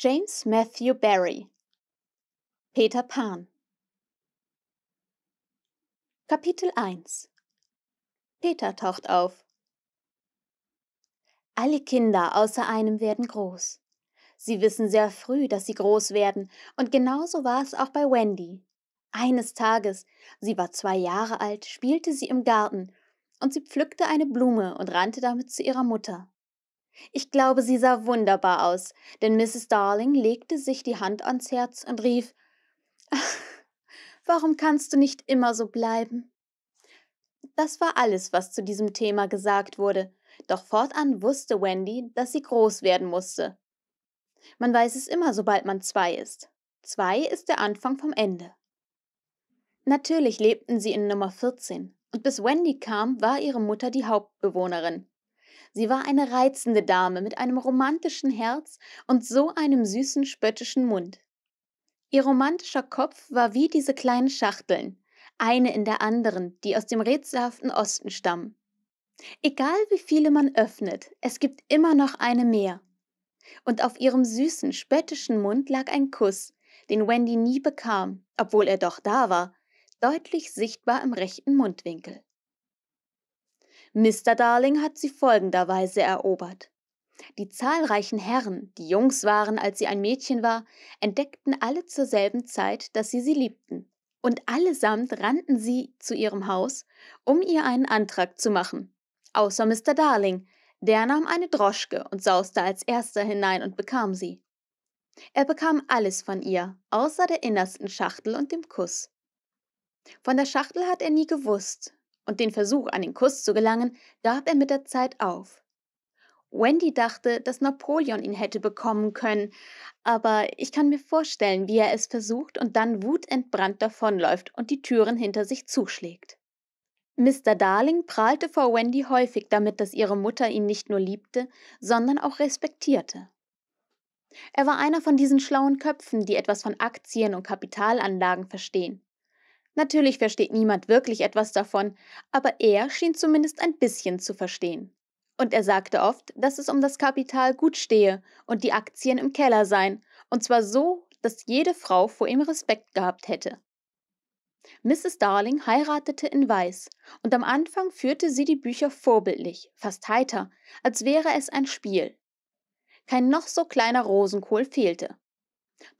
James Matthew Barry Peter Pan Kapitel 1 Peter taucht auf. Alle Kinder außer einem werden groß. Sie wissen sehr früh, dass sie groß werden, und genauso war es auch bei Wendy. Eines Tages, sie war zwei Jahre alt, spielte sie im Garten, und sie pflückte eine Blume und rannte damit zu ihrer Mutter. Ich glaube, sie sah wunderbar aus, denn Mrs. Darling legte sich die Hand ans Herz und rief Ach, warum kannst du nicht immer so bleiben? Das war alles, was zu diesem Thema gesagt wurde, doch fortan wusste Wendy, dass sie groß werden musste. Man weiß es immer, sobald man zwei ist. Zwei ist der Anfang vom Ende. Natürlich lebten sie in Nummer 14, und bis Wendy kam, war ihre Mutter die Hauptbewohnerin. Sie war eine reizende Dame mit einem romantischen Herz und so einem süßen, spöttischen Mund. Ihr romantischer Kopf war wie diese kleinen Schachteln, eine in der anderen, die aus dem rätselhaften Osten stammen. Egal wie viele man öffnet, es gibt immer noch eine mehr. Und auf ihrem süßen, spöttischen Mund lag ein Kuss, den Wendy nie bekam, obwohl er doch da war, deutlich sichtbar im rechten Mundwinkel. Mr. Darling hat sie folgenderweise erobert. Die zahlreichen Herren, die Jungs waren, als sie ein Mädchen war, entdeckten alle zur selben Zeit, dass sie sie liebten. Und allesamt rannten sie zu ihrem Haus, um ihr einen Antrag zu machen. Außer Mr. Darling, der nahm eine Droschke und sauste als erster hinein und bekam sie. Er bekam alles von ihr, außer der innersten Schachtel und dem Kuss. Von der Schachtel hat er nie gewusst, und den Versuch, an den Kuss zu gelangen, gab er mit der Zeit auf. Wendy dachte, dass Napoleon ihn hätte bekommen können, aber ich kann mir vorstellen, wie er es versucht und dann wutentbrannt davonläuft und die Türen hinter sich zuschlägt. Mr. Darling prahlte vor Wendy häufig damit, dass ihre Mutter ihn nicht nur liebte, sondern auch respektierte. Er war einer von diesen schlauen Köpfen, die etwas von Aktien und Kapitalanlagen verstehen. Natürlich versteht niemand wirklich etwas davon, aber er schien zumindest ein bisschen zu verstehen. Und er sagte oft, dass es um das Kapital gut stehe und die Aktien im Keller seien, und zwar so, dass jede Frau vor ihm Respekt gehabt hätte. Mrs. Darling heiratete in Weiß, und am Anfang führte sie die Bücher vorbildlich, fast heiter, als wäre es ein Spiel. Kein noch so kleiner Rosenkohl fehlte.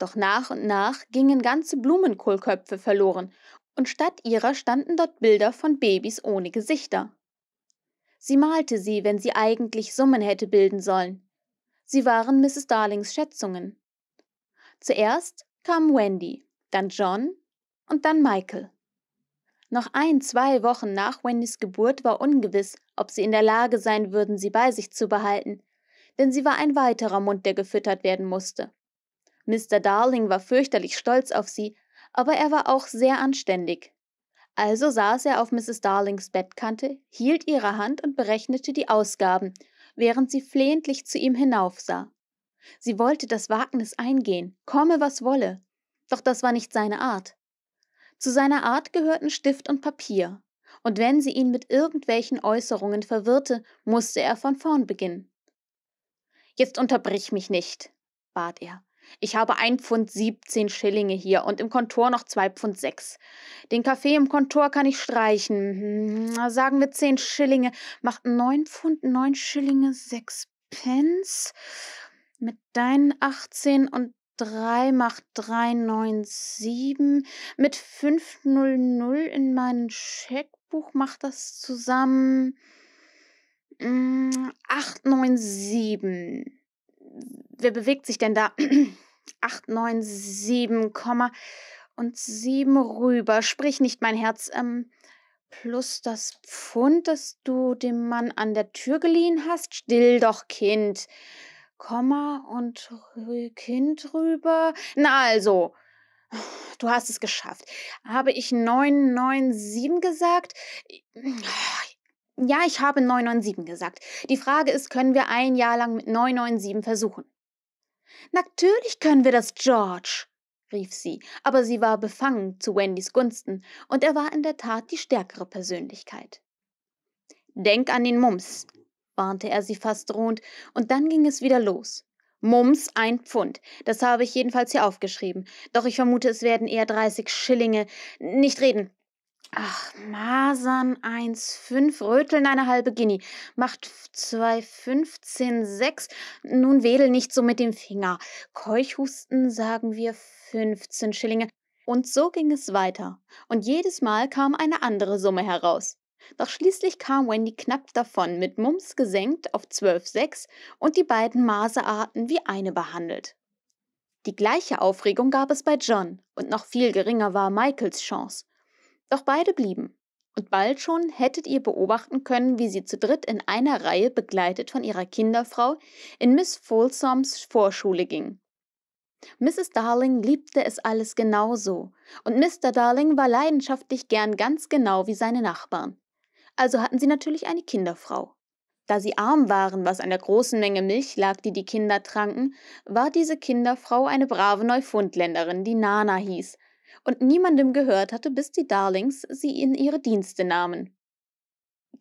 Doch nach und nach gingen ganze Blumenkohlköpfe verloren und statt ihrer standen dort Bilder von Babys ohne Gesichter. Sie malte sie, wenn sie eigentlich Summen hätte bilden sollen. Sie waren Mrs. Darlings Schätzungen. Zuerst kam Wendy, dann John und dann Michael. Noch ein, zwei Wochen nach Wendys Geburt war ungewiss, ob sie in der Lage sein würden, sie bei sich zu behalten, denn sie war ein weiterer Mund, der gefüttert werden musste. Mr. Darling war fürchterlich stolz auf sie, aber er war auch sehr anständig. Also saß er auf Mrs. Darlings Bettkante, hielt ihre Hand und berechnete die Ausgaben, während sie flehentlich zu ihm hinaufsah. Sie wollte das Wagnis eingehen, komme was wolle, doch das war nicht seine Art. Zu seiner Art gehörten Stift und Papier, und wenn sie ihn mit irgendwelchen Äußerungen verwirrte, musste er von vorn beginnen. Jetzt unterbrich mich nicht, bat er. Ich habe 1 Pfund 17 Schillinge hier und im Kontor noch 2 Pfund 6. Den Kaffee im Kontor kann ich streichen. Hm, sagen wir 10 Schillinge. Macht 9 Pfund 9 Schillinge 6 Pence. Mit deinen 18 und 3 macht 397. Mit 500 in meinem Scheckbuch macht das zusammen 897 hm, wer bewegt sich denn da? 8, 9, 7, und 7 rüber. Sprich nicht, mein Herz. Ähm, plus das Pfund, das du dem Mann an der Tür geliehen hast. Still doch, Kind. Komma und rü Kind rüber. Na also. Du hast es geschafft. Habe ich 997 gesagt? Ja, ich habe 997 gesagt. Die Frage ist, können wir ein Jahr lang mit 997 versuchen? Natürlich können wir das, George, rief sie, aber sie war befangen zu Wendys Gunsten, und er war in der Tat die stärkere Persönlichkeit. Denk an den Mums, warnte er sie fast drohend, und dann ging es wieder los. Mums ein Pfund. Das habe ich jedenfalls hier aufgeschrieben. Doch ich vermute, es werden eher dreißig Schillinge. Nicht reden. Ach, Masern 1, 5, Röteln eine halbe Guinea, macht 2, 15, 6. Nun wedel nicht so mit dem Finger. Keuchhusten sagen wir 15 Schillinge. Und so ging es weiter. Und jedes Mal kam eine andere Summe heraus. Doch schließlich kam Wendy knapp davon, mit Mums gesenkt auf 12, 6 und die beiden Maserarten wie eine behandelt. Die gleiche Aufregung gab es bei John und noch viel geringer war Michaels Chance. Doch beide blieben. Und bald schon hättet ihr beobachten können, wie sie zu dritt in einer Reihe begleitet von ihrer Kinderfrau in Miss Folsoms Vorschule ging. Mrs. Darling liebte es alles genauso, und Mr. Darling war leidenschaftlich gern ganz genau wie seine Nachbarn. Also hatten sie natürlich eine Kinderfrau. Da sie arm waren, was an der großen Menge Milch lag, die die Kinder tranken, war diese Kinderfrau eine brave Neufundländerin, die Nana hieß und niemandem gehört hatte, bis die Darlings sie in ihre Dienste nahmen.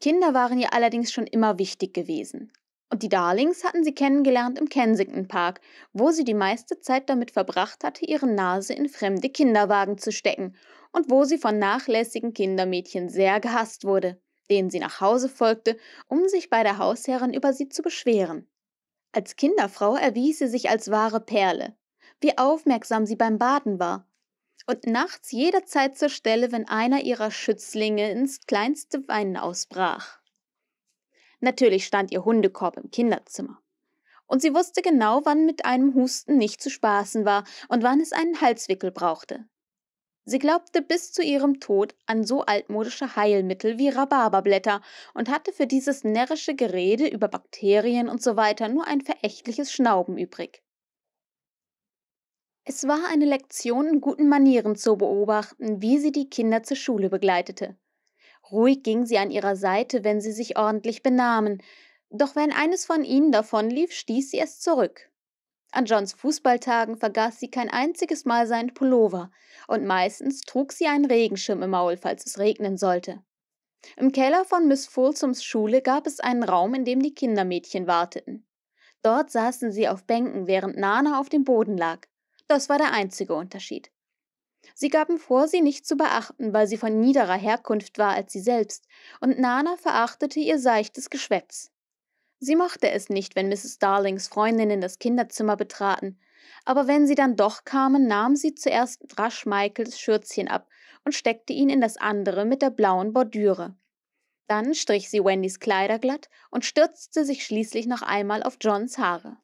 Kinder waren ihr allerdings schon immer wichtig gewesen. Und die Darlings hatten sie kennengelernt im Kensington Park, wo sie die meiste Zeit damit verbracht hatte, ihre Nase in fremde Kinderwagen zu stecken und wo sie von nachlässigen Kindermädchen sehr gehasst wurde, denen sie nach Hause folgte, um sich bei der Hausherrin über sie zu beschweren. Als Kinderfrau erwies sie sich als wahre Perle, wie aufmerksam sie beim Baden war und nachts jederzeit zur Stelle, wenn einer ihrer Schützlinge ins kleinste Weinen ausbrach. Natürlich stand ihr Hundekorb im Kinderzimmer. Und sie wusste genau, wann mit einem Husten nicht zu spaßen war und wann es einen Halswickel brauchte. Sie glaubte bis zu ihrem Tod an so altmodische Heilmittel wie Rhabarberblätter und hatte für dieses närrische Gerede über Bakterien und so weiter nur ein verächtliches Schnauben übrig. Es war eine Lektion in guten Manieren zu beobachten, wie sie die Kinder zur Schule begleitete. Ruhig ging sie an ihrer Seite, wenn sie sich ordentlich benahmen, doch wenn eines von ihnen davonlief, stieß sie es zurück. An Johns Fußballtagen vergaß sie kein einziges Mal seinen Pullover, und meistens trug sie einen Regenschirm im Maul, falls es regnen sollte. Im Keller von Miss Folsoms Schule gab es einen Raum, in dem die Kindermädchen warteten. Dort saßen sie auf Bänken, während Nana auf dem Boden lag. Das war der einzige Unterschied. Sie gaben vor, sie nicht zu beachten, weil sie von niederer Herkunft war als sie selbst, und Nana verachtete ihr seichtes Geschwätz. Sie mochte es nicht, wenn Mrs. Darlings Freundinnen das Kinderzimmer betraten, aber wenn sie dann doch kamen, nahm sie zuerst rasch Michaels Schürzchen ab und steckte ihn in das andere mit der blauen Bordüre. Dann strich sie Wendys Kleider glatt und stürzte sich schließlich noch einmal auf Johns Haare.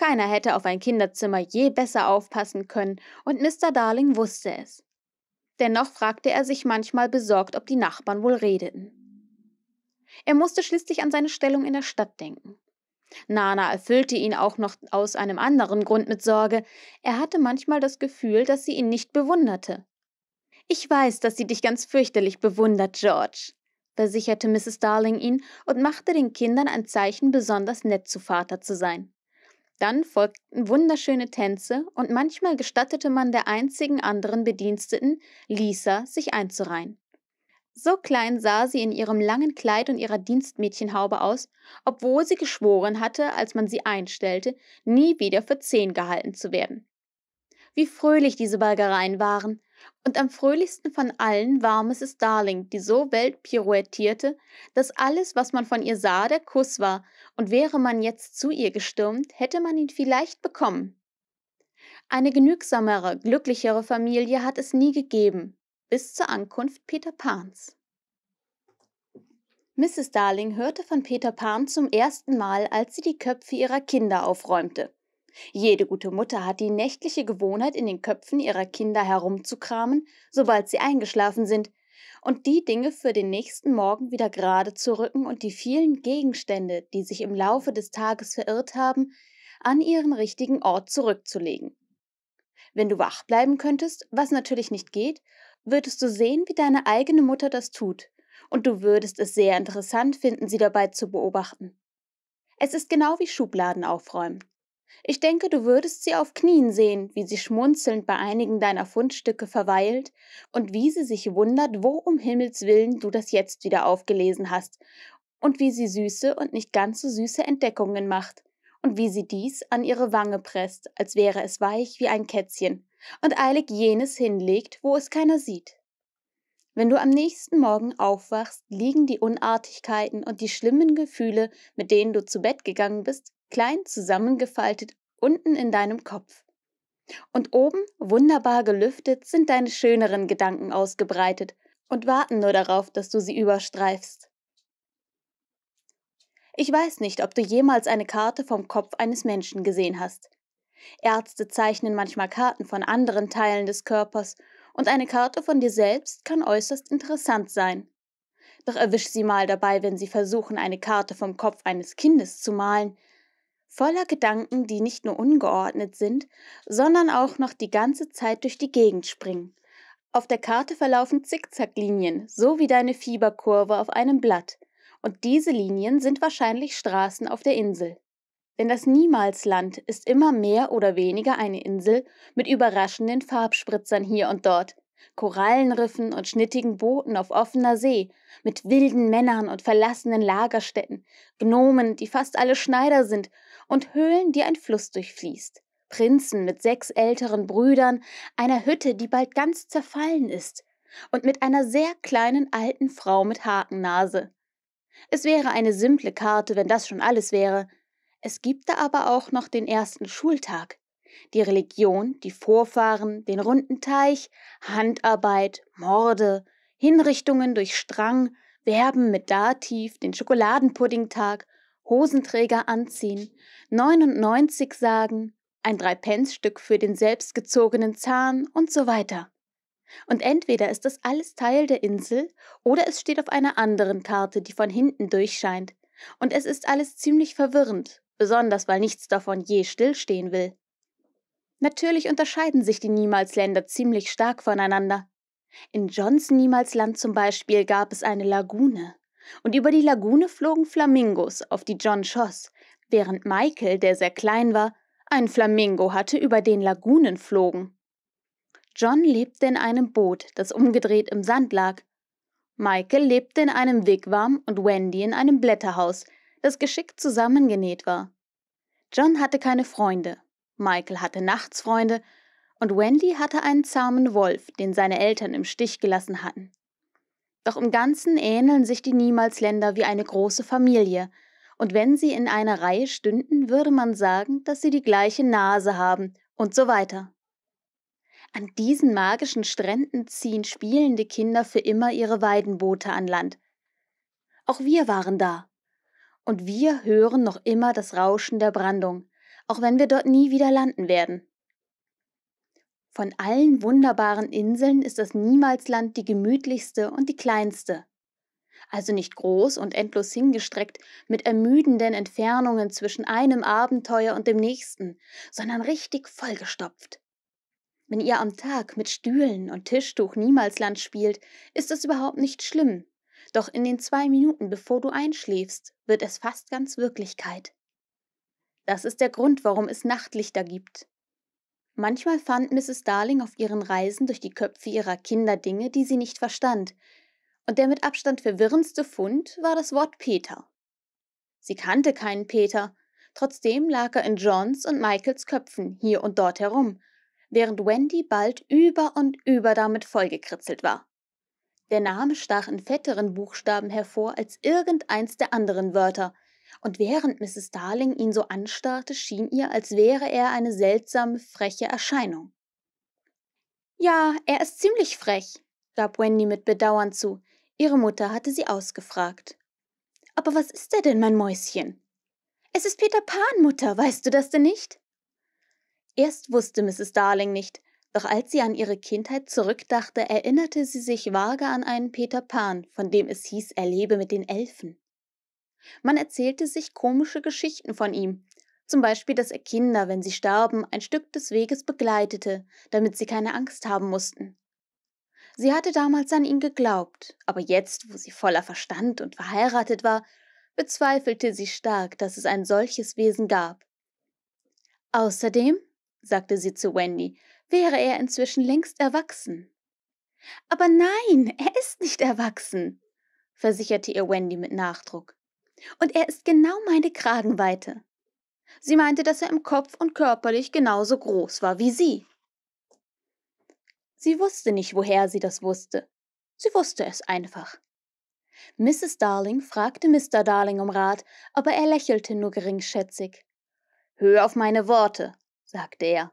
Keiner hätte auf ein Kinderzimmer je besser aufpassen können, und Mr. Darling wusste es. Dennoch fragte er sich manchmal besorgt, ob die Nachbarn wohl redeten. Er musste schließlich an seine Stellung in der Stadt denken. Nana erfüllte ihn auch noch aus einem anderen Grund mit Sorge. Er hatte manchmal das Gefühl, dass sie ihn nicht bewunderte. Ich weiß, dass sie dich ganz fürchterlich bewundert, George, versicherte Mrs. Darling ihn und machte den Kindern ein Zeichen, besonders nett zu Vater zu sein. Dann folgten wunderschöne Tänze und manchmal gestattete man der einzigen anderen Bediensteten, Lisa, sich einzureihen. So klein sah sie in ihrem langen Kleid und ihrer Dienstmädchenhaube aus, obwohl sie geschworen hatte, als man sie einstellte, nie wieder für zehn gehalten zu werden. Wie fröhlich diese Balgereien waren, und am fröhlichsten von allen war Mrs. Darling, die so weltpirouettierte, dass alles, was man von ihr sah, der Kuss war, und wäre man jetzt zu ihr gestürmt, hätte man ihn vielleicht bekommen. Eine genügsamere, glücklichere Familie hat es nie gegeben, bis zur Ankunft Peter Pans. Mrs. Darling hörte von Peter Pan zum ersten Mal, als sie die Köpfe ihrer Kinder aufräumte. Jede gute Mutter hat die nächtliche Gewohnheit, in den Köpfen ihrer Kinder herumzukramen, sobald sie eingeschlafen sind, und die Dinge für den nächsten Morgen wieder gerade zu rücken und die vielen Gegenstände, die sich im Laufe des Tages verirrt haben, an ihren richtigen Ort zurückzulegen. Wenn du wach bleiben könntest, was natürlich nicht geht, würdest du sehen, wie deine eigene Mutter das tut, und du würdest es sehr interessant finden, sie dabei zu beobachten. Es ist genau wie Schubladen aufräumen. Ich denke, du würdest sie auf Knien sehen, wie sie schmunzelnd bei einigen deiner Fundstücke verweilt und wie sie sich wundert, wo um Himmels willen du das jetzt wieder aufgelesen hast und wie sie süße und nicht ganz so süße Entdeckungen macht und wie sie dies an ihre Wange presst, als wäre es weich wie ein Kätzchen und eilig jenes hinlegt, wo es keiner sieht. Wenn du am nächsten Morgen aufwachst, liegen die Unartigkeiten und die schlimmen Gefühle, mit denen du zu Bett gegangen bist, klein zusammengefaltet unten in deinem Kopf. Und oben, wunderbar gelüftet, sind deine schöneren Gedanken ausgebreitet und warten nur darauf, dass du sie überstreifst. Ich weiß nicht, ob du jemals eine Karte vom Kopf eines Menschen gesehen hast. Ärzte zeichnen manchmal Karten von anderen Teilen des Körpers, und eine Karte von dir selbst kann äußerst interessant sein. Doch erwisch sie mal dabei, wenn sie versuchen, eine Karte vom Kopf eines Kindes zu malen, voller Gedanken, die nicht nur ungeordnet sind, sondern auch noch die ganze Zeit durch die Gegend springen. Auf der Karte verlaufen Zickzacklinien, so wie deine Fieberkurve auf einem Blatt, und diese Linien sind wahrscheinlich Straßen auf der Insel. Denn das Niemalsland ist immer mehr oder weniger eine Insel mit überraschenden Farbspritzern hier und dort, Korallenriffen und schnittigen Booten auf offener See, mit wilden Männern und verlassenen Lagerstätten, Gnomen, die fast alle Schneider sind und Höhlen, die ein Fluss durchfließt. Prinzen mit sechs älteren Brüdern, einer Hütte, die bald ganz zerfallen ist, und mit einer sehr kleinen alten Frau mit Hakennase. Es wäre eine simple Karte, wenn das schon alles wäre. Es gibt da aber auch noch den ersten Schultag, die Religion, die Vorfahren, den runden Teich, Handarbeit, Morde, Hinrichtungen durch Strang, Werben mit Dativ, den Schokoladenpuddingtag Hosenträger anziehen, 99 sagen, ein Dreipenzstück für den selbstgezogenen Zahn und so weiter. Und entweder ist das alles Teil der Insel oder es steht auf einer anderen Karte, die von hinten durchscheint. Und es ist alles ziemlich verwirrend, besonders weil nichts davon je stillstehen will. Natürlich unterscheiden sich die Niemalsländer ziemlich stark voneinander. In Johns Niemalsland zum Beispiel gab es eine Lagune. Und über die Lagune flogen Flamingos, auf die John schoss, während Michael, der sehr klein war, ein Flamingo hatte, über den Lagunen flogen. John lebte in einem Boot, das umgedreht im Sand lag. Michael lebte in einem Wigwam und Wendy in einem Blätterhaus, das geschickt zusammengenäht war. John hatte keine Freunde, Michael hatte Nachtsfreunde und Wendy hatte einen zahmen Wolf, den seine Eltern im Stich gelassen hatten. Doch im Ganzen ähneln sich die Niemalsländer wie eine große Familie, und wenn sie in einer Reihe stünden, würde man sagen, dass sie die gleiche Nase haben und so weiter. An diesen magischen Stränden ziehen spielende Kinder für immer ihre Weidenboote an Land. Auch wir waren da. Und wir hören noch immer das Rauschen der Brandung, auch wenn wir dort nie wieder landen werden. Von allen wunderbaren Inseln ist das Niemalsland die gemütlichste und die kleinste. Also nicht groß und endlos hingestreckt mit ermüdenden Entfernungen zwischen einem Abenteuer und dem nächsten, sondern richtig vollgestopft. Wenn ihr am Tag mit Stühlen und Tischtuch Niemalsland spielt, ist es überhaupt nicht schlimm. Doch in den zwei Minuten, bevor du einschläfst, wird es fast ganz Wirklichkeit. Das ist der Grund, warum es Nachtlichter gibt. Manchmal fand Mrs. Darling auf ihren Reisen durch die Köpfe ihrer Kinder Dinge, die sie nicht verstand. Und der mit Abstand verwirrendste Fund war das Wort Peter. Sie kannte keinen Peter, trotzdem lag er in Johns und Michaels Köpfen hier und dort herum, während Wendy bald über und über damit vollgekritzelt war. Der Name stach in fetteren Buchstaben hervor als irgendeins der anderen Wörter – und während Mrs. Darling ihn so anstarrte, schien ihr, als wäre er eine seltsame, freche Erscheinung. Ja, er ist ziemlich frech, gab Wendy mit Bedauern zu. Ihre Mutter hatte sie ausgefragt. Aber was ist er denn, mein Mäuschen? Es ist Peter Pan, Mutter, weißt du das denn nicht? Erst wusste Mrs. Darling nicht, doch als sie an ihre Kindheit zurückdachte, erinnerte sie sich vage an einen Peter Pan, von dem es hieß, er lebe mit den Elfen. Man erzählte sich komische Geschichten von ihm, zum Beispiel, dass er Kinder, wenn sie starben, ein Stück des Weges begleitete, damit sie keine Angst haben mussten. Sie hatte damals an ihn geglaubt, aber jetzt, wo sie voller Verstand und verheiratet war, bezweifelte sie stark, dass es ein solches Wesen gab. Außerdem, sagte sie zu Wendy, wäre er inzwischen längst erwachsen. Aber nein, er ist nicht erwachsen, versicherte ihr Wendy mit Nachdruck. Und er ist genau meine Kragenweite. Sie meinte, dass er im Kopf und körperlich genauso groß war wie sie. Sie wusste nicht, woher sie das wusste. Sie wusste es einfach. Mrs. Darling fragte Mr. Darling um Rat, aber er lächelte nur geringschätzig. Hör auf meine Worte, sagte er.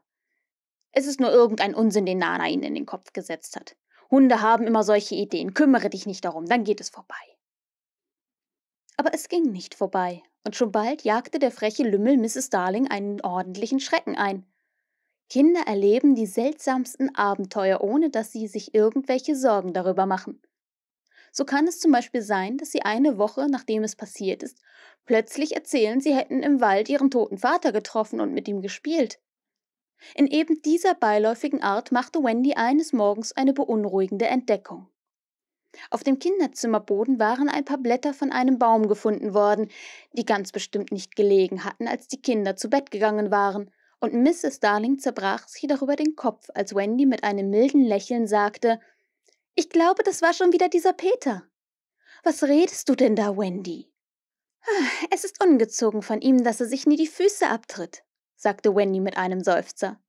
Es ist nur irgendein Unsinn, den Nana ihnen in den Kopf gesetzt hat. Hunde haben immer solche Ideen. Kümmere dich nicht darum, dann geht es vorbei. Aber es ging nicht vorbei, und schon bald jagte der freche Lümmel Mrs. Darling einen ordentlichen Schrecken ein. Kinder erleben die seltsamsten Abenteuer, ohne dass sie sich irgendwelche Sorgen darüber machen. So kann es zum Beispiel sein, dass sie eine Woche, nachdem es passiert ist, plötzlich erzählen, sie hätten im Wald ihren toten Vater getroffen und mit ihm gespielt. In eben dieser beiläufigen Art machte Wendy eines Morgens eine beunruhigende Entdeckung. Auf dem Kinderzimmerboden waren ein paar Blätter von einem Baum gefunden worden, die ganz bestimmt nicht gelegen hatten, als die Kinder zu Bett gegangen waren, und Mrs. Darling zerbrach sich darüber den Kopf, als Wendy mit einem milden Lächeln sagte Ich glaube, das war schon wieder dieser Peter. Was redest du denn da, Wendy? Ah, es ist ungezogen von ihm, dass er sich nie die Füße abtritt, sagte Wendy mit einem Seufzer.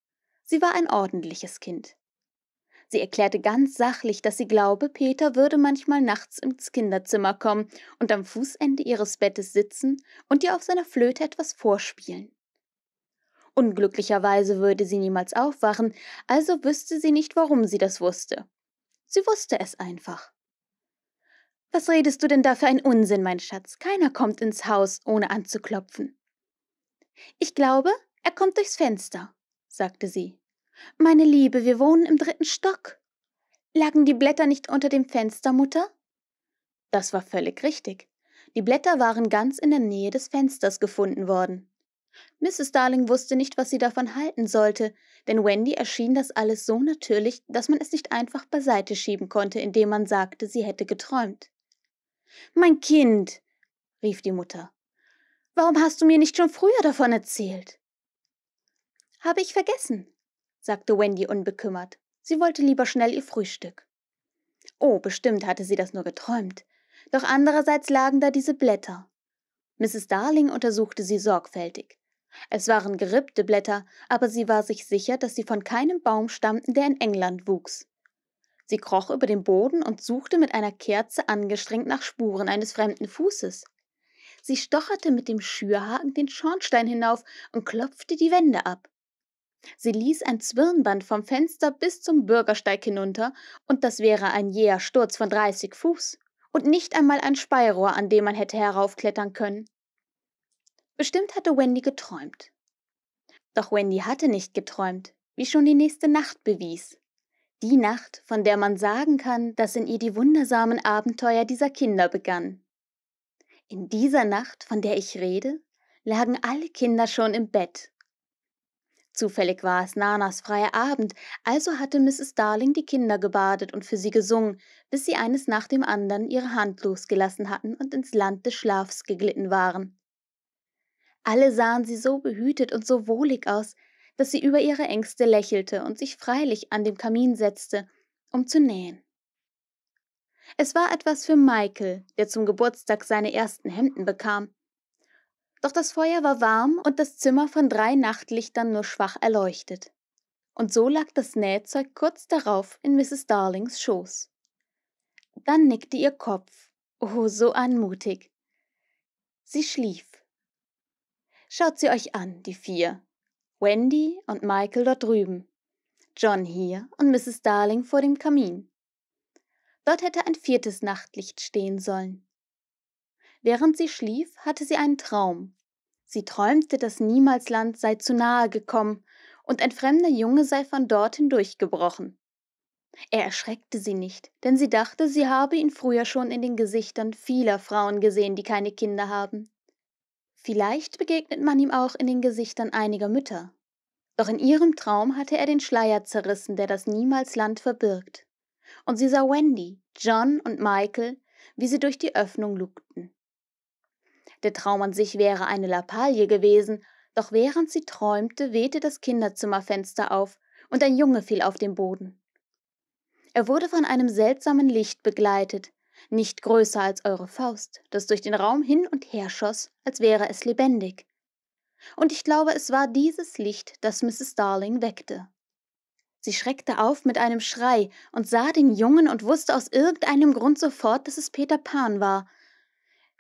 Sie war ein ordentliches Kind. Sie erklärte ganz sachlich, dass sie glaube, Peter würde manchmal nachts ins Kinderzimmer kommen und am Fußende ihres Bettes sitzen und ihr auf seiner Flöte etwas vorspielen. Unglücklicherweise würde sie niemals aufwachen, also wüsste sie nicht, warum sie das wusste. Sie wusste es einfach. Was redest du denn da für ein Unsinn, mein Schatz? Keiner kommt ins Haus, ohne anzuklopfen. Ich glaube, er kommt durchs Fenster, sagte sie. Meine Liebe, wir wohnen im dritten Stock. Lagen die Blätter nicht unter dem Fenster, Mutter? Das war völlig richtig. Die Blätter waren ganz in der Nähe des Fensters gefunden worden. Mrs. Darling wusste nicht, was sie davon halten sollte, denn Wendy erschien das alles so natürlich, dass man es nicht einfach beiseite schieben konnte, indem man sagte, sie hätte geträumt. Mein Kind, rief die Mutter, warum hast du mir nicht schon früher davon erzählt? Habe ich vergessen, sagte Wendy unbekümmert. Sie wollte lieber schnell ihr Frühstück. Oh, bestimmt hatte sie das nur geträumt. Doch andererseits lagen da diese Blätter. Mrs. Darling untersuchte sie sorgfältig. Es waren gerippte Blätter, aber sie war sich sicher, dass sie von keinem Baum stammten, der in England wuchs. Sie kroch über den Boden und suchte mit einer Kerze angestrengt nach Spuren eines fremden Fußes. Sie stocherte mit dem Schürhaken den Schornstein hinauf und klopfte die Wände ab. Sie ließ ein Zwirnband vom Fenster bis zum Bürgersteig hinunter, und das wäre ein jäher Sturz von dreißig Fuß und nicht einmal ein Speirohr, an dem man hätte heraufklettern können. Bestimmt hatte Wendy geträumt. Doch Wendy hatte nicht geträumt, wie schon die nächste Nacht bewies. Die Nacht, von der man sagen kann, dass in ihr die wundersamen Abenteuer dieser Kinder begannen. In dieser Nacht, von der ich rede, lagen alle Kinder schon im Bett Zufällig war es Nanas freier Abend, also hatte Mrs. Darling die Kinder gebadet und für sie gesungen, bis sie eines nach dem anderen ihre Hand losgelassen hatten und ins Land des Schlafs geglitten waren. Alle sahen sie so behütet und so wohlig aus, dass sie über ihre Ängste lächelte und sich freilich an dem Kamin setzte, um zu nähen. Es war etwas für Michael, der zum Geburtstag seine ersten Hemden bekam, doch das Feuer war warm und das Zimmer von drei Nachtlichtern nur schwach erleuchtet. Und so lag das Nähzeug kurz darauf in Mrs. Darlings Schoß. Dann nickte ihr Kopf. Oh, so anmutig. Sie schlief. Schaut sie euch an, die vier. Wendy und Michael dort drüben. John hier und Mrs. Darling vor dem Kamin. Dort hätte ein viertes Nachtlicht stehen sollen. Während sie schlief, hatte sie einen Traum. Sie träumte, das Niemalsland sei zu nahe gekommen und ein fremder Junge sei von dort hindurchgebrochen. Er erschreckte sie nicht, denn sie dachte, sie habe ihn früher schon in den Gesichtern vieler Frauen gesehen, die keine Kinder haben. Vielleicht begegnet man ihm auch in den Gesichtern einiger Mütter. Doch in ihrem Traum hatte er den Schleier zerrissen, der das Niemalsland verbirgt. Und sie sah Wendy, John und Michael, wie sie durch die Öffnung lugten. Der Traum an sich wäre eine Lappalie gewesen, doch während sie träumte, wehte das Kinderzimmerfenster auf und ein Junge fiel auf den Boden. Er wurde von einem seltsamen Licht begleitet, nicht größer als eure Faust, das durch den Raum hin und her schoss, als wäre es lebendig. Und ich glaube, es war dieses Licht, das Mrs. Darling weckte. Sie schreckte auf mit einem Schrei und sah den Jungen und wusste aus irgendeinem Grund sofort, dass es Peter Pan war,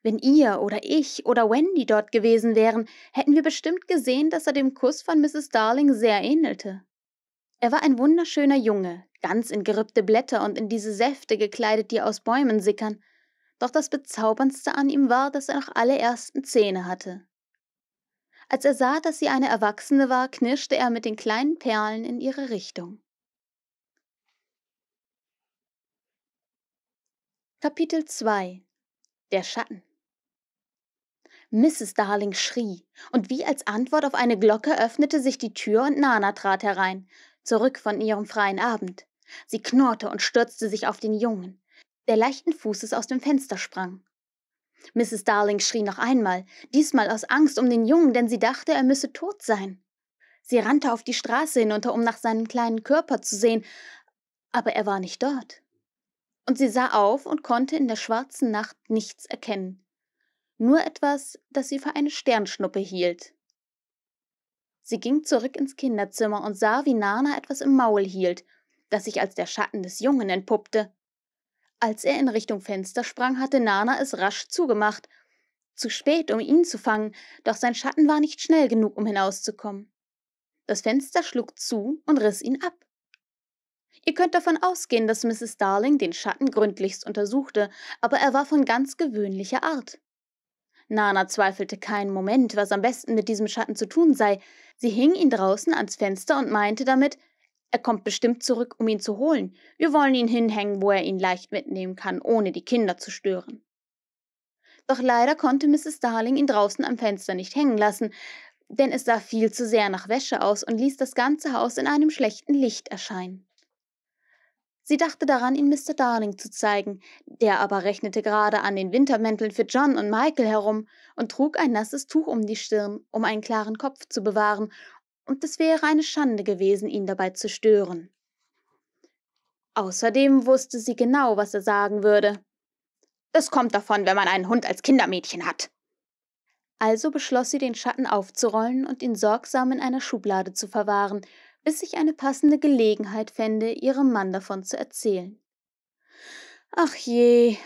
wenn ihr oder ich oder Wendy dort gewesen wären, hätten wir bestimmt gesehen, dass er dem Kuss von Mrs. Darling sehr ähnelte. Er war ein wunderschöner Junge, ganz in gerippte Blätter und in diese Säfte gekleidet, die aus Bäumen sickern, doch das Bezauberndste an ihm war, dass er noch alle ersten Zähne hatte. Als er sah, dass sie eine Erwachsene war, knirschte er mit den kleinen Perlen in ihre Richtung. Kapitel 2 Der Schatten Mrs. Darling schrie, und wie als Antwort auf eine Glocke öffnete sich die Tür und Nana trat herein, zurück von ihrem freien Abend. Sie knurrte und stürzte sich auf den Jungen, der leichten Fußes aus dem Fenster sprang. Mrs. Darling schrie noch einmal, diesmal aus Angst um den Jungen, denn sie dachte, er müsse tot sein. Sie rannte auf die Straße hinunter, um nach seinem kleinen Körper zu sehen, aber er war nicht dort. Und sie sah auf und konnte in der schwarzen Nacht nichts erkennen nur etwas, das sie für eine Sternschnuppe hielt. Sie ging zurück ins Kinderzimmer und sah, wie Nana etwas im Maul hielt, das sich als der Schatten des Jungen entpuppte. Als er in Richtung Fenster sprang, hatte Nana es rasch zugemacht. Zu spät, um ihn zu fangen, doch sein Schatten war nicht schnell genug, um hinauszukommen. Das Fenster schlug zu und riss ihn ab. Ihr könnt davon ausgehen, dass Mrs. Darling den Schatten gründlichst untersuchte, aber er war von ganz gewöhnlicher Art. Nana zweifelte keinen Moment, was am besten mit diesem Schatten zu tun sei. Sie hing ihn draußen ans Fenster und meinte damit, er kommt bestimmt zurück, um ihn zu holen. Wir wollen ihn hinhängen, wo er ihn leicht mitnehmen kann, ohne die Kinder zu stören. Doch leider konnte Mrs. Darling ihn draußen am Fenster nicht hängen lassen, denn es sah viel zu sehr nach Wäsche aus und ließ das ganze Haus in einem schlechten Licht erscheinen. Sie dachte daran, ihn Mr. Darling zu zeigen, der aber rechnete gerade an den Wintermänteln für John und Michael herum und trug ein nasses Tuch um die Stirn, um einen klaren Kopf zu bewahren, und es wäre eine Schande gewesen, ihn dabei zu stören. Außerdem wusste sie genau, was er sagen würde. Das kommt davon, wenn man einen Hund als Kindermädchen hat. Also beschloss sie, den Schatten aufzurollen und ihn sorgsam in einer Schublade zu verwahren, bis ich eine passende Gelegenheit fände, ihrem Mann davon zu erzählen. Ach je,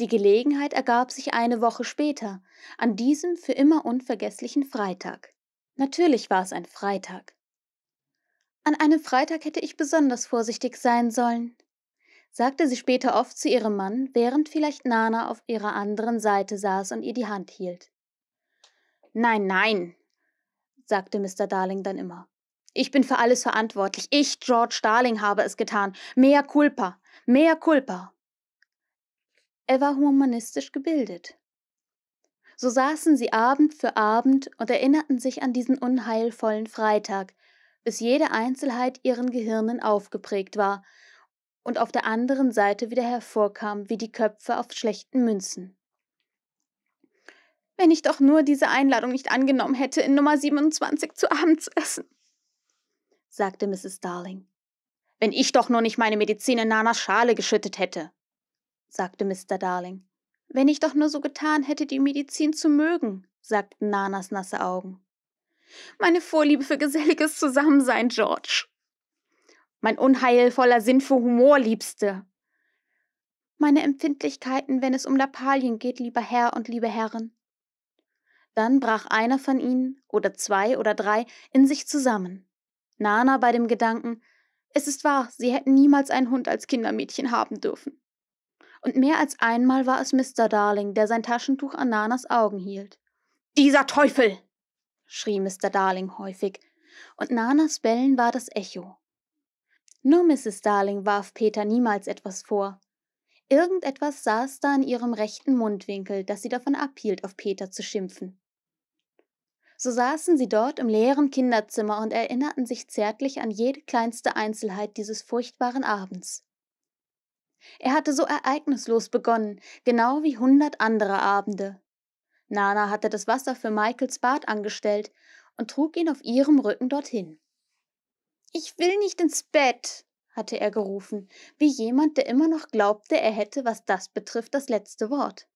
die Gelegenheit ergab sich eine Woche später, an diesem für immer unvergesslichen Freitag. Natürlich war es ein Freitag. An einem Freitag hätte ich besonders vorsichtig sein sollen, sagte sie später oft zu ihrem Mann, während vielleicht Nana auf ihrer anderen Seite saß und ihr die Hand hielt. Nein, nein, sagte Mr. Darling dann immer. Ich bin für alles verantwortlich. Ich, George Starling, habe es getan. Mea culpa. Mea culpa. Er war humanistisch gebildet. So saßen sie Abend für Abend und erinnerten sich an diesen unheilvollen Freitag, bis jede Einzelheit ihren Gehirnen aufgeprägt war und auf der anderen Seite wieder hervorkam wie die Köpfe auf schlechten Münzen. Wenn ich doch nur diese Einladung nicht angenommen hätte, in Nummer 27 zu Abend zu essen sagte Mrs. Darling. Wenn ich doch nur nicht meine Medizin in Nanas Schale geschüttet hätte, sagte Mr. Darling. Wenn ich doch nur so getan hätte, die Medizin zu mögen, sagten Nanas nasse Augen. Meine Vorliebe für geselliges Zusammensein, George. Mein unheilvoller Sinn für Humor, Liebste. Meine Empfindlichkeiten, wenn es um Lappalien geht, lieber Herr und liebe Herren. Dann brach einer von ihnen, oder zwei oder drei, in sich zusammen. Nana bei dem Gedanken, es ist wahr, sie hätten niemals einen Hund als Kindermädchen haben dürfen. Und mehr als einmal war es Mr. Darling, der sein Taschentuch an Nanas Augen hielt. Dieser Teufel! schrie Mr. Darling häufig, und Nanas Bellen war das Echo. Nur Mrs. Darling warf Peter niemals etwas vor. Irgendetwas saß da in ihrem rechten Mundwinkel, das sie davon abhielt, auf Peter zu schimpfen. So saßen sie dort im leeren Kinderzimmer und erinnerten sich zärtlich an jede kleinste Einzelheit dieses furchtbaren Abends. Er hatte so ereignislos begonnen, genau wie hundert andere Abende. Nana hatte das Wasser für Michaels Bad angestellt und trug ihn auf ihrem Rücken dorthin. Ich will nicht ins Bett, hatte er gerufen, wie jemand, der immer noch glaubte, er hätte, was das betrifft, das letzte Wort.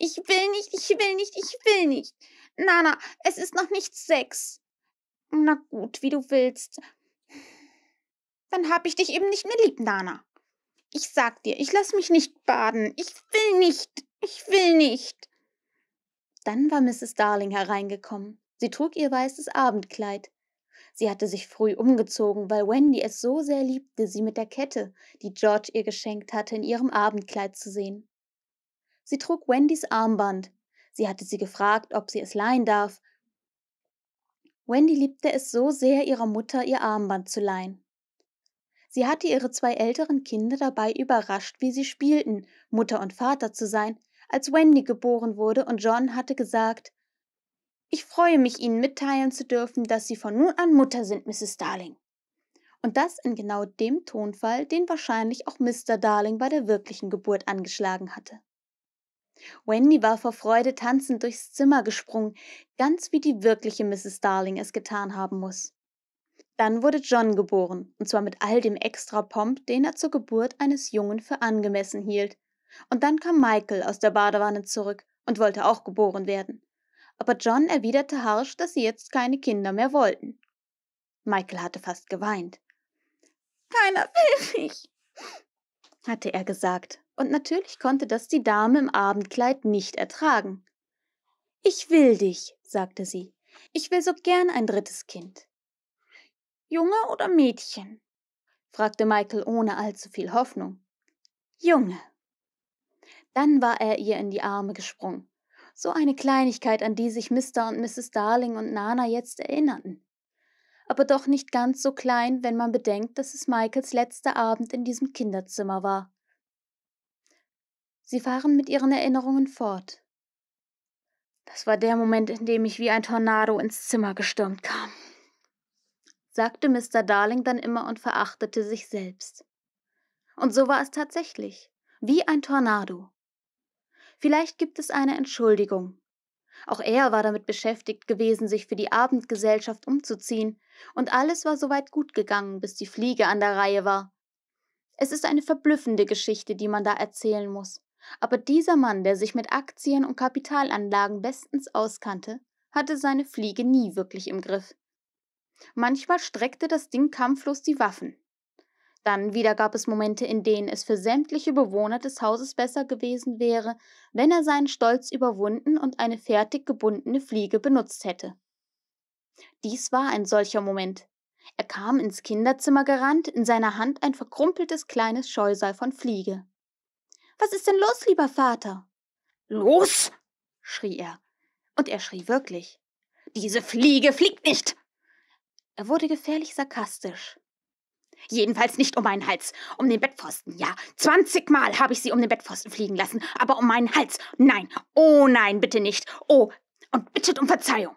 Ich will nicht, ich will nicht, ich will nicht. Nana, es ist noch nicht sechs. Na gut, wie du willst. Dann hab ich dich eben nicht mehr lieb, Nana. Ich sag dir, ich lass mich nicht baden. Ich will nicht. Ich will nicht. Dann war Mrs. Darling hereingekommen. Sie trug ihr weißes Abendkleid. Sie hatte sich früh umgezogen, weil Wendy es so sehr liebte, sie mit der Kette, die George ihr geschenkt hatte, in ihrem Abendkleid zu sehen. Sie trug Wendys Armband, Sie hatte sie gefragt, ob sie es leihen darf. Wendy liebte es so sehr, ihrer Mutter ihr Armband zu leihen. Sie hatte ihre zwei älteren Kinder dabei überrascht, wie sie spielten, Mutter und Vater zu sein, als Wendy geboren wurde und John hatte gesagt, ich freue mich, Ihnen mitteilen zu dürfen, dass Sie von nun an Mutter sind, Mrs. Darling. Und das in genau dem Tonfall, den wahrscheinlich auch Mr. Darling bei der wirklichen Geburt angeschlagen hatte. Wendy war vor Freude tanzend durchs Zimmer gesprungen, ganz wie die wirkliche Mrs. Darling es getan haben muss. Dann wurde John geboren, und zwar mit all dem extra Pomp, den er zur Geburt eines Jungen für angemessen hielt. Und dann kam Michael aus der Badewanne zurück und wollte auch geboren werden. Aber John erwiderte harsch, dass sie jetzt keine Kinder mehr wollten. Michael hatte fast geweint. Keiner will mich, hatte er gesagt und natürlich konnte das die Dame im Abendkleid nicht ertragen. Ich will dich, sagte sie. Ich will so gern ein drittes Kind. Junge oder Mädchen? fragte Michael ohne allzu viel Hoffnung. Junge. Dann war er ihr in die Arme gesprungen. So eine Kleinigkeit, an die sich Mr. und Mrs. Darling und Nana jetzt erinnerten. Aber doch nicht ganz so klein, wenn man bedenkt, dass es Michaels letzter Abend in diesem Kinderzimmer war. Sie fahren mit ihren Erinnerungen fort. Das war der Moment, in dem ich wie ein Tornado ins Zimmer gestürmt kam, sagte Mr. Darling dann immer und verachtete sich selbst. Und so war es tatsächlich, wie ein Tornado. Vielleicht gibt es eine Entschuldigung. Auch er war damit beschäftigt gewesen, sich für die Abendgesellschaft umzuziehen, und alles war soweit gut gegangen, bis die Fliege an der Reihe war. Es ist eine verblüffende Geschichte, die man da erzählen muss. Aber dieser Mann, der sich mit Aktien und Kapitalanlagen bestens auskannte, hatte seine Fliege nie wirklich im Griff. Manchmal streckte das Ding kampflos die Waffen. Dann wieder gab es Momente, in denen es für sämtliche Bewohner des Hauses besser gewesen wäre, wenn er seinen Stolz überwunden und eine fertig gebundene Fliege benutzt hätte. Dies war ein solcher Moment. Er kam ins Kinderzimmer gerannt, in seiner Hand ein verkrumpeltes kleines Scheusal von Fliege. Was ist denn los, lieber Vater? Los! schrie er. Und er schrie wirklich. Diese Fliege fliegt nicht! Er wurde gefährlich sarkastisch. Jedenfalls nicht um meinen Hals, um den Bettpfosten, ja. Zwanzigmal habe ich sie um den Bettpfosten fliegen lassen, aber um meinen Hals, nein, oh nein, bitte nicht. Oh, und bittet um Verzeihung.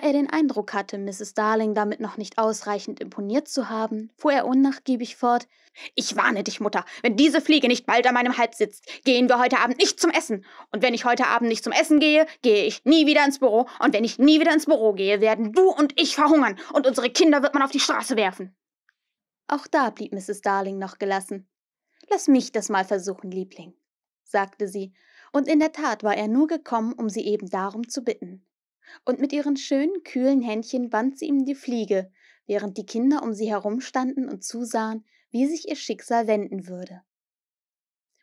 Da er den Eindruck hatte, Mrs. Darling damit noch nicht ausreichend imponiert zu haben, fuhr er unnachgiebig fort Ich warne dich, Mutter, wenn diese Fliege nicht bald an meinem Hals sitzt, gehen wir heute Abend nicht zum Essen. Und wenn ich heute Abend nicht zum Essen gehe, gehe ich nie wieder ins Büro. Und wenn ich nie wieder ins Büro gehe, werden du und ich verhungern, und unsere Kinder wird man auf die Straße werfen. Auch da blieb Mrs. Darling noch gelassen. Lass mich das mal versuchen, Liebling, sagte sie, und in der Tat war er nur gekommen, um sie eben darum zu bitten. Und mit ihren schönen, kühlen Händchen band sie ihm die Fliege, während die Kinder um sie herumstanden und zusahen, wie sich ihr Schicksal wenden würde.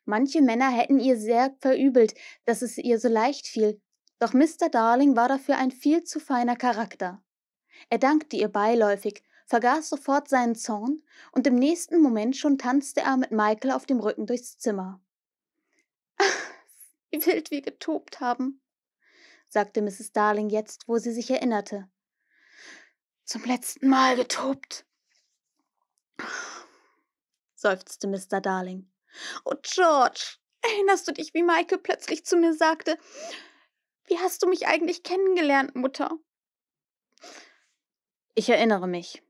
Manche Männer hätten ihr sehr verübelt, dass es ihr so leicht fiel, doch Mr. Darling war dafür ein viel zu feiner Charakter. Er dankte ihr beiläufig, vergaß sofort seinen Zorn, und im nächsten Moment schon tanzte er mit Michael auf dem Rücken durchs Zimmer. Ach, wie wild wir getobt haben, sagte Mrs. Darling jetzt, wo sie sich erinnerte. Zum letzten Mal getobt, seufzte Mr. Darling. Oh, George, erinnerst du dich, wie Michael plötzlich zu mir sagte, wie hast du mich eigentlich kennengelernt, Mutter? Ich erinnere mich.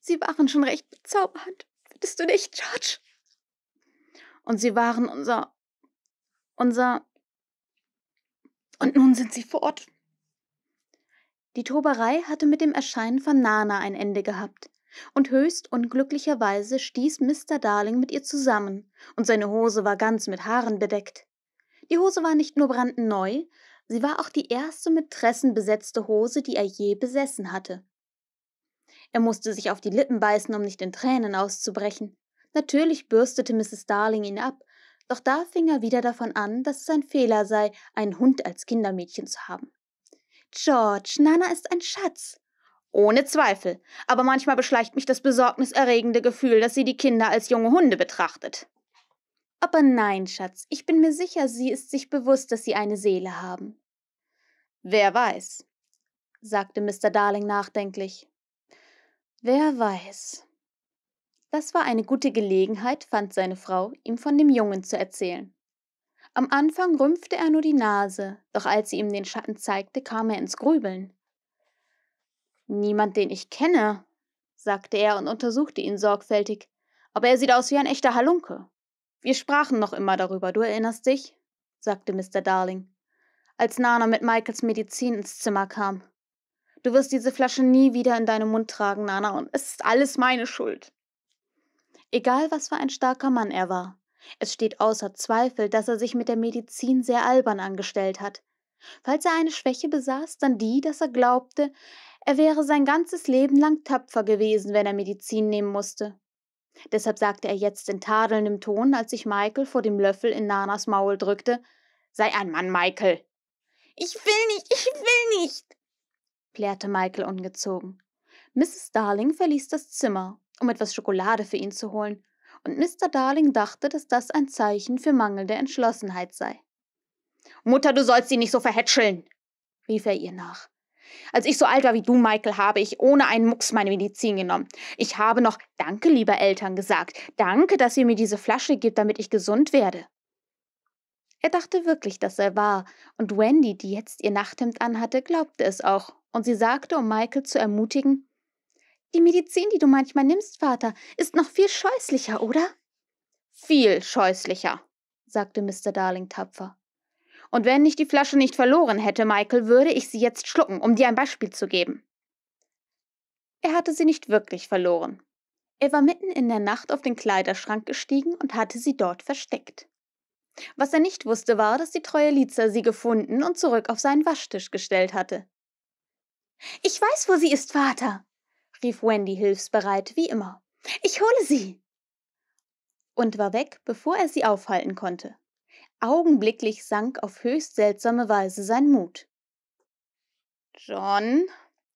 Sie waren schon recht bezaubernd, findest du nicht, George? Und sie waren unser, unser und nun sind sie vor Ort. Die Toberei hatte mit dem Erscheinen von Nana ein Ende gehabt, und höchst unglücklicherweise stieß Mr. Darling mit ihr zusammen, und seine Hose war ganz mit Haaren bedeckt. Die Hose war nicht nur brandneu, sie war auch die erste mit Tressen besetzte Hose, die er je besessen hatte. Er musste sich auf die Lippen beißen, um nicht in Tränen auszubrechen. Natürlich bürstete Mrs. Darling ihn ab doch da fing er wieder davon an, dass es ein Fehler sei, einen Hund als Kindermädchen zu haben. George, Nana ist ein Schatz. Ohne Zweifel, aber manchmal beschleicht mich das besorgniserregende Gefühl, dass sie die Kinder als junge Hunde betrachtet. Aber nein, Schatz, ich bin mir sicher, sie ist sich bewusst, dass sie eine Seele haben. Wer weiß, sagte Mr. Darling nachdenklich. Wer weiß. Das war eine gute Gelegenheit, fand seine Frau, ihm von dem Jungen zu erzählen. Am Anfang rümpfte er nur die Nase, doch als sie ihm den Schatten zeigte, kam er ins Grübeln. Niemand, den ich kenne, sagte er und untersuchte ihn sorgfältig, aber er sieht aus wie ein echter Halunke. Wir sprachen noch immer darüber, du erinnerst dich? sagte Mr. Darling, als Nana mit Michaels Medizin ins Zimmer kam. Du wirst diese Flasche nie wieder in deinem Mund tragen, Nana, und es ist alles meine Schuld. Egal was für ein starker Mann er war. Es steht außer Zweifel, dass er sich mit der Medizin sehr albern angestellt hat. Falls er eine Schwäche besaß, dann die, dass er glaubte, er wäre sein ganzes Leben lang tapfer gewesen, wenn er Medizin nehmen musste. Deshalb sagte er jetzt in tadelndem Ton, als sich Michael vor dem Löffel in Nanas Maul drückte: Sei ein Mann, Michael! Ich will nicht, ich will nicht! plärrte Michael ungezogen. Mrs. Darling verließ das Zimmer um etwas Schokolade für ihn zu holen, und Mr. Darling dachte, dass das ein Zeichen für mangelnde Entschlossenheit sei. Mutter, du sollst ihn nicht so verhätscheln, rief er ihr nach. Als ich so alt war wie du, Michael, habe ich ohne einen Mucks meine Medizin genommen. Ich habe noch Danke, lieber Eltern, gesagt. Danke, dass ihr mir diese Flasche gibt, damit ich gesund werde. Er dachte wirklich, dass er war, und Wendy, die jetzt ihr Nachthemd anhatte, glaubte es auch, und sie sagte, um Michael zu ermutigen die Medizin, die du manchmal nimmst, Vater, ist noch viel scheußlicher, oder? Viel scheußlicher, sagte Mr. Darling tapfer. Und wenn ich die Flasche nicht verloren hätte, Michael, würde ich sie jetzt schlucken, um dir ein Beispiel zu geben. Er hatte sie nicht wirklich verloren. Er war mitten in der Nacht auf den Kleiderschrank gestiegen und hatte sie dort versteckt. Was er nicht wusste, war, dass die treue Liza sie gefunden und zurück auf seinen Waschtisch gestellt hatte. Ich weiß, wo sie ist, Vater, rief Wendy hilfsbereit wie immer. Ich hole sie. Und war weg, bevor er sie aufhalten konnte. Augenblicklich sank auf höchst seltsame Weise sein Mut. John,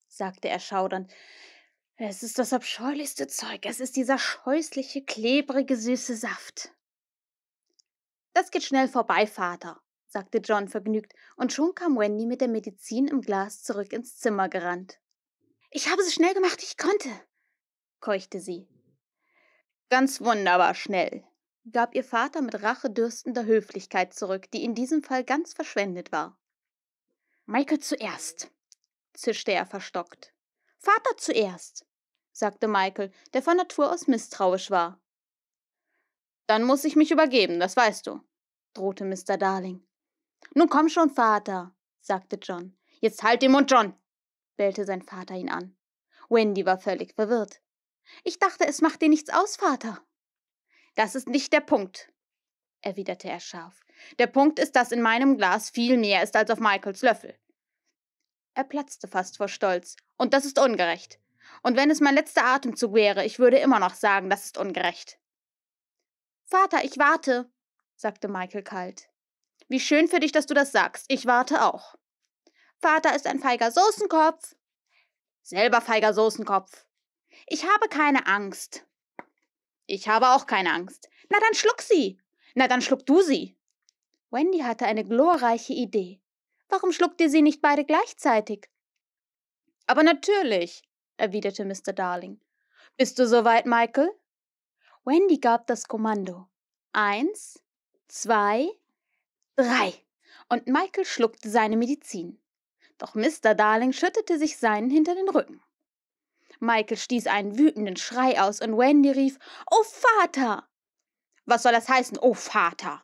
sagte er schaudernd, es ist das abscheulichste Zeug, es ist dieser scheußliche, klebrige, süße Saft. Das geht schnell vorbei, Vater, sagte John vergnügt, und schon kam Wendy mit der Medizin im Glas zurück ins Zimmer gerannt. Ich habe so schnell gemacht, ich konnte, keuchte sie. Ganz wunderbar schnell, gab ihr Vater mit rachedürstender Höflichkeit zurück, die in diesem Fall ganz verschwendet war. Michael zuerst, zischte er verstockt. Vater zuerst, sagte Michael, der von Natur aus misstrauisch war. Dann muss ich mich übergeben, das weißt du, drohte Mr. Darling. Nun komm schon, Vater, sagte John. Jetzt halt den Mund, John, bellte sein Vater ihn an. Wendy war völlig verwirrt. Ich dachte, es macht dir nichts aus, Vater. Das ist nicht der Punkt, erwiderte er scharf. Der Punkt ist, dass in meinem Glas viel mehr ist als auf Michaels Löffel. Er platzte fast vor Stolz. Und das ist ungerecht. Und wenn es mein letzter Atemzug wäre, ich würde immer noch sagen, das ist ungerecht. Vater, ich warte, sagte Michael kalt. Wie schön für dich, dass du das sagst. Ich warte auch. Vater ist ein feiger Soßenkopf. Selber feiger Soßenkopf. Ich habe keine Angst. Ich habe auch keine Angst. Na dann schluck sie. Na dann schluck du sie. Wendy hatte eine glorreiche Idee. Warum schluckt ihr sie nicht beide gleichzeitig? Aber natürlich, erwiderte Mr. Darling. Bist du soweit, Michael? Wendy gab das Kommando. Eins, zwei, drei. Und Michael schluckte seine Medizin doch Mr. Darling schüttete sich seinen hinter den Rücken. Michael stieß einen wütenden Schrei aus und Wendy rief: Oh Vater! Was soll das heißen, oh Vater?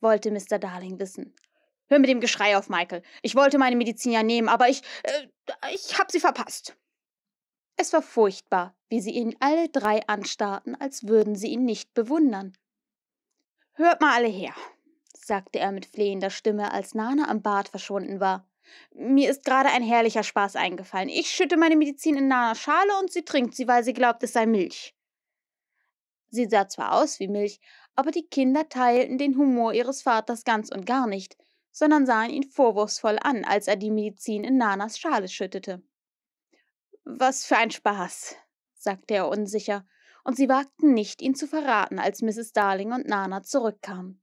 wollte Mr. Darling wissen. Hör mit dem Geschrei auf, Michael. Ich wollte meine Medizin ja nehmen, aber ich. Äh, ich hab sie verpasst. Es war furchtbar, wie sie ihn alle drei anstarrten, als würden sie ihn nicht bewundern. Hört mal alle her, sagte er mit flehender Stimme, als Nana am Bad verschwunden war. Mir ist gerade ein herrlicher Spaß eingefallen. Ich schütte meine Medizin in einer Schale und sie trinkt sie, weil sie glaubt, es sei Milch. Sie sah zwar aus wie Milch, aber die Kinder teilten den Humor ihres Vaters ganz und gar nicht, sondern sahen ihn vorwurfsvoll an, als er die Medizin in Nanas Schale schüttete. Was für ein Spaß, sagte er unsicher, und sie wagten nicht, ihn zu verraten, als Mrs. Darling und Nana zurückkamen.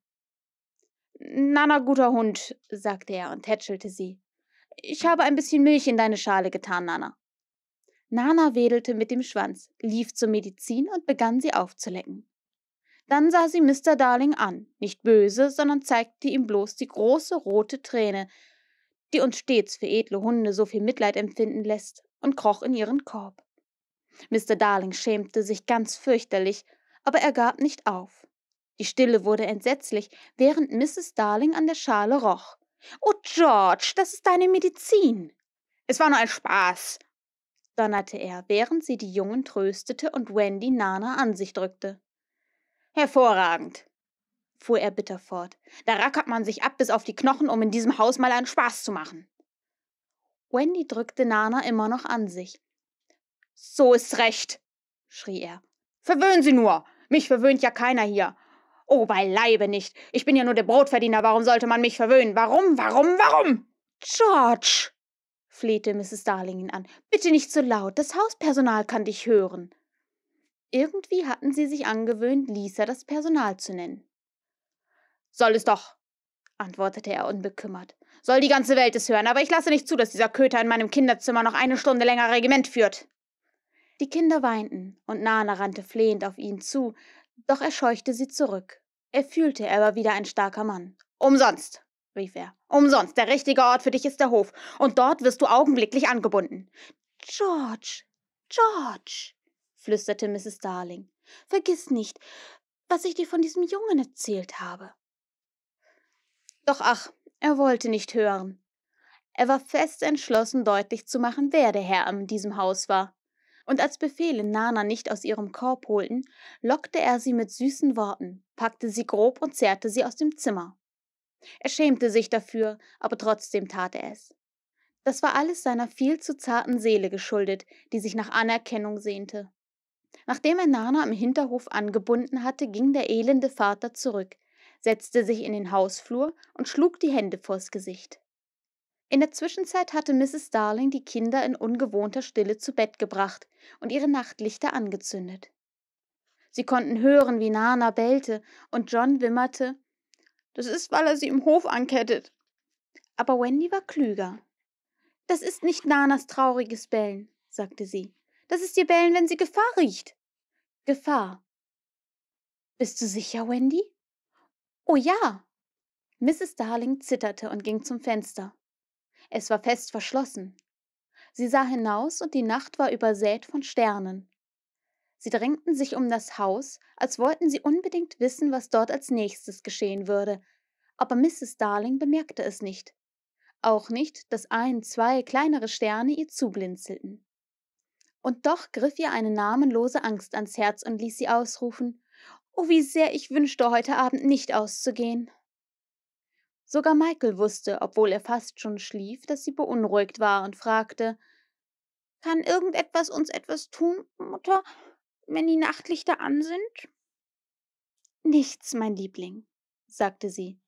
Nana, guter Hund, sagte er und tätschelte sie. Ich habe ein bisschen Milch in deine Schale getan, Nana. Nana wedelte mit dem Schwanz, lief zur Medizin und begann sie aufzulecken. Dann sah sie Mr. Darling an, nicht böse, sondern zeigte ihm bloß die große rote Träne, die uns stets für edle Hunde so viel Mitleid empfinden lässt, und kroch in ihren Korb. Mr. Darling schämte sich ganz fürchterlich, aber er gab nicht auf. Die Stille wurde entsetzlich, während Mrs. Darling an der Schale roch. Oh, George, das ist deine Medizin. Es war nur ein Spaß, donnerte er, während sie die Jungen tröstete und Wendy Nana an sich drückte. Hervorragend, fuhr er bitter fort. Da rackert man sich ab bis auf die Knochen, um in diesem Haus mal einen Spaß zu machen. Wendy drückte Nana immer noch an sich. So ist's recht, schrie er. Verwöhnen Sie nur! Mich verwöhnt ja keiner hier. Oh, beileibe nicht. Ich bin ja nur der Brotverdiener. Warum sollte man mich verwöhnen? Warum, warum, warum? George, flehte Mrs. Darling ihn an, bitte nicht so laut. Das Hauspersonal kann dich hören. Irgendwie hatten sie sich angewöhnt, Lisa das Personal zu nennen. Soll es doch, antwortete er unbekümmert. Soll die ganze Welt es hören, aber ich lasse nicht zu, dass dieser Köter in meinem Kinderzimmer noch eine Stunde länger Regiment führt. Die Kinder weinten, und Nana rannte flehend auf ihn zu, doch er scheuchte sie zurück. Er fühlte, er war wieder ein starker Mann. Umsonst, rief er. Umsonst. Der richtige Ort für dich ist der Hof, und dort wirst du augenblicklich angebunden. George, George, flüsterte Mrs. Darling, vergiss nicht, was ich dir von diesem Jungen erzählt habe. Doch ach, er wollte nicht hören. Er war fest entschlossen, deutlich zu machen, wer der Herr in diesem Haus war und als Befehle Nana nicht aus ihrem Korb holten, lockte er sie mit süßen Worten, packte sie grob und zerrte sie aus dem Zimmer. Er schämte sich dafür, aber trotzdem tat er es. Das war alles seiner viel zu zarten Seele geschuldet, die sich nach Anerkennung sehnte. Nachdem er Nana im Hinterhof angebunden hatte, ging der elende Vater zurück, setzte sich in den Hausflur und schlug die Hände vors Gesicht. In der Zwischenzeit hatte Mrs. Darling die Kinder in ungewohnter Stille zu Bett gebracht und ihre Nachtlichter angezündet. Sie konnten hören, wie Nana bellte, und John wimmerte Das ist, weil er sie im Hof ankettet. Aber Wendy war klüger. Das ist nicht Nanas trauriges Bellen, sagte sie. Das ist ihr Bellen, wenn sie Gefahr riecht. Gefahr. Bist du sicher, Wendy? Oh ja. Mrs. Darling zitterte und ging zum Fenster es war fest verschlossen. Sie sah hinaus, und die Nacht war übersät von Sternen. Sie drängten sich um das Haus, als wollten sie unbedingt wissen, was dort als nächstes geschehen würde, aber Mrs. Darling bemerkte es nicht. Auch nicht, dass ein, zwei kleinere Sterne ihr zublinzelten. Und doch griff ihr eine namenlose Angst ans Herz und ließ sie ausrufen Oh, wie sehr ich wünschte, heute Abend nicht auszugehen. Sogar Michael wusste, obwohl er fast schon schlief, dass sie beunruhigt war und fragte Kann irgendetwas uns etwas tun, Mutter, wenn die Nachtlichter an sind? Nichts, mein Liebling, sagte sie.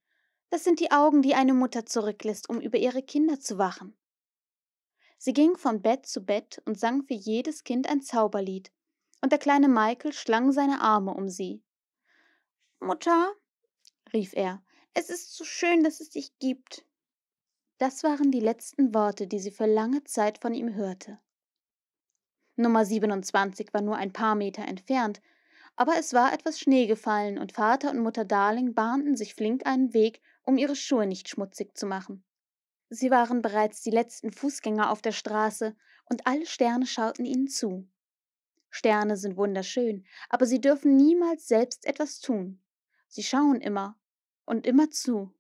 Das sind die Augen, die eine Mutter zurücklässt, um über ihre Kinder zu wachen. Sie ging von Bett zu Bett und sang für jedes Kind ein Zauberlied, und der kleine Michael schlang seine Arme um sie. Mutter, rief er, es ist so schön, dass es dich gibt. Das waren die letzten Worte, die sie für lange Zeit von ihm hörte. Nummer 27 war nur ein paar Meter entfernt, aber es war etwas Schnee gefallen und Vater und Mutter Darling bahnten sich flink einen Weg, um ihre Schuhe nicht schmutzig zu machen. Sie waren bereits die letzten Fußgänger auf der Straße und alle Sterne schauten ihnen zu. Sterne sind wunderschön, aber sie dürfen niemals selbst etwas tun. Sie schauen immer, und immer zu.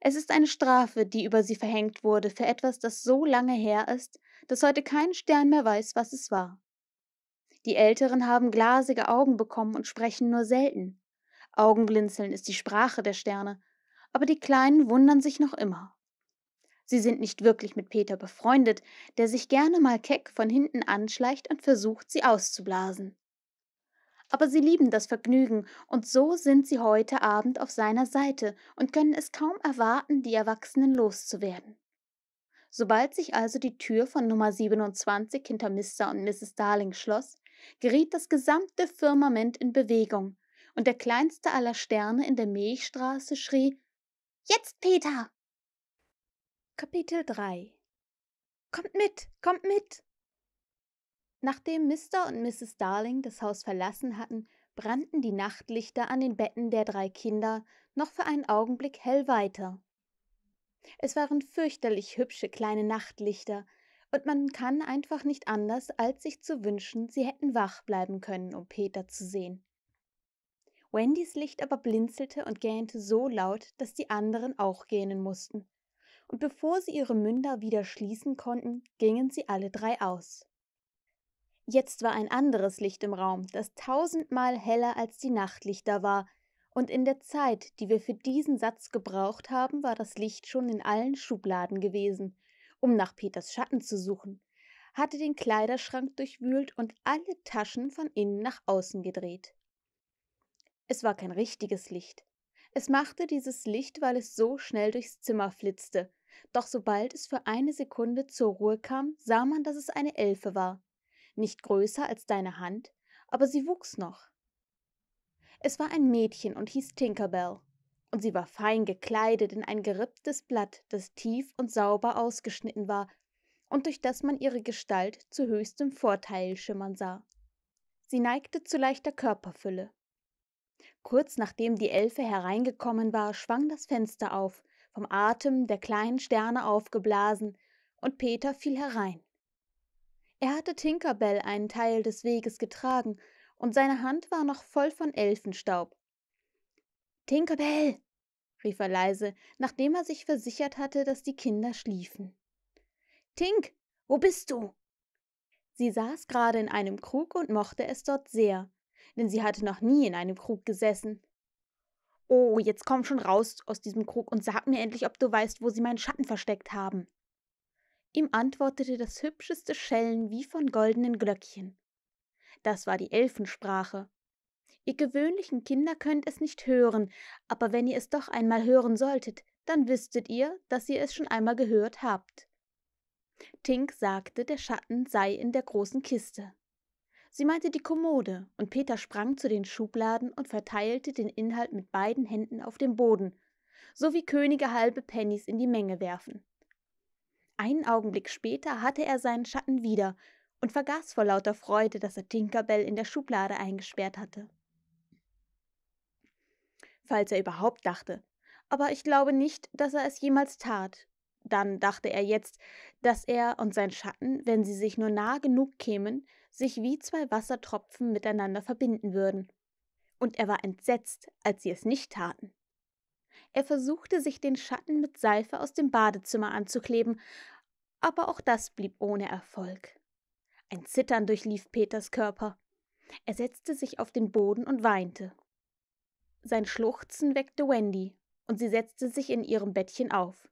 Es ist eine Strafe, die über sie verhängt wurde für etwas, das so lange her ist, dass heute kein Stern mehr weiß, was es war. Die Älteren haben glasige Augen bekommen und sprechen nur selten. Augenblinzeln ist die Sprache der Sterne, aber die Kleinen wundern sich noch immer. Sie sind nicht wirklich mit Peter befreundet, der sich gerne mal keck von hinten anschleicht und versucht, sie auszublasen aber sie lieben das Vergnügen, und so sind sie heute Abend auf seiner Seite und können es kaum erwarten, die Erwachsenen loszuwerden. Sobald sich also die Tür von Nummer 27 hinter Mr. und Mrs. Darling schloss, geriet das gesamte Firmament in Bewegung, und der kleinste aller Sterne in der Milchstraße schrie Jetzt, Peter. Kapitel 3 Kommt mit, kommt mit. Nachdem Mr. und Mrs. Darling das Haus verlassen hatten, brannten die Nachtlichter an den Betten der drei Kinder noch für einen Augenblick hell weiter. Es waren fürchterlich hübsche kleine Nachtlichter, und man kann einfach nicht anders, als sich zu wünschen, sie hätten wach bleiben können, um Peter zu sehen. Wendys Licht aber blinzelte und gähnte so laut, dass die anderen auch gähnen mussten. Und bevor sie ihre Münder wieder schließen konnten, gingen sie alle drei aus. Jetzt war ein anderes Licht im Raum, das tausendmal heller als die Nachtlichter war, und in der Zeit, die wir für diesen Satz gebraucht haben, war das Licht schon in allen Schubladen gewesen, um nach Peters Schatten zu suchen, hatte den Kleiderschrank durchwühlt und alle Taschen von innen nach außen gedreht. Es war kein richtiges Licht. Es machte dieses Licht, weil es so schnell durchs Zimmer flitzte, doch sobald es für eine Sekunde zur Ruhe kam, sah man, dass es eine Elfe war nicht größer als deine Hand, aber sie wuchs noch. Es war ein Mädchen und hieß Tinkerbell, und sie war fein gekleidet in ein geripptes Blatt, das tief und sauber ausgeschnitten war und durch das man ihre Gestalt zu höchstem Vorteil schimmern sah. Sie neigte zu leichter Körperfülle. Kurz nachdem die Elfe hereingekommen war, schwang das Fenster auf, vom Atem der kleinen Sterne aufgeblasen, und Peter fiel herein. Er hatte Tinkerbell einen Teil des Weges getragen, und seine Hand war noch voll von Elfenstaub. Tinkerbell, rief er leise, nachdem er sich versichert hatte, dass die Kinder schliefen. Tink, wo bist du? Sie saß gerade in einem Krug und mochte es dort sehr, denn sie hatte noch nie in einem Krug gesessen. Oh, jetzt komm schon raus aus diesem Krug und sag mir endlich, ob du weißt, wo sie meinen Schatten versteckt haben. Ihm antwortete das hübscheste Schellen wie von goldenen Glöckchen. Das war die Elfensprache. Ihr gewöhnlichen Kinder könnt es nicht hören, aber wenn ihr es doch einmal hören solltet, dann wüsstet ihr, dass ihr es schon einmal gehört habt. Tink sagte, der Schatten sei in der großen Kiste. Sie meinte die Kommode, und Peter sprang zu den Schubladen und verteilte den Inhalt mit beiden Händen auf dem Boden, so wie Könige halbe Pennys in die Menge werfen. Einen Augenblick später hatte er seinen Schatten wieder und vergaß vor lauter Freude, dass er Tinkerbell in der Schublade eingesperrt hatte. Falls er überhaupt dachte, aber ich glaube nicht, dass er es jemals tat. Dann dachte er jetzt, dass er und sein Schatten, wenn sie sich nur nah genug kämen, sich wie zwei Wassertropfen miteinander verbinden würden. Und er war entsetzt, als sie es nicht taten. Er versuchte sich den Schatten mit Seife aus dem Badezimmer anzukleben, aber auch das blieb ohne Erfolg. Ein Zittern durchlief Peters Körper. Er setzte sich auf den Boden und weinte. Sein Schluchzen weckte Wendy, und sie setzte sich in ihrem Bettchen auf.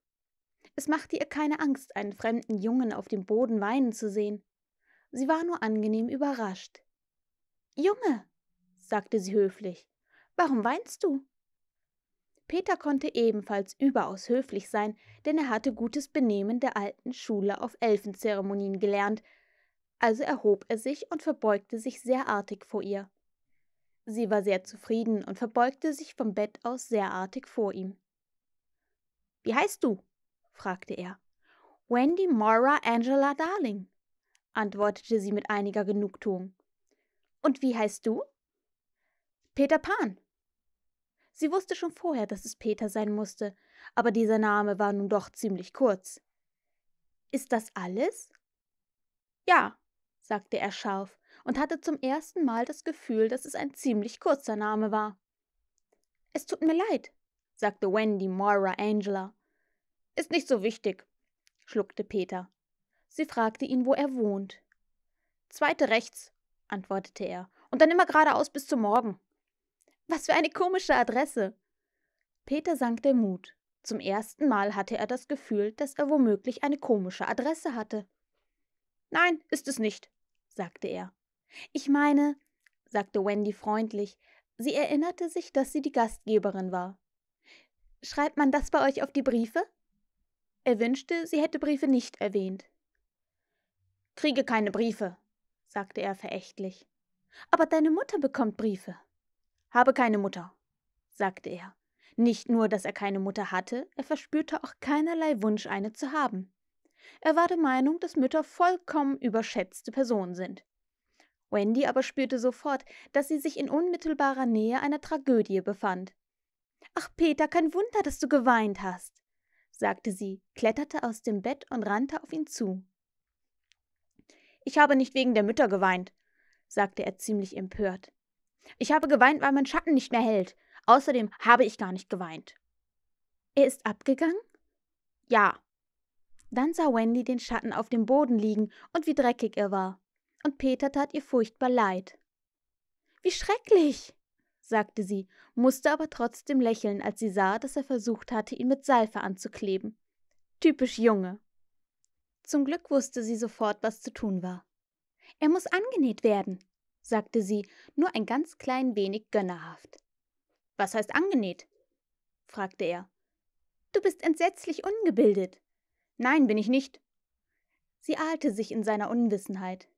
Es machte ihr keine Angst, einen fremden Jungen auf dem Boden weinen zu sehen. Sie war nur angenehm überrascht. Junge, sagte sie höflich, warum weinst du? Peter konnte ebenfalls überaus höflich sein, denn er hatte gutes Benehmen der alten Schule auf Elfenzeremonien gelernt, also erhob er sich und verbeugte sich sehr artig vor ihr. Sie war sehr zufrieden und verbeugte sich vom Bett aus sehr artig vor ihm. Wie heißt du? fragte er. Wendy Mora Angela Darling, antwortete sie mit einiger Genugtuung. Und wie heißt du? Peter Pan, Sie wusste schon vorher, dass es Peter sein musste, aber dieser Name war nun doch ziemlich kurz. Ist das alles? Ja, sagte er scharf und hatte zum ersten Mal das Gefühl, dass es ein ziemlich kurzer Name war. Es tut mir leid, sagte Wendy Moira Angela. Ist nicht so wichtig, schluckte Peter. Sie fragte ihn, wo er wohnt. Zweite rechts, antwortete er, und dann immer geradeaus bis zum Morgen. Was für eine komische Adresse. Peter sank der Mut. Zum ersten Mal hatte er das Gefühl, dass er womöglich eine komische Adresse hatte. Nein, ist es nicht, sagte er. Ich meine, sagte Wendy freundlich, sie erinnerte sich, dass sie die Gastgeberin war. Schreibt man das bei euch auf die Briefe? Er wünschte, sie hätte Briefe nicht erwähnt. Kriege keine Briefe, sagte er verächtlich. Aber deine Mutter bekommt Briefe habe keine Mutter, sagte er. Nicht nur, dass er keine Mutter hatte, er verspürte auch keinerlei Wunsch, eine zu haben. Er war der Meinung, dass Mütter vollkommen überschätzte Personen sind. Wendy aber spürte sofort, dass sie sich in unmittelbarer Nähe einer Tragödie befand. Ach, Peter, kein Wunder, dass du geweint hast, sagte sie, kletterte aus dem Bett und rannte auf ihn zu. Ich habe nicht wegen der Mütter geweint, sagte er ziemlich empört. Ich habe geweint, weil mein Schatten nicht mehr hält. Außerdem habe ich gar nicht geweint. Er ist abgegangen? Ja. Dann sah Wendy den Schatten auf dem Boden liegen und wie dreckig er war. Und Peter tat ihr furchtbar leid. Wie schrecklich, sagte sie, musste aber trotzdem lächeln, als sie sah, dass er versucht hatte, ihn mit Seife anzukleben. Typisch Junge. Zum Glück wusste sie sofort, was zu tun war. Er muss angenäht werden, sagte sie, nur ein ganz klein wenig gönnerhaft. Was heißt angenäht? fragte er. Du bist entsetzlich ungebildet. Nein, bin ich nicht. Sie ahlte sich in seiner Unwissenheit.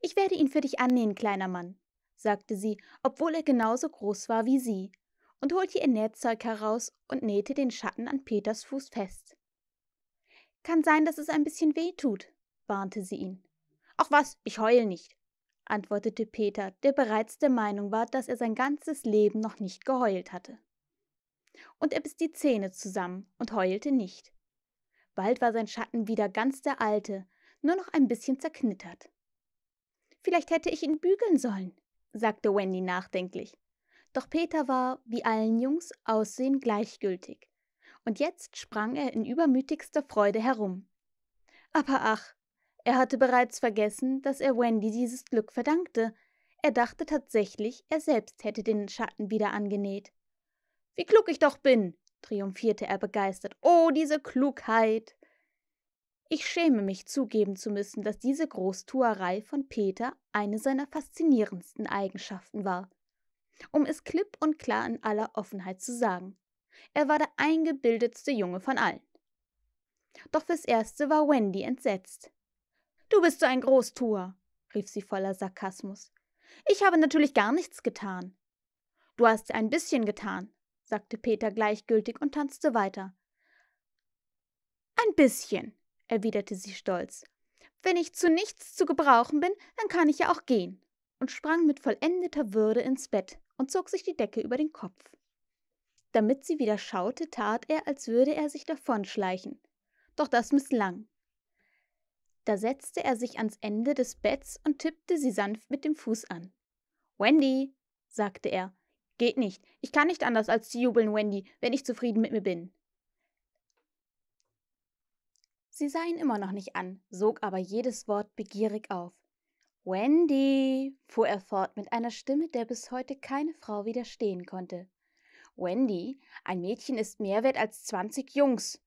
Ich werde ihn für dich annähen, kleiner Mann, sagte sie, obwohl er genauso groß war wie sie, und holte ihr Nähzeug heraus und nähte den Schatten an Peters Fuß fest. Kann sein, dass es ein bisschen weh tut, warnte sie ihn. Ach was, ich heul nicht antwortete Peter, der bereits der Meinung war, dass er sein ganzes Leben noch nicht geheult hatte. Und er biss die Zähne zusammen und heulte nicht. Bald war sein Schatten wieder ganz der alte, nur noch ein bisschen zerknittert. Vielleicht hätte ich ihn bügeln sollen, sagte Wendy nachdenklich. Doch Peter war, wie allen Jungs, aussehen gleichgültig. Und jetzt sprang er in übermütigster Freude herum. Aber ach, er hatte bereits vergessen, dass er Wendy dieses Glück verdankte. Er dachte tatsächlich, er selbst hätte den Schatten wieder angenäht. Wie klug ich doch bin, triumphierte er begeistert. Oh, diese Klugheit! Ich schäme mich zugeben zu müssen, dass diese Großtuerei von Peter eine seiner faszinierendsten Eigenschaften war. Um es klipp und klar in aller Offenheit zu sagen. Er war der eingebildetste Junge von allen. Doch fürs Erste war Wendy entsetzt. Du bist so ein Großtuer, rief sie voller Sarkasmus. Ich habe natürlich gar nichts getan. Du hast ein bisschen getan, sagte Peter gleichgültig und tanzte weiter. Ein bisschen, erwiderte sie stolz. Wenn ich zu nichts zu gebrauchen bin, dann kann ich ja auch gehen, und sprang mit vollendeter Würde ins Bett und zog sich die Decke über den Kopf. Damit sie wieder schaute, tat er, als würde er sich davonschleichen. Doch das misslang. Da setzte er sich ans Ende des Betts und tippte sie sanft mit dem Fuß an. Wendy, sagte er, geht nicht. Ich kann nicht anders als zu jubeln, Wendy, wenn ich zufrieden mit mir bin. Sie sah ihn immer noch nicht an, sog aber jedes Wort begierig auf. Wendy, fuhr er fort mit einer Stimme, der bis heute keine Frau widerstehen konnte. Wendy, ein Mädchen ist mehr wert als zwanzig Jungs.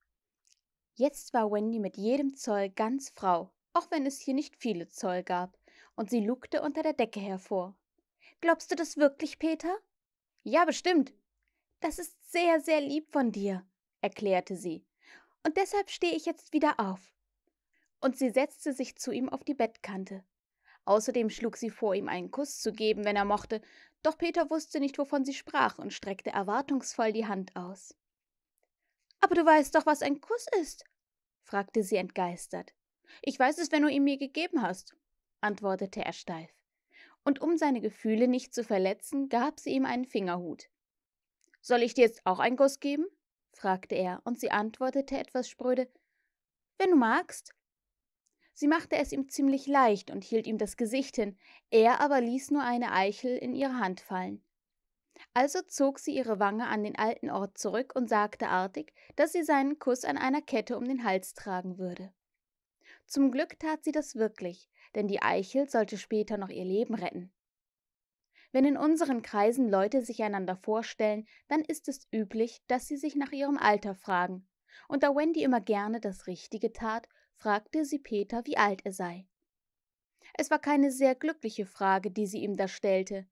Jetzt war Wendy mit jedem Zoll ganz Frau, auch wenn es hier nicht viele Zoll gab, und sie lugte unter der Decke hervor. Glaubst du das wirklich, Peter? Ja, bestimmt. Das ist sehr, sehr lieb von dir, erklärte sie. Und deshalb stehe ich jetzt wieder auf. Und sie setzte sich zu ihm auf die Bettkante. Außerdem schlug sie vor, ihm einen Kuss zu geben, wenn er mochte, doch Peter wusste nicht, wovon sie sprach und streckte erwartungsvoll die Hand aus. Aber du weißt doch, was ein Kuss ist? fragte sie entgeistert. Ich weiß es, wenn du ihn mir gegeben hast, antwortete er steif. Und um seine Gefühle nicht zu verletzen, gab sie ihm einen Fingerhut. Soll ich dir jetzt auch einen Kuss geben? fragte er, und sie antwortete etwas spröde Wenn du magst. Sie machte es ihm ziemlich leicht und hielt ihm das Gesicht hin, er aber ließ nur eine Eichel in ihre Hand fallen. Also zog sie ihre Wange an den alten Ort zurück und sagte artig, dass sie seinen Kuss an einer Kette um den Hals tragen würde. Zum Glück tat sie das wirklich, denn die Eichel sollte später noch ihr Leben retten. Wenn in unseren Kreisen Leute sich einander vorstellen, dann ist es üblich, dass sie sich nach ihrem Alter fragen. Und da Wendy immer gerne das Richtige tat, fragte sie Peter, wie alt er sei. Es war keine sehr glückliche Frage, die sie ihm da stellte,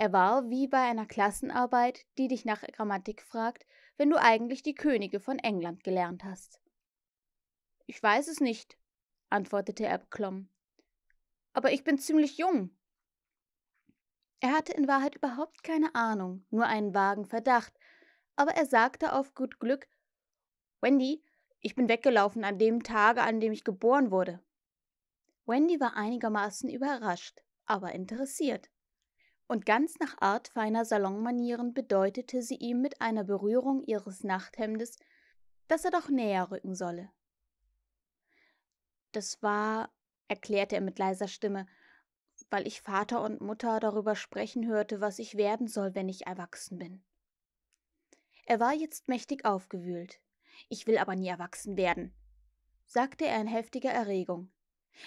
er war wie bei einer Klassenarbeit, die dich nach Grammatik fragt, wenn du eigentlich die Könige von England gelernt hast. Ich weiß es nicht, antwortete er beklommen. Aber ich bin ziemlich jung. Er hatte in Wahrheit überhaupt keine Ahnung, nur einen vagen Verdacht, aber er sagte auf gut Glück Wendy, ich bin weggelaufen an dem Tage, an dem ich geboren wurde. Wendy war einigermaßen überrascht, aber interessiert und ganz nach Art feiner Salonmanieren bedeutete sie ihm mit einer Berührung ihres Nachthemdes, dass er doch näher rücken solle. Das war, erklärte er mit leiser Stimme, weil ich Vater und Mutter darüber sprechen hörte, was ich werden soll, wenn ich erwachsen bin. Er war jetzt mächtig aufgewühlt. Ich will aber nie erwachsen werden, sagte er in heftiger Erregung.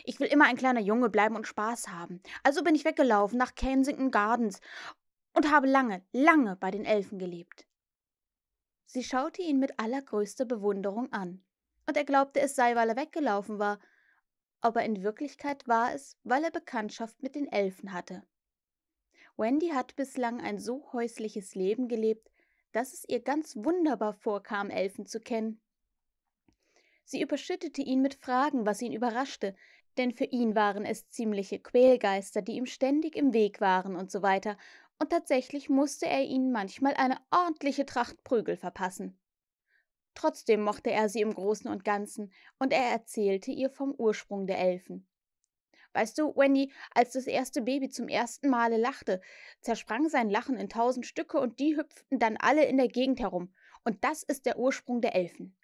Ich will immer ein kleiner Junge bleiben und Spaß haben. Also bin ich weggelaufen nach Kensington Gardens und habe lange, lange bei den Elfen gelebt. Sie schaute ihn mit allergrößter Bewunderung an, und er glaubte, es sei, weil er weggelaufen war, aber in Wirklichkeit war es, weil er Bekanntschaft mit den Elfen hatte. Wendy hat bislang ein so häusliches Leben gelebt, dass es ihr ganz wunderbar vorkam, Elfen zu kennen. Sie überschüttete ihn mit Fragen, was ihn überraschte, denn für ihn waren es ziemliche Quälgeister, die ihm ständig im Weg waren und so weiter, und tatsächlich musste er ihnen manchmal eine ordentliche Tracht Prügel verpassen. Trotzdem mochte er sie im Großen und Ganzen, und er erzählte ihr vom Ursprung der Elfen. Weißt du, Wendy, als das erste Baby zum ersten Male lachte, zersprang sein Lachen in tausend Stücke und die hüpften dann alle in der Gegend herum. Und das ist der Ursprung der Elfen.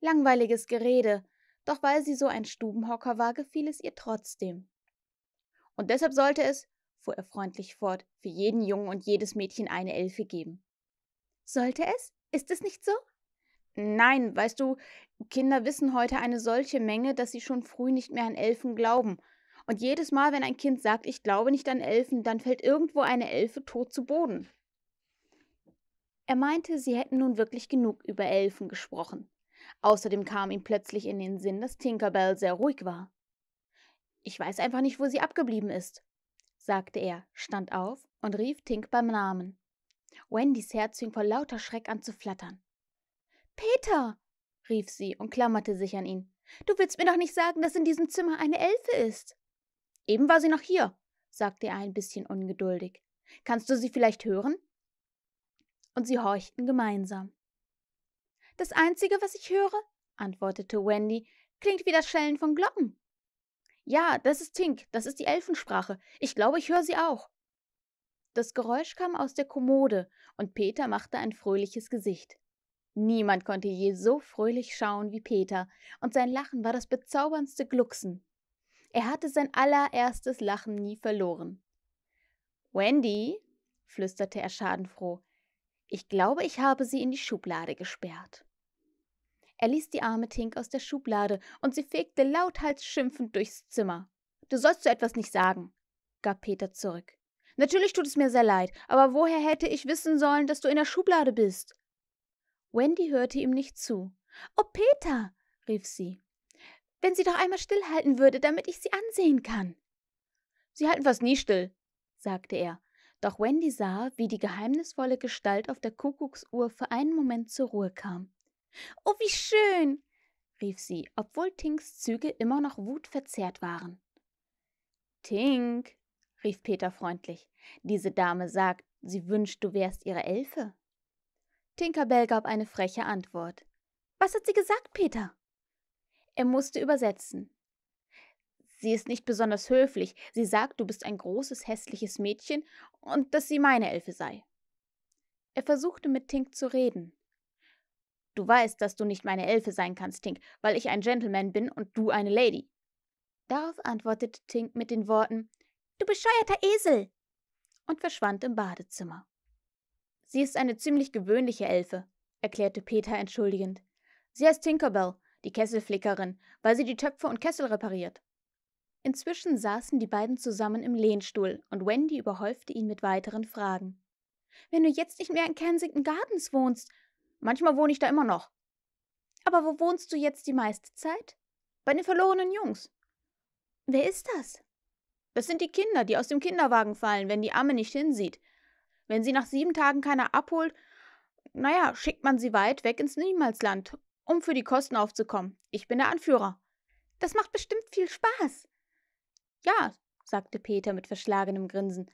Langweiliges Gerede, doch weil sie so ein Stubenhocker war, gefiel es ihr trotzdem. Und deshalb sollte es, fuhr er freundlich fort, für jeden Jungen und jedes Mädchen eine Elfe geben. Sollte es? Ist es nicht so? Nein, weißt du, Kinder wissen heute eine solche Menge, dass sie schon früh nicht mehr an Elfen glauben. Und jedes Mal, wenn ein Kind sagt, ich glaube nicht an Elfen, dann fällt irgendwo eine Elfe tot zu Boden. Er meinte, sie hätten nun wirklich genug über Elfen gesprochen. Außerdem kam ihm plötzlich in den Sinn, dass Tinkerbell sehr ruhig war. Ich weiß einfach nicht, wo sie abgeblieben ist, sagte er, stand auf und rief Tink beim Namen. Wendys Herz fing vor lauter Schreck an zu flattern. Peter, rief sie und klammerte sich an ihn. Du willst mir doch nicht sagen, dass in diesem Zimmer eine Elfe ist. Eben war sie noch hier, sagte er ein bisschen ungeduldig. Kannst du sie vielleicht hören? Und sie horchten gemeinsam. Das Einzige, was ich höre, antwortete Wendy, klingt wie das Schellen von Glocken. Ja, das ist Tink, das ist die Elfensprache. Ich glaube, ich höre sie auch. Das Geräusch kam aus der Kommode, und Peter machte ein fröhliches Gesicht. Niemand konnte je so fröhlich schauen wie Peter, und sein Lachen war das bezauberndste Glucksen. Er hatte sein allererstes Lachen nie verloren. Wendy, flüsterte er schadenfroh, ich glaube, ich habe sie in die Schublade gesperrt. Er ließ die arme Tink aus der Schublade und sie fegte lauthals schimpfend durchs Zimmer. Du sollst so etwas nicht sagen, gab Peter zurück. Natürlich tut es mir sehr leid, aber woher hätte ich wissen sollen, dass du in der Schublade bist? Wendy hörte ihm nicht zu. Oh, Peter, rief sie. Wenn sie doch einmal stillhalten würde, damit ich sie ansehen kann. Sie halten fast nie still, sagte er. Doch Wendy sah, wie die geheimnisvolle Gestalt auf der Kuckucksuhr für einen Moment zur Ruhe kam. Oh, wie schön! rief sie, obwohl Tinks Züge immer noch wutverzerrt waren. Tink, rief Peter freundlich, diese Dame sagt, sie wünscht, du wärst ihre Elfe. Tinkerbell gab eine freche Antwort. Was hat sie gesagt, Peter? Er musste übersetzen. Sie ist nicht besonders höflich. Sie sagt, du bist ein großes, hässliches Mädchen und dass sie meine Elfe sei. Er versuchte mit Tink zu reden. Du weißt, dass du nicht meine Elfe sein kannst, Tink, weil ich ein Gentleman bin und du eine Lady. Darauf antwortete Tink mit den Worten Du bescheuerter Esel. und verschwand im Badezimmer. Sie ist eine ziemlich gewöhnliche Elfe, erklärte Peter entschuldigend. Sie heißt Tinkerbell, die Kesselflickerin, weil sie die Töpfe und Kessel repariert. Inzwischen saßen die beiden zusammen im Lehnstuhl und Wendy überhäufte ihn mit weiteren Fragen. Wenn du jetzt nicht mehr in Kensington Gardens wohnst, manchmal wohne ich da immer noch. Aber wo wohnst du jetzt die meiste Zeit? Bei den verlorenen Jungs. Wer ist das? Das sind die Kinder, die aus dem Kinderwagen fallen, wenn die Amme nicht hinsieht. Wenn sie nach sieben Tagen keiner abholt, naja, schickt man sie weit weg ins Niemalsland, um für die Kosten aufzukommen. Ich bin der Anführer. Das macht bestimmt viel Spaß. Ja, sagte Peter mit verschlagenem Grinsen.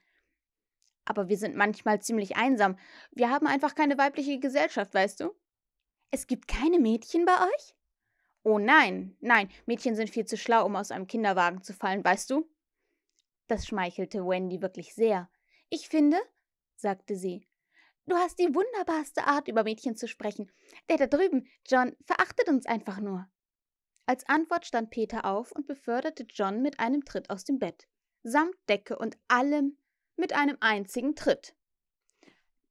Aber wir sind manchmal ziemlich einsam. Wir haben einfach keine weibliche Gesellschaft, weißt du? Es gibt keine Mädchen bei euch? Oh nein, nein, Mädchen sind viel zu schlau, um aus einem Kinderwagen zu fallen, weißt du? Das schmeichelte Wendy wirklich sehr. Ich finde, sagte sie, du hast die wunderbarste Art, über Mädchen zu sprechen. Der da drüben, John, verachtet uns einfach nur. Als Antwort stand Peter auf und beförderte John mit einem Tritt aus dem Bett, samt Decke und allem mit einem einzigen Tritt.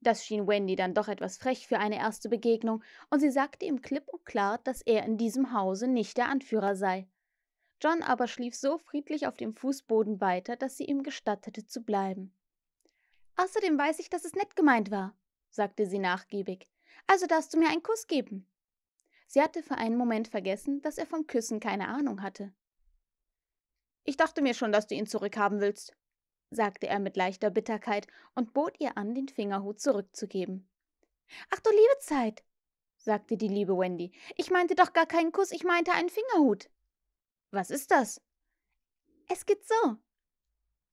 Das schien Wendy dann doch etwas frech für eine erste Begegnung, und sie sagte ihm klipp und klar, dass er in diesem Hause nicht der Anführer sei. John aber schlief so friedlich auf dem Fußboden weiter, dass sie ihm gestattete zu bleiben. Außerdem weiß ich, dass es nett gemeint war, sagte sie nachgiebig. Also darfst du mir einen Kuss geben. Sie hatte für einen Moment vergessen, dass er vom Küssen keine Ahnung hatte. Ich dachte mir schon, dass du ihn zurückhaben willst, sagte er mit leichter Bitterkeit und bot ihr an, den Fingerhut zurückzugeben. Ach du liebe Zeit, sagte die liebe Wendy. Ich meinte doch gar keinen Kuss, ich meinte einen Fingerhut. Was ist das? Es geht so.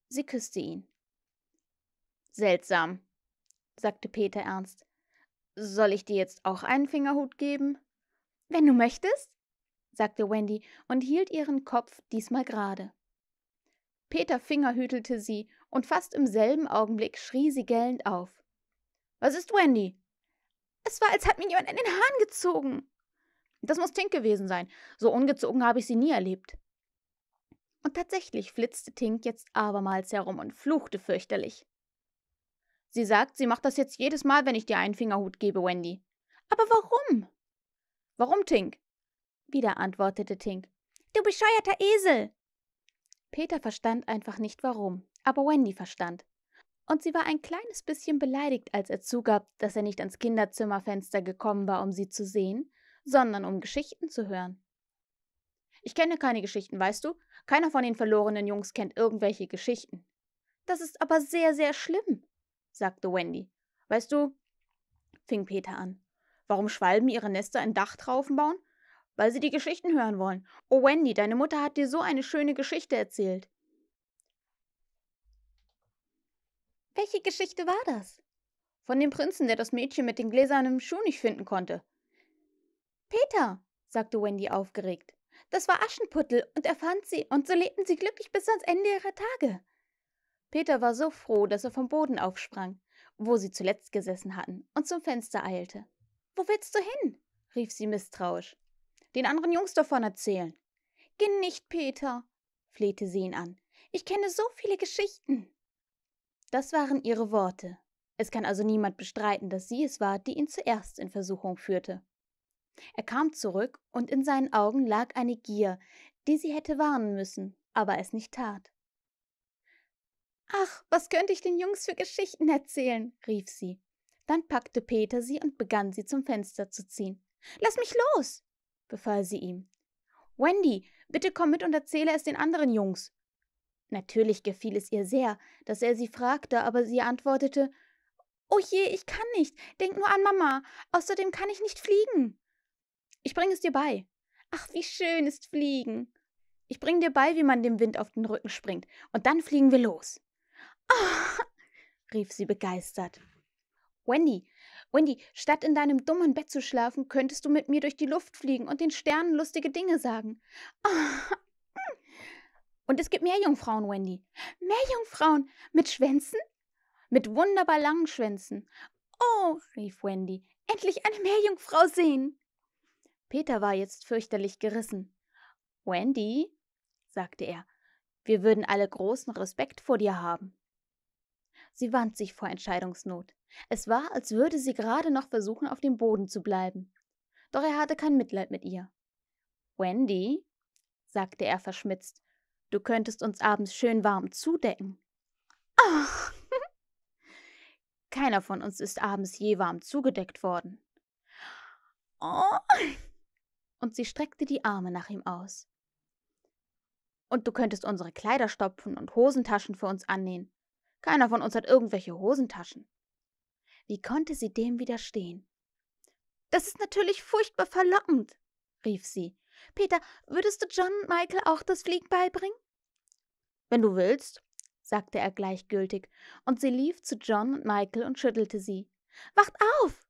Sie küsste ihn. Seltsam, sagte Peter ernst. Soll ich dir jetzt auch einen Fingerhut geben? Wenn du möchtest, sagte Wendy und hielt ihren Kopf diesmal gerade. Peter fingerhütelte sie und fast im selben Augenblick schrie sie gellend auf. Was ist Wendy? Es war, als hat mir jemand an den Hahn gezogen. Das muss Tink gewesen sein. So ungezogen habe ich sie nie erlebt. Und tatsächlich flitzte Tink jetzt abermals herum und fluchte fürchterlich. Sie sagt, sie macht das jetzt jedes Mal, wenn ich dir einen Fingerhut gebe, Wendy. Aber warum? Warum, Tink? Wieder antwortete Tink. Du bescheuerter Esel! Peter verstand einfach nicht warum, aber Wendy verstand. Und sie war ein kleines bisschen beleidigt, als er zugab, dass er nicht ans Kinderzimmerfenster gekommen war, um sie zu sehen, sondern um Geschichten zu hören. Ich kenne keine Geschichten, weißt du? Keiner von den verlorenen Jungs kennt irgendwelche Geschichten. Das ist aber sehr, sehr schlimm, sagte Wendy. Weißt du, fing Peter an. Warum Schwalben ihre Nester in Dachtraufen bauen? Weil sie die Geschichten hören wollen. Oh Wendy, deine Mutter hat dir so eine schöne Geschichte erzählt. Welche Geschichte war das? Von dem Prinzen, der das Mädchen mit den gläsernen Schuh nicht finden konnte. Peter, sagte Wendy aufgeregt. Das war Aschenputtel und er fand sie und so lebten sie glücklich bis ans Ende ihrer Tage. Peter war so froh, dass er vom Boden aufsprang, wo sie zuletzt gesessen hatten, und zum Fenster eilte. Wo willst du hin? rief sie misstrauisch. Den anderen Jungs davon erzählen. Geh nicht, Peter, flehte sie ihn an. Ich kenne so viele Geschichten. Das waren ihre Worte. Es kann also niemand bestreiten, dass sie es war, die ihn zuerst in Versuchung führte. Er kam zurück, und in seinen Augen lag eine Gier, die sie hätte warnen müssen, aber es nicht tat. Ach, was könnte ich den Jungs für Geschichten erzählen? rief sie. Dann packte Peter sie und begann sie zum Fenster zu ziehen. Lass mich los! befahl sie ihm. Wendy, bitte komm mit und erzähle es den anderen Jungs. Natürlich gefiel es ihr sehr, dass er sie fragte, aber sie antwortete Oh je, ich kann nicht. Denk nur an Mama. Außerdem kann ich nicht fliegen. Ich bringe es dir bei. Ach, wie schön ist Fliegen. Ich bringe dir bei, wie man dem Wind auf den Rücken springt, und dann fliegen wir los. Oh, rief sie begeistert. Wendy, Wendy, statt in deinem dummen Bett zu schlafen, könntest du mit mir durch die Luft fliegen und den Sternen lustige Dinge sagen. Und es gibt Meerjungfrauen, Wendy. Meerjungfrauen mit Schwänzen? Mit wunderbar langen Schwänzen. Oh, rief Wendy, endlich eine Meerjungfrau sehen. Peter war jetzt fürchterlich gerissen. Wendy, sagte er, wir würden alle großen Respekt vor dir haben. Sie wand sich vor Entscheidungsnot. Es war, als würde sie gerade noch versuchen, auf dem Boden zu bleiben. Doch er hatte kein Mitleid mit ihr. Wendy, sagte er verschmitzt, du könntest uns abends schön warm zudecken. Ach! Keiner von uns ist abends je warm zugedeckt worden. Oh! Und sie streckte die Arme nach ihm aus. Und du könntest unsere Kleider stopfen und Hosentaschen für uns annähen. Keiner von uns hat irgendwelche Hosentaschen. Wie konnte sie dem widerstehen? Das ist natürlich furchtbar verlockend, rief sie. Peter, würdest du John und Michael auch das Fliegen beibringen? Wenn du willst, sagte er gleichgültig, und sie lief zu John und Michael und schüttelte sie. Wacht auf!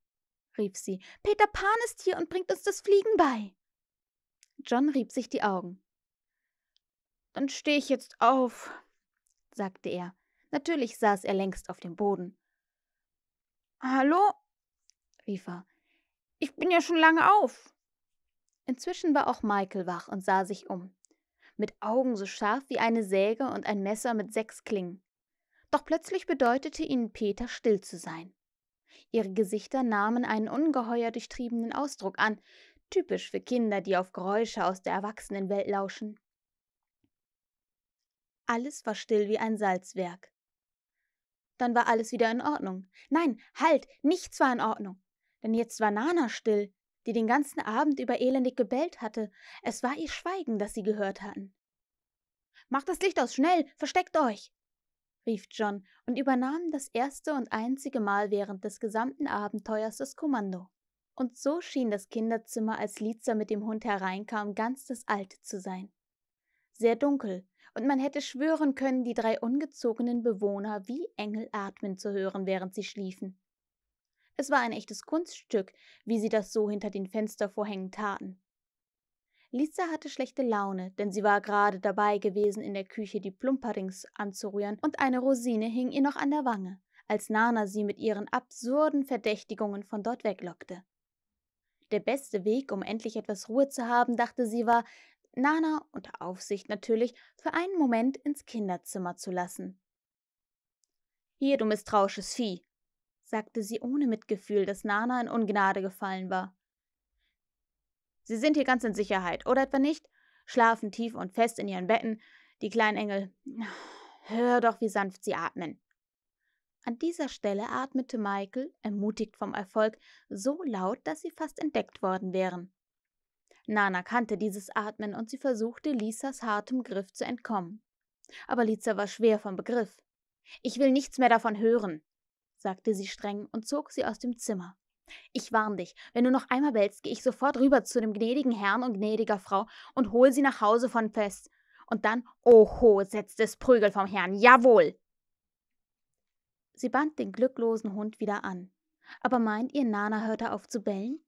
rief sie. Peter Pan ist hier und bringt uns das Fliegen bei. John rieb sich die Augen. Dann stehe ich jetzt auf, sagte er. Natürlich saß er längst auf dem Boden. Hallo? rief er. Ich bin ja schon lange auf. Inzwischen war auch Michael wach und sah sich um. Mit Augen so scharf wie eine Säge und ein Messer mit sechs Klingen. Doch plötzlich bedeutete ihnen Peter, still zu sein. Ihre Gesichter nahmen einen ungeheuer durchtriebenen Ausdruck an, typisch für Kinder, die auf Geräusche aus der Erwachsenenwelt lauschen. Alles war still wie ein Salzwerk. Dann war alles wieder in Ordnung. Nein, halt, nichts war in Ordnung. Denn jetzt war Nana still, die den ganzen Abend über elendig gebellt hatte. Es war ihr Schweigen, das sie gehört hatten. Macht das Licht aus, schnell, versteckt euch! rief John und übernahm das erste und einzige Mal während des gesamten Abenteuers das Kommando. Und so schien das Kinderzimmer, als Liza mit dem Hund hereinkam, ganz das alte zu sein. Sehr dunkel, und man hätte schwören können, die drei ungezogenen Bewohner wie Engel atmen zu hören, während sie schliefen. Es war ein echtes Kunststück, wie sie das so hinter den Fenstervorhängen taten. Lisa hatte schlechte Laune, denn sie war gerade dabei gewesen, in der Küche die Plumperings anzurühren, und eine Rosine hing ihr noch an der Wange, als Nana sie mit ihren absurden Verdächtigungen von dort weglockte. Der beste Weg, um endlich etwas Ruhe zu haben, dachte sie, war, Nana unter Aufsicht natürlich für einen Moment ins Kinderzimmer zu lassen. Hier, du misstrauisches Vieh, sagte sie ohne Mitgefühl, dass Nana in Ungnade gefallen war. Sie sind hier ganz in Sicherheit, oder etwa nicht? Schlafen tief und fest in ihren Betten, die kleinen Engel. Hör doch, wie sanft sie atmen. An dieser Stelle atmete Michael, ermutigt vom Erfolg, so laut, dass sie fast entdeckt worden wären. Nana kannte dieses Atmen und sie versuchte, Lisas hartem Griff zu entkommen. Aber Lisa war schwer vom Begriff. Ich will nichts mehr davon hören, sagte sie streng und zog sie aus dem Zimmer. Ich warn dich, wenn du noch einmal bellst, gehe ich sofort rüber zu dem gnädigen Herrn und gnädiger Frau und hole sie nach Hause von fest. Und dann, oho, setzt es Prügel vom Herrn, jawohl! Sie band den glücklosen Hund wieder an. Aber meint ihr, Nana hörte auf zu bellen?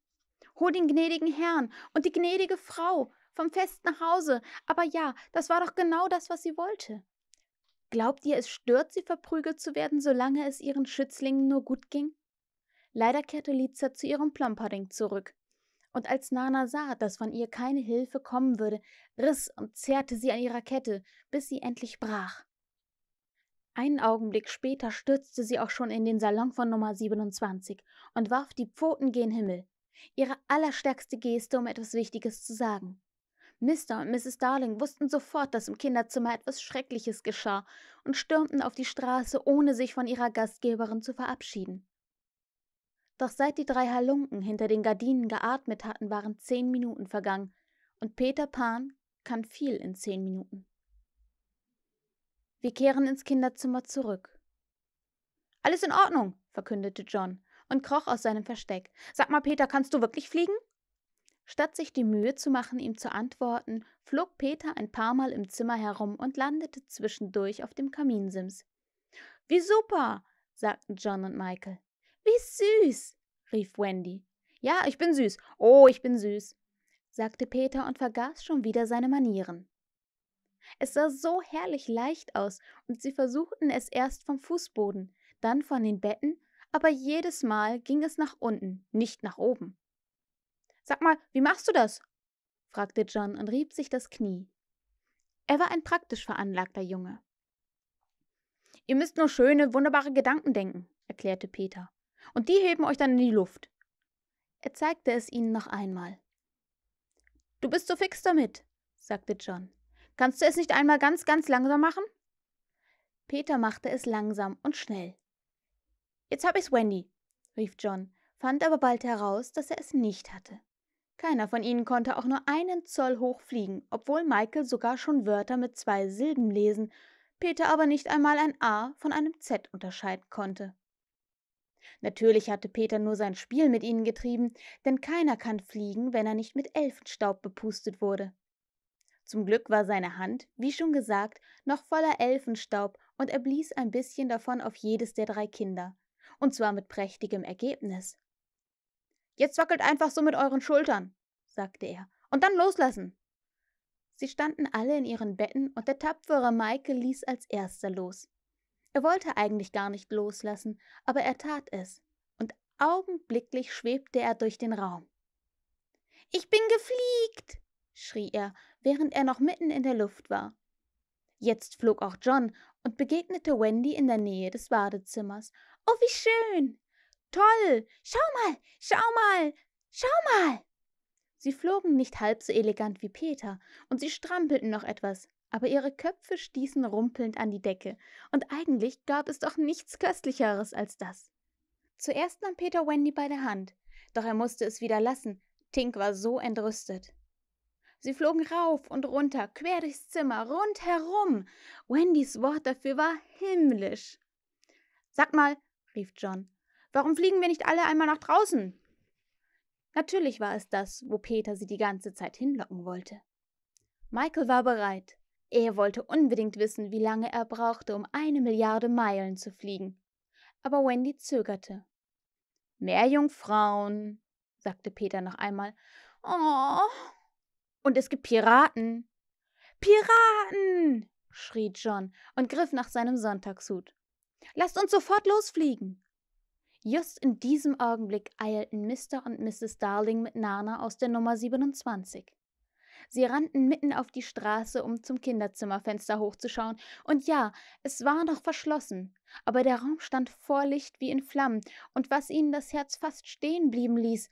Hol den gnädigen Herrn und die gnädige Frau vom Fest nach Hause. Aber ja, das war doch genau das, was sie wollte. Glaubt ihr, es stört sie, verprügelt zu werden, solange es ihren Schützlingen nur gut ging? Leider kehrte Liza zu ihrem Plumpering zurück. Und als Nana sah, dass von ihr keine Hilfe kommen würde, riss und zerrte sie an ihrer Kette, bis sie endlich brach. Einen Augenblick später stürzte sie auch schon in den Salon von Nummer 27 und warf die Pfoten gen Himmel. Ihre allerstärkste Geste, um etwas Wichtiges zu sagen. Mr. und Mrs. Darling wussten sofort, dass im Kinderzimmer etwas Schreckliches geschah und stürmten auf die Straße, ohne sich von ihrer Gastgeberin zu verabschieden. Doch seit die drei Halunken hinter den Gardinen geatmet hatten, waren zehn Minuten vergangen, und Peter Pan kann viel in zehn Minuten. Wir kehren ins Kinderzimmer zurück. Alles in Ordnung, verkündete John und kroch aus seinem Versteck. Sag mal, Peter, kannst du wirklich fliegen? Statt sich die Mühe zu machen, ihm zu antworten, flog Peter ein paar Mal im Zimmer herum und landete zwischendurch auf dem Kaminsims. Wie super, sagten John und Michael. Wie süß, rief Wendy. Ja, ich bin süß. Oh, ich bin süß, sagte Peter und vergaß schon wieder seine Manieren. Es sah so herrlich leicht aus, und sie versuchten es erst vom Fußboden, dann von den Betten aber jedes Mal ging es nach unten, nicht nach oben. Sag mal, wie machst du das? fragte John und rieb sich das Knie. Er war ein praktisch veranlagter Junge. Ihr müsst nur schöne, wunderbare Gedanken denken, erklärte Peter. Und die heben euch dann in die Luft. Er zeigte es ihnen noch einmal. Du bist so fix damit, sagte John. Kannst du es nicht einmal ganz, ganz langsam machen? Peter machte es langsam und schnell. Jetzt hab ich's, Wendy, rief John, fand aber bald heraus, dass er es nicht hatte. Keiner von ihnen konnte auch nur einen Zoll hoch fliegen, obwohl Michael sogar schon Wörter mit zwei Silben lesen, Peter aber nicht einmal ein A von einem Z unterscheiden konnte. Natürlich hatte Peter nur sein Spiel mit ihnen getrieben, denn keiner kann fliegen, wenn er nicht mit Elfenstaub bepustet wurde. Zum Glück war seine Hand, wie schon gesagt, noch voller Elfenstaub und er blies ein bisschen davon auf jedes der drei Kinder, und zwar mit prächtigem Ergebnis. Jetzt wackelt einfach so mit euren Schultern, sagte er, und dann loslassen. Sie standen alle in ihren Betten und der tapfere Maike ließ als erster los. Er wollte eigentlich gar nicht loslassen, aber er tat es, und augenblicklich schwebte er durch den Raum. Ich bin gefliegt, schrie er, während er noch mitten in der Luft war. Jetzt flog auch John und begegnete Wendy in der Nähe des Badezimmers. Oh, wie schön! Toll! Schau mal! Schau mal! Schau mal! Sie flogen nicht halb so elegant wie Peter, und sie strampelten noch etwas, aber ihre Köpfe stießen rumpelnd an die Decke, und eigentlich gab es doch nichts Köstlicheres als das. Zuerst nahm Peter Wendy bei der Hand, doch er musste es wieder lassen, Tink war so entrüstet. Sie flogen rauf und runter, quer durchs Zimmer, rundherum. Wendys Wort dafür war himmlisch. Sag mal, rief John, warum fliegen wir nicht alle einmal nach draußen? Natürlich war es das, wo Peter sie die ganze Zeit hinlocken wollte. Michael war bereit. Er wollte unbedingt wissen, wie lange er brauchte, um eine Milliarde Meilen zu fliegen. Aber Wendy zögerte. Mehr Jungfrauen, sagte Peter noch einmal. Oh, und es gibt Piraten. Piraten! schrie John und griff nach seinem Sonntagshut. Lasst uns sofort losfliegen! Just in diesem Augenblick eilten Mr. und Mrs. Darling mit Nana aus der Nummer 27. Sie rannten mitten auf die Straße, um zum Kinderzimmerfenster hochzuschauen, und ja, es war noch verschlossen, aber der Raum stand vor Licht wie in Flammen, und was ihnen das Herz fast stehen blieben ließ,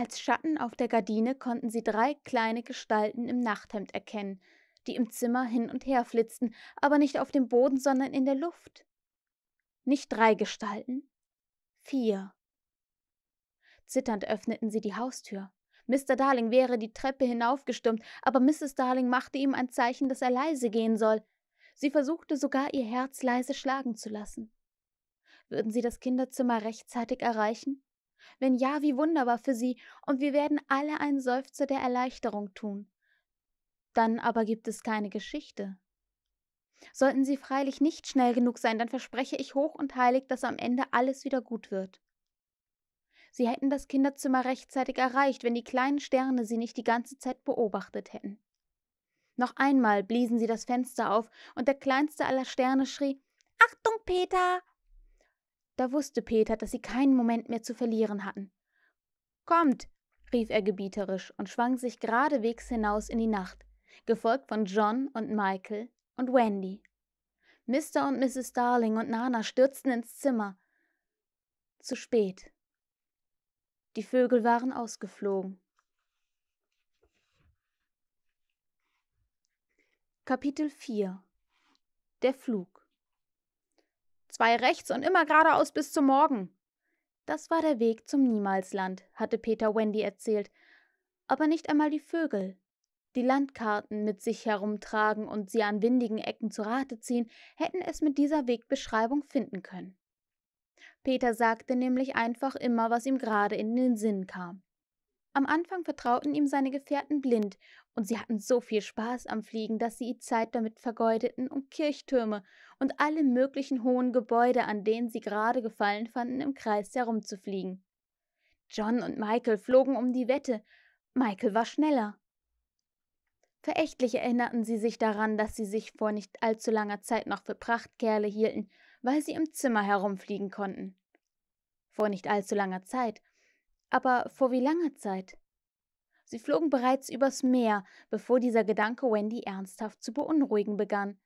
als Schatten auf der Gardine konnten sie drei kleine Gestalten im Nachthemd erkennen, die im Zimmer hin und her flitzten, aber nicht auf dem Boden, sondern in der Luft. Nicht drei Gestalten, vier. Zitternd öffneten sie die Haustür. Mr. Darling wäre die Treppe hinaufgestürmt, aber Mrs. Darling machte ihm ein Zeichen, dass er leise gehen soll. Sie versuchte sogar, ihr Herz leise schlagen zu lassen. Würden sie das Kinderzimmer rechtzeitig erreichen? Wenn ja, wie wunderbar für sie, und wir werden alle einen Seufzer der Erleichterung tun. Dann aber gibt es keine Geschichte. Sollten sie freilich nicht schnell genug sein, dann verspreche ich hoch und heilig, dass am Ende alles wieder gut wird. Sie hätten das Kinderzimmer rechtzeitig erreicht, wenn die kleinen Sterne sie nicht die ganze Zeit beobachtet hätten. Noch einmal bliesen sie das Fenster auf, und der kleinste aller Sterne schrie Achtung, Peter. Da wusste Peter, dass sie keinen Moment mehr zu verlieren hatten. Kommt, rief er gebieterisch und schwang sich geradewegs hinaus in die Nacht, gefolgt von John und Michael und Wendy. Mr. und Mrs. Darling und Nana stürzten ins Zimmer. Zu spät. Die Vögel waren ausgeflogen. Kapitel 4 Der Flug zwei rechts und immer geradeaus bis zum Morgen. Das war der Weg zum Niemalsland, hatte Peter Wendy erzählt. Aber nicht einmal die Vögel, die Landkarten mit sich herumtragen und sie an windigen Ecken zu Rate ziehen, hätten es mit dieser Wegbeschreibung finden können. Peter sagte nämlich einfach immer, was ihm gerade in den Sinn kam. Am Anfang vertrauten ihm seine Gefährten blind und sie hatten so viel Spaß am Fliegen, dass sie die Zeit damit vergeudeten, um Kirchtürme und alle möglichen hohen Gebäude, an denen sie gerade gefallen fanden, im Kreis herumzufliegen. John und Michael flogen um die Wette. Michael war schneller. Verächtlich erinnerten sie sich daran, dass sie sich vor nicht allzu langer Zeit noch für Prachtkerle hielten, weil sie im Zimmer herumfliegen konnten. Vor nicht allzu langer Zeit. Aber vor wie langer Zeit? Sie flogen bereits übers Meer, bevor dieser Gedanke Wendy ernsthaft zu beunruhigen begann.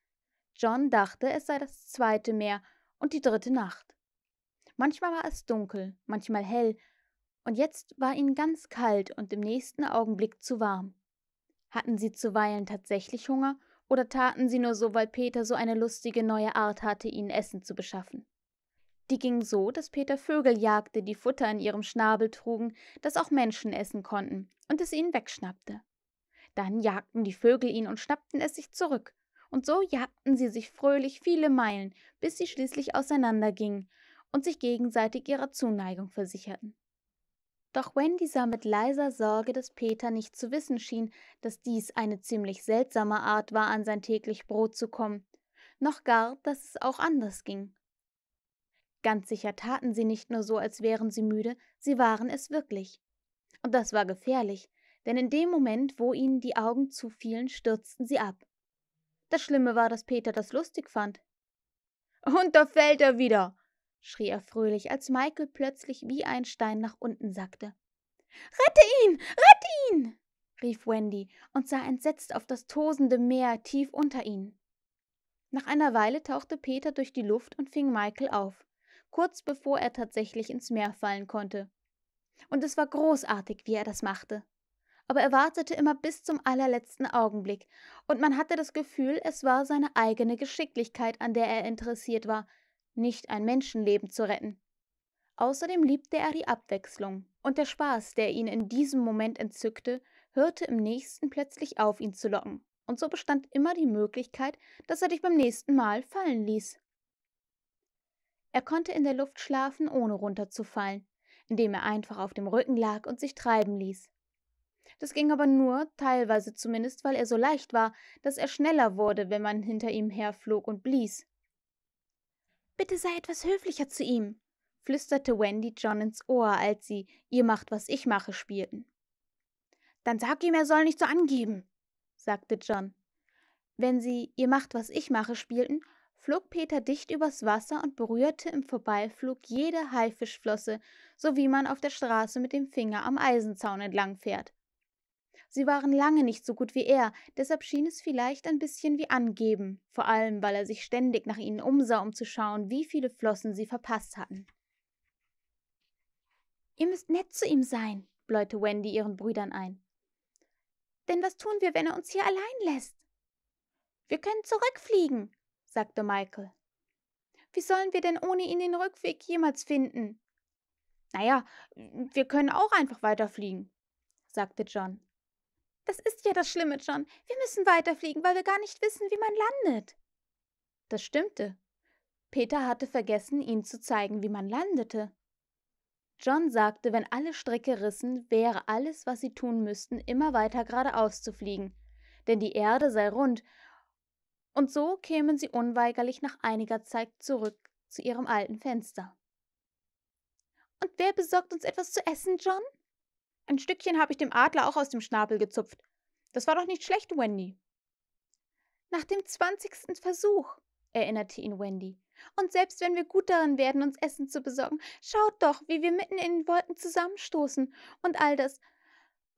John dachte, es sei das zweite Meer und die dritte Nacht. Manchmal war es dunkel, manchmal hell, und jetzt war ihnen ganz kalt und im nächsten Augenblick zu warm. Hatten sie zuweilen tatsächlich Hunger oder taten sie nur so, weil Peter so eine lustige neue Art hatte, ihnen Essen zu beschaffen? Die ging so, dass Peter Vögel jagte, die Futter in ihrem Schnabel trugen, das auch Menschen essen konnten, und es ihnen wegschnappte. Dann jagten die Vögel ihn und schnappten es sich zurück, und so jagten sie sich fröhlich viele Meilen, bis sie schließlich auseinandergingen und sich gegenseitig ihrer Zuneigung versicherten. Doch Wendy sah mit leiser Sorge, dass Peter nicht zu wissen schien, dass dies eine ziemlich seltsame Art war, an sein täglich Brot zu kommen, noch gar, dass es auch anders ging. Ganz sicher taten sie nicht nur so, als wären sie müde, sie waren es wirklich. Und das war gefährlich, denn in dem Moment, wo ihnen die Augen zufielen, stürzten sie ab. Das Schlimme war, dass Peter das lustig fand. Und da fällt er wieder, schrie er fröhlich, als Michael plötzlich wie ein Stein nach unten sackte. Rette ihn, rette ihn! rief Wendy und sah entsetzt auf das tosende Meer tief unter ihnen. Nach einer Weile tauchte Peter durch die Luft und fing Michael auf kurz bevor er tatsächlich ins Meer fallen konnte. Und es war großartig, wie er das machte. Aber er wartete immer bis zum allerletzten Augenblick, und man hatte das Gefühl, es war seine eigene Geschicklichkeit, an der er interessiert war, nicht ein Menschenleben zu retten. Außerdem liebte er die Abwechslung, und der Spaß, der ihn in diesem Moment entzückte, hörte im nächsten plötzlich auf, ihn zu locken, und so bestand immer die Möglichkeit, dass er dich beim nächsten Mal fallen ließ. Er konnte in der Luft schlafen, ohne runterzufallen, indem er einfach auf dem Rücken lag und sich treiben ließ. Das ging aber nur, teilweise zumindest, weil er so leicht war, dass er schneller wurde, wenn man hinter ihm herflog und blies. Bitte sei etwas höflicher zu ihm, flüsterte Wendy John ins Ohr, als sie Ihr macht, was ich mache spielten. Dann sag ihm, er soll nicht so angeben, sagte John. Wenn sie Ihr macht, was ich mache spielten, flog Peter dicht übers Wasser und berührte im Vorbeiflug jede Haifischflosse, so wie man auf der Straße mit dem Finger am Eisenzaun entlangfährt. Sie waren lange nicht so gut wie er, deshalb schien es vielleicht ein bisschen wie angeben, vor allem weil er sich ständig nach ihnen umsah, um zu schauen, wie viele Flossen sie verpasst hatten. Ihr müsst nett zu ihm sein, bläute Wendy ihren Brüdern ein. Denn was tun wir, wenn er uns hier allein lässt? Wir können zurückfliegen, sagte Michael. Wie sollen wir denn ohne ihn den Rückweg jemals finden? Naja, wir können auch einfach weiterfliegen, sagte John. Das ist ja das Schlimme, John. Wir müssen weiterfliegen, weil wir gar nicht wissen, wie man landet. Das stimmte. Peter hatte vergessen, ihm zu zeigen, wie man landete. John sagte, wenn alle Stricke rissen, wäre alles, was sie tun müssten, immer weiter geradeaus zu fliegen, denn die Erde sei rund, und so kämen sie unweigerlich nach einiger Zeit zurück zu ihrem alten Fenster. Und wer besorgt uns etwas zu essen, John? Ein Stückchen habe ich dem Adler auch aus dem Schnabel gezupft. Das war doch nicht schlecht, Wendy. Nach dem zwanzigsten Versuch, erinnerte ihn Wendy. Und selbst wenn wir gut darin werden, uns Essen zu besorgen, schaut doch, wie wir mitten in den Wolken zusammenstoßen und all das,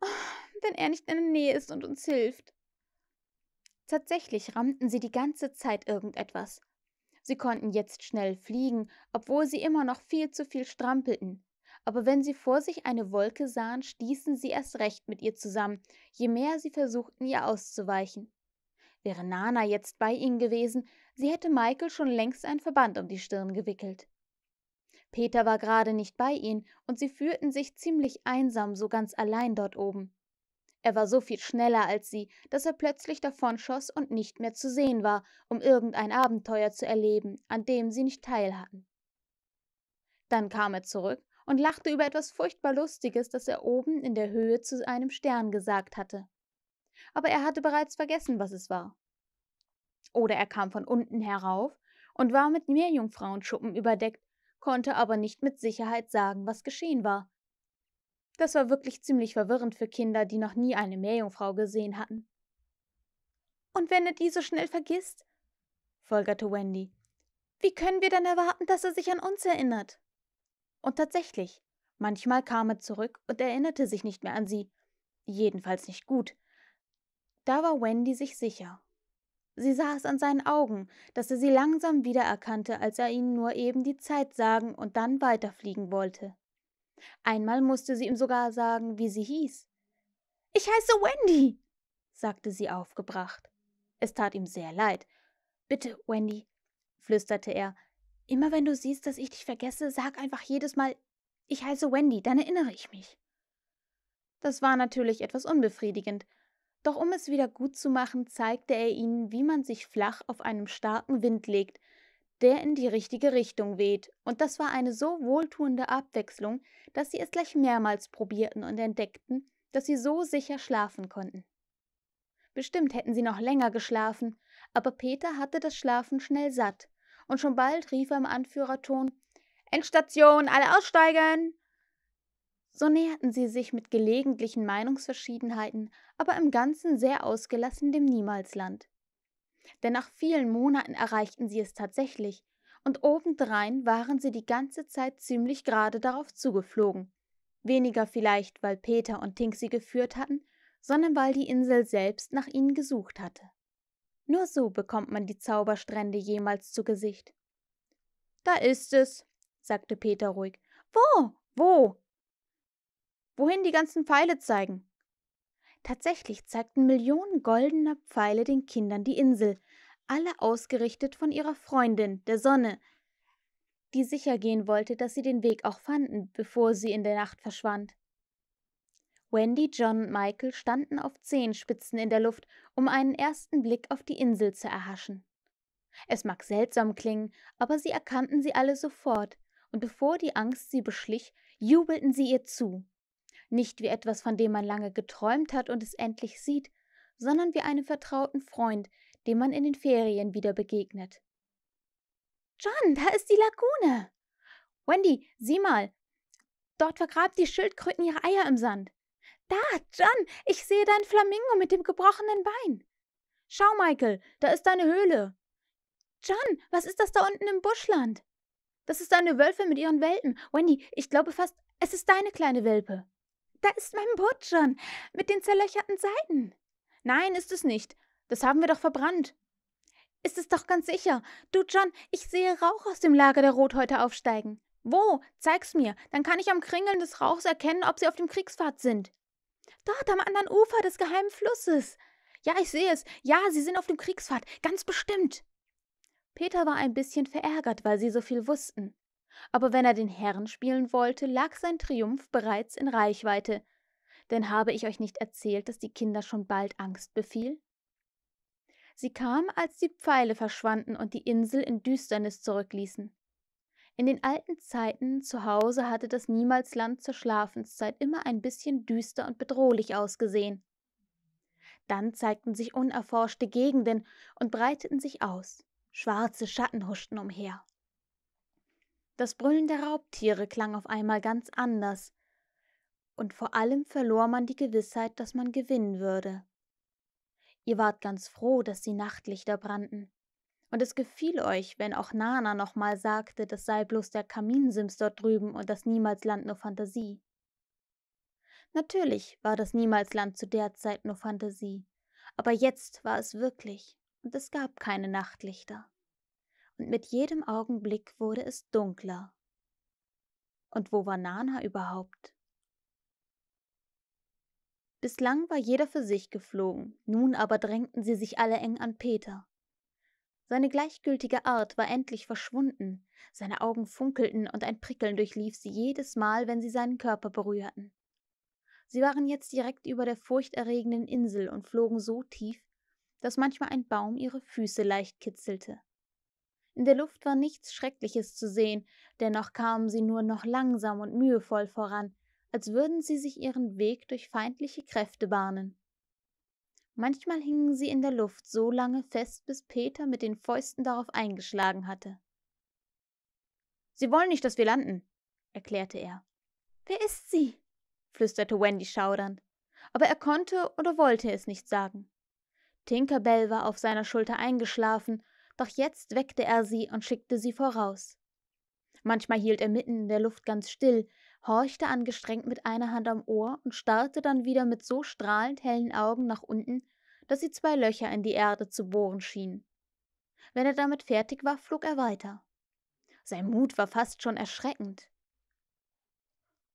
oh, wenn er nicht in der Nähe ist und uns hilft. Tatsächlich rammten sie die ganze Zeit irgendetwas. Sie konnten jetzt schnell fliegen, obwohl sie immer noch viel zu viel strampelten. Aber wenn sie vor sich eine Wolke sahen, stießen sie erst recht mit ihr zusammen, je mehr sie versuchten, ihr auszuweichen. Wäre Nana jetzt bei ihnen gewesen, sie hätte Michael schon längst ein Verband um die Stirn gewickelt. Peter war gerade nicht bei ihnen, und sie fühlten sich ziemlich einsam so ganz allein dort oben. Er war so viel schneller als sie, dass er plötzlich davonschoss und nicht mehr zu sehen war, um irgendein Abenteuer zu erleben, an dem sie nicht teilhatten. Dann kam er zurück und lachte über etwas furchtbar Lustiges, das er oben in der Höhe zu einem Stern gesagt hatte. Aber er hatte bereits vergessen, was es war. Oder er kam von unten herauf und war mit Meerjungfrauenschuppen überdeckt, konnte aber nicht mit Sicherheit sagen, was geschehen war, das war wirklich ziemlich verwirrend für Kinder, die noch nie eine Meerjungfrau gesehen hatten. Und wenn er die so schnell vergisst? folgerte Wendy. Wie können wir dann erwarten, dass er sich an uns erinnert? Und tatsächlich, manchmal kam er zurück und erinnerte sich nicht mehr an sie. Jedenfalls nicht gut. Da war Wendy sich sicher. Sie sah es an seinen Augen, dass er sie langsam wiedererkannte, als er ihnen nur eben die Zeit sagen und dann weiterfliegen wollte. Einmal musste sie ihm sogar sagen, wie sie hieß. Ich heiße Wendy, sagte sie aufgebracht. Es tat ihm sehr leid. Bitte, Wendy, flüsterte er, immer wenn du siehst, dass ich dich vergesse, sag einfach jedes Mal, ich heiße Wendy, dann erinnere ich mich. Das war natürlich etwas unbefriedigend, doch um es wieder gut zu machen, zeigte er ihnen, wie man sich flach auf einem starken Wind legt der in die richtige Richtung weht. Und das war eine so wohltuende Abwechslung, dass sie es gleich mehrmals probierten und entdeckten, dass sie so sicher schlafen konnten. Bestimmt hätten sie noch länger geschlafen, aber Peter hatte das Schlafen schnell satt, und schon bald rief er im Anführerton Endstation, alle aussteigen. So näherten sie sich mit gelegentlichen Meinungsverschiedenheiten, aber im Ganzen sehr ausgelassen dem Niemalsland. Denn nach vielen Monaten erreichten sie es tatsächlich, und obendrein waren sie die ganze Zeit ziemlich gerade darauf zugeflogen. Weniger vielleicht, weil Peter und Tink sie geführt hatten, sondern weil die Insel selbst nach ihnen gesucht hatte. Nur so bekommt man die Zauberstrände jemals zu Gesicht. Da ist es, sagte Peter ruhig. Wo? Wo? Wohin die ganzen Pfeile zeigen? Tatsächlich zeigten Millionen goldener Pfeile den Kindern die Insel, alle ausgerichtet von ihrer Freundin, der Sonne, die sicher gehen wollte, dass sie den Weg auch fanden, bevor sie in der Nacht verschwand. Wendy, John und Michael standen auf Zehenspitzen in der Luft, um einen ersten Blick auf die Insel zu erhaschen. Es mag seltsam klingen, aber sie erkannten sie alle sofort, und bevor die Angst sie beschlich, jubelten sie ihr zu. Nicht wie etwas, von dem man lange geträumt hat und es endlich sieht, sondern wie einem vertrauten Freund, dem man in den Ferien wieder begegnet. John, da ist die Lagune. Wendy, sieh mal. Dort vergraben die Schildkröten ihre Eier im Sand. Da, John, ich sehe dein Flamingo mit dem gebrochenen Bein. Schau, Michael, da ist deine Höhle. John, was ist das da unten im Buschland? Das ist deine Wölfe mit ihren Welpen. Wendy, ich glaube fast, es ist deine kleine Welpe. Da ist mein Boot schon, mit den zerlöcherten Seiten. Nein, ist es nicht. Das haben wir doch verbrannt. Ist es doch ganz sicher. Du, John, ich sehe Rauch aus dem Lager der Rothäute aufsteigen. Wo? Zeig's mir. Dann kann ich am Kringeln des Rauchs erkennen, ob sie auf dem Kriegsfahrt sind. Dort am anderen Ufer des geheimen Flusses. Ja, ich sehe es. Ja, sie sind auf dem Kriegsfahrt. Ganz bestimmt. Peter war ein bisschen verärgert, weil sie so viel wussten. Aber wenn er den Herrn spielen wollte, lag sein Triumph bereits in Reichweite. Denn habe ich euch nicht erzählt, dass die Kinder schon bald Angst befiel? Sie kam, als die Pfeile verschwanden und die Insel in Düsternis zurückließen. In den alten Zeiten zu Hause hatte das Niemalsland zur Schlafenszeit immer ein bisschen düster und bedrohlich ausgesehen. Dann zeigten sich unerforschte Gegenden und breiteten sich aus. Schwarze Schatten huschten umher. Das Brüllen der Raubtiere klang auf einmal ganz anders, und vor allem verlor man die Gewissheit, dass man gewinnen würde. Ihr wart ganz froh, dass die Nachtlichter brannten, und es gefiel euch, wenn auch Nana nochmal sagte, das sei bloß der Kaminsims dort drüben und das Niemalsland nur Fantasie. Natürlich war das Niemalsland zu der Zeit nur Fantasie, aber jetzt war es wirklich, und es gab keine Nachtlichter und mit jedem Augenblick wurde es dunkler. Und wo war Nana überhaupt? Bislang war jeder für sich geflogen, nun aber drängten sie sich alle eng an Peter. Seine gleichgültige Art war endlich verschwunden, seine Augen funkelten und ein Prickeln durchlief sie jedes Mal, wenn sie seinen Körper berührten. Sie waren jetzt direkt über der furchterregenden Insel und flogen so tief, dass manchmal ein Baum ihre Füße leicht kitzelte. In der Luft war nichts Schreckliches zu sehen, dennoch kamen sie nur noch langsam und mühevoll voran, als würden sie sich ihren Weg durch feindliche Kräfte bahnen. Manchmal hingen sie in der Luft so lange fest, bis Peter mit den Fäusten darauf eingeschlagen hatte. Sie wollen nicht, dass wir landen, erklärte er. Wer ist sie? flüsterte Wendy schaudernd, aber er konnte oder wollte es nicht sagen. Tinkerbell war auf seiner Schulter eingeschlafen doch jetzt weckte er sie und schickte sie voraus. Manchmal hielt er mitten in der Luft ganz still, horchte angestrengt mit einer Hand am Ohr und starrte dann wieder mit so strahlend hellen Augen nach unten, dass sie zwei Löcher in die Erde zu bohren schienen. Wenn er damit fertig war, flog er weiter. Sein Mut war fast schon erschreckend.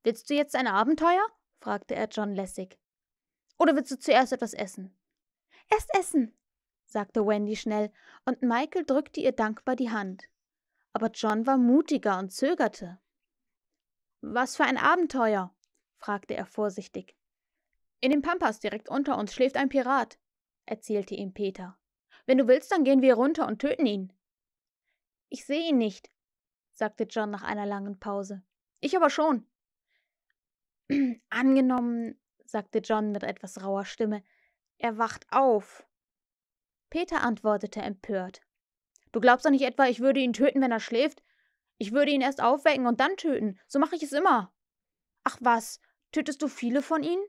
Willst du jetzt ein Abenteuer? fragte er John lässig. Oder willst du zuerst etwas essen? Erst essen, sagte Wendy schnell, und Michael drückte ihr dankbar die Hand. Aber John war mutiger und zögerte. Was für ein Abenteuer? fragte er vorsichtig. In den Pampas direkt unter uns schläft ein Pirat, erzählte ihm Peter. Wenn du willst, dann gehen wir runter und töten ihn. Ich sehe ihn nicht, sagte John nach einer langen Pause. Ich aber schon. Angenommen, sagte John mit etwas rauer Stimme, er wacht auf. Peter antwortete empört. Du glaubst doch nicht etwa, ich würde ihn töten, wenn er schläft? Ich würde ihn erst aufwecken und dann töten. So mache ich es immer. Ach was, tötest du viele von ihnen?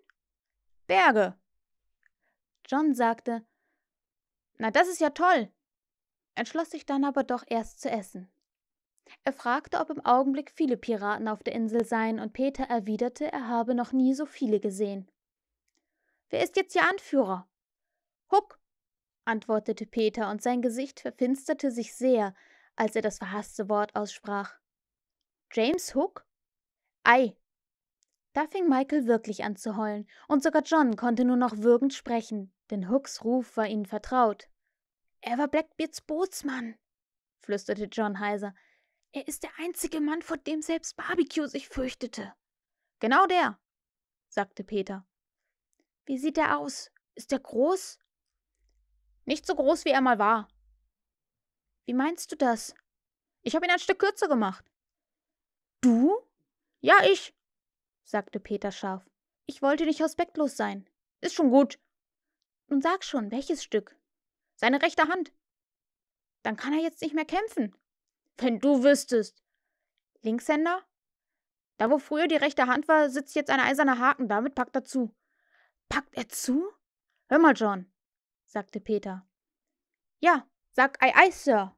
Berge. John sagte, Na, das ist ja toll. Entschloss sich dann aber doch erst zu essen. Er fragte, ob im Augenblick viele Piraten auf der Insel seien, und Peter erwiderte, er habe noch nie so viele gesehen. Wer ist jetzt Ihr Anführer? Huck, antwortete Peter, und sein Gesicht verfinsterte sich sehr, als er das verhasste Wort aussprach. James Hook? Ei. Da fing Michael wirklich an zu heulen, und sogar John konnte nur noch würgend sprechen, denn Hooks Ruf war ihnen vertraut. Er war Blackbeards Bootsmann, flüsterte John heiser. Er ist der einzige Mann, vor dem selbst Barbecue sich fürchtete. Genau der, sagte Peter. Wie sieht er aus? Ist er groß? Nicht so groß, wie er mal war. Wie meinst du das? Ich habe ihn ein Stück kürzer gemacht. Du? Ja, ich, sagte Peter scharf. Ich wollte nicht respektlos sein. Ist schon gut. Nun sag schon, welches Stück? Seine rechte Hand. Dann kann er jetzt nicht mehr kämpfen. Wenn du wüsstest. Linkshänder? Da, wo früher die rechte Hand war, sitzt jetzt ein eiserner Haken. Damit packt er zu. Packt er zu? Hör mal, John sagte Peter. Ja, sag Ei Ei, Sir.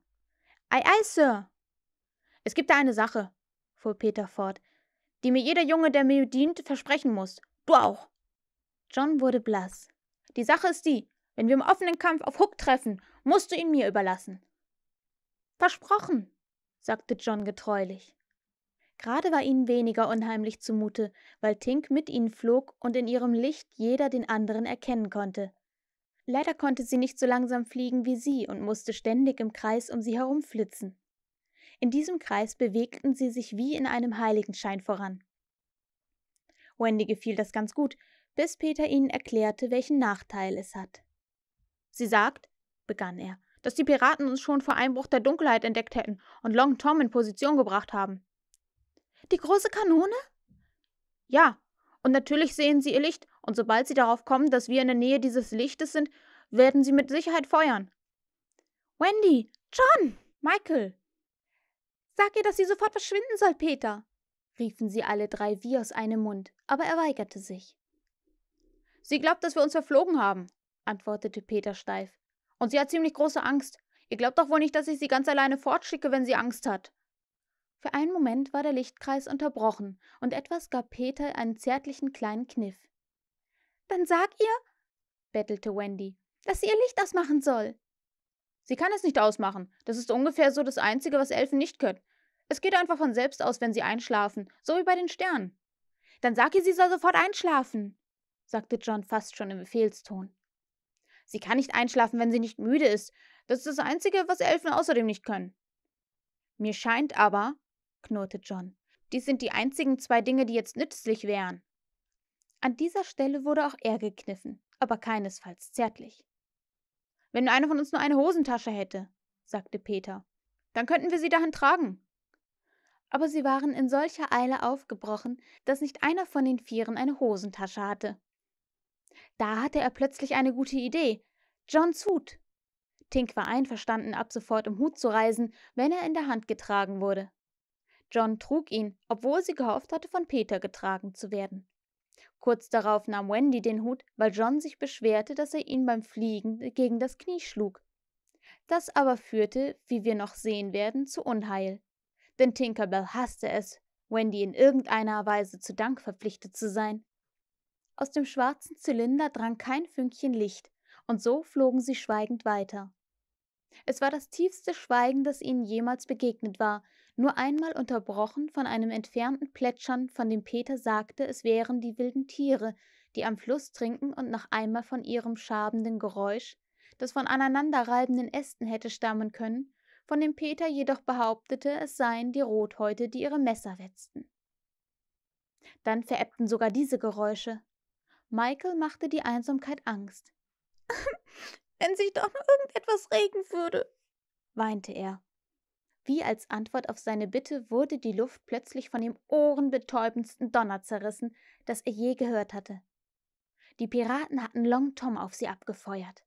Ei Ei, Sir. Es gibt da eine Sache, fuhr Peter fort, die mir jeder Junge, der mir dient, versprechen muss. Du auch. John wurde blass. Die Sache ist die, wenn wir im offenen Kampf auf Hook treffen, musst du ihn mir überlassen. Versprochen, sagte John getreulich. Gerade war ihnen weniger unheimlich zumute, weil Tink mit ihnen flog und in ihrem Licht jeder den anderen erkennen konnte. Leider konnte sie nicht so langsam fliegen wie sie und musste ständig im Kreis um sie herum flitzen. In diesem Kreis bewegten sie sich wie in einem Heiligenschein voran. Wendy gefiel das ganz gut, bis Peter ihnen erklärte, welchen Nachteil es hat. Sie sagt, begann er, dass die Piraten uns schon vor Einbruch der Dunkelheit entdeckt hätten und Long Tom in Position gebracht haben. Die große Kanone? Ja, und natürlich sehen sie ihr Licht und sobald sie darauf kommen, dass wir in der Nähe dieses Lichtes sind, werden sie mit Sicherheit feuern. Wendy, John, Michael. Sag ihr, dass sie sofort verschwinden soll, Peter, riefen sie alle drei wie aus einem Mund, aber er weigerte sich. Sie glaubt, dass wir uns verflogen haben, antwortete Peter steif. Und sie hat ziemlich große Angst. Ihr glaubt doch wohl nicht, dass ich sie ganz alleine fortschicke, wenn sie Angst hat. Für einen Moment war der Lichtkreis unterbrochen, und etwas gab Peter einen zärtlichen kleinen Kniff. Dann sag ihr, bettelte Wendy, dass sie ihr Licht ausmachen soll. Sie kann es nicht ausmachen. Das ist ungefähr so das Einzige, was Elfen nicht können. Es geht einfach von selbst aus, wenn sie einschlafen, so wie bei den Sternen. Dann sag ihr, sie soll sofort einschlafen, sagte John fast schon im Befehlston. Sie kann nicht einschlafen, wenn sie nicht müde ist. Das ist das Einzige, was Elfen außerdem nicht können. Mir scheint aber, knurrte John, dies sind die einzigen zwei Dinge, die jetzt nützlich wären. An dieser Stelle wurde auch er gekniffen, aber keinesfalls zärtlich. Wenn einer von uns nur eine Hosentasche hätte, sagte Peter, dann könnten wir sie dahin tragen. Aber sie waren in solcher Eile aufgebrochen, dass nicht einer von den Vieren eine Hosentasche hatte. Da hatte er plötzlich eine gute Idee. Johns Hut. Tink war einverstanden, ab sofort im Hut zu reisen, wenn er in der Hand getragen wurde. John trug ihn, obwohl sie gehofft hatte, von Peter getragen zu werden. Kurz darauf nahm Wendy den Hut, weil John sich beschwerte, dass er ihn beim Fliegen äh, gegen das Knie schlug. Das aber führte, wie wir noch sehen werden, zu Unheil. Denn Tinkerbell hasste es, Wendy in irgendeiner Weise zu Dank verpflichtet zu sein. Aus dem schwarzen Zylinder drang kein Fünkchen Licht, und so flogen sie schweigend weiter. Es war das tiefste Schweigen, das ihnen jemals begegnet war, nur einmal unterbrochen von einem entfernten Plätschern, von dem Peter sagte, es wären die wilden Tiere, die am Fluss trinken und noch einmal von ihrem schabenden Geräusch, das von aneinanderreibenden Ästen hätte stammen können, von dem Peter jedoch behauptete, es seien die Rothäute, die ihre Messer wetzten. Dann verebbten sogar diese Geräusche. Michael machte die Einsamkeit Angst. Wenn sich doch nur irgendetwas regen würde, weinte er. Wie als Antwort auf seine Bitte wurde die Luft plötzlich von dem ohrenbetäubendsten Donner zerrissen, das er je gehört hatte. Die Piraten hatten Long Tom auf sie abgefeuert.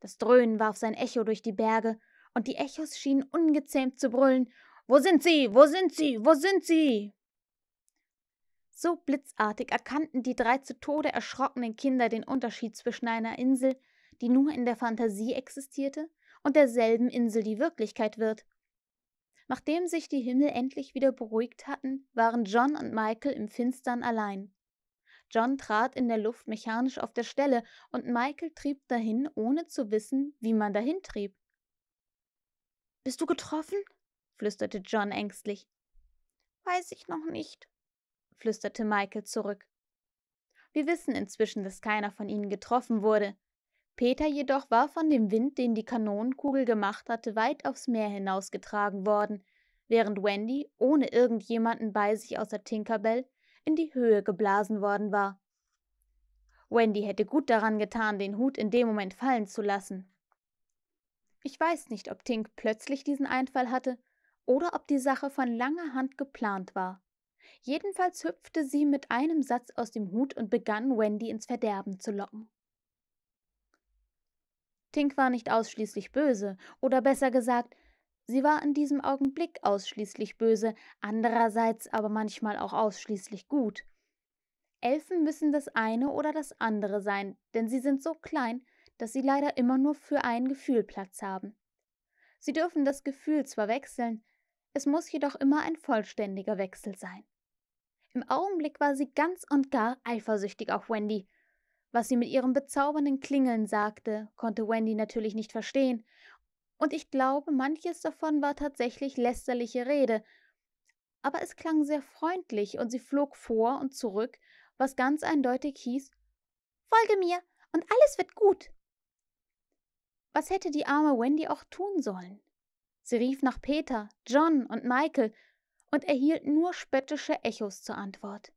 Das Dröhnen warf sein Echo durch die Berge, und die Echos schienen ungezähmt zu brüllen Wo sind sie? Wo sind sie? Wo sind sie? So blitzartig erkannten die drei zu Tode erschrockenen Kinder den Unterschied zwischen einer Insel, die nur in der Fantasie existierte, und derselben Insel, die Wirklichkeit wird Nachdem sich die Himmel endlich wieder beruhigt hatten, waren John und Michael im Finstern allein. John trat in der Luft mechanisch auf der Stelle und Michael trieb dahin, ohne zu wissen, wie man dahin trieb. Bist du getroffen? flüsterte John ängstlich. Weiß ich noch nicht, flüsterte Michael zurück. Wir wissen inzwischen, dass keiner von ihnen getroffen wurde, Peter jedoch war von dem Wind, den die Kanonenkugel gemacht hatte, weit aufs Meer hinausgetragen worden, während Wendy, ohne irgendjemanden bei sich außer Tinkerbell, in die Höhe geblasen worden war. Wendy hätte gut daran getan, den Hut in dem Moment fallen zu lassen. Ich weiß nicht, ob Tink plötzlich diesen Einfall hatte oder ob die Sache von langer Hand geplant war. Jedenfalls hüpfte sie mit einem Satz aus dem Hut und begann Wendy ins Verderben zu locken. Tink war nicht ausschließlich böse, oder besser gesagt, sie war in diesem Augenblick ausschließlich böse, andererseits aber manchmal auch ausschließlich gut. Elfen müssen das eine oder das andere sein, denn sie sind so klein, dass sie leider immer nur für ein Gefühl Platz haben. Sie dürfen das Gefühl zwar wechseln, es muss jedoch immer ein vollständiger Wechsel sein. Im Augenblick war sie ganz und gar eifersüchtig auf Wendy, was sie mit ihrem bezaubernden Klingeln sagte, konnte Wendy natürlich nicht verstehen, und ich glaube, manches davon war tatsächlich lästerliche Rede, aber es klang sehr freundlich und sie flog vor und zurück, was ganz eindeutig hieß Folge mir, und alles wird gut. Was hätte die arme Wendy auch tun sollen? Sie rief nach Peter, John und Michael und erhielt nur spöttische Echos zur Antwort.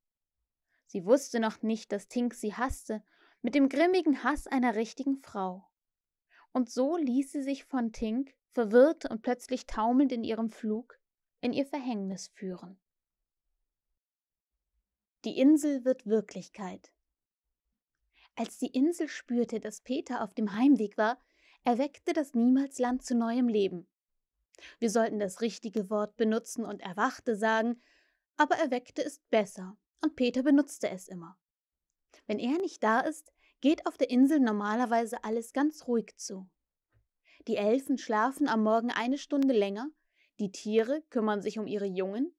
Sie wusste noch nicht, dass Tink sie hasste mit dem grimmigen Hass einer richtigen Frau. Und so ließ sie sich von Tink, verwirrt und plötzlich taumelnd in ihrem Flug, in ihr Verhängnis führen. Die Insel wird Wirklichkeit. Als die Insel spürte, dass Peter auf dem Heimweg war, erweckte das Niemalsland zu neuem Leben. Wir sollten das richtige Wort benutzen und erwachte sagen, aber erweckte ist besser, und Peter benutzte es immer. Wenn er nicht da ist, geht auf der Insel normalerweise alles ganz ruhig zu. Die Elfen schlafen am Morgen eine Stunde länger, die Tiere kümmern sich um ihre Jungen,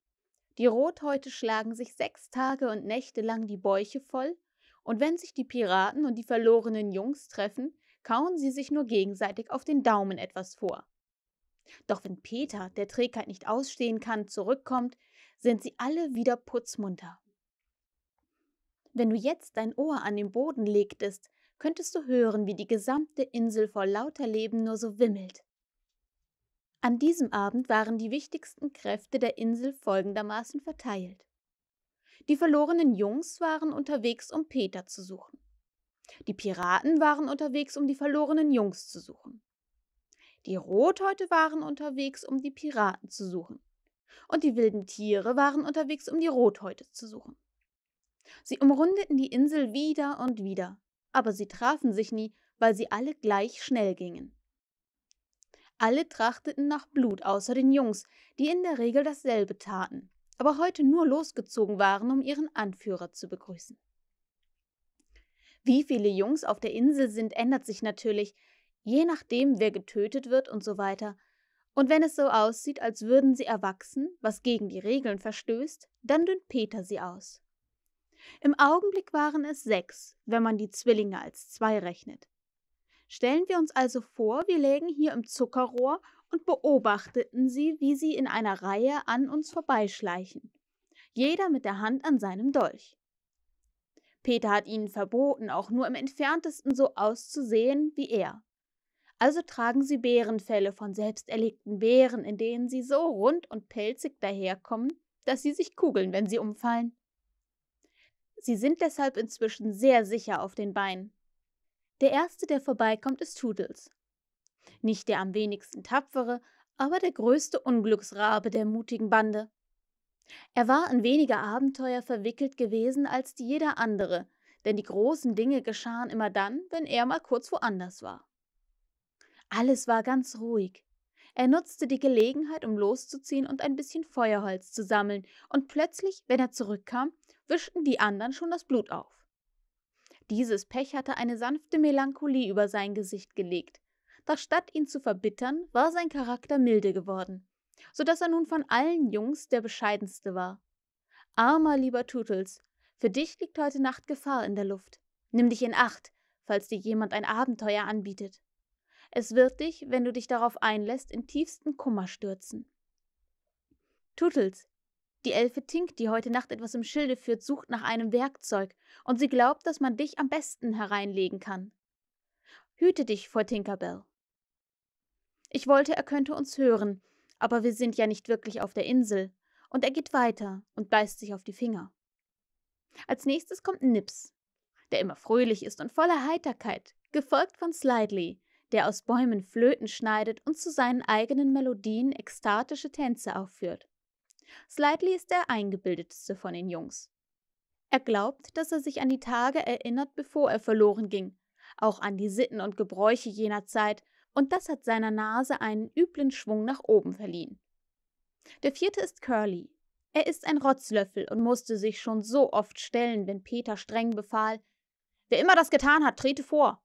die Rothäute schlagen sich sechs Tage und Nächte lang die Bäuche voll, und wenn sich die Piraten und die verlorenen Jungs treffen, kauen sie sich nur gegenseitig auf den Daumen etwas vor. Doch wenn Peter, der Trägheit nicht ausstehen kann, zurückkommt, sind sie alle wieder putzmunter. Wenn du jetzt dein Ohr an den Boden legtest, könntest du hören, wie die gesamte Insel vor lauter Leben nur so wimmelt. An diesem Abend waren die wichtigsten Kräfte der Insel folgendermaßen verteilt. Die verlorenen Jungs waren unterwegs, um Peter zu suchen. Die Piraten waren unterwegs, um die verlorenen Jungs zu suchen. Die Rothäute waren unterwegs, um die Piraten zu suchen. Und die wilden Tiere waren unterwegs, um die Rothäute zu suchen. Sie umrundeten die Insel wieder und wieder, aber sie trafen sich nie, weil sie alle gleich schnell gingen. Alle trachteten nach Blut, außer den Jungs, die in der Regel dasselbe taten, aber heute nur losgezogen waren, um ihren Anführer zu begrüßen. Wie viele Jungs auf der Insel sind, ändert sich natürlich, je nachdem, wer getötet wird und so weiter. Und wenn es so aussieht, als würden sie erwachsen, was gegen die Regeln verstößt, dann dünnt Peter sie aus. Im Augenblick waren es sechs, wenn man die Zwillinge als zwei rechnet. Stellen wir uns also vor, wir lägen hier im Zuckerrohr und beobachteten sie, wie sie in einer Reihe an uns vorbeischleichen, jeder mit der Hand an seinem Dolch. Peter hat ihnen verboten, auch nur im entferntesten so auszusehen wie er. Also tragen sie Bärenfelle von selbst erlegten Bären, in denen sie so rund und pelzig daherkommen, dass sie sich kugeln, wenn sie umfallen. Sie sind deshalb inzwischen sehr sicher auf den Beinen. Der erste, der vorbeikommt, ist Toodles. Nicht der am wenigsten tapfere, aber der größte Unglücksrabe der mutigen Bande. Er war in weniger Abenteuer verwickelt gewesen als jeder andere, denn die großen Dinge geschahen immer dann, wenn er mal kurz woanders war. Alles war ganz ruhig. Er nutzte die Gelegenheit, um loszuziehen und ein bisschen Feuerholz zu sammeln, und plötzlich, wenn er zurückkam, wischten die anderen schon das Blut auf. Dieses Pech hatte eine sanfte Melancholie über sein Gesicht gelegt, doch statt ihn zu verbittern, war sein Charakter milde geworden, so dass er nun von allen Jungs der bescheidenste war. Armer lieber Tootles, für dich liegt heute Nacht Gefahr in der Luft. Nimm dich in Acht, falls dir jemand ein Abenteuer anbietet. Es wird dich, wenn du dich darauf einlässt, in tiefsten Kummer stürzen. Tootles, die Elfe Tink, die heute Nacht etwas im Schilde führt, sucht nach einem Werkzeug, und sie glaubt, dass man dich am besten hereinlegen kann. Hüte dich vor Tinkerbell. Ich wollte, er könnte uns hören, aber wir sind ja nicht wirklich auf der Insel, und er geht weiter und beißt sich auf die Finger. Als nächstes kommt Nips, der immer fröhlich ist und voller Heiterkeit, gefolgt von Slidely, der aus Bäumen Flöten schneidet und zu seinen eigenen Melodien ekstatische Tänze aufführt. Slightly ist der eingebildetste von den Jungs. Er glaubt, dass er sich an die Tage erinnert, bevor er verloren ging, auch an die Sitten und Gebräuche jener Zeit, und das hat seiner Nase einen üblen Schwung nach oben verliehen. Der vierte ist Curly. Er ist ein Rotzlöffel und musste sich schon so oft stellen, wenn Peter streng befahl, wer immer das getan hat, trete vor.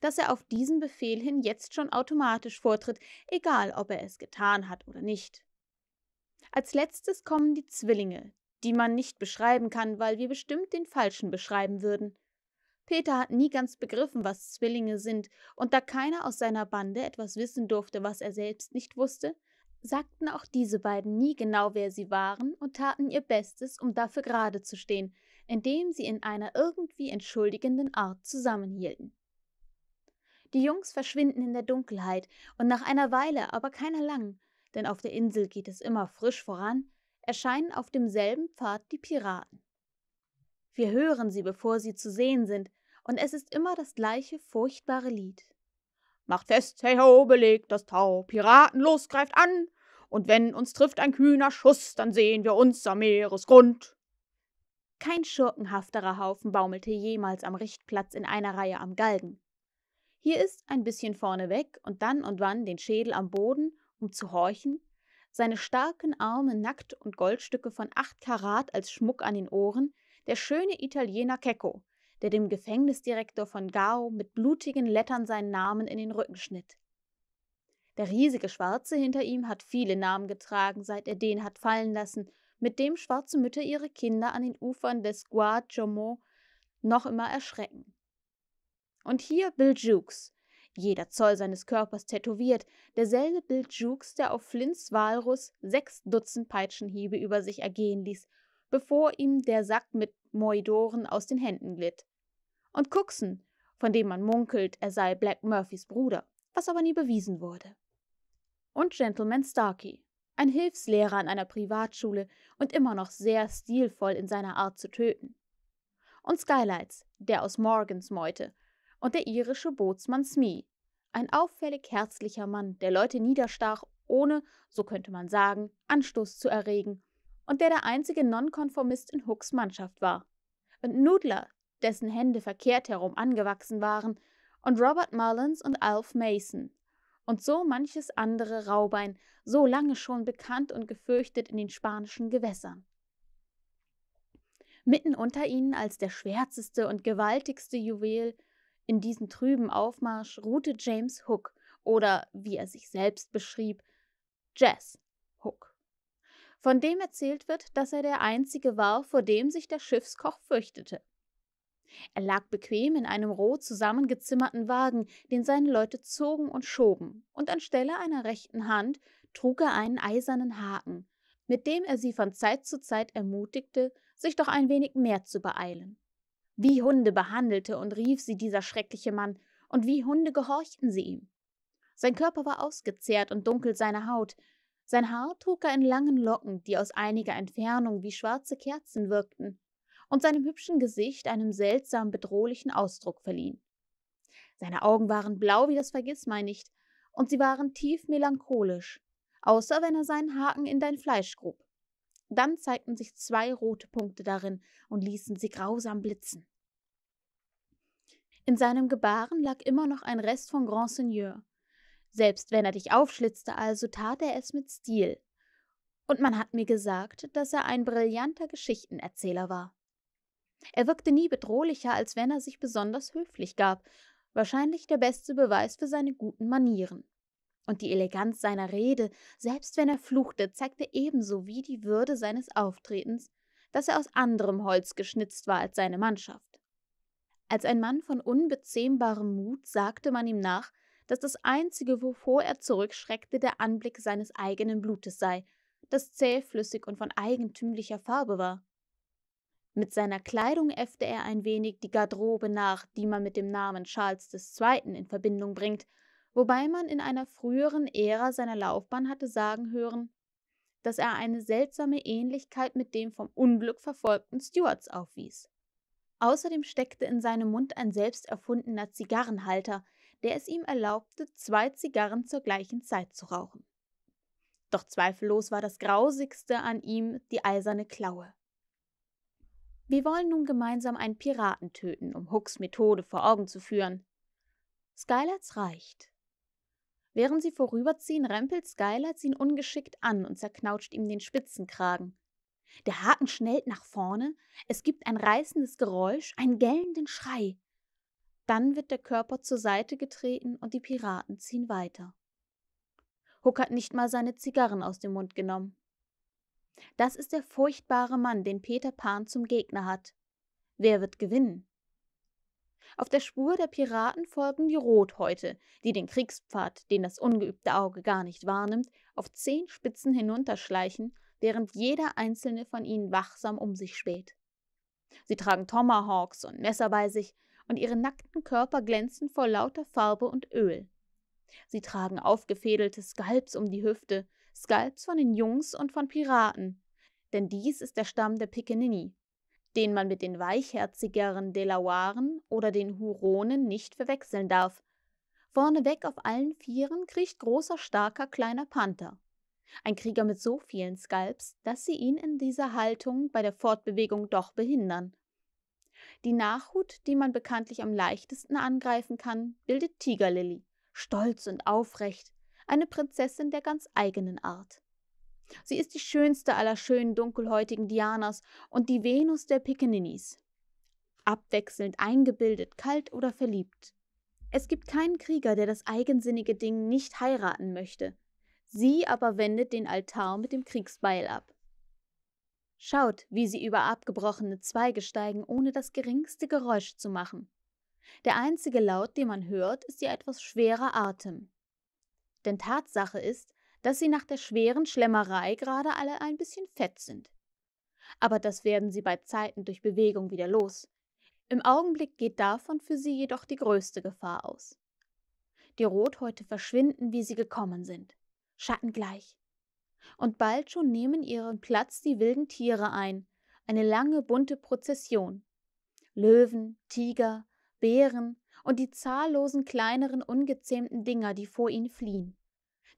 Dass er auf diesen Befehl hin jetzt schon automatisch vortritt, egal ob er es getan hat oder nicht. Als letztes kommen die Zwillinge, die man nicht beschreiben kann, weil wir bestimmt den falschen beschreiben würden. Peter hat nie ganz begriffen, was Zwillinge sind, und da keiner aus seiner Bande etwas wissen durfte, was er selbst nicht wusste, sagten auch diese beiden nie genau, wer sie waren und taten ihr Bestes, um dafür gerade zu stehen, indem sie in einer irgendwie entschuldigenden Art zusammenhielten. Die Jungs verschwinden in der Dunkelheit, und nach einer Weile, aber keiner langen, denn auf der Insel geht es immer frisch voran, erscheinen auf demselben Pfad die Piraten. Wir hören sie, bevor sie zu sehen sind, und es ist immer das gleiche furchtbare Lied. Macht fest, hey ho, belegt das Tau, Piraten los, greift an, und wenn uns trifft ein kühner Schuss, dann sehen wir uns am Meeresgrund. Kein schurkenhafterer Haufen baumelte jemals am Richtplatz in einer Reihe am Galgen. Hier ist ein bisschen vorneweg und dann und wann den Schädel am Boden um zu horchen, seine starken Arme nackt und Goldstücke von acht Karat als Schmuck an den Ohren, der schöne Italiener Kecko, der dem Gefängnisdirektor von Gao mit blutigen Lettern seinen Namen in den Rücken schnitt. Der riesige Schwarze hinter ihm hat viele Namen getragen, seit er den hat fallen lassen, mit dem schwarze Mütter ihre Kinder an den Ufern des Guadjomo noch immer erschrecken. Und hier Bill Jukes, jeder Zoll seines Körpers tätowiert, derselbe Bild Jukes, der auf Flints Walrus sechs Dutzend Peitschenhiebe über sich ergehen ließ, bevor ihm der Sack mit Moidoren aus den Händen glitt. Und Cookson, von dem man munkelt, er sei Black Murphys Bruder, was aber nie bewiesen wurde. Und Gentleman Starkey, ein Hilfslehrer an einer Privatschule und immer noch sehr stilvoll in seiner Art zu töten. Und Skylights, der aus Morgans Meute, und der irische Bootsmann Smee, ein auffällig herzlicher Mann, der Leute niederstach, ohne, so könnte man sagen, Anstoß zu erregen, und der der einzige Nonkonformist in Hooks Mannschaft war. Und Nudler, dessen Hände verkehrt herum angewachsen waren, und Robert Mullins und Alf Mason. Und so manches andere Raubein, so lange schon bekannt und gefürchtet in den spanischen Gewässern. Mitten unter ihnen als der schwärzeste und gewaltigste Juwel in diesem trüben Aufmarsch ruhte James Hook oder, wie er sich selbst beschrieb, Jess Hook, von dem erzählt wird, dass er der einzige war, vor dem sich der Schiffskoch fürchtete. Er lag bequem in einem roh zusammengezimmerten Wagen, den seine Leute zogen und schoben, und anstelle einer rechten Hand trug er einen eisernen Haken, mit dem er sie von Zeit zu Zeit ermutigte, sich doch ein wenig mehr zu beeilen. Wie Hunde behandelte und rief sie dieser schreckliche Mann, und wie Hunde gehorchten sie ihm. Sein Körper war ausgezehrt und dunkel seine Haut. Sein Haar trug er in langen Locken, die aus einiger Entfernung wie schwarze Kerzen wirkten und seinem hübschen Gesicht einen seltsam bedrohlichen Ausdruck verliehen. Seine Augen waren blau wie das Vergissmeinnicht, und sie waren tief melancholisch, außer wenn er seinen Haken in dein Fleisch grub. Dann zeigten sich zwei rote Punkte darin und ließen sie grausam blitzen. In seinem Gebaren lag immer noch ein Rest von Grand Seigneur. Selbst wenn er dich aufschlitzte, also tat er es mit Stil. Und man hat mir gesagt, dass er ein brillanter Geschichtenerzähler war. Er wirkte nie bedrohlicher, als wenn er sich besonders höflich gab, wahrscheinlich der beste Beweis für seine guten Manieren. Und die Eleganz seiner Rede, selbst wenn er fluchte, zeigte ebenso wie die Würde seines Auftretens, dass er aus anderem Holz geschnitzt war als seine Mannschaft. Als ein Mann von unbezähmbarem Mut sagte man ihm nach, dass das Einzige, wovor er zurückschreckte, der Anblick seines eigenen Blutes sei, das zähflüssig und von eigentümlicher Farbe war. Mit seiner Kleidung äffte er ein wenig die Garderobe nach, die man mit dem Namen Charles II. in Verbindung bringt wobei man in einer früheren Ära seiner Laufbahn hatte sagen hören, dass er eine seltsame Ähnlichkeit mit dem vom Unglück verfolgten Stewarts aufwies. Außerdem steckte in seinem Mund ein selbst erfundener Zigarrenhalter, der es ihm erlaubte, zwei Zigarren zur gleichen Zeit zu rauchen. Doch zweifellos war das Grausigste an ihm die eiserne Klaue. Wir wollen nun gemeinsam einen Piraten töten, um Hooks Methode vor Augen zu führen. Skylards reicht. Während sie vorüberziehen, rempelt Skylight ihn ungeschickt an und zerknautscht ihm den Spitzenkragen. Der Haken schnellt nach vorne, es gibt ein reißendes Geräusch, einen gellenden Schrei. Dann wird der Körper zur Seite getreten und die Piraten ziehen weiter. Hook hat nicht mal seine Zigarren aus dem Mund genommen. Das ist der furchtbare Mann, den Peter Pan zum Gegner hat. Wer wird gewinnen? Auf der Spur der Piraten folgen die Rothäute, die den Kriegspfad, den das ungeübte Auge gar nicht wahrnimmt, auf zehn Spitzen hinunterschleichen, während jeder einzelne von ihnen wachsam um sich späht. Sie tragen Tomahawks und Messer bei sich, und ihre nackten Körper glänzen vor lauter Farbe und Öl. Sie tragen aufgefädelte Skalps um die Hüfte, Skalps von den Jungs und von Piraten, denn dies ist der Stamm der Piccaninny, den man mit den weichherzigeren Delawaren oder den Huronen nicht verwechseln darf. Vorneweg auf allen Vieren kriecht großer, starker, kleiner Panther. Ein Krieger mit so vielen Skalps, dass sie ihn in dieser Haltung bei der Fortbewegung doch behindern. Die Nachhut, die man bekanntlich am leichtesten angreifen kann, bildet Tigerlilly, stolz und aufrecht, eine Prinzessin der ganz eigenen Art. Sie ist die schönste aller schönen dunkelhäutigen Dianas und die Venus der Piccaninnies. Abwechselnd eingebildet, kalt oder verliebt. Es gibt keinen Krieger, der das eigensinnige Ding nicht heiraten möchte. Sie aber wendet den Altar mit dem Kriegsbeil ab. Schaut, wie sie über abgebrochene Zweige steigen, ohne das geringste Geräusch zu machen. Der einzige Laut, den man hört, ist ihr etwas schwerer Atem. Denn Tatsache ist, dass sie nach der schweren Schlemmerei gerade alle ein bisschen fett sind. Aber das werden sie bei Zeiten durch Bewegung wieder los. Im Augenblick geht davon für sie jedoch die größte Gefahr aus. Die Rothäute verschwinden, wie sie gekommen sind, schattengleich. Und bald schon nehmen ihren Platz die wilden Tiere ein, eine lange bunte Prozession. Löwen, Tiger, Bären und die zahllosen kleineren ungezähmten Dinger, die vor ihnen fliehen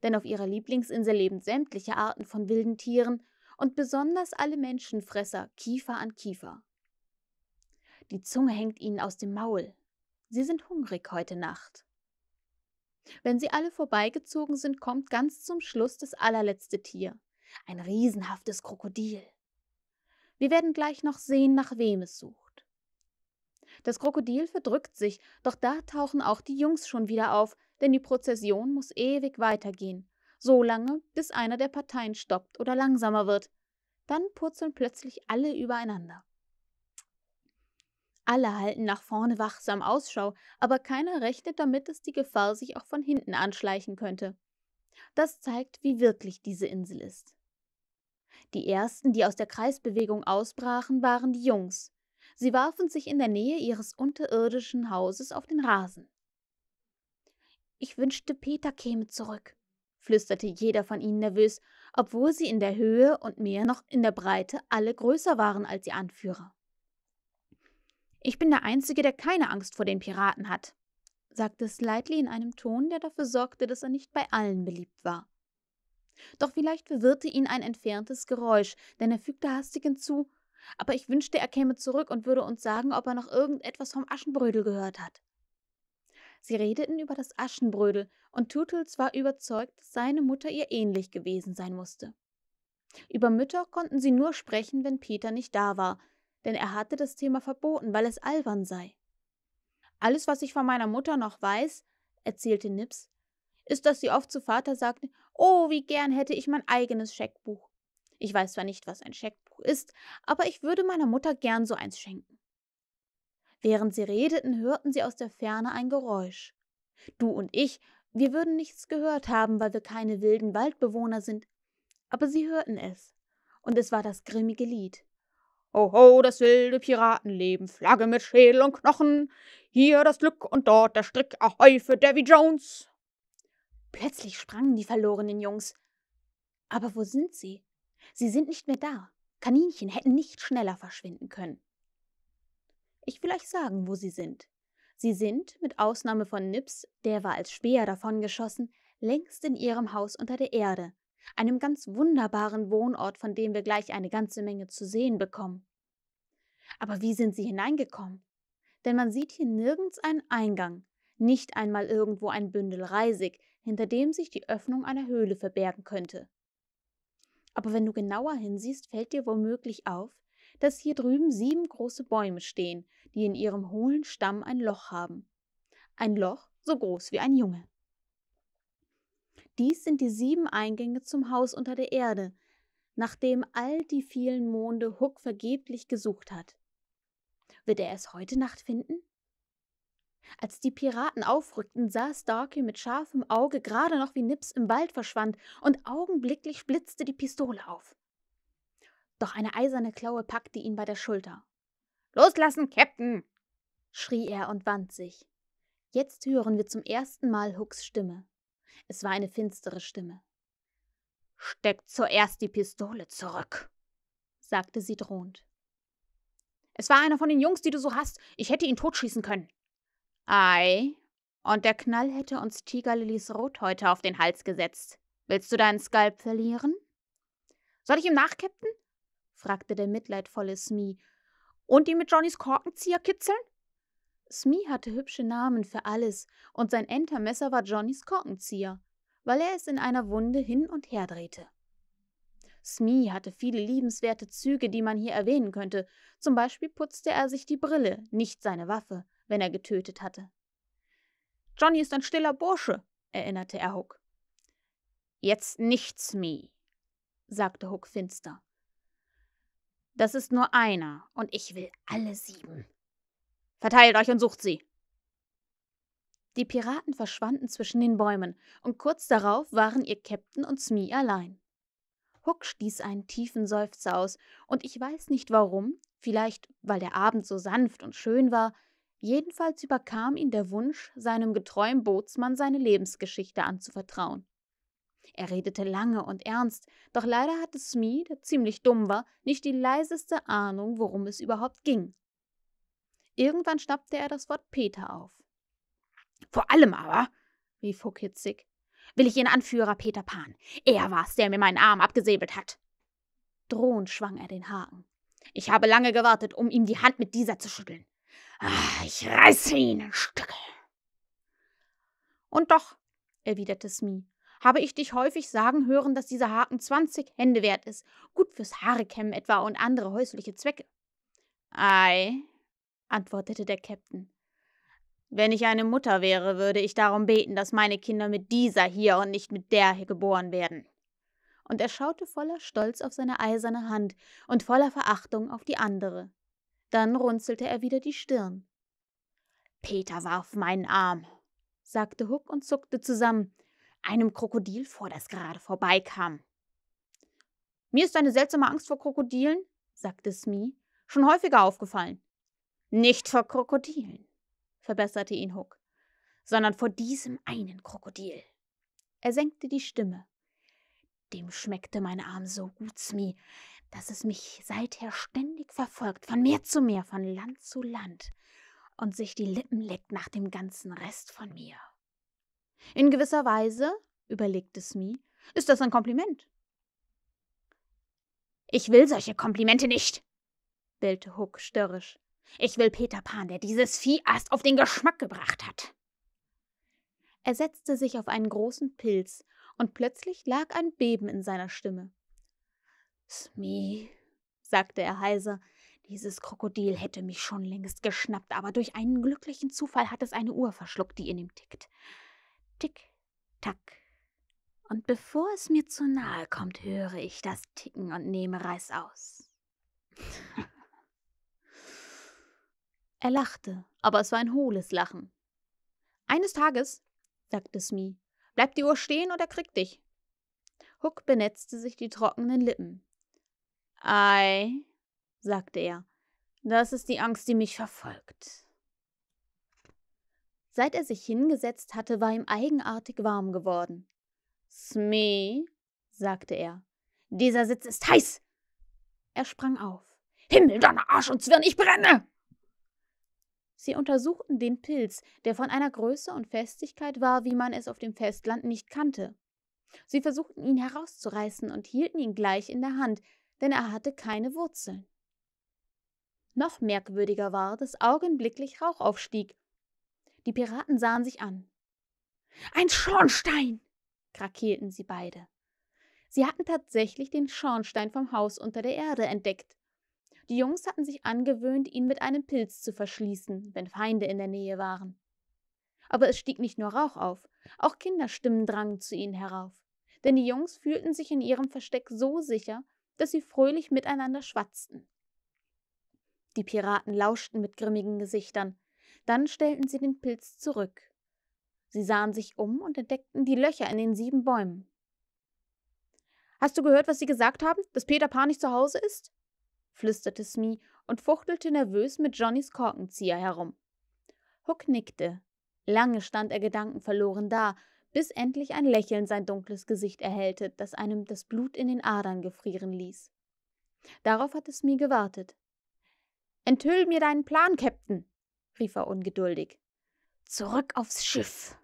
denn auf ihrer Lieblingsinsel leben sämtliche Arten von wilden Tieren und besonders alle Menschenfresser Kiefer an Kiefer. Die Zunge hängt ihnen aus dem Maul. Sie sind hungrig heute Nacht. Wenn sie alle vorbeigezogen sind, kommt ganz zum Schluss das allerletzte Tier, ein riesenhaftes Krokodil. Wir werden gleich noch sehen, nach wem es sucht. Das Krokodil verdrückt sich, doch da tauchen auch die Jungs schon wieder auf, denn die Prozession muss ewig weitergehen. So lange, bis einer der Parteien stoppt oder langsamer wird. Dann purzeln plötzlich alle übereinander. Alle halten nach vorne wachsam Ausschau, aber keiner rechnet damit, dass die Gefahr sich auch von hinten anschleichen könnte. Das zeigt, wie wirklich diese Insel ist. Die ersten, die aus der Kreisbewegung ausbrachen, waren die Jungs. Sie warfen sich in der Nähe ihres unterirdischen Hauses auf den Rasen. Ich wünschte, Peter käme zurück, flüsterte jeder von ihnen nervös, obwohl sie in der Höhe und mehr noch in der Breite alle größer waren als ihr Anführer. Ich bin der Einzige, der keine Angst vor den Piraten hat, sagte Slightly in einem Ton, der dafür sorgte, dass er nicht bei allen beliebt war. Doch vielleicht verwirrte ihn ein entferntes Geräusch, denn er fügte hastig hinzu aber ich wünschte, er käme zurück und würde uns sagen, ob er noch irgendetwas vom Aschenbrödel gehört hat. Sie redeten über das Aschenbrödel, und Tootles war überzeugt, dass seine Mutter ihr ähnlich gewesen sein musste. Über Mütter konnten sie nur sprechen, wenn Peter nicht da war, denn er hatte das Thema verboten, weil es albern sei. Alles, was ich von meiner Mutter noch weiß, erzählte Nips, ist, dass sie oft zu Vater sagte, oh, wie gern hätte ich mein eigenes Scheckbuch. Ich weiß zwar nicht, was ein Scheckbuch ist, aber ich würde meiner Mutter gern so eins schenken. Während sie redeten, hörten sie aus der Ferne ein Geräusch. Du und ich, wir würden nichts gehört haben, weil wir keine wilden Waldbewohner sind, aber sie hörten es, und es war das grimmige Lied. Oho, das wilde Piratenleben, Flagge mit Schädel und Knochen, hier das Glück und dort der Strick, ahoi für Davy Jones. Plötzlich sprangen die verlorenen Jungs. Aber wo sind sie? Sie sind nicht mehr da. Kaninchen hätten nicht schneller verschwinden können. Ich will euch sagen, wo sie sind. Sie sind, mit Ausnahme von Nips, der war als Speer davongeschossen, längst in ihrem Haus unter der Erde, einem ganz wunderbaren Wohnort, von dem wir gleich eine ganze Menge zu sehen bekommen. Aber wie sind sie hineingekommen? Denn man sieht hier nirgends einen Eingang, nicht einmal irgendwo ein Bündel Reisig, hinter dem sich die Öffnung einer Höhle verbergen könnte. Aber wenn du genauer hinsiehst, fällt dir womöglich auf, dass hier drüben sieben große Bäume stehen, die in ihrem hohlen Stamm ein Loch haben. Ein Loch so groß wie ein Junge. Dies sind die sieben Eingänge zum Haus unter der Erde, nachdem all die vielen Monde Huck vergeblich gesucht hat. Wird er es heute Nacht finden? Als die Piraten aufrückten, sah Starkey mit scharfem Auge gerade noch, wie Nips im Wald verschwand, und augenblicklich blitzte die Pistole auf. Doch eine eiserne Klaue packte ihn bei der Schulter. Loslassen, Captain! schrie er und wand sich. Jetzt hören wir zum ersten Mal Hooks Stimme. Es war eine finstere Stimme. Steckt zuerst die Pistole zurück, sagte sie drohend. Es war einer von den Jungs, die du so hast. Ich hätte ihn totschießen können. Ei. Und der Knall hätte uns Tigerlilis Rothäute auf den Hals gesetzt. Willst du deinen Skalp verlieren? Soll ich ihm nachkipten? fragte der mitleidvolle Smee. Und ihn mit Johnnys Korkenzieher kitzeln? Smee hatte hübsche Namen für alles, und sein Entermesser war Johnnys Korkenzieher, weil er es in einer Wunde hin und her drehte. Smee hatte viele liebenswerte Züge, die man hier erwähnen könnte. Zum Beispiel putzte er sich die Brille, nicht seine Waffe wenn er getötet hatte. Johnny ist ein stiller Bursche, erinnerte er Huck. Jetzt nichts, Mie, sagte Huck finster. Das ist nur einer, und ich will alle sieben. Verteilt euch und sucht sie. Die Piraten verschwanden zwischen den Bäumen, und kurz darauf waren ihr Captain und Smee allein. Huck stieß einen tiefen Seufzer aus, und ich weiß nicht warum, vielleicht weil der Abend so sanft und schön war, Jedenfalls überkam ihn der Wunsch, seinem getreuen Bootsmann seine Lebensgeschichte anzuvertrauen. Er redete lange und ernst, doch leider hatte Smee, der ziemlich dumm war, nicht die leiseste Ahnung, worum es überhaupt ging. Irgendwann schnappte er das Wort Peter auf. Vor allem aber, rief Huck hitzig, will ich Ihren Anführer Peter Pan. Er war's, der mir meinen Arm abgesäbelt hat. Drohend schwang er den Haken. Ich habe lange gewartet, um ihm die Hand mit dieser zu schütteln. Ach, ich reiße ihn in Stücke. Und doch, erwiderte Smee, habe ich dich häufig sagen hören, dass dieser Haken zwanzig Hände wert ist. Gut fürs Haarekämmen etwa und andere häusliche Zwecke. Ei, antwortete der Käpt'n. Wenn ich eine Mutter wäre, würde ich darum beten, dass meine Kinder mit dieser hier und nicht mit der hier geboren werden. Und er schaute voller Stolz auf seine eiserne Hand und voller Verachtung auf die andere. Dann runzelte er wieder die Stirn. Peter warf meinen Arm, sagte Huck und zuckte zusammen, einem Krokodil vor, das gerade vorbeikam. Mir ist eine seltsame Angst vor Krokodilen, sagte Smee, schon häufiger aufgefallen. Nicht vor Krokodilen, verbesserte ihn Huck, sondern vor diesem einen Krokodil. Er senkte die Stimme. Dem schmeckte mein Arm so gut, Smee dass es mich seither ständig verfolgt, von Meer zu Meer, von Land zu Land, und sich die Lippen leckt nach dem ganzen Rest von mir. In gewisser Weise, überlegt es mir, ist das ein Kompliment. Ich will solche Komplimente nicht, bellte Huck störrisch. Ich will Peter Pan, der dieses Vieh erst auf den Geschmack gebracht hat. Er setzte sich auf einen großen Pilz, und plötzlich lag ein Beben in seiner Stimme. Smee, sagte er heiser, dieses Krokodil hätte mich schon längst geschnappt, aber durch einen glücklichen Zufall hat es eine Uhr verschluckt, die in ihm tickt. Tick, tack. Und bevor es mir zu nahe kommt, höre ich das Ticken und nehme Reiß aus. er lachte, aber es war ein hohles Lachen. Eines Tages, sagte Smee, bleibt die Uhr stehen oder krieg dich. Huck benetzte sich die trockenen Lippen. Ei, sagte er, das ist die Angst, die mich verfolgt. Seit er sich hingesetzt hatte, war ihm eigenartig warm geworden. Smee, sagte er, dieser Sitz ist heiß. Er sprang auf. Himmel, Donner, Arsch und Zwirn, ich brenne! Sie untersuchten den Pilz, der von einer Größe und Festigkeit war, wie man es auf dem Festland nicht kannte. Sie versuchten ihn herauszureißen und hielten ihn gleich in der Hand, denn er hatte keine Wurzeln. Noch merkwürdiger war, dass augenblicklich Rauch aufstieg. Die Piraten sahen sich an. Ein Schornstein! krakelten sie beide. Sie hatten tatsächlich den Schornstein vom Haus unter der Erde entdeckt. Die Jungs hatten sich angewöhnt, ihn mit einem Pilz zu verschließen, wenn Feinde in der Nähe waren. Aber es stieg nicht nur Rauch auf, auch Kinderstimmen drangen zu ihnen herauf, denn die Jungs fühlten sich in ihrem Versteck so sicher, dass sie fröhlich miteinander schwatzten. Die Piraten lauschten mit grimmigen Gesichtern, dann stellten sie den Pilz zurück. Sie sahen sich um und entdeckten die Löcher in den sieben Bäumen. Hast du gehört, was sie gesagt haben, dass Peter Pan nicht zu Hause ist? flüsterte Smee und fuchtelte nervös mit Johnnys Korkenzieher herum. Hook nickte. Lange stand er gedankenverloren da, bis endlich ein Lächeln sein dunkles Gesicht erhellte, das einem das Blut in den Adern gefrieren ließ. Darauf hatte Smee gewartet. Enthüll mir deinen Plan, Captain, rief er ungeduldig. Zurück aufs Schiff,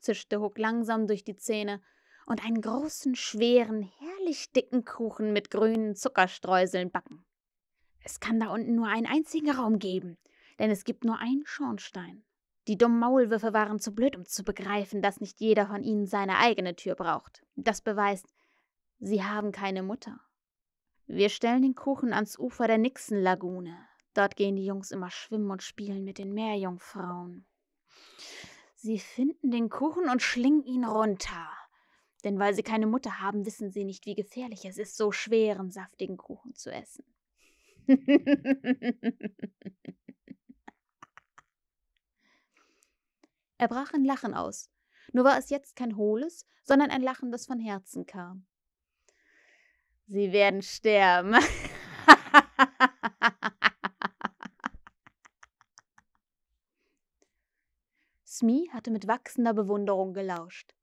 zischte Hook langsam durch die Zähne, und einen großen, schweren, herrlich dicken Kuchen mit grünen Zuckerstreuseln backen. Es kann da unten nur einen einzigen Raum geben, denn es gibt nur einen Schornstein. Die dummen Maulwürfe waren zu blöd, um zu begreifen, dass nicht jeder von ihnen seine eigene Tür braucht. Das beweist, sie haben keine Mutter. Wir stellen den Kuchen ans Ufer der Nixenlagune. Dort gehen die Jungs immer schwimmen und spielen mit den Meerjungfrauen. Sie finden den Kuchen und schlingen ihn runter. Denn weil sie keine Mutter haben, wissen sie nicht, wie gefährlich es ist, so schweren, saftigen Kuchen zu essen. Er brach in Lachen aus, nur war es jetzt kein hohles, sondern ein Lachen, das von Herzen kam. Sie werden sterben. Smee hatte mit wachsender Bewunderung gelauscht.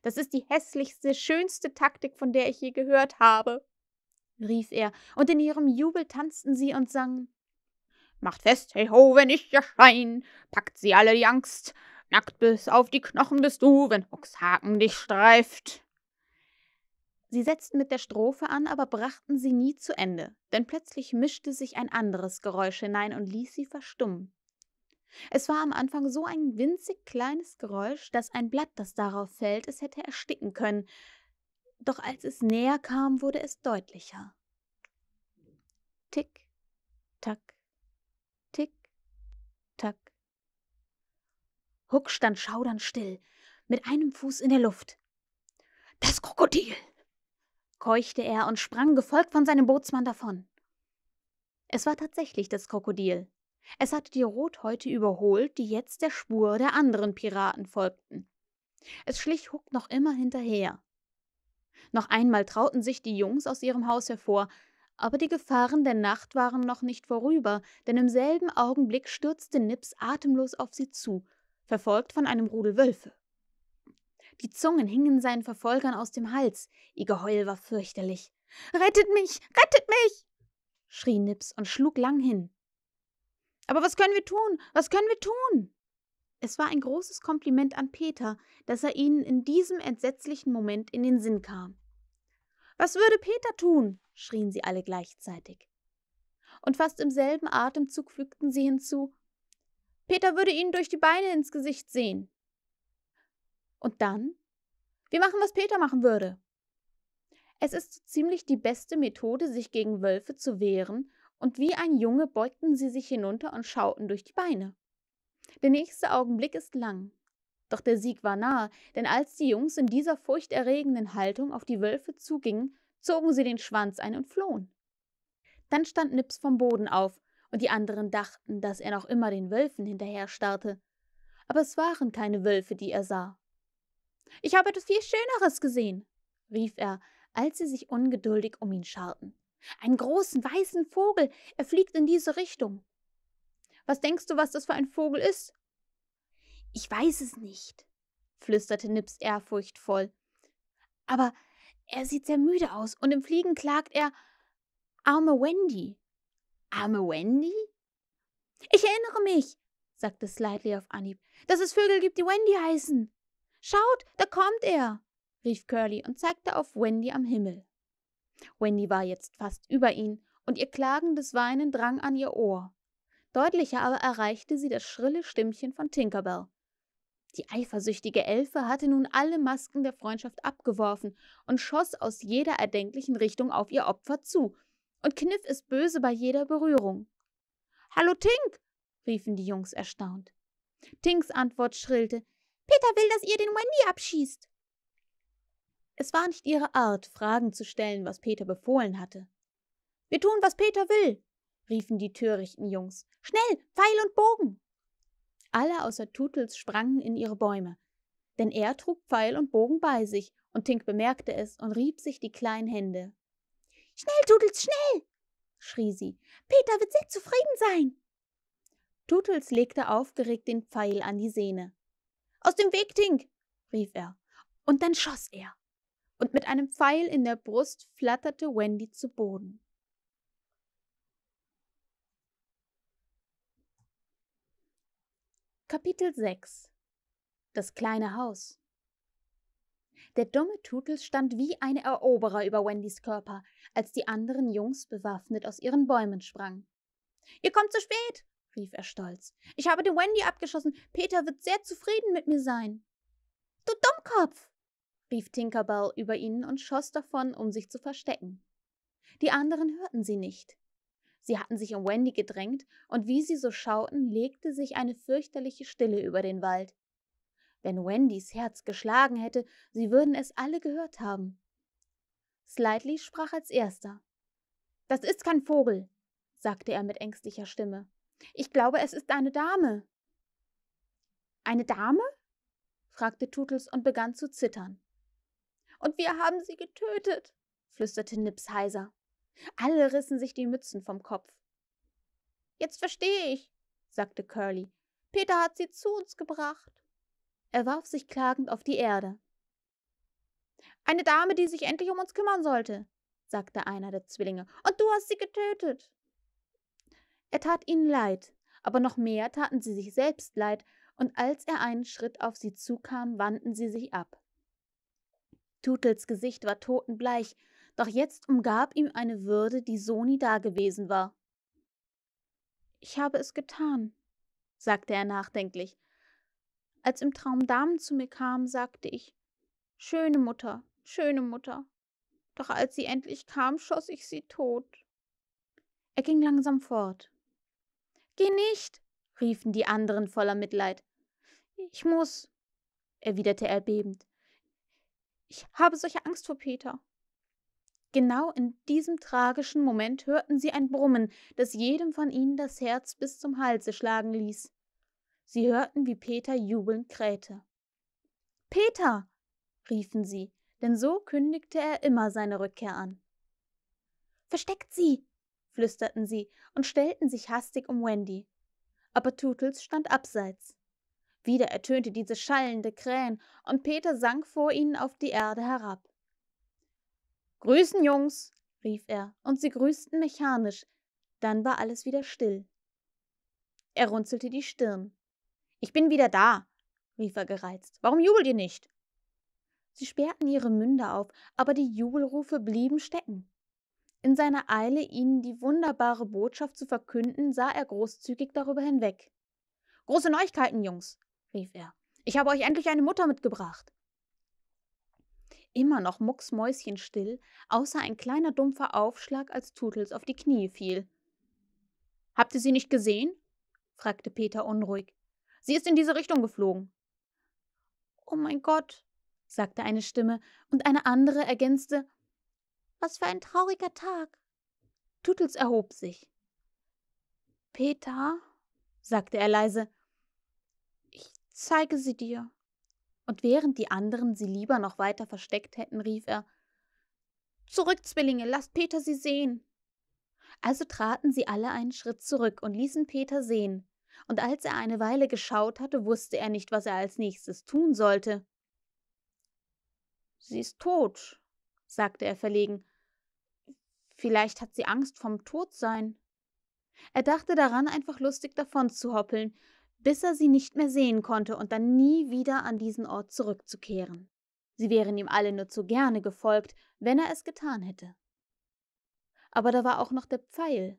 Das ist die hässlichste, schönste Taktik, von der ich je gehört habe, rief er, und in ihrem Jubel tanzten sie und sangen Macht fest, hey ho, wenn ich erschein, packt sie alle die Angst. Nackt bis auf die Knochen bist du, wenn Ochshaken dich streift. Sie setzten mit der Strophe an, aber brachten sie nie zu Ende, denn plötzlich mischte sich ein anderes Geräusch hinein und ließ sie verstummen. Es war am Anfang so ein winzig kleines Geräusch, dass ein Blatt, das darauf fällt, es hätte ersticken können. Doch als es näher kam, wurde es deutlicher. Tick, tack, Huck stand schaudernd still, mit einem Fuß in der Luft. Das Krokodil! keuchte er und sprang gefolgt von seinem Bootsmann davon. Es war tatsächlich das Krokodil. Es hatte die Rothäute überholt, die jetzt der Spur der anderen Piraten folgten. Es schlich Huck noch immer hinterher. Noch einmal trauten sich die Jungs aus ihrem Haus hervor, aber die Gefahren der Nacht waren noch nicht vorüber, denn im selben Augenblick stürzte Nips atemlos auf sie zu verfolgt von einem Rudel Wölfe. Die Zungen hingen seinen Verfolgern aus dem Hals, ihr Geheul war fürchterlich. Rettet mich, rettet mich! schrie Nips und schlug lang hin. Aber was können wir tun? Was können wir tun? Es war ein großes Kompliment an Peter, dass er ihnen in diesem entsetzlichen Moment in den Sinn kam. Was würde Peter tun? schrien sie alle gleichzeitig. Und fast im selben Atemzug fügten sie hinzu Peter würde ihnen durch die Beine ins Gesicht sehen. Und dann? Wir machen, was Peter machen würde. Es ist so ziemlich die beste Methode, sich gegen Wölfe zu wehren, und wie ein Junge beugten sie sich hinunter und schauten durch die Beine. Der nächste Augenblick ist lang. Doch der Sieg war nahe, denn als die Jungs in dieser furchterregenden Haltung auf die Wölfe zugingen, zogen sie den Schwanz ein und flohen. Dann stand Nips vom Boden auf und die anderen dachten, dass er noch immer den Wölfen hinterher starrte. Aber es waren keine Wölfe, die er sah. Ich habe etwas viel Schöneres gesehen, rief er, als sie sich ungeduldig um ihn scharten. Einen großen weißen Vogel, er fliegt in diese Richtung. Was denkst du, was das für ein Vogel ist? Ich weiß es nicht, flüsterte Nips ehrfurchtvoll. Aber er sieht sehr müde aus und im Fliegen klagt er: Arme Wendy, Arme Wendy? Ich erinnere mich, sagte Slightly auf Anhieb, dass es Vögel gibt, die Wendy heißen. Schaut, da kommt er, rief Curly und zeigte auf Wendy am Himmel. Wendy war jetzt fast über ihn, und ihr klagendes Weinen drang an ihr Ohr. Deutlicher aber erreichte sie das schrille Stimmchen von Tinkerbell. Die eifersüchtige Elfe hatte nun alle Masken der Freundschaft abgeworfen und schoss aus jeder erdenklichen Richtung auf ihr Opfer zu, und kniff es böse bei jeder Berührung. Hallo Tink! riefen die Jungs erstaunt. Tinks Antwort schrillte Peter will, dass ihr den Wendy abschießt. Es war nicht ihre Art, Fragen zu stellen, was Peter befohlen hatte. Wir tun, was Peter will, riefen die törichten Jungs. Schnell, Pfeil und Bogen! Alle außer Tutels sprangen in ihre Bäume, denn er trug Pfeil und Bogen bei sich, und Tink bemerkte es und rieb sich die kleinen Hände. Schnell, Dudels, schnell! schrie sie. Peter wird sehr zufrieden sein. Dudels legte aufgeregt den Pfeil an die Sehne. Aus dem Weg, Tink! rief er. Und dann schoss er. Und mit einem Pfeil in der Brust flatterte Wendy zu Boden. Kapitel 6 Das kleine Haus der dumme Tootles stand wie ein Eroberer über Wendys Körper, als die anderen Jungs bewaffnet aus ihren Bäumen sprangen. Ihr kommt zu spät, rief er stolz. Ich habe den Wendy abgeschossen. Peter wird sehr zufrieden mit mir sein. Du Dummkopf, rief Tinkerbell über ihnen und schoss davon, um sich zu verstecken. Die anderen hörten sie nicht. Sie hatten sich um Wendy gedrängt, und wie sie so schauten, legte sich eine fürchterliche Stille über den Wald, wenn Wendys Herz geschlagen hätte, sie würden es alle gehört haben. Slightly sprach als erster. Das ist kein Vogel, sagte er mit ängstlicher Stimme. Ich glaube, es ist eine Dame. Eine Dame? fragte Tootles und begann zu zittern. Und wir haben sie getötet, flüsterte Nips heiser. Alle rissen sich die Mützen vom Kopf. Jetzt verstehe ich, sagte Curly. Peter hat sie zu uns gebracht. Er warf sich klagend auf die Erde. Eine Dame, die sich endlich um uns kümmern sollte, sagte einer der Zwillinge, und du hast sie getötet. Er tat ihnen leid, aber noch mehr taten sie sich selbst leid, und als er einen Schritt auf sie zukam, wandten sie sich ab. Tutels Gesicht war totenbleich, doch jetzt umgab ihm eine Würde, die so nie dagewesen war. Ich habe es getan, sagte er nachdenklich. Als im Traum Damen zu mir kamen, sagte ich Schöne Mutter, schöne Mutter. Doch als sie endlich kam, schoss ich sie tot. Er ging langsam fort. Geh nicht, riefen die anderen voller Mitleid. Ich muss, erwiderte er bebend. Ich habe solche Angst vor Peter. Genau in diesem tragischen Moment hörten sie ein Brummen, das jedem von ihnen das Herz bis zum Halse schlagen ließ. Sie hörten, wie Peter jubelnd krähte. Peter! riefen sie, denn so kündigte er immer seine Rückkehr an. Versteckt sie! flüsterten sie und stellten sich hastig um Wendy. Aber Tootles stand abseits. Wieder ertönte diese schallende Krähen und Peter sank vor ihnen auf die Erde herab. Grüßen, Jungs! rief er, und sie grüßten mechanisch. Dann war alles wieder still. Er runzelte die Stirn. Ich bin wieder da, rief er gereizt. Warum jubelt ihr nicht? Sie sperrten ihre Münder auf, aber die Jubelrufe blieben stecken. In seiner Eile, ihnen die wunderbare Botschaft zu verkünden, sah er großzügig darüber hinweg. Große Neuigkeiten, Jungs, rief er. Ich habe euch endlich eine Mutter mitgebracht. Immer noch mucksmäuschenstill, außer ein kleiner dumpfer Aufschlag, als Tutels auf die Knie fiel. Habt ihr sie nicht gesehen? fragte Peter unruhig. Sie ist in diese Richtung geflogen. Oh mein Gott, sagte eine Stimme, und eine andere ergänzte Was für ein trauriger Tag. Tutels erhob sich. Peter, sagte er leise, ich zeige sie dir. Und während die anderen sie lieber noch weiter versteckt hätten, rief er Zurück, Zwillinge, lasst Peter sie sehen. Also traten sie alle einen Schritt zurück und ließen Peter sehen, und als er eine Weile geschaut hatte, wusste er nicht, was er als nächstes tun sollte. Sie ist tot, sagte er verlegen. Vielleicht hat sie Angst vom Todsein. Er dachte daran, einfach lustig davonzuhoppeln, bis er sie nicht mehr sehen konnte und dann nie wieder an diesen Ort zurückzukehren. Sie wären ihm alle nur zu gerne gefolgt, wenn er es getan hätte. Aber da war auch noch der Pfeil.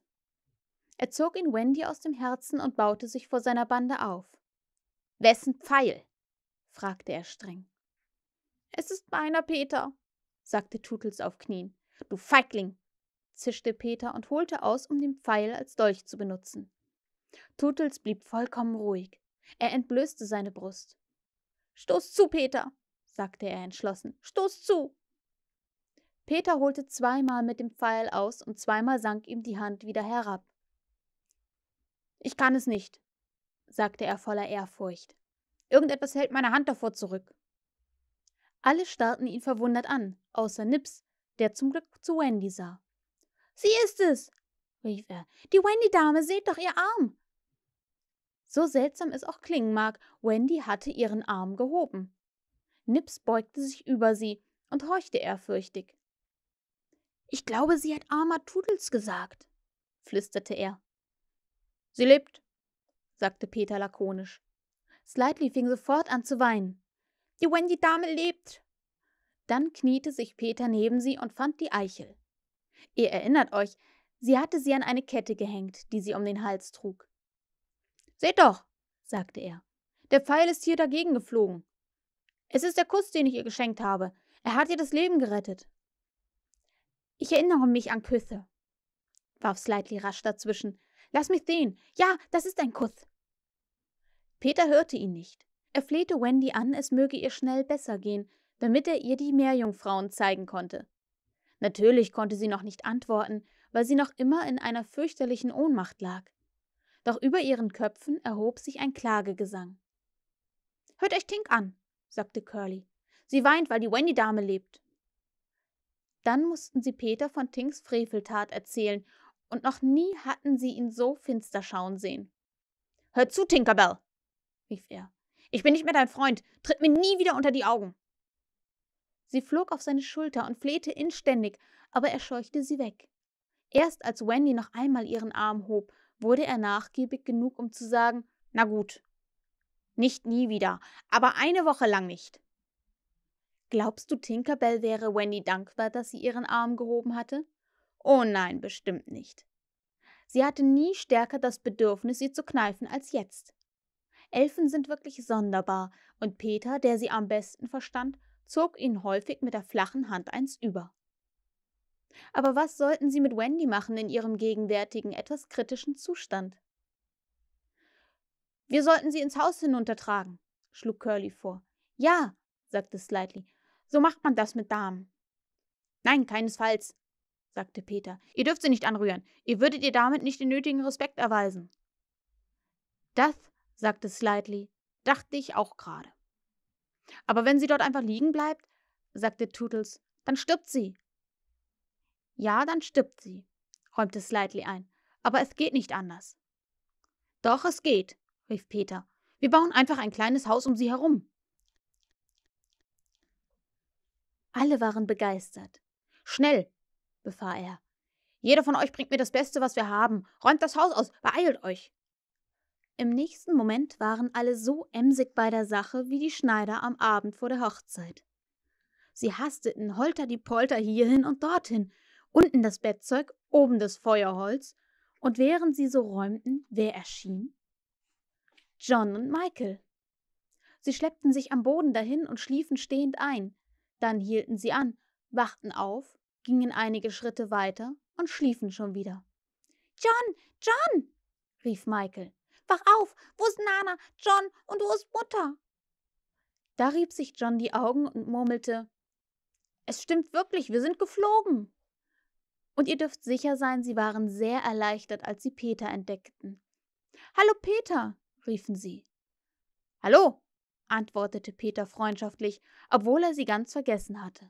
Er zog ihn Wendy aus dem Herzen und baute sich vor seiner Bande auf. Wessen Pfeil? fragte er streng. Es ist meiner, Peter, sagte Tutels auf Knien. Du Feigling! zischte Peter und holte aus, um den Pfeil als Dolch zu benutzen. Tutels blieb vollkommen ruhig. Er entblößte seine Brust. Stoß zu, Peter, sagte er entschlossen. Stoß zu! Peter holte zweimal mit dem Pfeil aus und zweimal sank ihm die Hand wieder herab. Ich kann es nicht, sagte er voller Ehrfurcht. Irgendetwas hält meine Hand davor zurück. Alle starrten ihn verwundert an, außer Nips, der zum Glück zu Wendy sah. Sie ist es, rief er. Die Wendy-Dame, seht doch ihr Arm. So seltsam es auch klingen mag, Wendy hatte ihren Arm gehoben. Nips beugte sich über sie und horchte ehrfürchtig. Ich glaube, sie hat armer Tudels gesagt, flüsterte er. Sie lebt, sagte Peter lakonisch. Slightly fing sofort an zu weinen. Die Wendy-Dame lebt! Dann kniete sich Peter neben sie und fand die Eichel. Ihr erinnert euch, sie hatte sie an eine Kette gehängt, die sie um den Hals trug. Seht doch, sagte er, der Pfeil ist hier dagegen geflogen. Es ist der Kuss, den ich ihr geschenkt habe. Er hat ihr das Leben gerettet. Ich erinnere mich an Küsse, warf Slightly rasch dazwischen, Lass mich sehen. Ja, das ist ein Kuss. Peter hörte ihn nicht. Er flehte Wendy an, es möge ihr schnell besser gehen, damit er ihr die Meerjungfrauen zeigen konnte. Natürlich konnte sie noch nicht antworten, weil sie noch immer in einer fürchterlichen Ohnmacht lag. Doch über ihren Köpfen erhob sich ein Klagegesang. Hört euch Tink an, sagte Curly. Sie weint, weil die Wendy-Dame lebt. Dann mussten sie Peter von Tinks Freveltat erzählen und noch nie hatten sie ihn so finster schauen sehen. Hör zu, Tinkerbell, rief er. Ich bin nicht mehr dein Freund. Tritt mir nie wieder unter die Augen. Sie flog auf seine Schulter und flehte inständig, aber er scheuchte sie weg. Erst als Wendy noch einmal ihren Arm hob, wurde er nachgiebig genug, um zu sagen: Na gut. Nicht nie wieder, aber eine Woche lang nicht. Glaubst du, Tinkerbell wäre Wendy dankbar, dass sie ihren Arm gehoben hatte? Oh nein, bestimmt nicht. Sie hatte nie stärker das Bedürfnis, sie zu kneifen als jetzt. Elfen sind wirklich sonderbar, und Peter, der sie am besten verstand, zog ihnen häufig mit der flachen Hand eins über. Aber was sollten sie mit Wendy machen in ihrem gegenwärtigen, etwas kritischen Zustand? Wir sollten sie ins Haus hinuntertragen, schlug Curly vor. Ja, sagte Slightly, so macht man das mit Damen. Nein, keinesfalls, sagte Peter. Ihr dürft sie nicht anrühren. Ihr würdet ihr damit nicht den nötigen Respekt erweisen. Das, sagte Slightly, dachte ich auch gerade. Aber wenn sie dort einfach liegen bleibt, sagte Tootles, dann stirbt sie. Ja, dann stirbt sie, räumte Slightly ein. Aber es geht nicht anders. Doch, es geht, rief Peter. Wir bauen einfach ein kleines Haus um sie herum. Alle waren begeistert. Schnell, befahl er. Jeder von euch bringt mir das Beste, was wir haben. Räumt das Haus aus, beeilt euch. Im nächsten Moment waren alle so emsig bei der Sache wie die Schneider am Abend vor der Hochzeit. Sie hasteten holter die Polter hierhin und dorthin, unten das Bettzeug, oben das Feuerholz, und während sie so räumten, wer erschien? John und Michael. Sie schleppten sich am Boden dahin und schliefen stehend ein. Dann hielten sie an, wachten auf gingen einige Schritte weiter und schliefen schon wieder. John, John, rief Michael. Wach auf, wo ist Nana, John und wo ist Mutter? Da rieb sich John die Augen und murmelte: Es stimmt wirklich, wir sind geflogen. Und ihr dürft sicher sein, sie waren sehr erleichtert, als sie Peter entdeckten. Hallo Peter, riefen sie. Hallo, antwortete Peter freundschaftlich, obwohl er sie ganz vergessen hatte.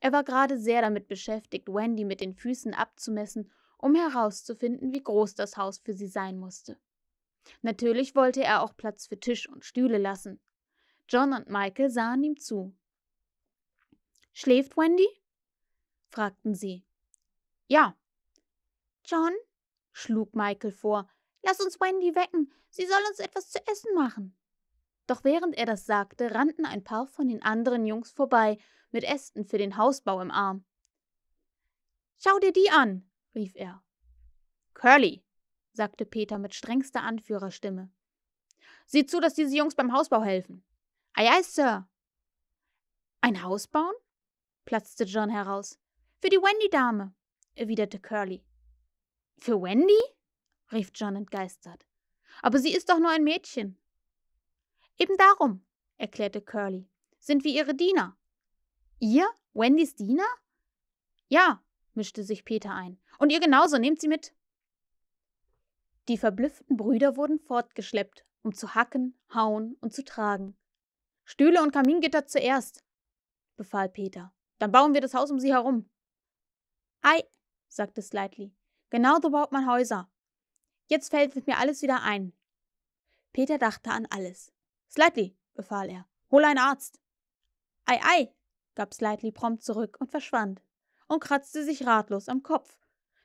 Er war gerade sehr damit beschäftigt, Wendy mit den Füßen abzumessen, um herauszufinden, wie groß das Haus für sie sein musste. Natürlich wollte er auch Platz für Tisch und Stühle lassen. John und Michael sahen ihm zu. Schläft Wendy? fragten sie. Ja. John, schlug Michael vor, lass uns Wendy wecken, sie soll uns etwas zu essen machen. Doch während er das sagte, rannten ein paar von den anderen Jungs vorbei mit Ästen für den Hausbau im Arm. Schau dir die an, rief er. Curly, sagte Peter mit strengster Anführerstimme. Sieh zu, dass diese Jungs beim Hausbau helfen. Ei, ei, Sir. Ein Haus bauen? platzte John heraus. Für die Wendy-Dame, erwiderte Curly. Für Wendy? rief John entgeistert. Aber sie ist doch nur ein Mädchen. Eben darum, erklärte Curly, sind wir ihre Diener. Ihr? Wendys Diener? Ja, mischte sich Peter ein. Und ihr genauso, nehmt sie mit. Die verblüfften Brüder wurden fortgeschleppt, um zu hacken, hauen und zu tragen. Stühle und Kamingitter zuerst, befahl Peter. Dann bauen wir das Haus um sie herum. Ei, sagte Slightly. Genau so baut man Häuser. Jetzt fällt mir alles wieder ein. Peter dachte an alles. Slightly, befahl er. Hol einen Arzt. Ei, ei, gab Slightly prompt zurück und verschwand und kratzte sich ratlos am Kopf.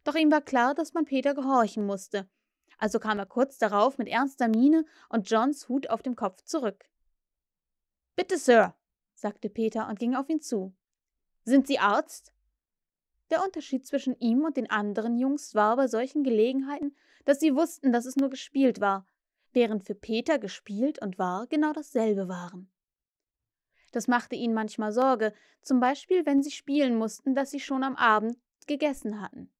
Doch ihm war klar, dass man Peter gehorchen musste. Also kam er kurz darauf mit ernster Miene und Johns Hut auf dem Kopf zurück. Bitte, Sir, sagte Peter und ging auf ihn zu. Sind Sie Arzt? Der Unterschied zwischen ihm und den anderen Jungs war bei solchen Gelegenheiten, dass sie wussten, dass es nur gespielt war, während für Peter gespielt und wahr genau dasselbe waren. Das machte ihnen manchmal Sorge, zum Beispiel wenn sie spielen mussten, dass sie schon am Abend gegessen hatten.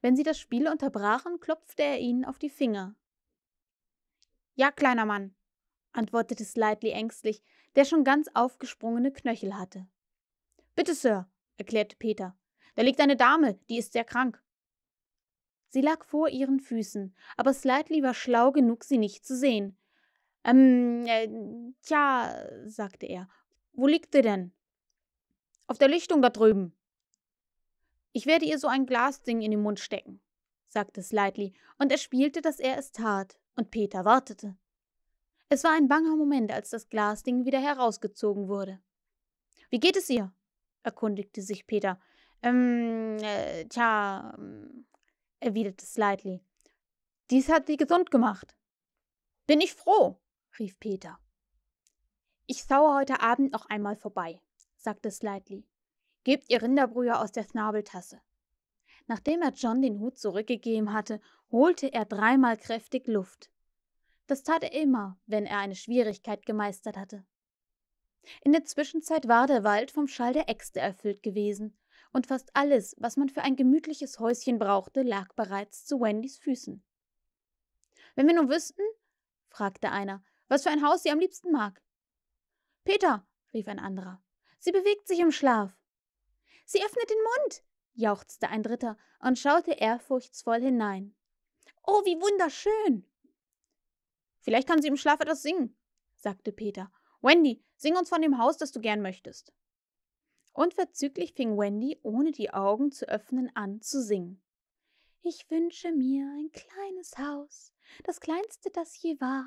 Wenn sie das Spiel unterbrachen, klopfte er ihnen auf die Finger. Ja, kleiner Mann, antwortete Slightly ängstlich, der schon ganz aufgesprungene Knöchel hatte. Bitte, Sir, erklärte Peter. Da liegt eine Dame, die ist sehr krank. Sie lag vor ihren Füßen, aber Slightly war schlau genug, sie nicht zu sehen. Ähm, äh, tja, sagte er, wo liegt sie denn? Auf der Lichtung da drüben. Ich werde ihr so ein Glasding in den Mund stecken, sagte Slightly, und er spielte, dass er es tat, und Peter wartete. Es war ein banger Moment, als das Glasding wieder herausgezogen wurde. Wie geht es ihr? erkundigte sich Peter. Ähm, äh, tja, ähm, erwiderte Slightly. Dies hat sie gesund gemacht. Bin ich froh, rief Peter. Ich schaue heute Abend noch einmal vorbei, sagte Slightly. Gebt ihr Rinderbrühe aus der Schnabeltasse. Nachdem er John den Hut zurückgegeben hatte, holte er dreimal kräftig Luft. Das tat er immer, wenn er eine Schwierigkeit gemeistert hatte. In der Zwischenzeit war der Wald vom Schall der Äxte erfüllt gewesen, und fast alles, was man für ein gemütliches Häuschen brauchte, lag bereits zu Wendys Füßen. Wenn wir nur wüssten, fragte einer, was für ein Haus sie am liebsten mag. Peter, rief ein anderer, sie bewegt sich im Schlaf. Sie öffnet den Mund, jauchzte ein dritter und schaute ehrfurchtsvoll hinein. Oh, wie wunderschön! Vielleicht kann sie im Schlaf etwas singen, sagte Peter. Wendy, sing uns von dem Haus, das du gern möchtest. Unverzüglich fing Wendy, ohne die Augen zu öffnen, an zu singen. Ich wünsche mir ein kleines Haus, das kleinste, das je war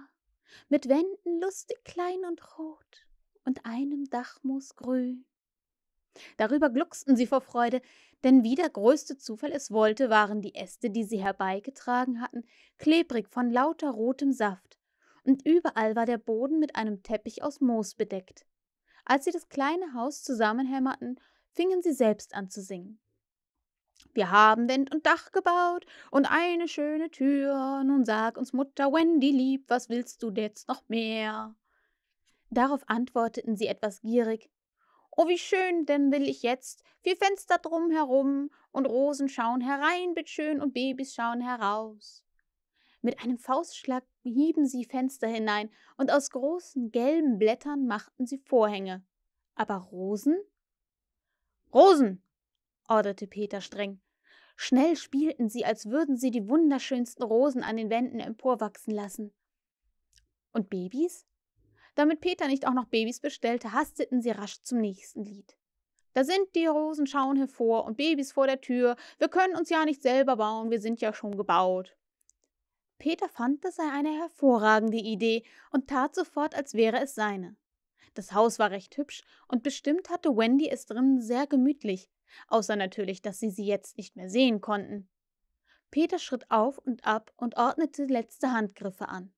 mit Wänden lustig klein und rot und einem Dachmoos grün. Darüber glucksten sie vor Freude, denn wie der größte Zufall es wollte, waren die Äste, die sie herbeigetragen hatten, klebrig von lauter rotem Saft, und überall war der Boden mit einem Teppich aus Moos bedeckt. Als sie das kleine Haus zusammenhämmerten, fingen sie selbst an zu singen. Wir haben Wend und Dach gebaut und eine schöne Tür. Nun sag uns Mutter Wendy lieb, was willst du jetzt noch mehr? Darauf antworteten sie etwas gierig. Oh, wie schön, denn will ich jetzt. Vier Fenster drumherum und Rosen schauen herein, bitteschön, und Babys schauen heraus. Mit einem Faustschlag hieben sie Fenster hinein und aus großen gelben Blättern machten sie Vorhänge. Aber Rosen? Rosen! orderte Peter streng. Schnell spielten sie, als würden sie die wunderschönsten Rosen an den Wänden emporwachsen lassen. Und Babys? Damit Peter nicht auch noch Babys bestellte, hasteten sie rasch zum nächsten Lied. Da sind die Rosen, schauen hervor und Babys vor der Tür. Wir können uns ja nicht selber bauen, wir sind ja schon gebaut. Peter fand, das sei eine hervorragende Idee und tat sofort, als wäre es seine. Das Haus war recht hübsch und bestimmt hatte Wendy es drinnen sehr gemütlich, außer natürlich, dass sie sie jetzt nicht mehr sehen konnten. Peter schritt auf und ab und ordnete letzte Handgriffe an.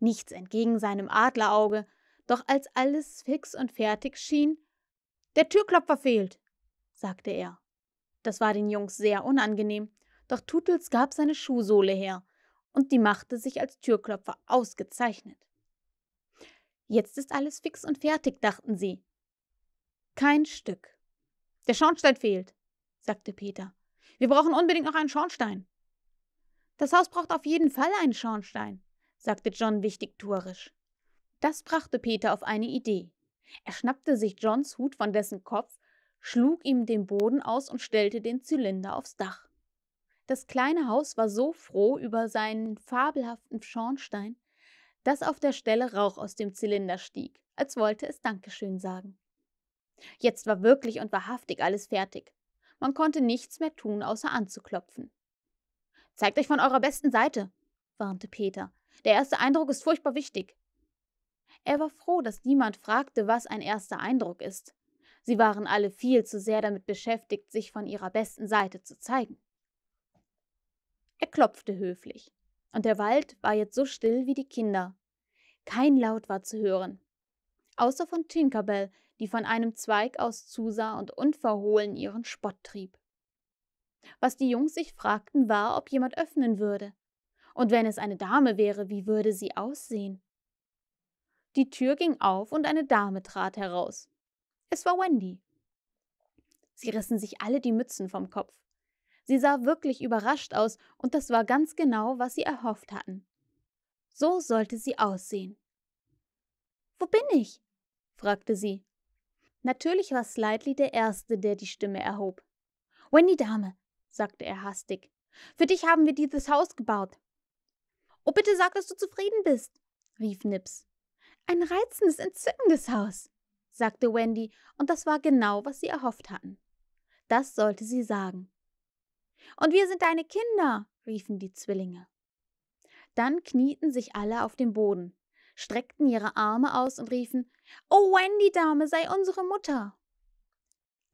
Nichts entgegen seinem Adlerauge, doch als alles fix und fertig schien, der Türklopfer fehlt, sagte er. Das war den Jungs sehr unangenehm, doch Tutels gab seine Schuhsohle her, und die machte sich als Türklopfer ausgezeichnet. Jetzt ist alles fix und fertig, dachten sie. Kein Stück. Der Schornstein fehlt, sagte Peter. Wir brauchen unbedingt noch einen Schornstein. Das Haus braucht auf jeden Fall einen Schornstein, sagte John wichtigtuerisch. Das brachte Peter auf eine Idee. Er schnappte sich Johns Hut von dessen Kopf, schlug ihm den Boden aus und stellte den Zylinder aufs Dach. Das kleine Haus war so froh über seinen fabelhaften Schornstein, dass auf der Stelle Rauch aus dem Zylinder stieg, als wollte es Dankeschön sagen. Jetzt war wirklich und wahrhaftig alles fertig. Man konnte nichts mehr tun, außer anzuklopfen. Zeigt euch von eurer besten Seite, warnte Peter. Der erste Eindruck ist furchtbar wichtig. Er war froh, dass niemand fragte, was ein erster Eindruck ist. Sie waren alle viel zu sehr damit beschäftigt, sich von ihrer besten Seite zu zeigen. Er klopfte höflich, und der Wald war jetzt so still wie die Kinder. Kein Laut war zu hören, außer von Tinkerbell, die von einem Zweig aus zusah und unverhohlen ihren Spott trieb. Was die Jungs sich fragten, war, ob jemand öffnen würde. Und wenn es eine Dame wäre, wie würde sie aussehen? Die Tür ging auf und eine Dame trat heraus. Es war Wendy. Sie rissen sich alle die Mützen vom Kopf. Sie sah wirklich überrascht aus, und das war ganz genau, was sie erhofft hatten. So sollte sie aussehen. Wo bin ich? fragte sie. Natürlich war Slightly der Erste, der die Stimme erhob. Wendy, Dame, sagte er hastig, für dich haben wir dieses Haus gebaut. Oh, bitte sag, dass du zufrieden bist, rief Nips. Ein reizendes, entzückendes Haus, sagte Wendy, und das war genau, was sie erhofft hatten. Das sollte sie sagen. Und wir sind deine Kinder, riefen die Zwillinge. Dann knieten sich alle auf den Boden streckten ihre Arme aus und riefen Oh Wendy Dame, sei unsere Mutter.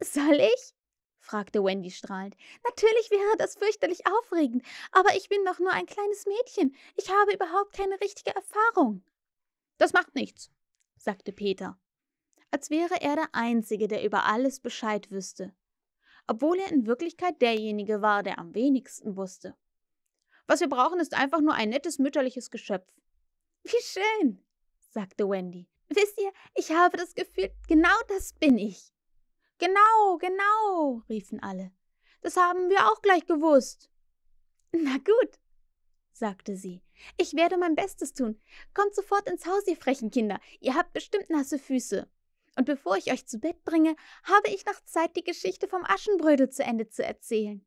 Soll ich? fragte Wendy strahlend. Natürlich wäre das fürchterlich aufregend, aber ich bin doch nur ein kleines Mädchen. Ich habe überhaupt keine richtige Erfahrung. Das macht nichts, sagte Peter, als wäre er der Einzige, der über alles Bescheid wüsste, obwohl er in Wirklichkeit derjenige war, der am wenigsten wusste. Was wir brauchen, ist einfach nur ein nettes mütterliches Geschöpf. Wie schön, sagte Wendy. Wisst ihr, ich habe das Gefühl, genau das bin ich. Genau, genau, riefen alle. Das haben wir auch gleich gewusst. Na gut, sagte sie. Ich werde mein Bestes tun. Kommt sofort ins Haus, ihr frechen Kinder. Ihr habt bestimmt nasse Füße. Und bevor ich euch zu Bett bringe, habe ich noch Zeit, die Geschichte vom Aschenbrödel zu Ende zu erzählen.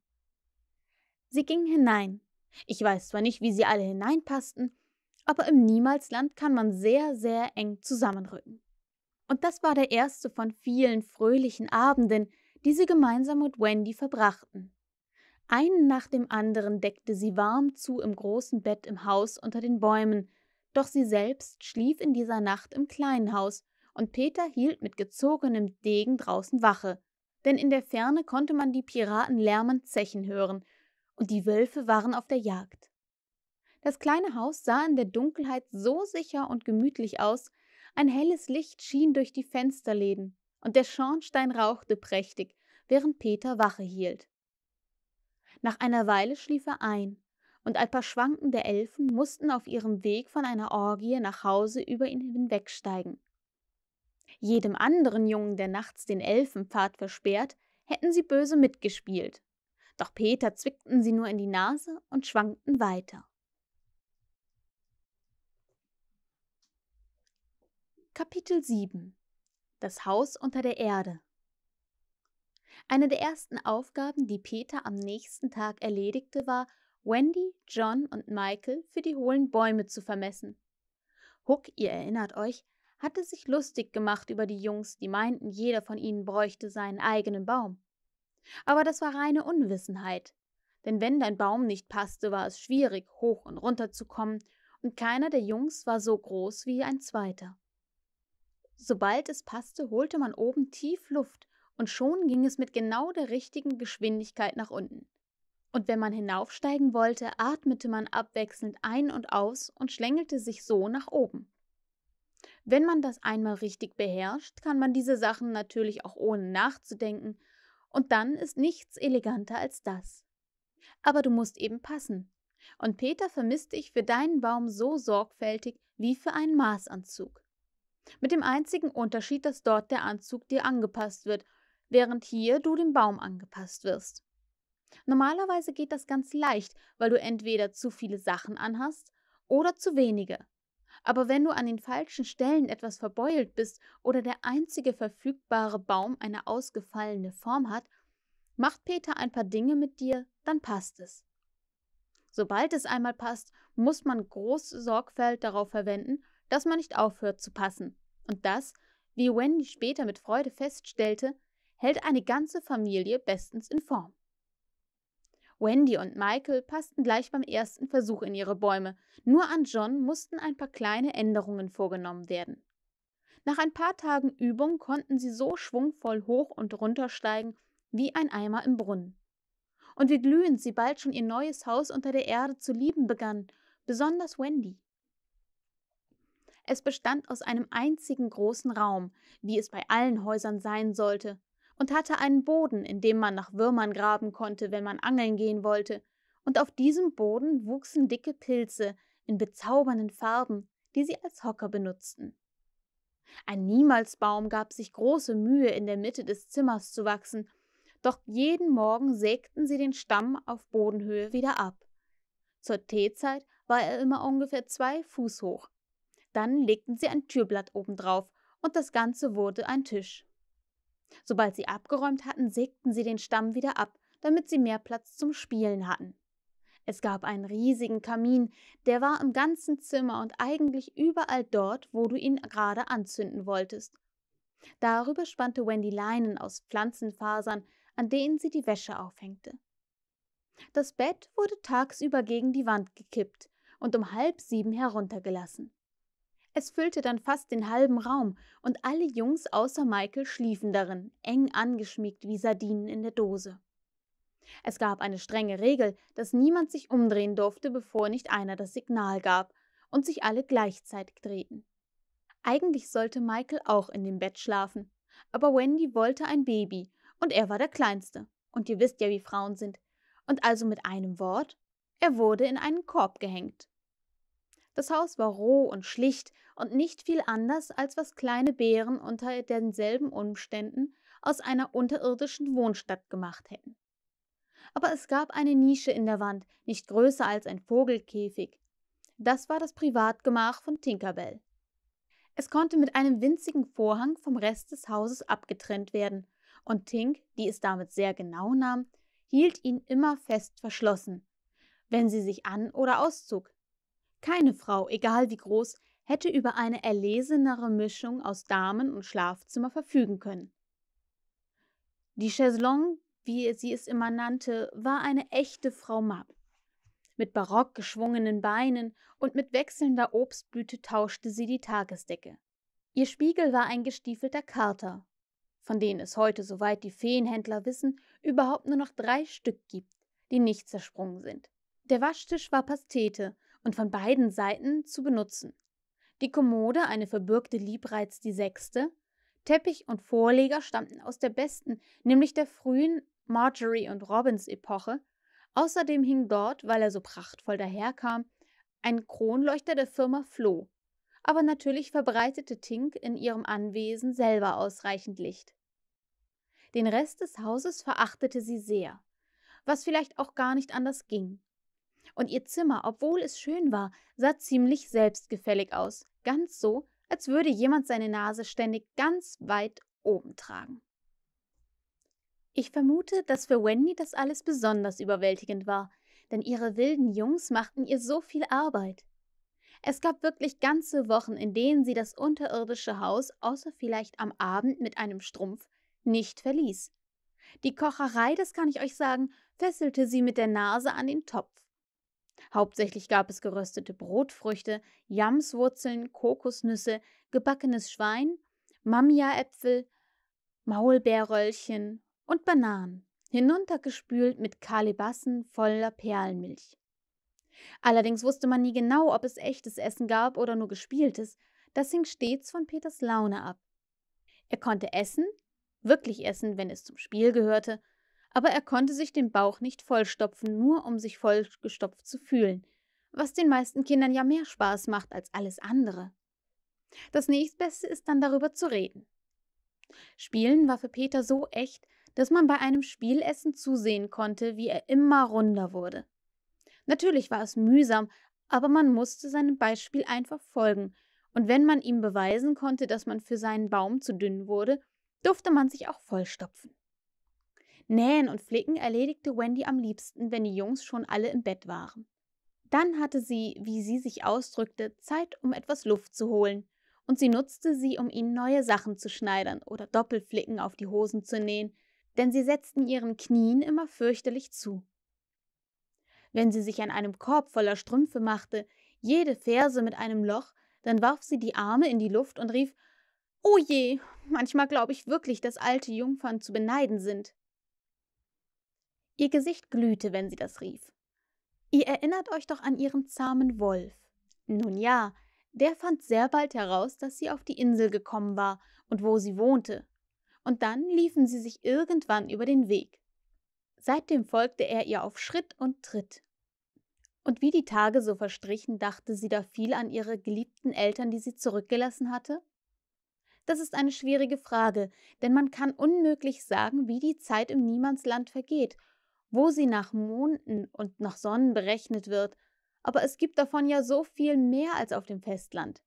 Sie gingen hinein. Ich weiß zwar nicht, wie sie alle hineinpassten, aber im Niemalsland kann man sehr, sehr eng zusammenrücken. Und das war der erste von vielen fröhlichen Abenden, die sie gemeinsam mit Wendy verbrachten. Einen nach dem anderen deckte sie warm zu im großen Bett im Haus unter den Bäumen, doch sie selbst schlief in dieser Nacht im kleinen Haus, und Peter hielt mit gezogenem Degen draußen Wache, denn in der Ferne konnte man die Piraten lärmend zechen hören, und die Wölfe waren auf der Jagd. Das kleine Haus sah in der Dunkelheit so sicher und gemütlich aus, ein helles Licht schien durch die Fensterläden, und der Schornstein rauchte prächtig, während Peter Wache hielt. Nach einer Weile schlief er ein, und ein paar schwankende Elfen mussten auf ihrem Weg von einer Orgie nach Hause über ihn hinwegsteigen. Jedem anderen Jungen, der nachts den Elfenpfad versperrt, hätten sie böse mitgespielt. Doch Peter zwickten sie nur in die Nase und schwankten weiter. Kapitel 7 Das Haus unter der Erde Eine der ersten Aufgaben, die Peter am nächsten Tag erledigte, war, Wendy, John und Michael für die hohlen Bäume zu vermessen. Huck, ihr erinnert euch, hatte sich lustig gemacht über die Jungs, die meinten, jeder von ihnen bräuchte seinen eigenen Baum. Aber das war reine Unwissenheit, denn wenn dein Baum nicht passte, war es schwierig, hoch und runter zu kommen, und keiner der Jungs war so groß wie ein zweiter. Sobald es passte, holte man oben tief Luft und schon ging es mit genau der richtigen Geschwindigkeit nach unten. Und wenn man hinaufsteigen wollte, atmete man abwechselnd ein und aus und schlängelte sich so nach oben. Wenn man das einmal richtig beherrscht, kann man diese Sachen natürlich auch ohne nachzudenken, und dann ist nichts eleganter als das. Aber du musst eben passen. Und Peter vermisst dich für deinen Baum so sorgfältig wie für einen Maßanzug. Mit dem einzigen Unterschied, dass dort der Anzug dir angepasst wird, während hier du dem Baum angepasst wirst. Normalerweise geht das ganz leicht, weil du entweder zu viele Sachen anhast oder zu wenige. Aber wenn du an den falschen Stellen etwas verbeult bist oder der einzige verfügbare Baum eine ausgefallene Form hat, macht Peter ein paar Dinge mit dir, dann passt es. Sobald es einmal passt, muss man große Sorgfalt darauf verwenden, dass man nicht aufhört zu passen. Und das, wie Wendy später mit Freude feststellte, hält eine ganze Familie bestens in Form. Wendy und Michael passten gleich beim ersten Versuch in ihre Bäume, nur an John mussten ein paar kleine Änderungen vorgenommen werden. Nach ein paar Tagen Übung konnten sie so schwungvoll hoch und runter steigen wie ein Eimer im Brunnen. Und wie glühend sie bald schon ihr neues Haus unter der Erde zu lieben begannen, besonders Wendy. Es bestand aus einem einzigen großen Raum, wie es bei allen Häusern sein sollte, und hatte einen Boden, in dem man nach Würmern graben konnte, wenn man angeln gehen wollte, und auf diesem Boden wuchsen dicke Pilze in bezaubernden Farben, die sie als Hocker benutzten. Ein Niemalsbaum gab sich große Mühe, in der Mitte des Zimmers zu wachsen, doch jeden Morgen sägten sie den Stamm auf Bodenhöhe wieder ab. Zur Teezeit war er immer ungefähr zwei Fuß hoch, dann legten sie ein Türblatt obendrauf und das Ganze wurde ein Tisch. Sobald sie abgeräumt hatten, sägten sie den Stamm wieder ab, damit sie mehr Platz zum Spielen hatten. Es gab einen riesigen Kamin, der war im ganzen Zimmer und eigentlich überall dort, wo du ihn gerade anzünden wolltest. Darüber spannte Wendy Leinen aus Pflanzenfasern, an denen sie die Wäsche aufhängte. Das Bett wurde tagsüber gegen die Wand gekippt und um halb sieben heruntergelassen. Es füllte dann fast den halben Raum, und alle Jungs außer Michael schliefen darin, eng angeschmiegt wie Sardinen in der Dose. Es gab eine strenge Regel, dass niemand sich umdrehen durfte, bevor nicht einer das Signal gab, und sich alle gleichzeitig drehten. Eigentlich sollte Michael auch in dem Bett schlafen, aber Wendy wollte ein Baby, und er war der Kleinste, und ihr wisst ja, wie Frauen sind, und also mit einem Wort, er wurde in einen Korb gehängt. Das Haus war roh und schlicht und nicht viel anders, als was kleine Bären unter denselben Umständen aus einer unterirdischen Wohnstadt gemacht hätten. Aber es gab eine Nische in der Wand, nicht größer als ein Vogelkäfig. Das war das Privatgemach von Tinkerbell. Es konnte mit einem winzigen Vorhang vom Rest des Hauses abgetrennt werden, und Tink, die es damit sehr genau nahm, hielt ihn immer fest verschlossen, wenn sie sich an oder auszog, keine Frau, egal wie groß, hätte über eine erlesenere Mischung aus Damen- und Schlafzimmer verfügen können. Die Chaiselongue, wie sie es immer nannte, war eine echte Frau Mapp. Mit barock geschwungenen Beinen und mit wechselnder Obstblüte tauschte sie die Tagesdecke. Ihr Spiegel war ein gestiefelter Kater, von denen es heute, soweit die Feenhändler wissen, überhaupt nur noch drei Stück gibt, die nicht zersprungen sind. Der Waschtisch war Pastete und von beiden Seiten zu benutzen. Die Kommode, eine verbürgte Liebreiz die sechste, Teppich und Vorleger stammten aus der besten, nämlich der frühen Marjorie und Robbins Epoche. Außerdem hing dort, weil er so prachtvoll daherkam, ein Kronleuchter der Firma Flo. Aber natürlich verbreitete Tink in ihrem Anwesen selber ausreichend Licht. Den Rest des Hauses verachtete sie sehr, was vielleicht auch gar nicht anders ging. Und ihr Zimmer, obwohl es schön war, sah ziemlich selbstgefällig aus, ganz so, als würde jemand seine Nase ständig ganz weit oben tragen. Ich vermute, dass für Wendy das alles besonders überwältigend war, denn ihre wilden Jungs machten ihr so viel Arbeit. Es gab wirklich ganze Wochen, in denen sie das unterirdische Haus, außer vielleicht am Abend mit einem Strumpf, nicht verließ. Die Kocherei, das kann ich euch sagen, fesselte sie mit der Nase an den Topf. Hauptsächlich gab es geröstete Brotfrüchte, Jamswurzeln, Kokosnüsse, gebackenes Schwein, Mamia-Äpfel, Maulbeerröllchen und Bananen, hinuntergespült mit Kalebassen voller Perlenmilch. Allerdings wusste man nie genau, ob es echtes Essen gab oder nur gespieltes, das hing stets von Peters Laune ab. Er konnte essen, wirklich essen, wenn es zum Spiel gehörte, aber er konnte sich den Bauch nicht vollstopfen, nur um sich vollgestopft zu fühlen, was den meisten Kindern ja mehr Spaß macht als alles andere. Das nächstbeste ist dann darüber zu reden. Spielen war für Peter so echt, dass man bei einem Spielessen zusehen konnte, wie er immer runder wurde. Natürlich war es mühsam, aber man musste seinem Beispiel einfach folgen, und wenn man ihm beweisen konnte, dass man für seinen Baum zu dünn wurde, durfte man sich auch vollstopfen. Nähen und Flicken erledigte Wendy am liebsten, wenn die Jungs schon alle im Bett waren. Dann hatte sie, wie sie sich ausdrückte, Zeit, um etwas Luft zu holen, und sie nutzte sie, um ihnen neue Sachen zu schneidern oder Doppelflicken auf die Hosen zu nähen, denn sie setzten ihren Knien immer fürchterlich zu. Wenn sie sich an einem Korb voller Strümpfe machte, jede Ferse mit einem Loch, dann warf sie die Arme in die Luft und rief: Oh je, manchmal glaube ich wirklich, dass alte Jungfern zu beneiden sind. Ihr Gesicht glühte, wenn sie das rief. Ihr erinnert euch doch an ihren zahmen Wolf. Nun ja, der fand sehr bald heraus, dass sie auf die Insel gekommen war und wo sie wohnte. Und dann liefen sie sich irgendwann über den Weg. Seitdem folgte er ihr auf Schritt und Tritt. Und wie die Tage so verstrichen, dachte sie da viel an ihre geliebten Eltern, die sie zurückgelassen hatte? Das ist eine schwierige Frage, denn man kann unmöglich sagen, wie die Zeit im Niemandsland vergeht wo sie nach Monden und nach Sonnen berechnet wird, aber es gibt davon ja so viel mehr als auf dem Festland.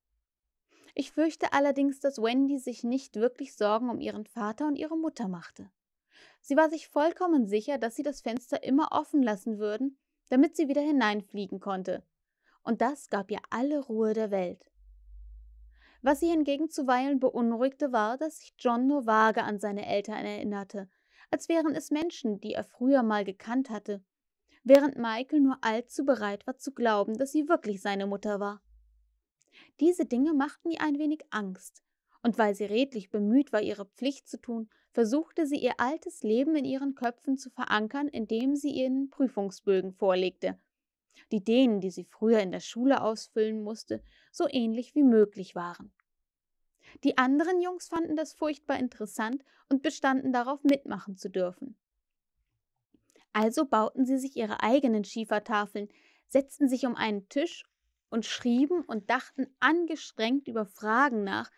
Ich fürchte allerdings, dass Wendy sich nicht wirklich Sorgen um ihren Vater und ihre Mutter machte. Sie war sich vollkommen sicher, dass sie das Fenster immer offen lassen würden, damit sie wieder hineinfliegen konnte. Und das gab ihr alle Ruhe der Welt. Was sie hingegen zuweilen beunruhigte, war, dass sich John nur vage an seine Eltern erinnerte als wären es Menschen, die er früher mal gekannt hatte, während Michael nur allzu bereit war zu glauben, dass sie wirklich seine Mutter war. Diese Dinge machten ihr ein wenig Angst, und weil sie redlich bemüht war, ihre Pflicht zu tun, versuchte sie ihr altes Leben in ihren Köpfen zu verankern, indem sie ihnen Prüfungsbögen vorlegte, die denen, die sie früher in der Schule ausfüllen musste, so ähnlich wie möglich waren. Die anderen Jungs fanden das furchtbar interessant und bestanden darauf, mitmachen zu dürfen. Also bauten sie sich ihre eigenen Schiefertafeln, setzten sich um einen Tisch und schrieben und dachten angestrengt über Fragen nach,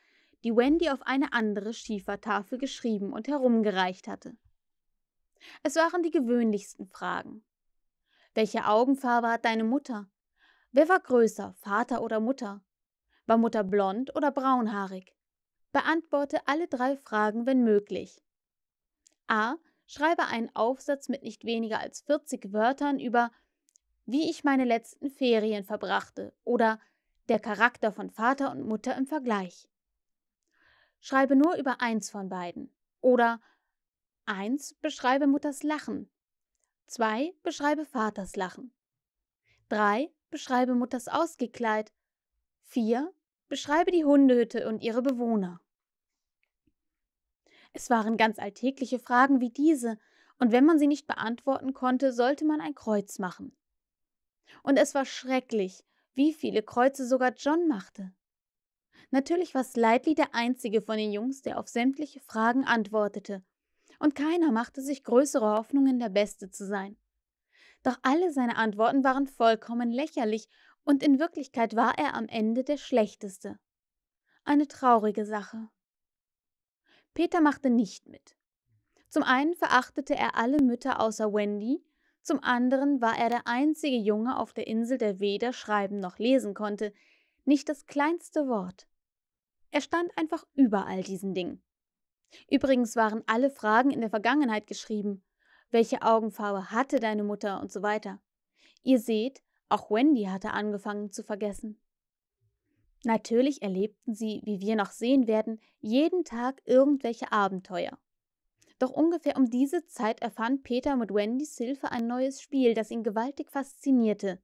die Wendy auf eine andere Schiefertafel geschrieben und herumgereicht hatte. Es waren die gewöhnlichsten Fragen. Welche Augenfarbe hat deine Mutter? Wer war größer, Vater oder Mutter? War Mutter blond oder braunhaarig? Beantworte alle drei Fragen, wenn möglich. A. Schreibe einen Aufsatz mit nicht weniger als 40 Wörtern über wie ich meine letzten Ferien verbrachte oder der Charakter von Vater und Mutter im Vergleich. Schreibe nur über eins von beiden oder 1 beschreibe Mutters Lachen, 2 beschreibe Vaters Lachen, 3 beschreibe Mutters Ausgekleid, 4 Beschreibe die Hundehütte und ihre Bewohner. Es waren ganz alltägliche Fragen wie diese, und wenn man sie nicht beantworten konnte, sollte man ein Kreuz machen. Und es war schrecklich, wie viele Kreuze sogar John machte. Natürlich war Slightly der einzige von den Jungs, der auf sämtliche Fragen antwortete, und keiner machte sich größere Hoffnungen, der Beste zu sein. Doch alle seine Antworten waren vollkommen lächerlich und in Wirklichkeit war er am Ende der Schlechteste. Eine traurige Sache. Peter machte nicht mit. Zum einen verachtete er alle Mütter außer Wendy, zum anderen war er der einzige Junge auf der Insel, der weder schreiben noch lesen konnte, nicht das kleinste Wort. Er stand einfach über all diesen Dingen. Übrigens waren alle Fragen in der Vergangenheit geschrieben. Welche Augenfarbe hatte deine Mutter und so weiter? Ihr seht, auch Wendy hatte angefangen zu vergessen. Natürlich erlebten sie, wie wir noch sehen werden, jeden Tag irgendwelche Abenteuer. Doch ungefähr um diese Zeit erfand Peter mit Wendys Hilfe ein neues Spiel, das ihn gewaltig faszinierte,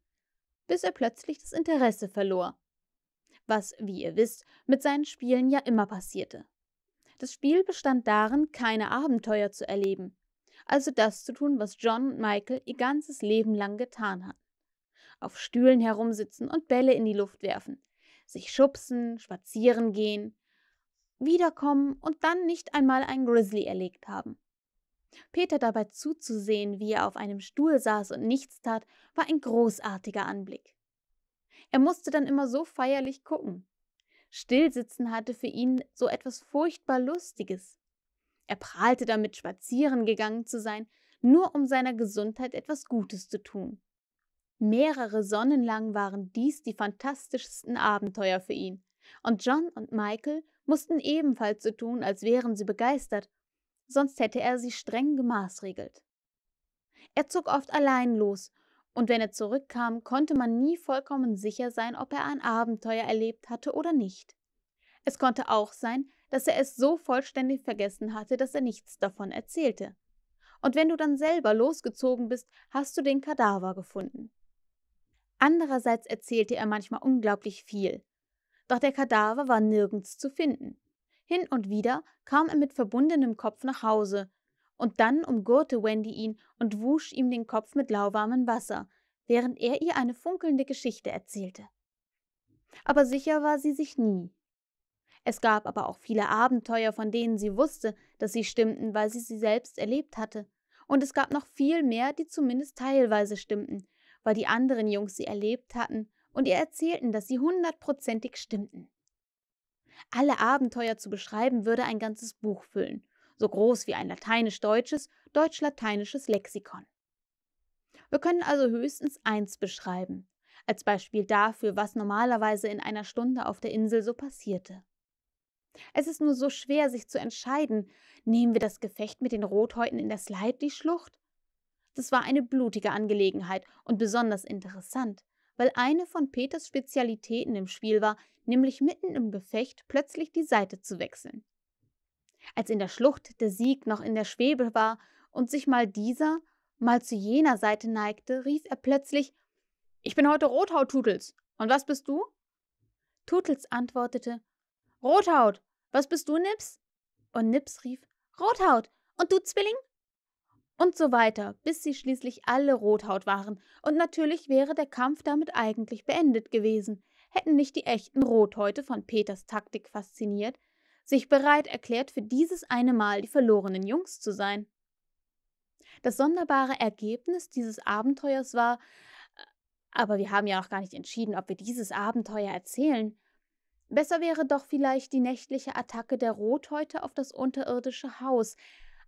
bis er plötzlich das Interesse verlor. Was, wie ihr wisst, mit seinen Spielen ja immer passierte. Das Spiel bestand darin, keine Abenteuer zu erleben, also das zu tun, was John und Michael ihr ganzes Leben lang getan hatten auf Stühlen herumsitzen und Bälle in die Luft werfen, sich schubsen, spazieren gehen, wiederkommen und dann nicht einmal einen Grizzly erlegt haben. Peter dabei zuzusehen, wie er auf einem Stuhl saß und nichts tat, war ein großartiger Anblick. Er musste dann immer so feierlich gucken. Stillsitzen hatte für ihn so etwas furchtbar Lustiges. Er prahlte damit, spazieren gegangen zu sein, nur um seiner Gesundheit etwas Gutes zu tun. Mehrere Sonnen lang waren dies die fantastischsten Abenteuer für ihn, und John und Michael mussten ebenfalls so tun, als wären sie begeistert, sonst hätte er sie streng gemaßregelt. Er zog oft allein los, und wenn er zurückkam, konnte man nie vollkommen sicher sein, ob er ein Abenteuer erlebt hatte oder nicht. Es konnte auch sein, dass er es so vollständig vergessen hatte, dass er nichts davon erzählte. Und wenn du dann selber losgezogen bist, hast du den Kadaver gefunden. Andererseits erzählte er manchmal unglaublich viel. Doch der Kadaver war nirgends zu finden. Hin und wieder kam er mit verbundenem Kopf nach Hause, und dann umgurrte Wendy ihn und wusch ihm den Kopf mit lauwarmem Wasser, während er ihr eine funkelnde Geschichte erzählte. Aber sicher war sie sich nie. Es gab aber auch viele Abenteuer, von denen sie wusste, dass sie stimmten, weil sie sie selbst erlebt hatte. Und es gab noch viel mehr, die zumindest teilweise stimmten, weil die anderen Jungs sie erlebt hatten und ihr erzählten, dass sie hundertprozentig stimmten. Alle Abenteuer zu beschreiben würde ein ganzes Buch füllen, so groß wie ein lateinisch-deutsches, deutsch-lateinisches Lexikon. Wir können also höchstens eins beschreiben, als Beispiel dafür, was normalerweise in einer Stunde auf der Insel so passierte. Es ist nur so schwer, sich zu entscheiden, nehmen wir das Gefecht mit den Rothäuten in der Slide die Schlucht das war eine blutige Angelegenheit und besonders interessant, weil eine von Peters Spezialitäten im Spiel war, nämlich mitten im Gefecht plötzlich die Seite zu wechseln. Als in der Schlucht der Sieg noch in der Schwebe war und sich mal dieser, mal zu jener Seite neigte, rief er plötzlich Ich bin heute Rothaut, Tutels. Und was bist du? Tutels antwortete Rothaut, was bist du, Nips? Und Nips rief Rothaut, und du, Zwilling? Und so weiter, bis sie schließlich alle rothaut waren, und natürlich wäre der Kampf damit eigentlich beendet gewesen, hätten nicht die echten Rothäute von Peters Taktik fasziniert, sich bereit erklärt, für dieses eine Mal die verlorenen Jungs zu sein. Das sonderbare Ergebnis dieses Abenteuers war, äh, aber wir haben ja noch gar nicht entschieden, ob wir dieses Abenteuer erzählen. Besser wäre doch vielleicht die nächtliche Attacke der Rothäute auf das unterirdische Haus,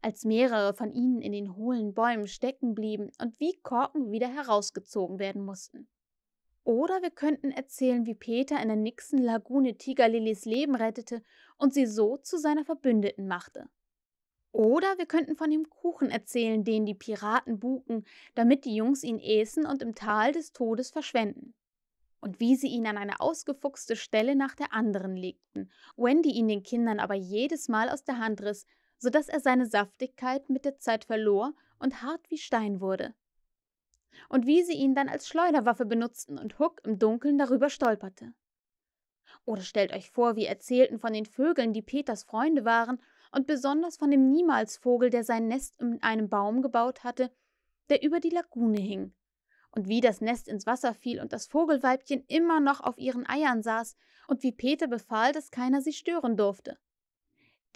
als mehrere von ihnen in den hohlen Bäumen stecken blieben und wie Korken wieder herausgezogen werden mussten. Oder wir könnten erzählen, wie Peter in der nächsten Lagune Tigerlilis Leben rettete und sie so zu seiner Verbündeten machte. Oder wir könnten von dem Kuchen erzählen, den die Piraten buken, damit die Jungs ihn essen und im Tal des Todes verschwenden. Und wie sie ihn an eine ausgefuchste Stelle nach der anderen legten, Wendy ihn den Kindern aber jedes Mal aus der Hand riss, so dass er seine Saftigkeit mit der Zeit verlor und hart wie Stein wurde. Und wie sie ihn dann als Schleuderwaffe benutzten und Huck im Dunkeln darüber stolperte. Oder stellt euch vor, wie erzählten von den Vögeln, die Peters Freunde waren, und besonders von dem Niemalsvogel, der sein Nest in einem Baum gebaut hatte, der über die Lagune hing. Und wie das Nest ins Wasser fiel und das Vogelweibchen immer noch auf ihren Eiern saß und wie Peter befahl, dass keiner sie stören durfte.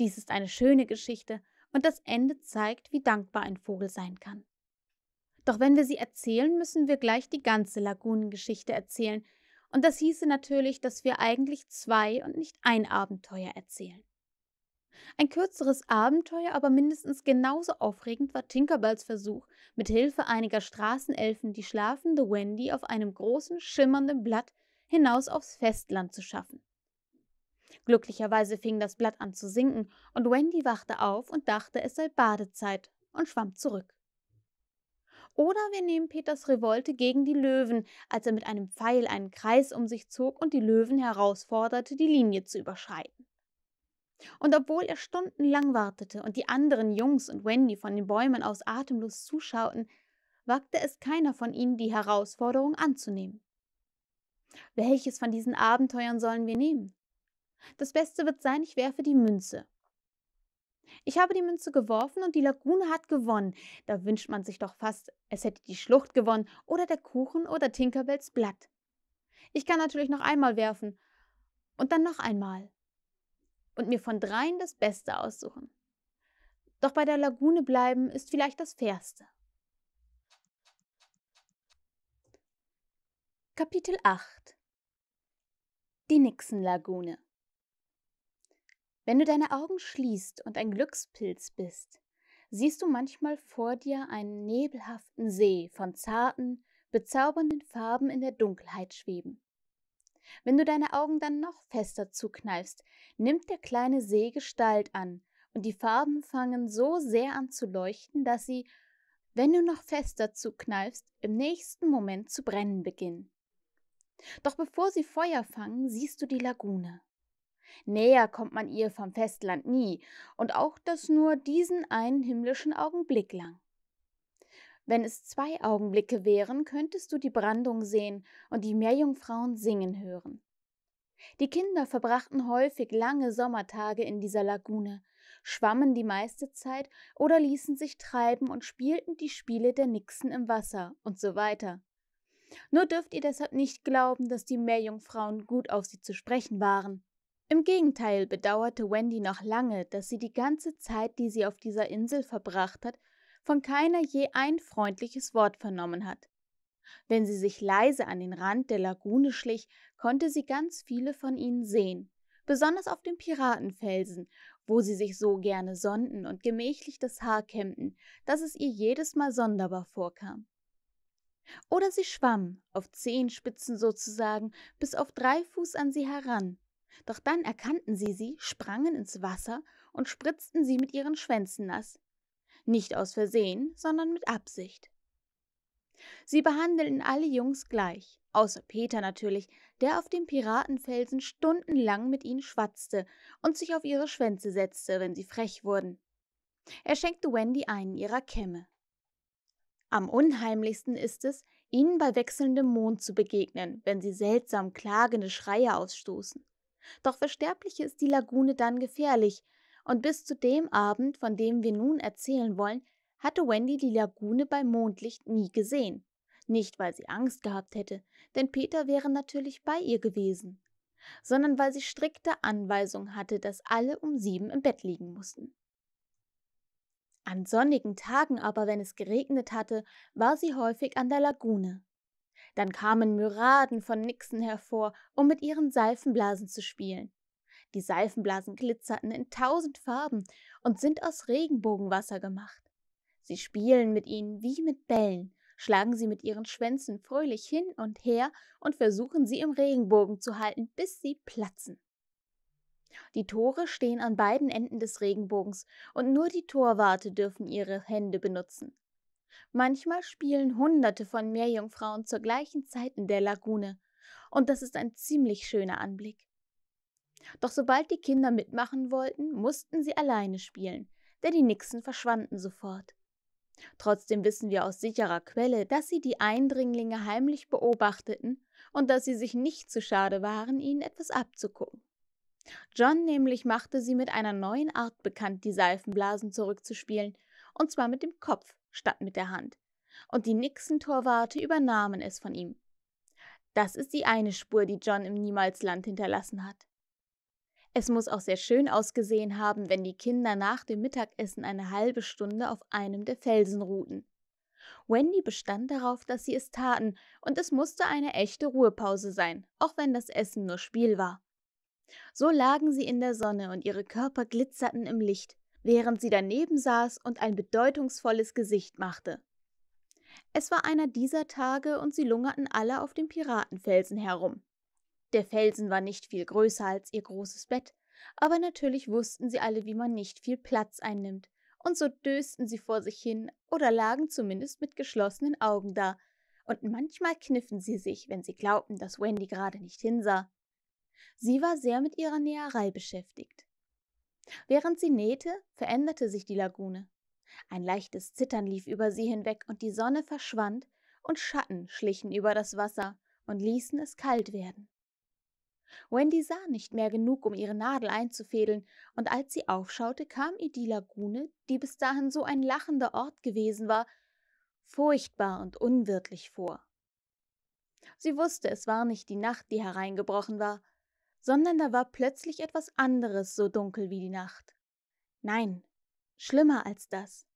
Dies ist eine schöne Geschichte und das Ende zeigt, wie dankbar ein Vogel sein kann. Doch wenn wir sie erzählen, müssen wir gleich die ganze Lagunengeschichte erzählen, und das hieße natürlich, dass wir eigentlich zwei und nicht ein Abenteuer erzählen. Ein kürzeres Abenteuer, aber mindestens genauso aufregend war Tinkerbells Versuch, mit Hilfe einiger Straßenelfen die schlafende Wendy auf einem großen, schimmernden Blatt hinaus aufs Festland zu schaffen. Glücklicherweise fing das Blatt an zu sinken, und Wendy wachte auf und dachte, es sei Badezeit und schwamm zurück. Oder wir nehmen Peters Revolte gegen die Löwen, als er mit einem Pfeil einen Kreis um sich zog und die Löwen herausforderte, die Linie zu überschreiten. Und obwohl er stundenlang wartete und die anderen Jungs und Wendy von den Bäumen aus atemlos zuschauten, wagte es keiner von ihnen, die Herausforderung anzunehmen. Welches von diesen Abenteuern sollen wir nehmen? Das Beste wird sein, ich werfe die Münze. Ich habe die Münze geworfen und die Lagune hat gewonnen. Da wünscht man sich doch fast, es hätte die Schlucht gewonnen oder der Kuchen oder Tinkerbells Blatt. Ich kann natürlich noch einmal werfen und dann noch einmal und mir von dreien das Beste aussuchen. Doch bei der Lagune bleiben ist vielleicht das Fairste. Kapitel 8 Die Nixenlagune wenn du deine Augen schließt und ein Glückspilz bist, siehst du manchmal vor dir einen nebelhaften See von zarten, bezaubernden Farben in der Dunkelheit schweben. Wenn du deine Augen dann noch fester zukneifst, nimmt der kleine See Gestalt an und die Farben fangen so sehr an zu leuchten, dass sie, wenn du noch fester zukneifst, im nächsten Moment zu brennen beginnen. Doch bevor sie Feuer fangen, siehst du die Lagune. Näher kommt man ihr vom Festland nie, und auch das nur diesen einen himmlischen Augenblick lang. Wenn es zwei Augenblicke wären, könntest du die Brandung sehen und die Meerjungfrauen singen hören. Die Kinder verbrachten häufig lange Sommertage in dieser Lagune, schwammen die meiste Zeit oder ließen sich treiben und spielten die Spiele der Nixen im Wasser und so weiter. Nur dürft ihr deshalb nicht glauben, dass die Meerjungfrauen gut auf sie zu sprechen waren. Im Gegenteil bedauerte Wendy noch lange, dass sie die ganze Zeit, die sie auf dieser Insel verbracht hat, von keiner je ein freundliches Wort vernommen hat. Wenn sie sich leise an den Rand der Lagune schlich, konnte sie ganz viele von ihnen sehen, besonders auf dem Piratenfelsen, wo sie sich so gerne sonnten und gemächlich das Haar kämmten, dass es ihr jedes Mal sonderbar vorkam. Oder sie schwamm, auf Zehenspitzen sozusagen, bis auf drei Fuß an sie heran doch dann erkannten sie sie, sprangen ins Wasser und spritzten sie mit ihren Schwänzen nass. Nicht aus Versehen, sondern mit Absicht. Sie behandelten alle Jungs gleich, außer Peter natürlich, der auf dem Piratenfelsen stundenlang mit ihnen schwatzte und sich auf ihre Schwänze setzte, wenn sie frech wurden. Er schenkte Wendy einen ihrer Kämme. Am unheimlichsten ist es, ihnen bei wechselndem Mond zu begegnen, wenn sie seltsam klagende Schreie ausstoßen. Doch für Sterbliche ist die Lagune dann gefährlich, und bis zu dem Abend, von dem wir nun erzählen wollen, hatte Wendy die Lagune bei Mondlicht nie gesehen. Nicht, weil sie Angst gehabt hätte, denn Peter wäre natürlich bei ihr gewesen, sondern weil sie strikte Anweisung hatte, dass alle um sieben im Bett liegen mussten. An sonnigen Tagen aber, wenn es geregnet hatte, war sie häufig an der Lagune. Dann kamen Myraden von Nixen hervor, um mit ihren Seifenblasen zu spielen. Die Seifenblasen glitzerten in tausend Farben und sind aus Regenbogenwasser gemacht. Sie spielen mit ihnen wie mit Bällen, schlagen sie mit ihren Schwänzen fröhlich hin und her und versuchen sie im Regenbogen zu halten, bis sie platzen. Die Tore stehen an beiden Enden des Regenbogens und nur die Torwarte dürfen ihre Hände benutzen. Manchmal spielen Hunderte von Meerjungfrauen zur gleichen Zeit in der Lagune, und das ist ein ziemlich schöner Anblick. Doch sobald die Kinder mitmachen wollten, mussten sie alleine spielen, denn die Nixen verschwanden sofort. Trotzdem wissen wir aus sicherer Quelle, dass sie die Eindringlinge heimlich beobachteten und dass sie sich nicht zu schade waren, ihnen etwas abzugucken. John nämlich machte sie mit einer neuen Art bekannt, die Seifenblasen zurückzuspielen, und zwar mit dem Kopf, statt mit der Hand. Und die Nixon-Torwarte übernahmen es von ihm. Das ist die eine Spur, die John im Niemalsland hinterlassen hat. Es muss auch sehr schön ausgesehen haben, wenn die Kinder nach dem Mittagessen eine halbe Stunde auf einem der Felsen ruhten. Wendy bestand darauf, dass sie es taten, und es musste eine echte Ruhepause sein, auch wenn das Essen nur Spiel war. So lagen sie in der Sonne und ihre Körper glitzerten im Licht, während sie daneben saß und ein bedeutungsvolles Gesicht machte. Es war einer dieser Tage und sie lungerten alle auf dem Piratenfelsen herum. Der Felsen war nicht viel größer als ihr großes Bett, aber natürlich wussten sie alle, wie man nicht viel Platz einnimmt, und so dösten sie vor sich hin oder lagen zumindest mit geschlossenen Augen da, und manchmal kniffen sie sich, wenn sie glaubten, dass Wendy gerade nicht hinsah. Sie war sehr mit ihrer Näherei beschäftigt. Während sie nähte, veränderte sich die Lagune. Ein leichtes Zittern lief über sie hinweg und die Sonne verschwand und Schatten schlichen über das Wasser und ließen es kalt werden. Wendy sah nicht mehr genug, um ihre Nadel einzufädeln, und als sie aufschaute, kam ihr die Lagune, die bis dahin so ein lachender Ort gewesen war, furchtbar und unwirtlich vor. Sie wusste, es war nicht die Nacht, die hereingebrochen war, sondern da war plötzlich etwas anderes so dunkel wie die Nacht. Nein, schlimmer als das.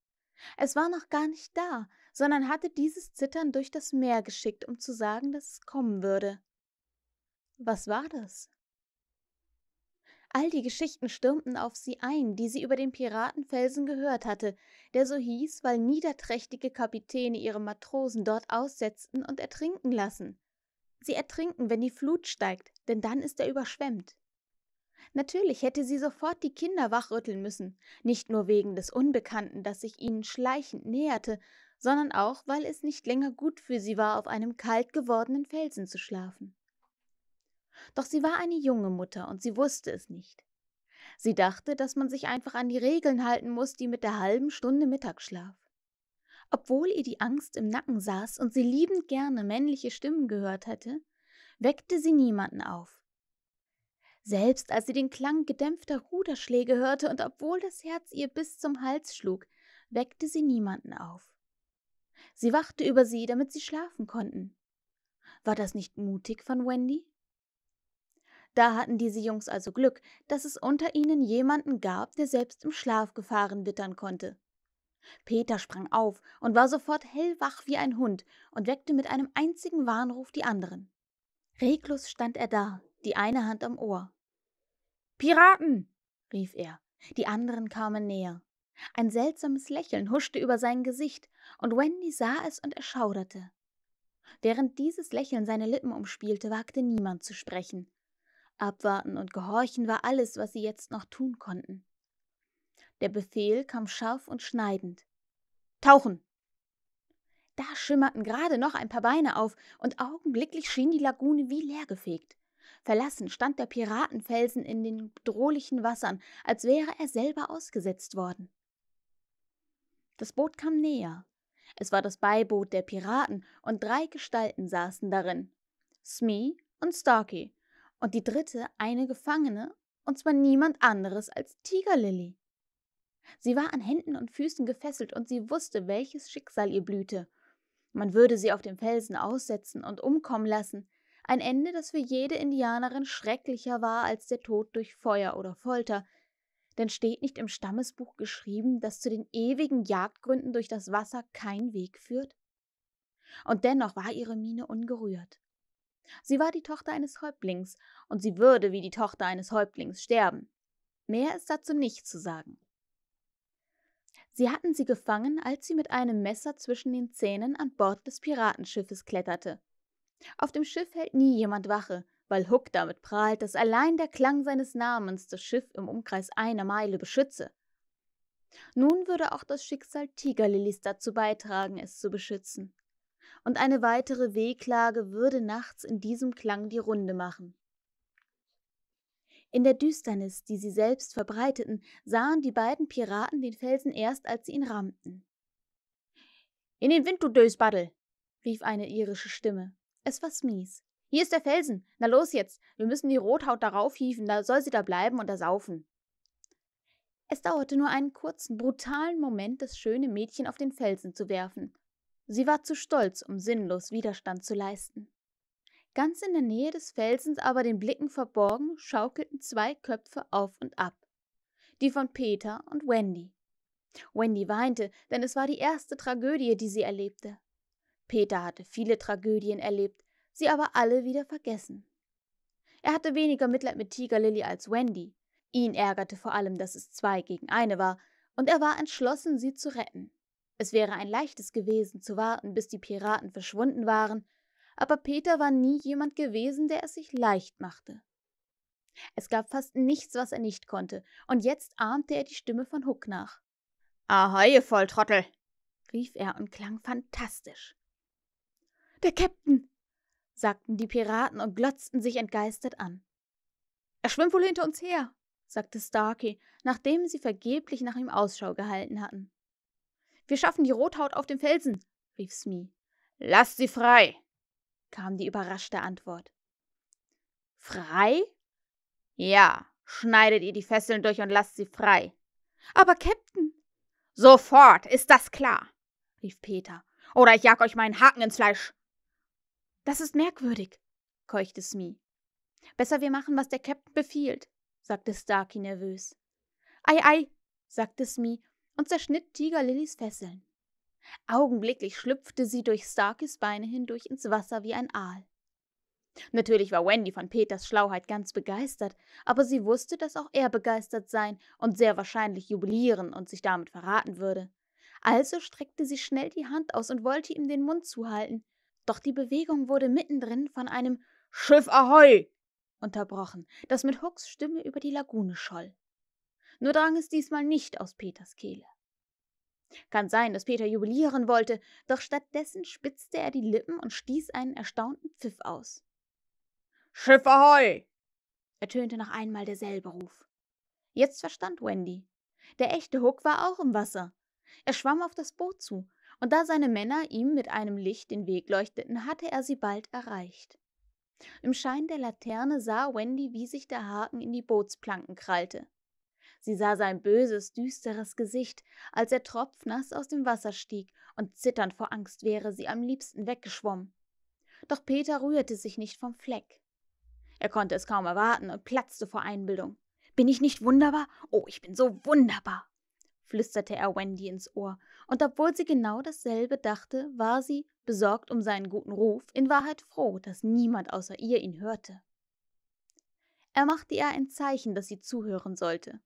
Es war noch gar nicht da, sondern hatte dieses Zittern durch das Meer geschickt, um zu sagen, dass es kommen würde. Was war das? All die Geschichten stürmten auf sie ein, die sie über den Piratenfelsen gehört hatte, der so hieß, weil niederträchtige Kapitäne ihre Matrosen dort aussetzten und ertrinken lassen. Sie ertrinken, wenn die Flut steigt, denn dann ist er überschwemmt. Natürlich hätte sie sofort die Kinder wachrütteln müssen, nicht nur wegen des Unbekannten, das sich ihnen schleichend näherte, sondern auch, weil es nicht länger gut für sie war, auf einem kalt gewordenen Felsen zu schlafen. Doch sie war eine junge Mutter und sie wusste es nicht. Sie dachte, dass man sich einfach an die Regeln halten muss, die mit der halben Stunde Mittagsschlaf obwohl ihr die Angst im Nacken saß und sie liebend gerne männliche Stimmen gehört hätte, weckte sie niemanden auf. Selbst als sie den Klang gedämpfter Ruderschläge hörte und obwohl das Herz ihr bis zum Hals schlug, weckte sie niemanden auf. Sie wachte über sie, damit sie schlafen konnten. War das nicht mutig von Wendy? Da hatten diese Jungs also Glück, dass es unter ihnen jemanden gab, der selbst im Schlaf Gefahren wittern konnte. Peter sprang auf und war sofort hellwach wie ein Hund und weckte mit einem einzigen Warnruf die anderen. Reglos stand er da, die eine Hand am Ohr. Piraten! rief er. Die anderen kamen näher. Ein seltsames Lächeln huschte über sein Gesicht, und Wendy sah es und erschauderte. Während dieses Lächeln seine Lippen umspielte, wagte niemand zu sprechen. Abwarten und gehorchen war alles, was sie jetzt noch tun konnten. Der Befehl kam scharf und schneidend. Tauchen! Da schimmerten gerade noch ein paar Beine auf, und augenblicklich schien die Lagune wie leergefegt. Verlassen stand der Piratenfelsen in den bedrohlichen Wassern, als wäre er selber ausgesetzt worden. Das Boot kam näher. Es war das Beiboot der Piraten, und drei Gestalten saßen darin. Smee und Starkey, und die dritte eine Gefangene, und zwar niemand anderes als Tigerlily. Sie war an Händen und Füßen gefesselt und sie wusste, welches Schicksal ihr blühte. Man würde sie auf dem Felsen aussetzen und umkommen lassen, ein Ende, das für jede Indianerin schrecklicher war als der Tod durch Feuer oder Folter, denn steht nicht im Stammesbuch geschrieben, dass zu den ewigen Jagdgründen durch das Wasser kein Weg führt? Und dennoch war ihre Miene ungerührt. Sie war die Tochter eines Häuptlings, und sie würde wie die Tochter eines Häuptlings sterben. Mehr ist dazu nicht zu sagen. Sie hatten sie gefangen, als sie mit einem Messer zwischen den Zähnen an Bord des Piratenschiffes kletterte. Auf dem Schiff hält nie jemand Wache, weil Hook damit prahlt, dass allein der Klang seines Namens das Schiff im Umkreis einer Meile beschütze. Nun würde auch das Schicksal Tigerlilis dazu beitragen, es zu beschützen. Und eine weitere Wehklage würde nachts in diesem Klang die Runde machen. In der Düsternis, die sie selbst verbreiteten, sahen die beiden Piraten den Felsen erst, als sie ihn rammten. In den Wind, du Dösbaddel! rief eine irische Stimme. Es war Smies. Hier ist der Felsen. Na los jetzt. Wir müssen die Rothaut darauf hieven, da soll sie da bleiben und da saufen. Es dauerte nur einen kurzen, brutalen Moment, das schöne Mädchen auf den Felsen zu werfen. Sie war zu stolz, um sinnlos Widerstand zu leisten. Ganz in der Nähe des Felsens, aber den Blicken verborgen, schaukelten zwei Köpfe auf und ab. Die von Peter und Wendy. Wendy weinte, denn es war die erste Tragödie, die sie erlebte. Peter hatte viele Tragödien erlebt, sie aber alle wieder vergessen. Er hatte weniger Mitleid mit Tiger Lily als Wendy. Ihn ärgerte vor allem, dass es zwei gegen eine war, und er war entschlossen, sie zu retten. Es wäre ein leichtes gewesen, zu warten, bis die Piraten verschwunden waren aber Peter war nie jemand gewesen, der es sich leicht machte. Es gab fast nichts, was er nicht konnte, und jetzt ahmte er die Stimme von Huck nach. Ahoi, ihr Volltrottel! rief er und klang fantastisch. Der Käpt'n! sagten die Piraten und glotzten sich entgeistert an. Er schwimmt wohl hinter uns her, sagte Starkey, nachdem sie vergeblich nach ihm Ausschau gehalten hatten. Wir schaffen die Rothaut auf dem Felsen, rief Smee. Lasst sie frei, kam die überraschte Antwort. Frei? Ja, schneidet ihr die Fesseln durch und lasst sie frei. Aber Captain. Sofort, ist das klar, rief Peter. Oder ich jag euch meinen Haken ins Fleisch. Das ist merkwürdig, keuchte Smee. Besser wir machen, was der Captain befiehlt, sagte Starkey nervös. Ei, ei, sagte Smee und zerschnitt Tiger Lillys Fesseln. Augenblicklich schlüpfte sie durch Starkys Beine hindurch ins Wasser wie ein Aal. Natürlich war Wendy von Peters Schlauheit ganz begeistert, aber sie wusste, dass auch er begeistert sein und sehr wahrscheinlich jubilieren und sich damit verraten würde. Also streckte sie schnell die Hand aus und wollte ihm den Mund zuhalten, doch die Bewegung wurde mittendrin von einem Schiff Ahoi unterbrochen, das mit Hucks Stimme über die Lagune scholl. Nur drang es diesmal nicht aus Peters Kehle. Kann sein, dass Peter jubilieren wollte, doch stattdessen spitzte er die Lippen und stieß einen erstaunten Pfiff aus. Schiff ahoi! ertönte noch einmal derselbe Ruf. Jetzt verstand Wendy. Der echte Hook war auch im Wasser. Er schwamm auf das Boot zu, und da seine Männer ihm mit einem Licht den Weg leuchteten, hatte er sie bald erreicht. Im Schein der Laterne sah Wendy, wie sich der Haken in die Bootsplanken krallte. Sie sah sein böses, düsteres Gesicht, als er tropfnass aus dem Wasser stieg, und zitternd vor Angst wäre sie am liebsten weggeschwommen. Doch Peter rührte sich nicht vom Fleck. Er konnte es kaum erwarten und platzte vor Einbildung. Bin ich nicht wunderbar? Oh, ich bin so wunderbar! flüsterte er Wendy ins Ohr, und obwohl sie genau dasselbe dachte, war sie, besorgt um seinen guten Ruf, in Wahrheit froh, dass niemand außer ihr ihn hörte. Er machte ihr ein Zeichen, dass sie zuhören sollte.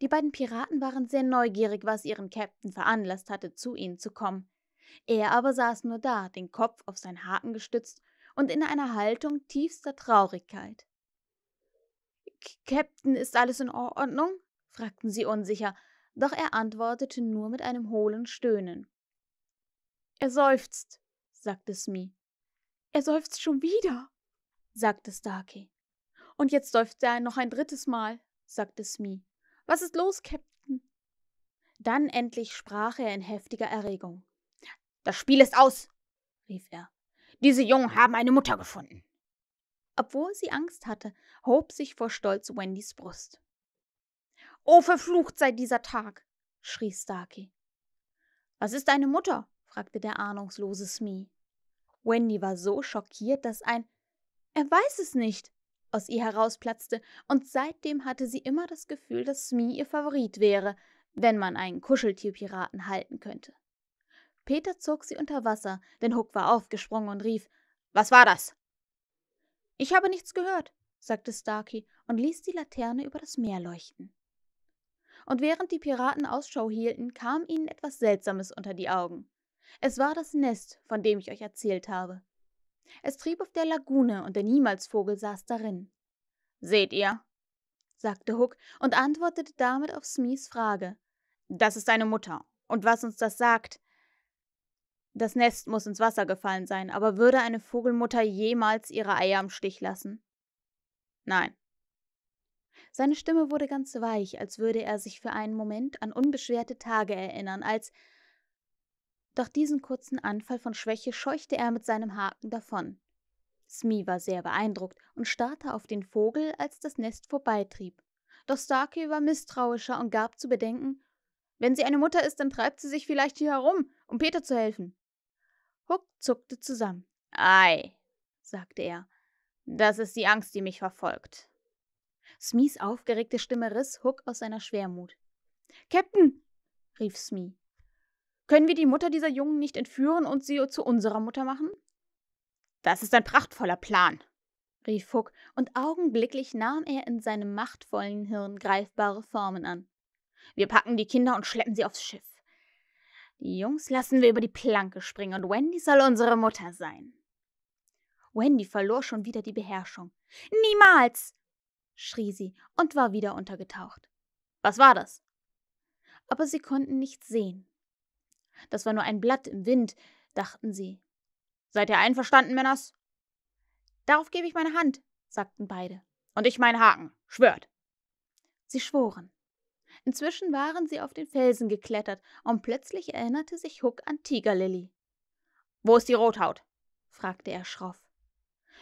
Die beiden Piraten waren sehr neugierig, was ihren Captain veranlasst hatte, zu ihnen zu kommen. Er aber saß nur da, den Kopf auf seinen Haken gestützt und in einer Haltung tiefster Traurigkeit. Captain, ist alles in Ordnung? fragten sie unsicher, doch er antwortete nur mit einem hohlen Stöhnen. Er seufzt, sagte Smee. Er seufzt schon wieder, sagte Starkey. Und jetzt seufzt er noch ein drittes Mal, sagte Smee. Was ist los, Captain? Dann endlich sprach er in heftiger Erregung. Das Spiel ist aus, rief er. Diese Jungen haben eine Mutter gefunden. Obwohl sie Angst hatte, hob sich vor Stolz Wendys Brust. Oh, verflucht sei dieser Tag, schrie Starkey. Was ist deine Mutter? fragte der ahnungslose Smee. Wendy war so schockiert, dass ein Er weiß es nicht aus ihr herausplatzte, und seitdem hatte sie immer das Gefühl, dass Smee ihr Favorit wäre, wenn man einen Kuscheltierpiraten halten könnte. Peter zog sie unter Wasser, denn Hook war aufgesprungen und rief: Was war das? Ich habe nichts gehört, sagte Starkey und ließ die Laterne über das Meer leuchten. Und während die Piraten Ausschau hielten, kam ihnen etwas Seltsames unter die Augen. Es war das Nest, von dem ich euch erzählt habe. Es trieb auf der Lagune und der Niemalsvogel saß darin. Seht ihr, sagte Hook und antwortete damit auf Smees Frage. Das ist eine Mutter. Und was uns das sagt? Das Nest muss ins Wasser gefallen sein, aber würde eine Vogelmutter jemals ihre Eier im Stich lassen? Nein. Seine Stimme wurde ganz weich, als würde er sich für einen Moment an unbeschwerte Tage erinnern, als doch diesen kurzen Anfall von Schwäche scheuchte er mit seinem Haken davon. Smee war sehr beeindruckt und starrte auf den Vogel, als das Nest vorbeitrieb. Doch Starkey war misstrauischer und gab zu bedenken, wenn sie eine Mutter ist, dann treibt sie sich vielleicht hier herum, um Peter zu helfen. Huck zuckte zusammen. Ei, sagte er, das ist die Angst, die mich verfolgt. Smees aufgeregte Stimme riss Huck aus seiner Schwermut. Captain, rief Smee. Können wir die Mutter dieser Jungen nicht entführen und sie zu unserer Mutter machen? Das ist ein prachtvoller Plan, rief Huck, und augenblicklich nahm er in seinem machtvollen Hirn greifbare Formen an. Wir packen die Kinder und schleppen sie aufs Schiff. Die Jungs lassen wir über die Planke springen und Wendy soll unsere Mutter sein. Wendy verlor schon wieder die Beherrschung. Niemals! schrie sie und war wieder untergetaucht. Was war das? Aber sie konnten nichts sehen. Das war nur ein Blatt im Wind, dachten sie. Seid ihr einverstanden, Männers? Darauf gebe ich meine Hand, sagten beide. Und ich meinen Haken. Schwört. Sie schworen. Inzwischen waren sie auf den Felsen geklettert und plötzlich erinnerte sich Huck an Tigerlilly. Wo ist die Rothaut? fragte er schroff.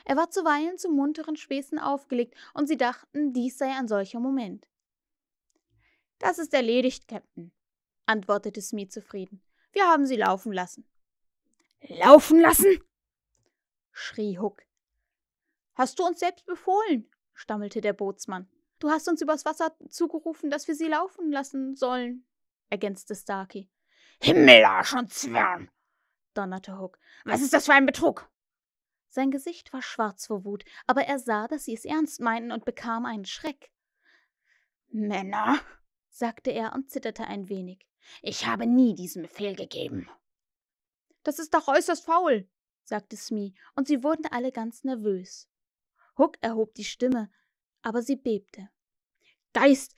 Er war zuweilen zu munteren Späßen aufgelegt und sie dachten, dies sei ein solcher Moment. Das ist erledigt, Captain, antwortete Smee zufrieden. Wir haben sie laufen lassen. Laufen lassen? schrie Huck. Hast du uns selbst befohlen, stammelte der Bootsmann. Du hast uns übers Wasser zugerufen, dass wir sie laufen lassen sollen, ergänzte Starkey. Himmelarsch und Zwirn! donnerte Huck. Was ist das für ein Betrug? Sein Gesicht war schwarz vor Wut, aber er sah, dass sie es ernst meinten und bekam einen Schreck. Männer, sagte er und zitterte ein wenig. Ich habe nie diesen Befehl gegeben. Das ist doch äußerst faul, sagte Smee, und sie wurden alle ganz nervös. Hook erhob die Stimme, aber sie bebte. Geist,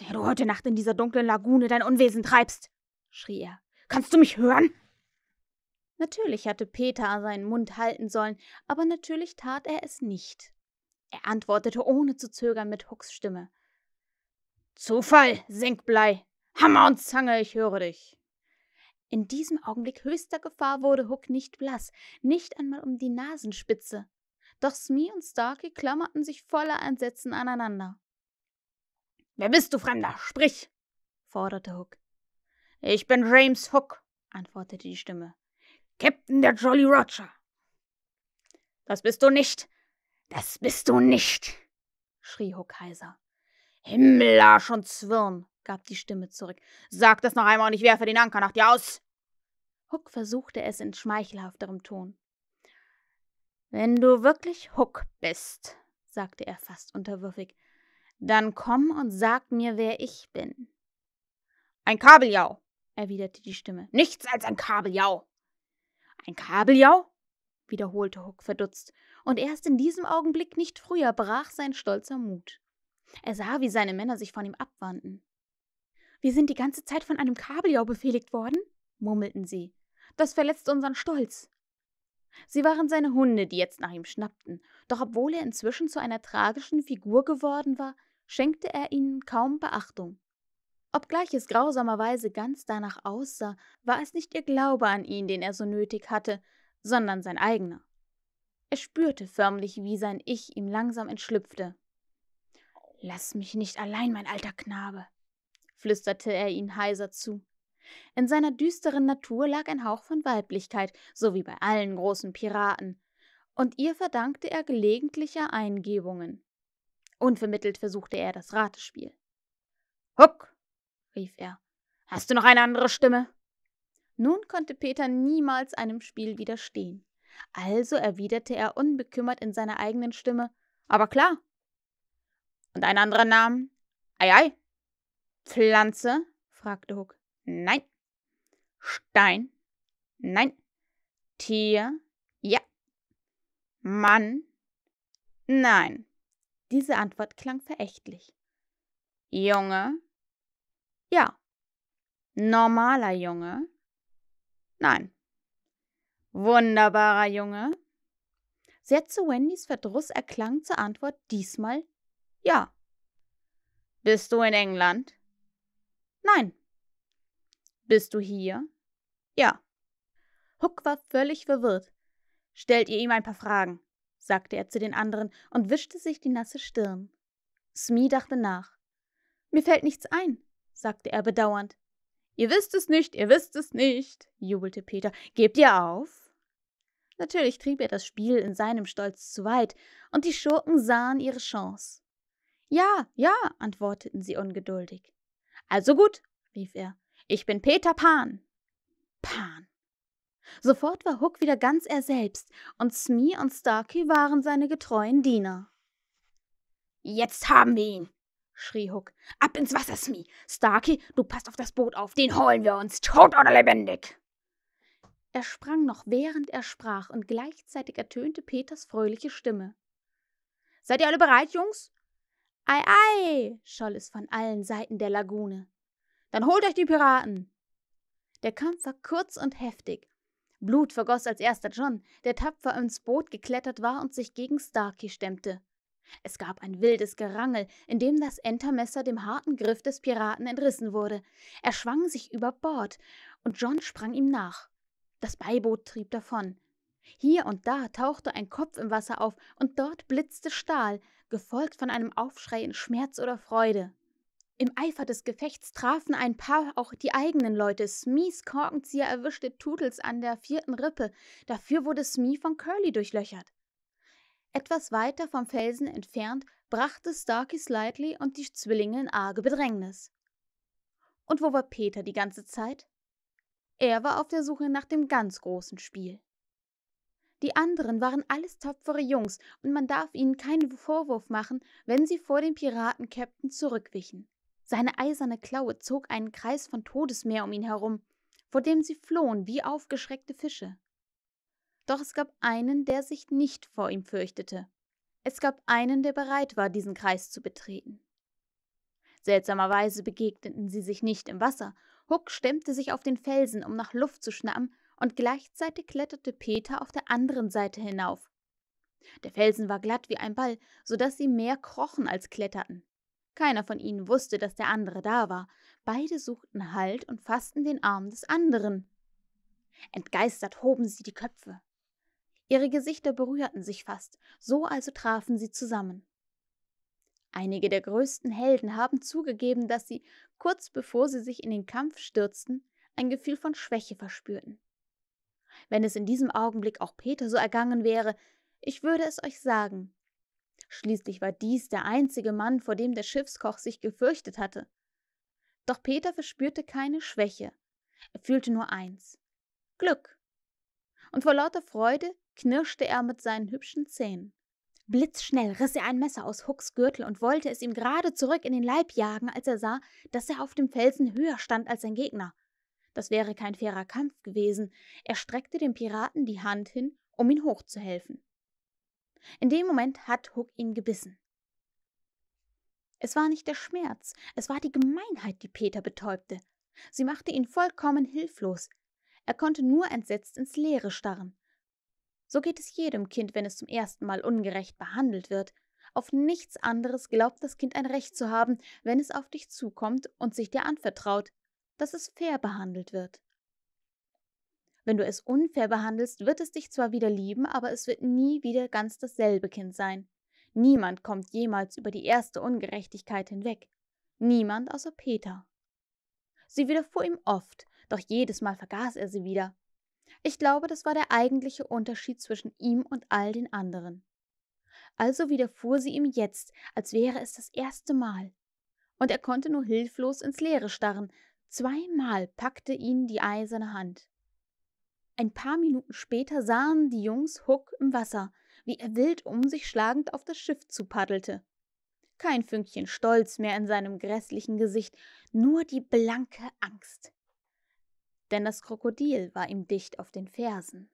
der du heute Nacht in dieser dunklen Lagune dein Unwesen treibst, schrie er. Kannst du mich hören? Natürlich hatte Peter seinen Mund halten sollen, aber natürlich tat er es nicht. Er antwortete ohne zu zögern mit Hooks Stimme. Zufall, Sinkblei, Hammer und Zange, ich höre dich. In diesem Augenblick höchster Gefahr wurde Hook nicht blass, nicht einmal um die Nasenspitze. Doch Smee und Starkey klammerten sich voller Entsetzen aneinander. Wer bist du, Fremder? Sprich! forderte Hook. Ich bin James Hook, antwortete die Stimme. Captain der Jolly Roger. Das bist du nicht! Das bist du nicht! schrie Hook heiser. Himmel, Arsch und Zwirn! gab die Stimme zurück. Sag das noch einmal und ich werfe den Anker nach dir aus. Huck versuchte es in schmeichelhafterem Ton. Wenn du wirklich Huck bist, sagte er fast unterwürfig, dann komm und sag mir, wer ich bin. Ein Kabeljau, erwiderte die Stimme. Nichts als ein Kabeljau. Ein Kabeljau? wiederholte Huck verdutzt, und erst in diesem Augenblick nicht früher brach sein stolzer Mut. Er sah, wie seine Männer sich von ihm abwandten. Wir sind die ganze Zeit von einem Kabeljau befehligt worden, murmelten sie. Das verletzt unseren Stolz. Sie waren seine Hunde, die jetzt nach ihm schnappten, doch obwohl er inzwischen zu einer tragischen Figur geworden war, schenkte er ihnen kaum Beachtung. Obgleich es grausamerweise ganz danach aussah, war es nicht ihr Glaube an ihn, den er so nötig hatte, sondern sein eigener. Er spürte förmlich, wie sein Ich ihm langsam entschlüpfte. Lass mich nicht allein, mein alter Knabe, flüsterte er ihn heiser zu. In seiner düsteren Natur lag ein Hauch von Weiblichkeit, so wie bei allen großen Piraten, und ihr verdankte er gelegentlicher Eingebungen. Unvermittelt versuchte er das Ratespiel. Huck! rief er. Hast du noch eine andere Stimme? Nun konnte Peter niemals einem Spiel widerstehen. Also erwiderte er unbekümmert in seiner eigenen Stimme: Aber klar. Und einen anderen Namen? Ei, ei. Pflanze? fragte Hook. Nein. Stein? Nein. Tier? Ja. Mann? Nein. Diese Antwort klang verächtlich. Junge? Ja. Normaler Junge? Nein. Wunderbarer Junge? Sehr zu Wendys Verdruss erklang zur Antwort diesmal Ja. Bist du in England? Nein. Bist du hier? Ja. Huck war völlig verwirrt. Stellt ihr ihm ein paar Fragen, sagte er zu den anderen und wischte sich die nasse Stirn. Smee dachte nach. Mir fällt nichts ein, sagte er bedauernd. Ihr wisst es nicht, ihr wisst es nicht, jubelte Peter. Gebt ihr auf? Natürlich trieb er das Spiel in seinem Stolz zu weit, und die Schurken sahen ihre Chance. Ja, ja, antworteten sie ungeduldig. Also gut, rief er, ich bin Peter Pan. Pan. Sofort war Hook wieder ganz er selbst, und Smee und Starkey waren seine getreuen Diener. Jetzt haben wir ihn, schrie Hook. Ab ins Wasser, Smee. Starkey, du passt auf das Boot auf, den holen wir uns, tot oder lebendig. Er sprang noch, während er sprach, und gleichzeitig ertönte Peters fröhliche Stimme. Seid ihr alle bereit, Jungs? Ei, ei, scholl es von allen Seiten der Lagune. Dann holt euch die Piraten! Der Kampf war kurz und heftig. Blut vergoss als erster John, der tapfer ins Boot geklettert war und sich gegen Starkey stemmte. Es gab ein wildes Gerangel, in dem das Entermesser dem harten Griff des Piraten entrissen wurde. Er schwang sich über Bord, und John sprang ihm nach. Das Beiboot trieb davon. Hier und da tauchte ein Kopf im Wasser auf, und dort blitzte Stahl, gefolgt von einem Aufschrei in Schmerz oder Freude. Im Eifer des Gefechts trafen ein paar auch die eigenen Leute. Smees Korkenzieher erwischte Tootles an der vierten Rippe. Dafür wurde Smee von Curly durchlöchert. Etwas weiter vom Felsen entfernt brachte Starkey Slightly und die Zwillinge in arge Bedrängnis. Und wo war Peter die ganze Zeit? Er war auf der Suche nach dem ganz großen Spiel. Die anderen waren alles tapfere Jungs, und man darf ihnen keinen Vorwurf machen, wenn sie vor dem Piratenkapitän zurückwichen. Seine eiserne Klaue zog einen Kreis von Todesmeer um ihn herum, vor dem sie flohen wie aufgeschreckte Fische. Doch es gab einen, der sich nicht vor ihm fürchtete. Es gab einen, der bereit war, diesen Kreis zu betreten. Seltsamerweise begegneten sie sich nicht im Wasser. Huck stemmte sich auf den Felsen, um nach Luft zu schnappen, und gleichzeitig kletterte Peter auf der anderen Seite hinauf. Der Felsen war glatt wie ein Ball, so dass sie mehr krochen als kletterten. Keiner von ihnen wusste, dass der andere da war. Beide suchten Halt und fassten den Arm des anderen. Entgeistert hoben sie die Köpfe. Ihre Gesichter berührten sich fast, so also trafen sie zusammen. Einige der größten Helden haben zugegeben, dass sie, kurz bevor sie sich in den Kampf stürzten, ein Gefühl von Schwäche verspürten. Wenn es in diesem Augenblick auch Peter so ergangen wäre, ich würde es euch sagen. Schließlich war dies der einzige Mann, vor dem der Schiffskoch sich gefürchtet hatte. Doch Peter verspürte keine Schwäche. Er fühlte nur eins: Glück. Und vor lauter Freude knirschte er mit seinen hübschen Zähnen. Blitzschnell riss er ein Messer aus Hucks Gürtel und wollte es ihm gerade zurück in den Leib jagen, als er sah, dass er auf dem Felsen höher stand als sein Gegner. Das wäre kein fairer Kampf gewesen. Er streckte dem Piraten die Hand hin, um ihn hochzuhelfen. In dem Moment hat Hook ihn gebissen. Es war nicht der Schmerz, es war die Gemeinheit, die Peter betäubte. Sie machte ihn vollkommen hilflos. Er konnte nur entsetzt ins Leere starren. So geht es jedem Kind, wenn es zum ersten Mal ungerecht behandelt wird. Auf nichts anderes glaubt das Kind ein Recht zu haben, wenn es auf dich zukommt und sich dir anvertraut dass es fair behandelt wird. Wenn du es unfair behandelst, wird es dich zwar wieder lieben, aber es wird nie wieder ganz dasselbe Kind sein. Niemand kommt jemals über die erste Ungerechtigkeit hinweg. Niemand außer Peter. Sie widerfuhr ihm oft, doch jedes Mal vergaß er sie wieder. Ich glaube, das war der eigentliche Unterschied zwischen ihm und all den anderen. Also widerfuhr sie ihm jetzt, als wäre es das erste Mal. Und er konnte nur hilflos ins Leere starren, Zweimal packte ihn die eiserne Hand. Ein paar Minuten später sahen die Jungs Hook im Wasser, wie er wild um sich schlagend auf das Schiff zupaddelte. Kein Fünkchen Stolz mehr in seinem grässlichen Gesicht, nur die blanke Angst. Denn das Krokodil war ihm dicht auf den Fersen.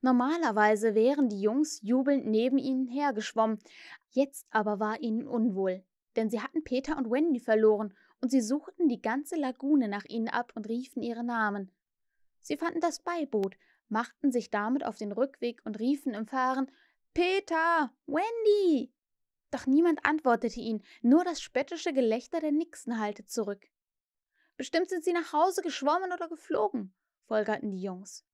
Normalerweise wären die Jungs jubelnd neben ihnen hergeschwommen, jetzt aber war ihnen unwohl, denn sie hatten Peter und Wendy verloren und sie suchten die ganze Lagune nach ihnen ab und riefen ihre Namen. Sie fanden das Beiboot, machten sich damit auf den Rückweg und riefen im Fahren Peter, Wendy. Doch niemand antwortete ihnen, nur das spöttische Gelächter der Nixen Nixenhalte zurück. Bestimmt sind sie nach Hause geschwommen oder geflogen, folgerten die Jungs.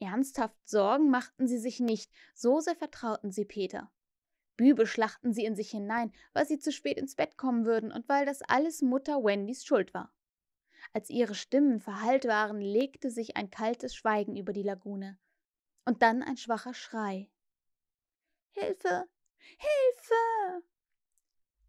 Ernsthaft Sorgen machten sie sich nicht, so sehr vertrauten sie Peter. Bübe schlachten sie in sich hinein, weil sie zu spät ins Bett kommen würden und weil das alles Mutter Wendys Schuld war. Als ihre Stimmen verhallt waren, legte sich ein kaltes Schweigen über die Lagune. Und dann ein schwacher Schrei. Hilfe! Hilfe!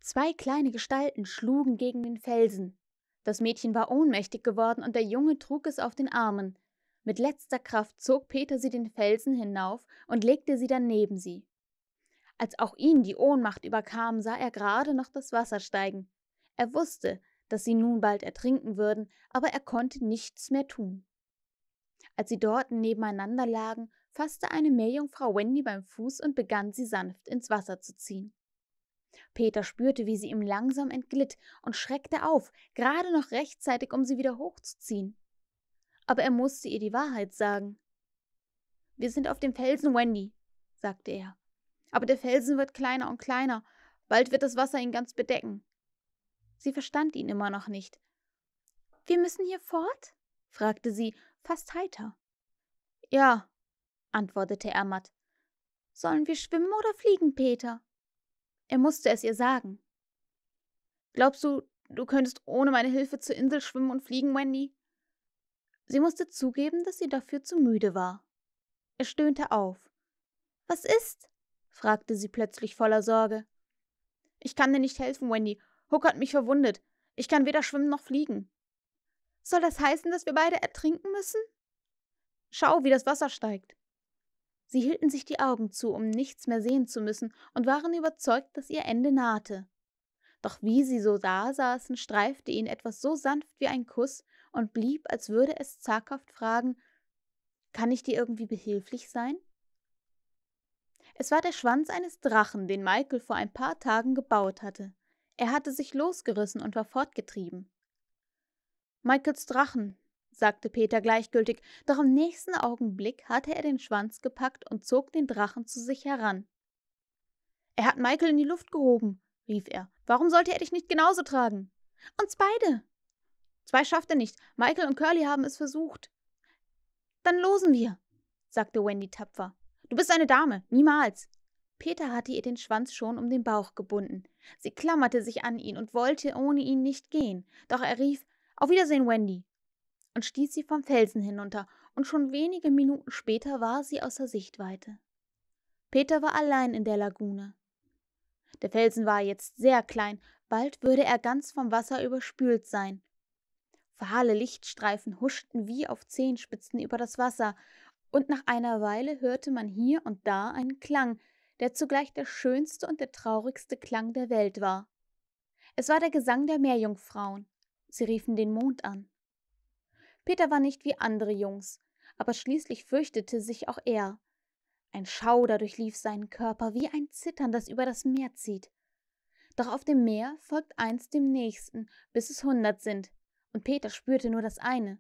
Zwei kleine Gestalten schlugen gegen den Felsen. Das Mädchen war ohnmächtig geworden und der Junge trug es auf den Armen. Mit letzter Kraft zog Peter sie den Felsen hinauf und legte sie dann neben sie. Als auch ihn die Ohnmacht überkam, sah er gerade noch das Wasser steigen. Er wusste, dass sie nun bald ertrinken würden, aber er konnte nichts mehr tun. Als sie dort nebeneinander lagen, fasste eine Meerjungfrau Wendy beim Fuß und begann sie sanft ins Wasser zu ziehen. Peter spürte, wie sie ihm langsam entglitt und schreckte auf, gerade noch rechtzeitig, um sie wieder hochzuziehen. Aber er musste ihr die Wahrheit sagen. Wir sind auf dem Felsen, Wendy, sagte er. Aber der Felsen wird kleiner und kleiner. Bald wird das Wasser ihn ganz bedecken. Sie verstand ihn immer noch nicht. Wir müssen hier fort? fragte sie, fast heiter. Ja, antwortete er matt. Sollen wir schwimmen oder fliegen, Peter? Er musste es ihr sagen. Glaubst du, du könntest ohne meine Hilfe zur Insel schwimmen und fliegen, Wendy? Sie musste zugeben, dass sie dafür zu müde war. Er stöhnte auf. Was ist? fragte sie plötzlich voller Sorge. Ich kann dir nicht helfen, Wendy. Hook hat mich verwundet. Ich kann weder schwimmen noch fliegen. Soll das heißen, dass wir beide ertrinken müssen? Schau, wie das Wasser steigt. Sie hielten sich die Augen zu, um nichts mehr sehen zu müssen, und waren überzeugt, dass ihr Ende nahte. Doch wie sie so da saßen, streifte ihn etwas so sanft wie ein Kuss und blieb, als würde es zaghaft fragen Kann ich dir irgendwie behilflich sein? Es war der Schwanz eines Drachen, den Michael vor ein paar Tagen gebaut hatte. Er hatte sich losgerissen und war fortgetrieben. Michaels Drachen, sagte Peter gleichgültig, doch im nächsten Augenblick hatte er den Schwanz gepackt und zog den Drachen zu sich heran. Er hat Michael in die Luft gehoben, rief er. Warum sollte er dich nicht genauso tragen? Uns beide. Zwei schafft er nicht. Michael und Curly haben es versucht. Dann losen wir, sagte Wendy tapfer. Du bist eine Dame, niemals. Peter hatte ihr den Schwanz schon um den Bauch gebunden. Sie klammerte sich an ihn und wollte ohne ihn nicht gehen, doch er rief Auf Wiedersehen, Wendy, und stieß sie vom Felsen hinunter, und schon wenige Minuten später war sie außer Sichtweite. Peter war allein in der Lagune. Der Felsen war jetzt sehr klein, bald würde er ganz vom Wasser überspült sein. Fahle Lichtstreifen huschten wie auf Zehenspitzen über das Wasser, und nach einer Weile hörte man hier und da einen Klang, der zugleich der schönste und der traurigste Klang der Welt war. Es war der Gesang der Meerjungfrauen. Sie riefen den Mond an. Peter war nicht wie andere Jungs, aber schließlich fürchtete sich auch er. Ein Schauder durchlief seinen Körper wie ein Zittern, das über das Meer zieht. Doch auf dem Meer folgt eins dem nächsten, bis es hundert sind, und Peter spürte nur das eine,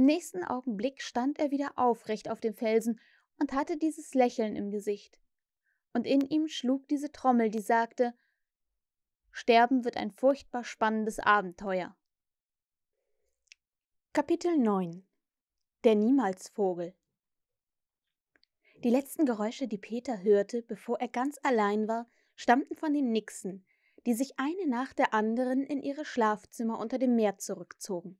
im nächsten Augenblick stand er wieder aufrecht auf dem Felsen und hatte dieses Lächeln im Gesicht. Und in ihm schlug diese Trommel, die sagte Sterben wird ein furchtbar spannendes Abenteuer. Kapitel 9 Der Niemalsvogel Die letzten Geräusche, die Peter hörte, bevor er ganz allein war, stammten von den Nixen, die sich eine nach der anderen in ihre Schlafzimmer unter dem Meer zurückzogen.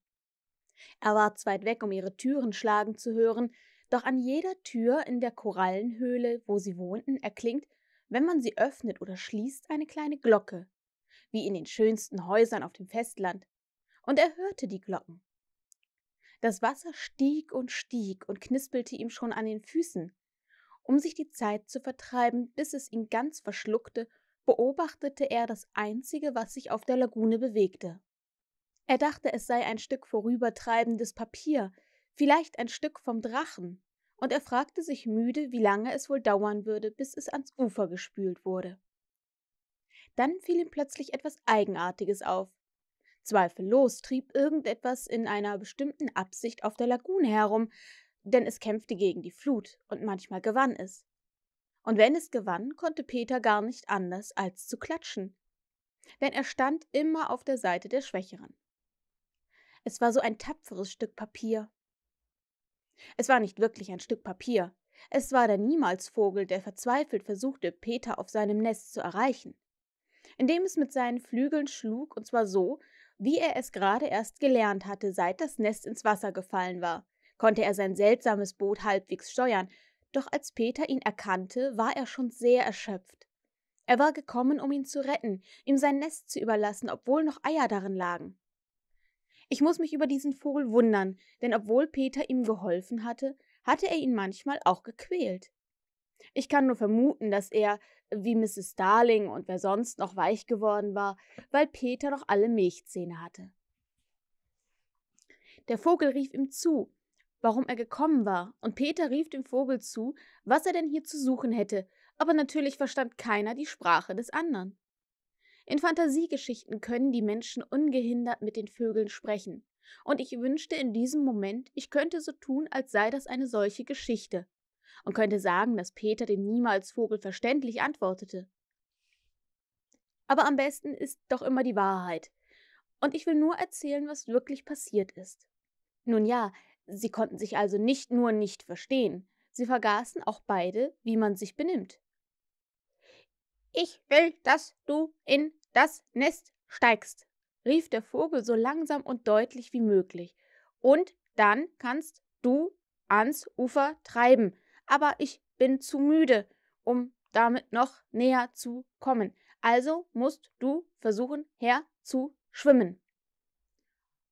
Er war zu weit weg, um ihre Türen schlagen zu hören, doch an jeder Tür in der Korallenhöhle, wo sie wohnten, erklingt, wenn man sie öffnet oder schließt, eine kleine Glocke, wie in den schönsten Häusern auf dem Festland. Und er hörte die Glocken. Das Wasser stieg und stieg und knispelte ihm schon an den Füßen. Um sich die Zeit zu vertreiben, bis es ihn ganz verschluckte, beobachtete er das Einzige, was sich auf der Lagune bewegte. Er dachte, es sei ein Stück vorübertreibendes Papier, vielleicht ein Stück vom Drachen, und er fragte sich müde, wie lange es wohl dauern würde, bis es ans Ufer gespült wurde. Dann fiel ihm plötzlich etwas Eigenartiges auf. Zweifellos trieb irgendetwas in einer bestimmten Absicht auf der Lagune herum, denn es kämpfte gegen die Flut und manchmal gewann es. Und wenn es gewann, konnte Peter gar nicht anders als zu klatschen, denn er stand immer auf der Seite der Schwächeren. Es war so ein tapferes Stück Papier. Es war nicht wirklich ein Stück Papier. Es war der Niemalsvogel, der verzweifelt versuchte, Peter auf seinem Nest zu erreichen, indem es mit seinen Flügeln schlug, und zwar so, wie er es gerade erst gelernt hatte, seit das Nest ins Wasser gefallen war, konnte er sein seltsames Boot halbwegs steuern, doch als Peter ihn erkannte, war er schon sehr erschöpft. Er war gekommen, um ihn zu retten, ihm sein Nest zu überlassen, obwohl noch Eier darin lagen. Ich muss mich über diesen Vogel wundern, denn obwohl Peter ihm geholfen hatte, hatte er ihn manchmal auch gequält. Ich kann nur vermuten, dass er, wie Mrs. Darling und wer sonst noch weich geworden war, weil Peter noch alle Milchzähne hatte. Der Vogel rief ihm zu, warum er gekommen war, und Peter rief dem Vogel zu, was er denn hier zu suchen hätte, aber natürlich verstand keiner die Sprache des anderen. In Fantasiegeschichten können die Menschen ungehindert mit den Vögeln sprechen. Und ich wünschte in diesem Moment, ich könnte so tun, als sei das eine solche Geschichte. Und könnte sagen, dass Peter dem niemals Vogel verständlich antwortete. Aber am besten ist doch immer die Wahrheit. Und ich will nur erzählen, was wirklich passiert ist. Nun ja, sie konnten sich also nicht nur nicht verstehen, sie vergaßen auch beide, wie man sich benimmt. Ich will, dass du in das Nest steigst, rief der Vogel so langsam und deutlich wie möglich. Und dann kannst du ans Ufer treiben. Aber ich bin zu müde, um damit noch näher zu kommen. Also musst du versuchen, herzuschwimmen.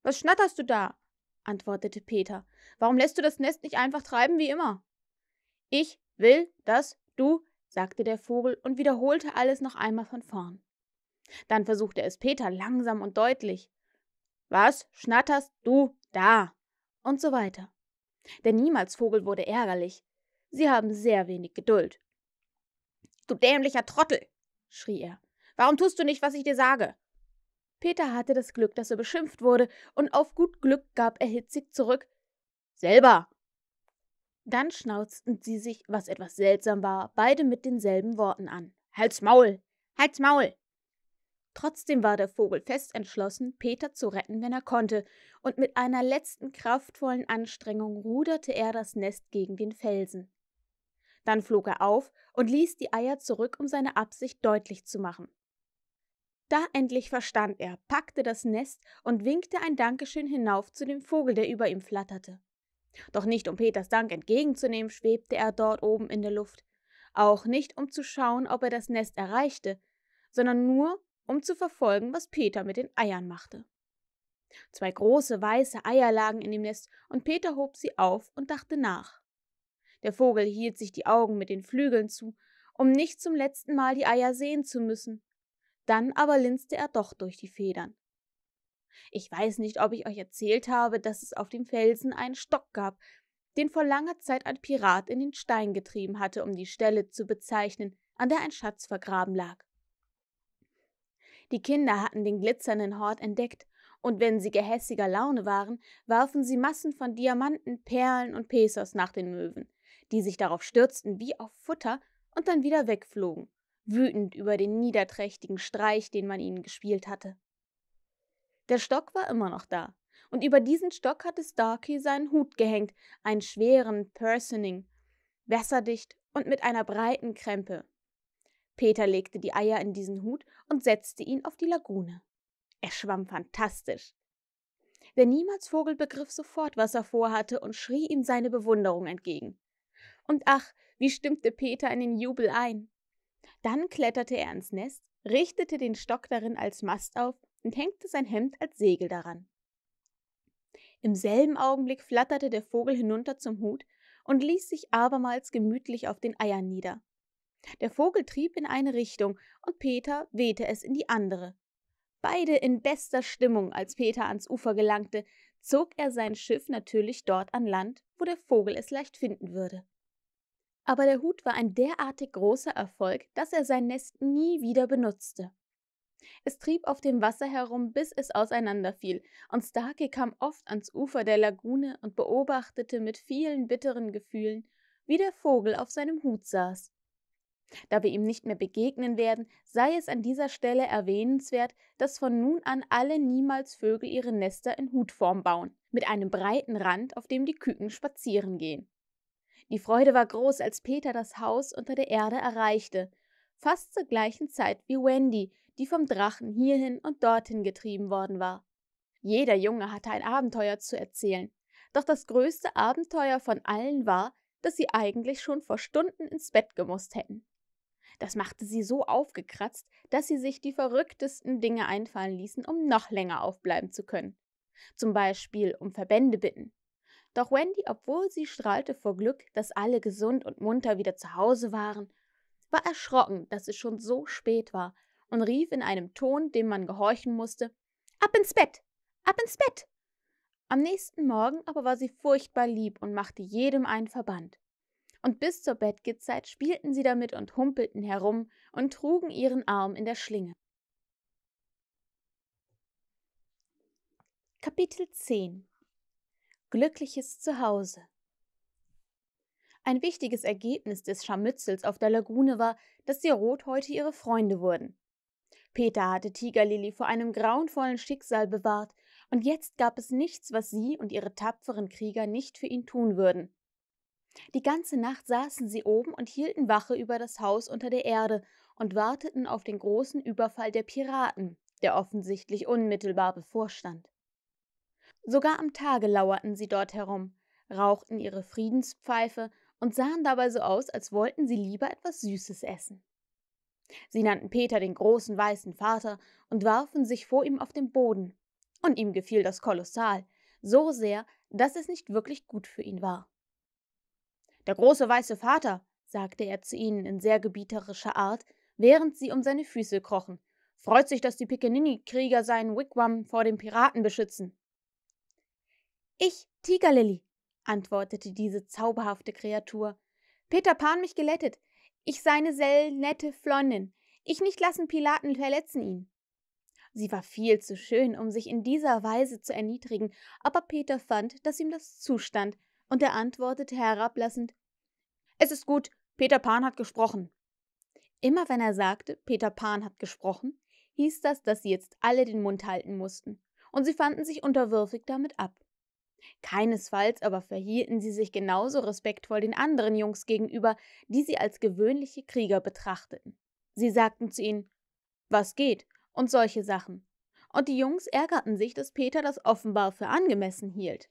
Was schnatterst du da? antwortete Peter. Warum lässt du das Nest nicht einfach treiben wie immer? Ich will, dass du, sagte der Vogel und wiederholte alles noch einmal von vorn. Dann versuchte es Peter langsam und deutlich. Was schnatterst du da? Und so weiter. Der Niemalsvogel wurde ärgerlich. Sie haben sehr wenig Geduld. Du dämlicher Trottel! schrie er. Warum tust du nicht, was ich dir sage? Peter hatte das Glück, dass er beschimpft wurde, und auf gut Glück gab er hitzig zurück Selber. Dann schnauzten sie sich, was etwas seltsam war, beide mit denselben Worten an. Halt's Maul. Halt's Maul. Trotzdem war der Vogel fest entschlossen, Peter zu retten, wenn er konnte, und mit einer letzten kraftvollen Anstrengung ruderte er das Nest gegen den Felsen. Dann flog er auf und ließ die Eier zurück, um seine Absicht deutlich zu machen. Da endlich verstand er, packte das Nest und winkte ein Dankeschön hinauf zu dem Vogel, der über ihm flatterte. Doch nicht um Peters Dank entgegenzunehmen, schwebte er dort oben in der Luft, auch nicht um zu schauen, ob er das Nest erreichte, sondern nur, um zu verfolgen, was Peter mit den Eiern machte. Zwei große weiße Eier lagen in dem Nest, und Peter hob sie auf und dachte nach. Der Vogel hielt sich die Augen mit den Flügeln zu, um nicht zum letzten Mal die Eier sehen zu müssen. Dann aber linste er doch durch die Federn. Ich weiß nicht, ob ich euch erzählt habe, dass es auf dem Felsen einen Stock gab, den vor langer Zeit ein Pirat in den Stein getrieben hatte, um die Stelle zu bezeichnen, an der ein Schatz vergraben lag. Die Kinder hatten den glitzernden Hort entdeckt, und wenn sie gehässiger Laune waren, warfen sie Massen von Diamanten, Perlen und Pesos nach den Möwen, die sich darauf stürzten wie auf Futter und dann wieder wegflogen, wütend über den niederträchtigen Streich, den man ihnen gespielt hatte. Der Stock war immer noch da, und über diesen Stock hatte Starkey seinen Hut gehängt, einen schweren Personing, wässerdicht und mit einer breiten Krempe, Peter legte die Eier in diesen Hut und setzte ihn auf die Lagune. Er schwamm fantastisch. Der Niemalsvogel begriff sofort, was er vorhatte und schrie ihm seine Bewunderung entgegen. Und ach, wie stimmte Peter in den Jubel ein. Dann kletterte er ans Nest, richtete den Stock darin als Mast auf und hängte sein Hemd als Segel daran. Im selben Augenblick flatterte der Vogel hinunter zum Hut und ließ sich abermals gemütlich auf den Eiern nieder. Der Vogel trieb in eine Richtung und Peter wehte es in die andere. Beide in bester Stimmung, als Peter ans Ufer gelangte, zog er sein Schiff natürlich dort an Land, wo der Vogel es leicht finden würde. Aber der Hut war ein derartig großer Erfolg, dass er sein Nest nie wieder benutzte. Es trieb auf dem Wasser herum, bis es auseinanderfiel, und Starkey kam oft ans Ufer der Lagune und beobachtete mit vielen bitteren Gefühlen, wie der Vogel auf seinem Hut saß. Da wir ihm nicht mehr begegnen werden, sei es an dieser Stelle erwähnenswert, dass von nun an alle niemals Vögel ihre Nester in Hutform bauen, mit einem breiten Rand, auf dem die Küken spazieren gehen. Die Freude war groß, als Peter das Haus unter der Erde erreichte, fast zur gleichen Zeit wie Wendy, die vom Drachen hierhin und dorthin getrieben worden war. Jeder Junge hatte ein Abenteuer zu erzählen, doch das größte Abenteuer von allen war, dass sie eigentlich schon vor Stunden ins Bett gemusst hätten. Das machte sie so aufgekratzt, dass sie sich die verrücktesten Dinge einfallen ließen, um noch länger aufbleiben zu können. Zum Beispiel um Verbände bitten. Doch Wendy, obwohl sie strahlte vor Glück, dass alle gesund und munter wieder zu Hause waren, war erschrocken, dass es schon so spät war und rief in einem Ton, dem man gehorchen musste: Ab ins Bett! Ab ins Bett! Am nächsten Morgen aber war sie furchtbar lieb und machte jedem einen Verband und bis zur Bettgezeit spielten sie damit und humpelten herum und trugen ihren Arm in der Schlinge. Kapitel 10 Glückliches Zuhause Ein wichtiges Ergebnis des Scharmützels auf der Lagune war, dass die Rothäute ihre Freunde wurden. Peter hatte Tigerlili vor einem grauenvollen Schicksal bewahrt, und jetzt gab es nichts, was sie und ihre tapferen Krieger nicht für ihn tun würden. Die ganze Nacht saßen sie oben und hielten Wache über das Haus unter der Erde und warteten auf den großen Überfall der Piraten, der offensichtlich unmittelbar bevorstand. Sogar am Tage lauerten sie dort herum, rauchten ihre Friedenspfeife und sahen dabei so aus, als wollten sie lieber etwas Süßes essen. Sie nannten Peter den großen weißen Vater und warfen sich vor ihm auf den Boden, und ihm gefiel das kolossal, so sehr, dass es nicht wirklich gut für ihn war. Der große weiße Vater, sagte er zu ihnen in sehr gebieterischer Art, während sie um seine Füße krochen, freut sich, dass die Piccaninny-Krieger seinen Wigwam vor den Piraten beschützen. Ich, Tigerlilly, antwortete diese zauberhafte Kreatur. Peter Pan mich gelettet. Ich seine sel nette Flonnin. Ich nicht lassen Pilaten verletzen ihn. Sie war viel zu schön, um sich in dieser Weise zu erniedrigen, aber Peter fand, dass ihm das zustand, und er antwortete herablassend Es ist gut, Peter Pan hat gesprochen. Immer wenn er sagte, Peter Pan hat gesprochen, hieß das, dass sie jetzt alle den Mund halten mussten, und sie fanden sich unterwürfig damit ab. Keinesfalls aber verhielten sie sich genauso respektvoll den anderen Jungs gegenüber, die sie als gewöhnliche Krieger betrachteten. Sie sagten zu ihnen, was geht und solche Sachen. Und die Jungs ärgerten sich, dass Peter das offenbar für angemessen hielt.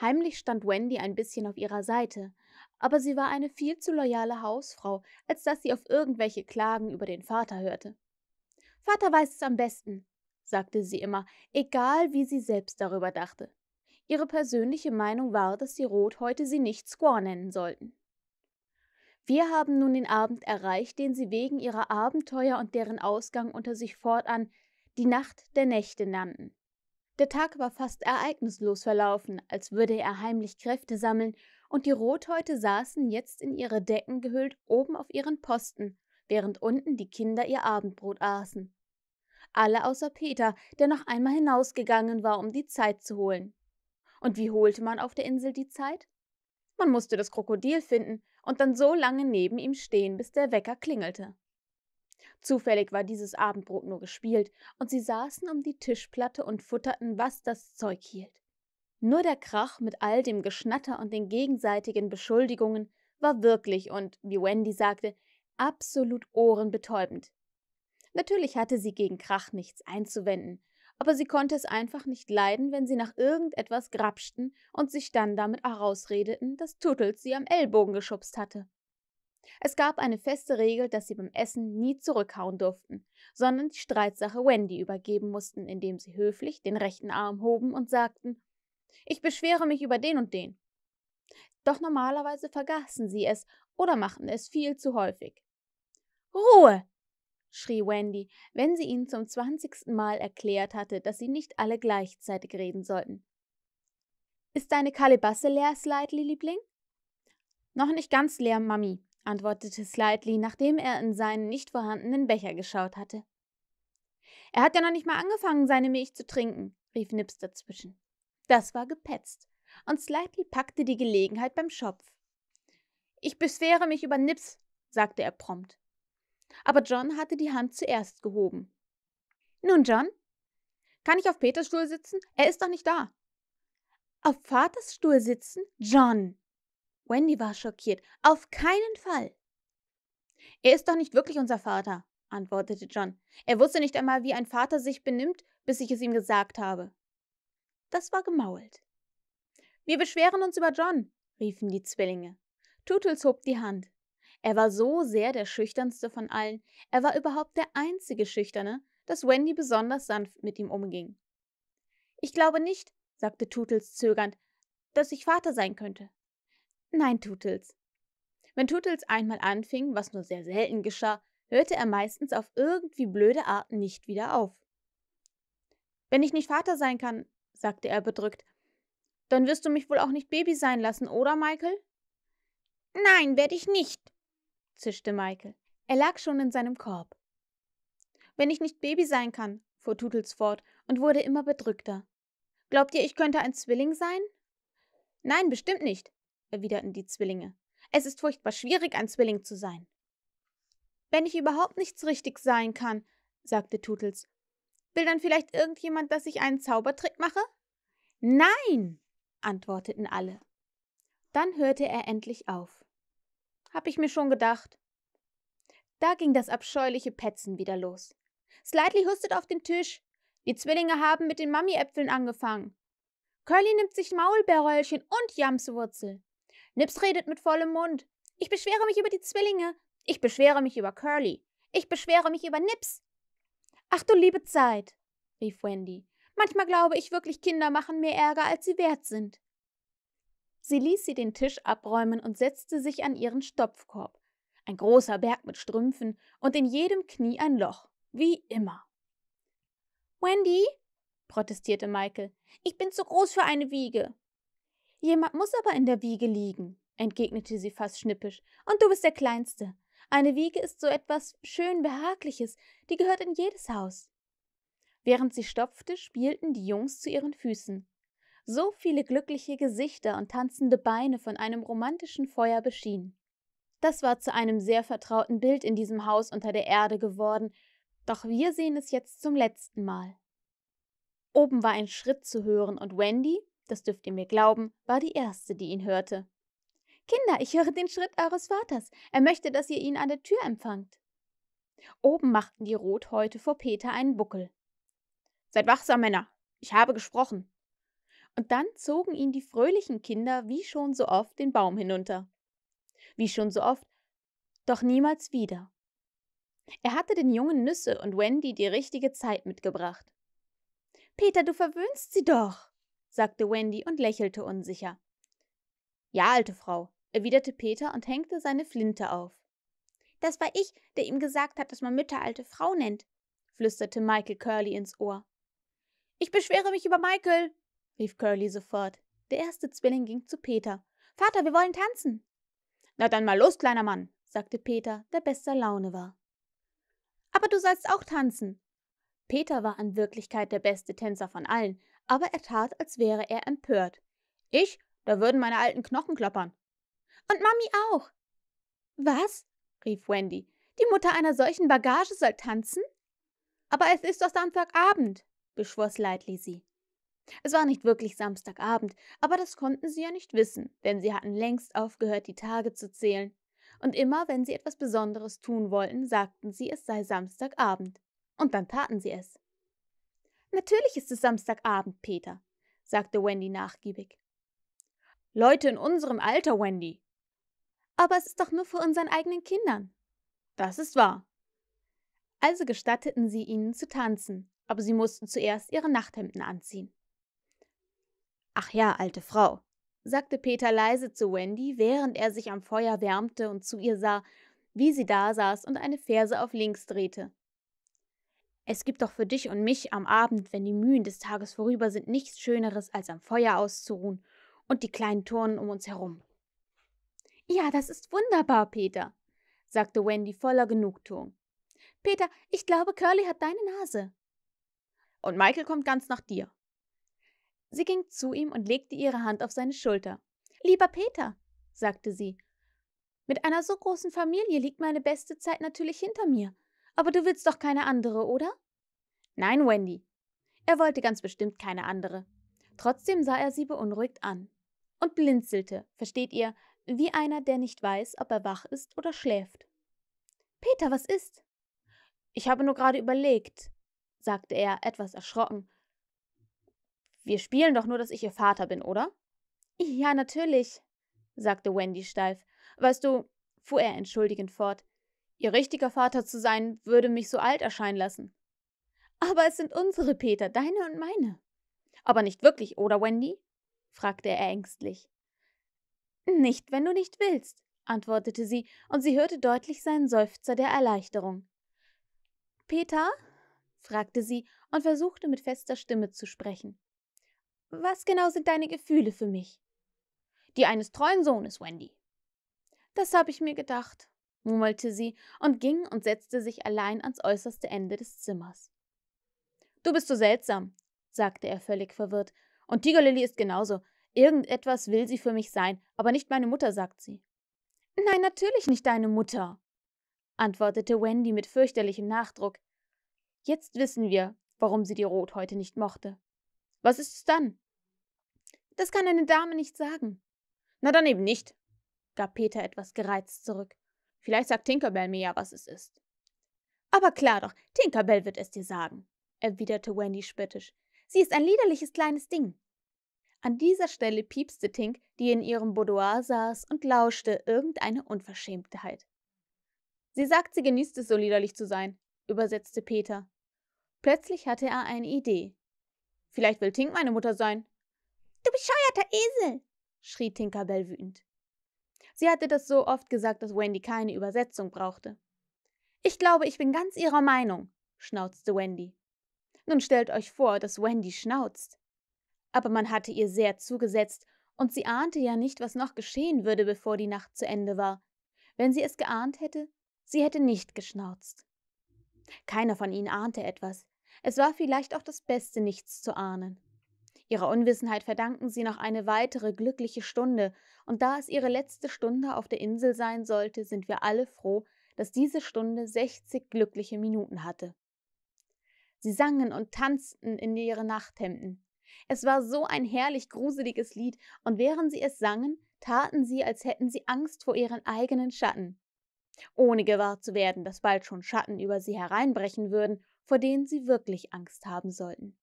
Heimlich stand Wendy ein bisschen auf ihrer Seite, aber sie war eine viel zu loyale Hausfrau, als dass sie auf irgendwelche Klagen über den Vater hörte. Vater weiß es am besten, sagte sie immer, egal wie sie selbst darüber dachte. Ihre persönliche Meinung war, dass die Rothäute sie nicht Squaw nennen sollten. Wir haben nun den Abend erreicht, den sie wegen ihrer Abenteuer und deren Ausgang unter sich fortan die Nacht der Nächte nannten. Der Tag war fast ereignislos verlaufen, als würde er heimlich Kräfte sammeln, und die Rothäute saßen jetzt in ihre Decken gehüllt oben auf ihren Posten, während unten die Kinder ihr Abendbrot aßen. Alle außer Peter, der noch einmal hinausgegangen war, um die Zeit zu holen. Und wie holte man auf der Insel die Zeit? Man musste das Krokodil finden und dann so lange neben ihm stehen, bis der Wecker klingelte. Zufällig war dieses Abendbrot nur gespielt, und sie saßen um die Tischplatte und futterten, was das Zeug hielt. Nur der Krach mit all dem Geschnatter und den gegenseitigen Beschuldigungen war wirklich und, wie Wendy sagte, absolut ohrenbetäubend. Natürlich hatte sie gegen Krach nichts einzuwenden, aber sie konnte es einfach nicht leiden, wenn sie nach irgendetwas grapschten und sich dann damit herausredeten, dass Tuttles sie am Ellbogen geschubst hatte. Es gab eine feste Regel, dass sie beim Essen nie zurückhauen durften, sondern die Streitsache Wendy übergeben mussten, indem sie höflich den rechten Arm hoben und sagten, ich beschwere mich über den und den. Doch normalerweise vergaßen sie es oder machten es viel zu häufig. Ruhe! schrie Wendy, wenn sie ihnen zum zwanzigsten Mal erklärt hatte, dass sie nicht alle gleichzeitig reden sollten. Ist deine Kalebasse leer, Slightly, Liebling? Noch nicht ganz leer, Mami, antwortete Slightly, nachdem er in seinen nicht vorhandenen Becher geschaut hatte. Er hat ja noch nicht mal angefangen, seine Milch zu trinken, rief Nips dazwischen. Das war gepetzt, und Slightly packte die Gelegenheit beim Schopf. Ich beschwere mich über Nips, sagte er prompt. Aber John hatte die Hand zuerst gehoben. Nun, John, kann ich auf Peters Stuhl sitzen? Er ist doch nicht da. Auf Vaters Stuhl sitzen? John, Wendy war schockiert. Auf keinen Fall. Er ist doch nicht wirklich unser Vater, antwortete John. Er wusste nicht einmal, wie ein Vater sich benimmt, bis ich es ihm gesagt habe. Das war gemault. Wir beschweren uns über John, riefen die Zwillinge. Tootles hob die Hand. Er war so sehr der schüchternste von allen, er war überhaupt der einzige Schüchterne, dass Wendy besonders sanft mit ihm umging. Ich glaube nicht, sagte Tootles zögernd, dass ich Vater sein könnte. Nein, Tootles. Wenn Tootles einmal anfing, was nur sehr selten geschah, hörte er meistens auf irgendwie blöde Art nicht wieder auf. Wenn ich nicht Vater sein kann, sagte er bedrückt, dann wirst du mich wohl auch nicht Baby sein lassen, oder, Michael? Nein, werde ich nicht, zischte Michael. Er lag schon in seinem Korb. Wenn ich nicht Baby sein kann, fuhr Tootles fort und wurde immer bedrückter. Glaubt ihr, ich könnte ein Zwilling sein? Nein, bestimmt nicht erwiderten die Zwillinge. Es ist furchtbar schwierig, ein Zwilling zu sein. Wenn ich überhaupt nichts richtig sein kann, sagte Tootles, will dann vielleicht irgendjemand, dass ich einen Zaubertrick mache? Nein, antworteten alle. Dann hörte er endlich auf. Hab ich mir schon gedacht. Da ging das abscheuliche Petzen wieder los. Slightly hustet auf den Tisch. Die Zwillinge haben mit den Mamiäpfeln angefangen. Curly nimmt sich Maulbeerröllchen und Jamswurzel. Nips redet mit vollem Mund. Ich beschwere mich über die Zwillinge. Ich beschwere mich über Curly. Ich beschwere mich über Nips. Ach du liebe Zeit, rief Wendy. Manchmal glaube ich wirklich, Kinder machen mehr Ärger, als sie wert sind. Sie ließ sie den Tisch abräumen und setzte sich an ihren Stopfkorb. Ein großer Berg mit Strümpfen und in jedem Knie ein Loch, wie immer. Wendy, protestierte Michael, ich bin zu groß für eine Wiege. Jemand muss aber in der Wiege liegen, entgegnete sie fast schnippisch, und du bist der Kleinste. Eine Wiege ist so etwas schön Behagliches, die gehört in jedes Haus. Während sie stopfte, spielten die Jungs zu ihren Füßen. So viele glückliche Gesichter und tanzende Beine von einem romantischen Feuer beschienen. Das war zu einem sehr vertrauten Bild in diesem Haus unter der Erde geworden, doch wir sehen es jetzt zum letzten Mal. Oben war ein Schritt zu hören und Wendy, das dürft ihr mir glauben, war die erste, die ihn hörte. Kinder, ich höre den Schritt eures Vaters. Er möchte, dass ihr ihn an der Tür empfangt. Oben machten die Rothäute vor Peter einen Buckel. Seid wachsam, Männer. Ich habe gesprochen. Und dann zogen ihn die fröhlichen Kinder wie schon so oft den Baum hinunter. Wie schon so oft, doch niemals wieder. Er hatte den jungen Nüsse und Wendy die richtige Zeit mitgebracht. Peter, du verwöhnst sie doch sagte Wendy und lächelte unsicher. Ja, alte Frau, erwiderte Peter und hängte seine Flinte auf. Das war ich, der ihm gesagt hat, dass man Mütter alte Frau nennt, flüsterte Michael Curly ins Ohr. Ich beschwere mich über Michael, rief Curly sofort. Der erste Zwilling ging zu Peter. Vater, wir wollen tanzen. Na dann mal los, kleiner Mann, sagte Peter, der bester Laune war. Aber du sollst auch tanzen. Peter war in Wirklichkeit der beste Tänzer von allen, aber er tat, als wäre er empört. Ich, da würden meine alten Knochen klappern. Und Mami auch. Was? rief Wendy. Die Mutter einer solchen Bagage soll tanzen? Aber es ist doch Samstagabend, beschwor Lightly sie. Es war nicht wirklich Samstagabend, aber das konnten sie ja nicht wissen, denn sie hatten längst aufgehört, die Tage zu zählen. Und immer, wenn sie etwas Besonderes tun wollten, sagten sie, es sei Samstagabend. Und dann taten sie es. Natürlich ist es Samstagabend, Peter, sagte Wendy nachgiebig. Leute in unserem Alter, Wendy. Aber es ist doch nur für unseren eigenen Kindern. Das ist wahr. Also gestatteten sie ihnen zu tanzen, aber sie mussten zuerst ihre Nachthemden anziehen. Ach ja, alte Frau, sagte Peter leise zu Wendy, während er sich am Feuer wärmte und zu ihr sah, wie sie da saß und eine Ferse auf links drehte. Es gibt doch für dich und mich am Abend, wenn die Mühen des Tages vorüber sind, nichts Schöneres, als am Feuer auszuruhen und die kleinen Turnen um uns herum. Ja, das ist wunderbar, Peter, sagte Wendy voller Genugtuung. Peter, ich glaube, Curly hat deine Nase. Und Michael kommt ganz nach dir. Sie ging zu ihm und legte ihre Hand auf seine Schulter. Lieber Peter, sagte sie, mit einer so großen Familie liegt meine beste Zeit natürlich hinter mir. Aber du willst doch keine andere, oder? Nein, Wendy. Er wollte ganz bestimmt keine andere. Trotzdem sah er sie beunruhigt an und blinzelte, versteht ihr, wie einer, der nicht weiß, ob er wach ist oder schläft. Peter, was ist? Ich habe nur gerade überlegt, sagte er, etwas erschrocken. Wir spielen doch nur, dass ich ihr Vater bin, oder? Ja, natürlich, sagte Wendy steif. Weißt du, fuhr er entschuldigend fort, Ihr richtiger Vater zu sein, würde mich so alt erscheinen lassen. Aber es sind unsere Peter, deine und meine. Aber nicht wirklich, oder Wendy? fragte er ängstlich. Nicht, wenn du nicht willst, antwortete sie, und sie hörte deutlich seinen Seufzer der Erleichterung. Peter? fragte sie und versuchte mit fester Stimme zu sprechen. Was genau sind deine Gefühle für mich? Die eines treuen Sohnes, Wendy. Das habe ich mir gedacht, murmelte sie und ging und setzte sich allein ans äußerste Ende des Zimmers. Du bist so seltsam, sagte er völlig verwirrt, und Tigerlilly ist genauso. Irgendetwas will sie für mich sein, aber nicht meine Mutter, sagt sie. Nein, natürlich nicht deine Mutter, antwortete Wendy mit fürchterlichem Nachdruck. Jetzt wissen wir, warum sie die Rot heute nicht mochte. Was ist es dann? Das kann eine Dame nicht sagen. Na dann eben nicht, gab Peter etwas gereizt zurück. Vielleicht sagt Tinkerbell mir ja, was es ist. Aber klar doch, Tinkerbell wird es dir sagen, erwiderte Wendy spöttisch. Sie ist ein liederliches kleines Ding. An dieser Stelle piepste Tink, die in ihrem Boudoir saß und lauschte irgendeine Unverschämtheit. Sie sagt, sie genießt es, so liederlich zu sein, übersetzte Peter. Plötzlich hatte er eine Idee. Vielleicht will Tink meine Mutter sein. Du bescheuerter Esel! schrie Tinkerbell wütend. Sie hatte das so oft gesagt, dass Wendy keine Übersetzung brauchte. Ich glaube, ich bin ganz ihrer Meinung, schnauzte Wendy. Nun stellt euch vor, dass Wendy schnauzt. Aber man hatte ihr sehr zugesetzt, und sie ahnte ja nicht, was noch geschehen würde, bevor die Nacht zu Ende war. Wenn sie es geahnt hätte, sie hätte nicht geschnauzt. Keiner von ihnen ahnte etwas. Es war vielleicht auch das Beste, nichts zu ahnen. Ihrer Unwissenheit verdanken sie noch eine weitere glückliche Stunde, und da es ihre letzte Stunde auf der Insel sein sollte, sind wir alle froh, dass diese Stunde 60 glückliche Minuten hatte. Sie sangen und tanzten in ihre Nachthemden. Es war so ein herrlich gruseliges Lied, und während sie es sangen, taten sie, als hätten sie Angst vor ihren eigenen Schatten. Ohne gewahr zu werden, dass bald schon Schatten über sie hereinbrechen würden, vor denen sie wirklich Angst haben sollten.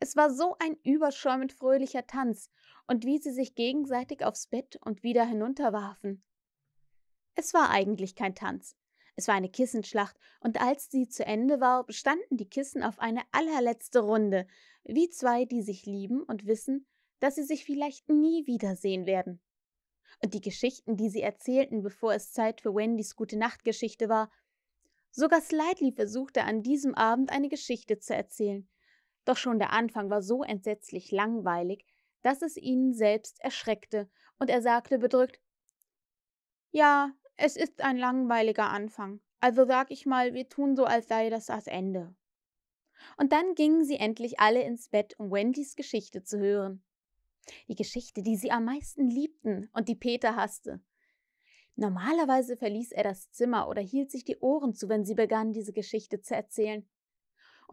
Es war so ein überschäumend fröhlicher Tanz, und wie sie sich gegenseitig aufs Bett und wieder hinunterwarfen. Es war eigentlich kein Tanz. Es war eine Kissenschlacht, und als sie zu Ende war, bestanden die Kissen auf eine allerletzte Runde, wie zwei, die sich lieben und wissen, dass sie sich vielleicht nie wiedersehen werden. Und die Geschichten, die sie erzählten, bevor es Zeit für Wendys Gute-Nacht-Geschichte war. Sogar Slightly versuchte an diesem Abend eine Geschichte zu erzählen, doch schon der Anfang war so entsetzlich langweilig, dass es ihn selbst erschreckte, und er sagte bedrückt Ja, es ist ein langweiliger Anfang, also sag ich mal, wir tun so, als sei das das Ende. Und dann gingen sie endlich alle ins Bett, um Wendys Geschichte zu hören. Die Geschichte, die sie am meisten liebten und die Peter hasste. Normalerweise verließ er das Zimmer oder hielt sich die Ohren zu, wenn sie begann, diese Geschichte zu erzählen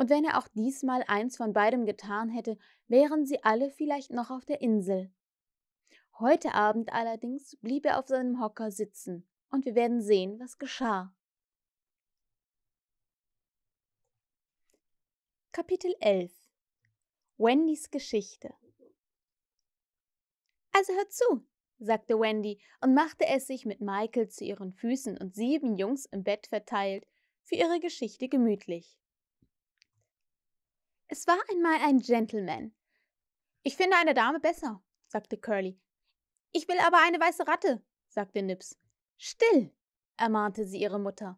und wenn er auch diesmal eins von beidem getan hätte, wären sie alle vielleicht noch auf der Insel. Heute Abend allerdings blieb er auf seinem Hocker sitzen, und wir werden sehen, was geschah. Kapitel 11 Wendys Geschichte Also hör zu, sagte Wendy und machte es sich mit Michael zu ihren Füßen und sieben Jungs im Bett verteilt, für ihre Geschichte gemütlich. Es war einmal ein Gentleman. Ich finde eine Dame besser, sagte Curly. Ich will aber eine weiße Ratte, sagte Nips. Still, ermahnte sie ihre Mutter.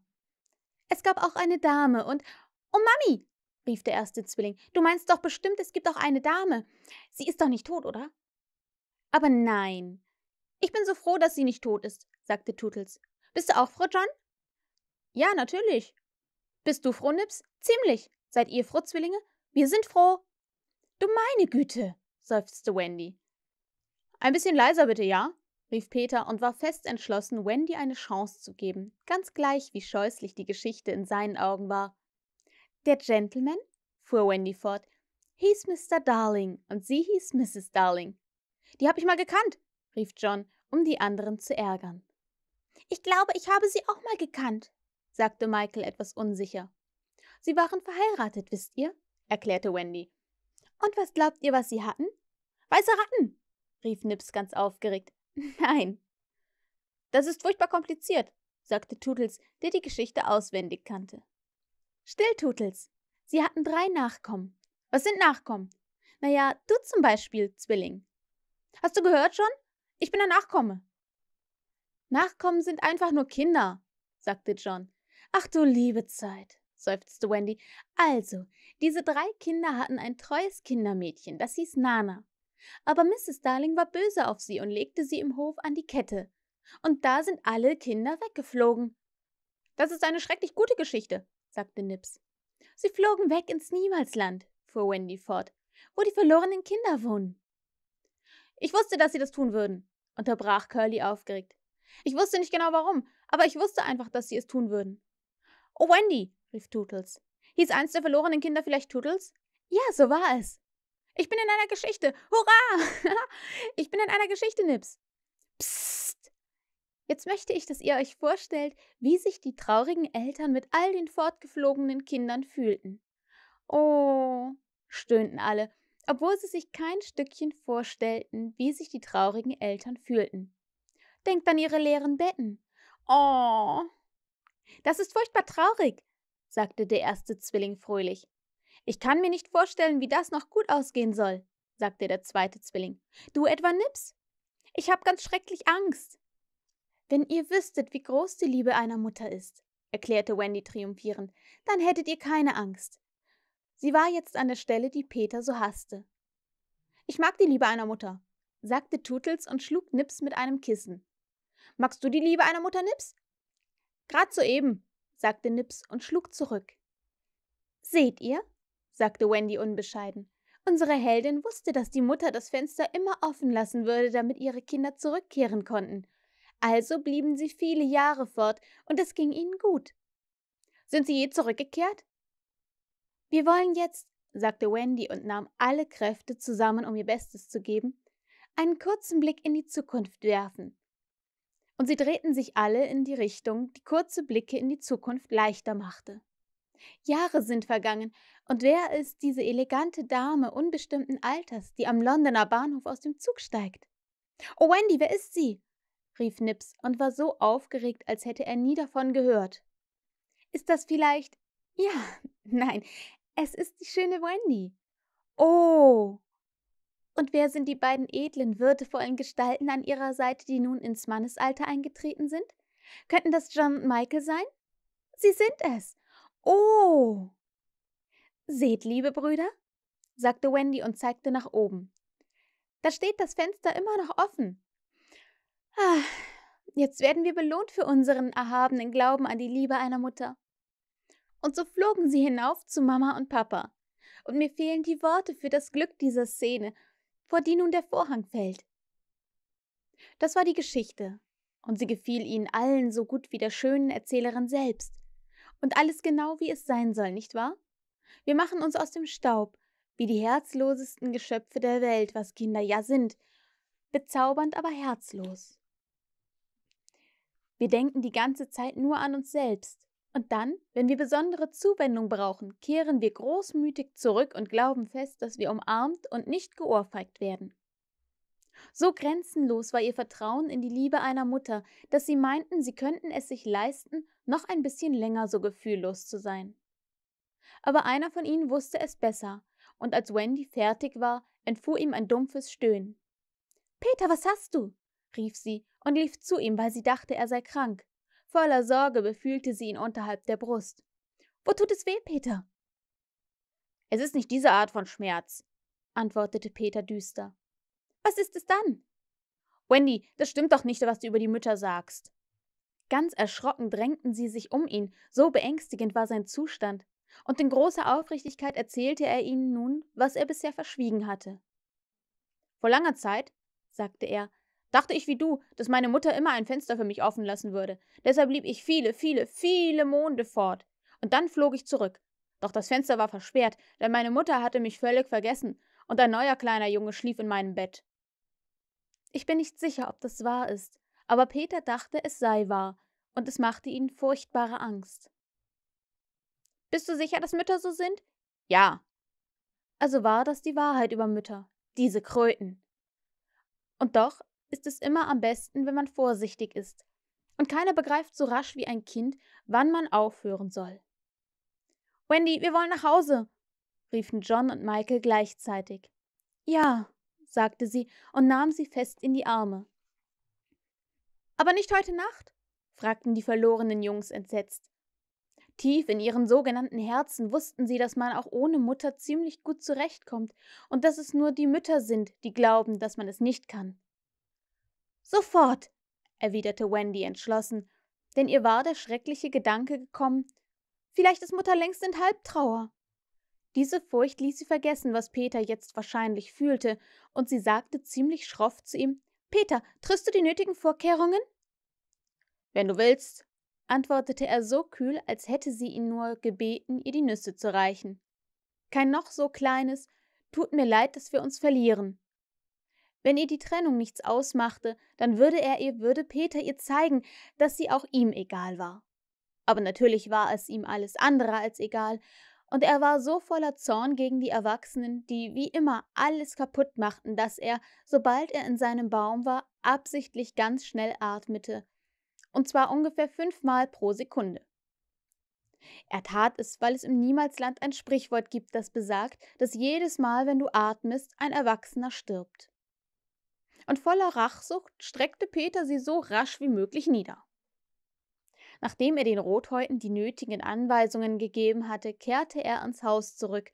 Es gab auch eine Dame und Oh Mami, rief der erste Zwilling, du meinst doch bestimmt, es gibt auch eine Dame. Sie ist doch nicht tot, oder? Aber nein. Ich bin so froh, dass sie nicht tot ist, sagte Tootles. Bist du auch froh, John? Ja, natürlich. Bist du froh, Nips? Ziemlich. Seid ihr froh, Zwillinge? Wir sind froh. Du meine Güte, seufzte Wendy. Ein bisschen leiser bitte, ja? rief Peter und war fest entschlossen, Wendy eine Chance zu geben, ganz gleich, wie scheußlich die Geschichte in seinen Augen war. Der Gentleman, fuhr Wendy fort, hieß Mr. Darling und sie hieß Mrs. Darling. Die habe ich mal gekannt, rief John, um die anderen zu ärgern. Ich glaube, ich habe sie auch mal gekannt, sagte Michael etwas unsicher. Sie waren verheiratet, wisst ihr? erklärte Wendy. Und was glaubt ihr, was sie hatten? Weiße Ratten! rief Nips ganz aufgeregt. Nein. Das ist furchtbar kompliziert, sagte Tootles, der die Geschichte auswendig kannte. Still, Tootles. Sie hatten drei Nachkommen. Was sind Nachkommen? Naja, du zum Beispiel, Zwilling. Hast du gehört schon? Ich bin ein Nachkomme. Nachkommen sind einfach nur Kinder, sagte John. Ach du liebe Zeit seufzte Wendy. Also, diese drei Kinder hatten ein treues Kindermädchen, das hieß Nana. Aber Mrs. Darling war böse auf sie und legte sie im Hof an die Kette. Und da sind alle Kinder weggeflogen. Das ist eine schrecklich gute Geschichte, sagte Nips. Sie flogen weg ins Niemalsland, fuhr Wendy fort, wo die verlorenen Kinder wohnen. Ich wusste, dass sie das tun würden, unterbrach Curly aufgeregt. Ich wusste nicht genau warum, aber ich wusste einfach, dass sie es tun würden. Oh, Wendy, rief Tootles. Hieß eins der verlorenen Kinder vielleicht Tootles? Ja, so war es. Ich bin in einer Geschichte. Hurra! ich bin in einer Geschichte, Nips. Psst! Jetzt möchte ich, dass ihr euch vorstellt, wie sich die traurigen Eltern mit all den fortgeflogenen Kindern fühlten. Oh, stöhnten alle, obwohl sie sich kein Stückchen vorstellten, wie sich die traurigen Eltern fühlten. Denkt an ihre leeren Betten. Oh. Das ist furchtbar traurig, sagte der erste Zwilling fröhlich. Ich kann mir nicht vorstellen, wie das noch gut ausgehen soll, sagte der zweite Zwilling. Du etwa nips? Ich habe ganz schrecklich Angst. Wenn ihr wüsstet, wie groß die Liebe einer Mutter ist, erklärte Wendy triumphierend, dann hättet ihr keine Angst. Sie war jetzt an der Stelle, die Peter so hasste. Ich mag die Liebe einer Mutter, sagte Tootles und schlug Nips mit einem Kissen. Magst du die Liebe einer Mutter, Nips? Grad soeben, sagte Nips und schlug zurück. Seht ihr? sagte Wendy unbescheiden. Unsere Heldin wusste, dass die Mutter das Fenster immer offen lassen würde, damit ihre Kinder zurückkehren konnten. Also blieben sie viele Jahre fort und es ging ihnen gut. Sind sie je zurückgekehrt? Wir wollen jetzt, sagte Wendy und nahm alle Kräfte zusammen, um ihr Bestes zu geben, einen kurzen Blick in die Zukunft werfen und sie drehten sich alle in die Richtung, die kurze Blicke in die Zukunft leichter machte. Jahre sind vergangen, und wer ist diese elegante Dame unbestimmten Alters, die am Londoner Bahnhof aus dem Zug steigt? Oh Wendy, wer ist sie? rief Nips und war so aufgeregt, als hätte er nie davon gehört. Ist das vielleicht. Ja, nein, es ist die schöne Wendy. Oh, und wer sind die beiden edlen, würdevollen Gestalten an ihrer Seite, die nun ins Mannesalter eingetreten sind? Könnten das John und Michael sein? Sie sind es. Oh. Seht, liebe Brüder, sagte Wendy und zeigte nach oben. Da steht das Fenster immer noch offen. Ah, jetzt werden wir belohnt für unseren erhabenen Glauben an die Liebe einer Mutter. Und so flogen sie hinauf zu Mama und Papa. Und mir fehlen die Worte für das Glück dieser Szene vor die nun der Vorhang fällt. Das war die Geschichte, und sie gefiel ihnen allen so gut wie der schönen Erzählerin selbst. Und alles genau, wie es sein soll, nicht wahr? Wir machen uns aus dem Staub, wie die herzlosesten Geschöpfe der Welt, was Kinder ja sind, bezaubernd, aber herzlos. Wir denken die ganze Zeit nur an uns selbst, und dann, wenn wir besondere Zuwendung brauchen, kehren wir großmütig zurück und glauben fest, dass wir umarmt und nicht geohrfeigt werden. So grenzenlos war ihr Vertrauen in die Liebe einer Mutter, dass sie meinten, sie könnten es sich leisten, noch ein bisschen länger so gefühllos zu sein. Aber einer von ihnen wusste es besser, und als Wendy fertig war, entfuhr ihm ein dumpfes Stöhnen. Peter, was hast du? rief sie und lief zu ihm, weil sie dachte, er sei krank. Voller Sorge befühlte sie ihn unterhalb der Brust. Wo tut es weh, Peter? Es ist nicht diese Art von Schmerz, antwortete Peter düster. Was ist es dann? Wendy, das stimmt doch nicht, was du über die Mütter sagst. Ganz erschrocken drängten sie sich um ihn, so beängstigend war sein Zustand, und in großer Aufrichtigkeit erzählte er ihnen nun, was er bisher verschwiegen hatte. Vor langer Zeit, sagte er, Dachte ich wie du, dass meine Mutter immer ein Fenster für mich offen lassen würde. Deshalb blieb ich viele, viele, viele Monde fort. Und dann flog ich zurück. Doch das Fenster war versperrt, denn meine Mutter hatte mich völlig vergessen und ein neuer kleiner Junge schlief in meinem Bett. Ich bin nicht sicher, ob das wahr ist, aber Peter dachte, es sei wahr, und es machte ihn furchtbare Angst. Bist du sicher, dass Mütter so sind? Ja. Also war das die Wahrheit über Mütter, diese Kröten. Und doch, ist es immer am besten, wenn man vorsichtig ist. Und keiner begreift so rasch wie ein Kind, wann man aufhören soll. Wendy, wir wollen nach Hause, riefen John und Michael gleichzeitig. Ja, sagte sie und nahm sie fest in die Arme. Aber nicht heute Nacht? fragten die verlorenen Jungs entsetzt. Tief in ihren sogenannten Herzen wussten sie, dass man auch ohne Mutter ziemlich gut zurechtkommt und dass es nur die Mütter sind, die glauben, dass man es nicht kann. Sofort, erwiderte Wendy entschlossen, denn ihr war der schreckliche Gedanke gekommen, vielleicht ist Mutter längst in Halbtrauer. Diese Furcht ließ sie vergessen, was Peter jetzt wahrscheinlich fühlte, und sie sagte ziemlich schroff zu ihm Peter, triffst du die nötigen Vorkehrungen? Wenn du willst, antwortete er so kühl, als hätte sie ihn nur gebeten, ihr die Nüsse zu reichen. Kein noch so kleines Tut mir leid, dass wir uns verlieren. Wenn ihr die Trennung nichts ausmachte, dann würde er ihr, würde Peter ihr zeigen, dass sie auch ihm egal war. Aber natürlich war es ihm alles andere als egal, und er war so voller Zorn gegen die Erwachsenen, die wie immer alles kaputt machten, dass er, sobald er in seinem Baum war, absichtlich ganz schnell atmete, und zwar ungefähr fünfmal pro Sekunde. Er tat es, weil es im Niemalsland ein Sprichwort gibt, das besagt, dass jedes Mal, wenn du atmest, ein Erwachsener stirbt und voller Rachsucht streckte Peter sie so rasch wie möglich nieder. Nachdem er den Rothäuten die nötigen Anweisungen gegeben hatte, kehrte er ans Haus zurück,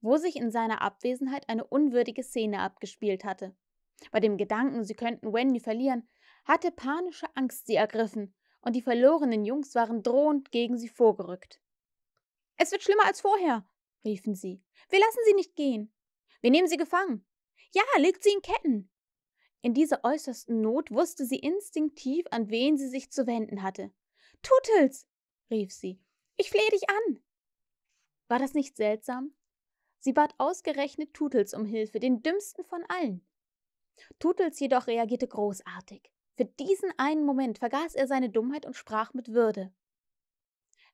wo sich in seiner Abwesenheit eine unwürdige Szene abgespielt hatte. Bei dem Gedanken, sie könnten Wendy verlieren, hatte panische Angst sie ergriffen, und die verlorenen Jungs waren drohend gegen sie vorgerückt. Es wird schlimmer als vorher, riefen sie. Wir lassen sie nicht gehen. Wir nehmen sie gefangen. Ja, legt sie in Ketten. In dieser äußersten Not wusste sie instinktiv, an wen sie sich zu wenden hatte. Tutels! rief sie. Ich flehe dich an! War das nicht seltsam? Sie bat ausgerechnet Tutels um Hilfe, den dümmsten von allen. Tutels jedoch reagierte großartig. Für diesen einen Moment vergaß er seine Dummheit und sprach mit Würde.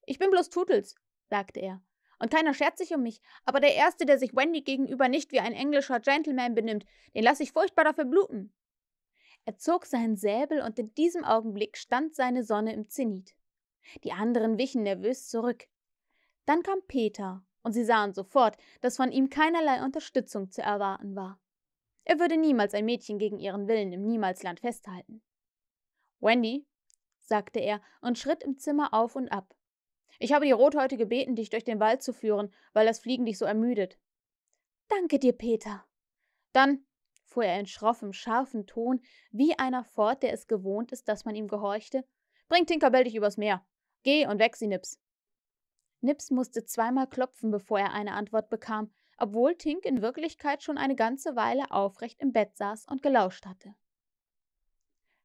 Ich bin bloß Tutels, sagte er. Und keiner schert sich um mich. Aber der Erste, der sich Wendy gegenüber nicht wie ein englischer Gentleman benimmt, den lasse ich furchtbar dafür bluten. Er zog seinen Säbel und in diesem Augenblick stand seine Sonne im Zenit. Die anderen wichen nervös zurück. Dann kam Peter und sie sahen sofort, dass von ihm keinerlei Unterstützung zu erwarten war. Er würde niemals ein Mädchen gegen ihren Willen im Niemalsland festhalten. Wendy, sagte er und schritt im Zimmer auf und ab. Ich habe die Rothäute gebeten, dich durch den Wald zu führen, weil das Fliegen dich so ermüdet. Danke dir, Peter. Dann, fuhr er in schroffem, scharfem Ton, wie einer fort, der es gewohnt ist, dass man ihm gehorchte, bring Tinkerbell dich übers Meer. Geh und weg sie, Nips. Nips musste zweimal klopfen, bevor er eine Antwort bekam, obwohl Tink in Wirklichkeit schon eine ganze Weile aufrecht im Bett saß und gelauscht hatte.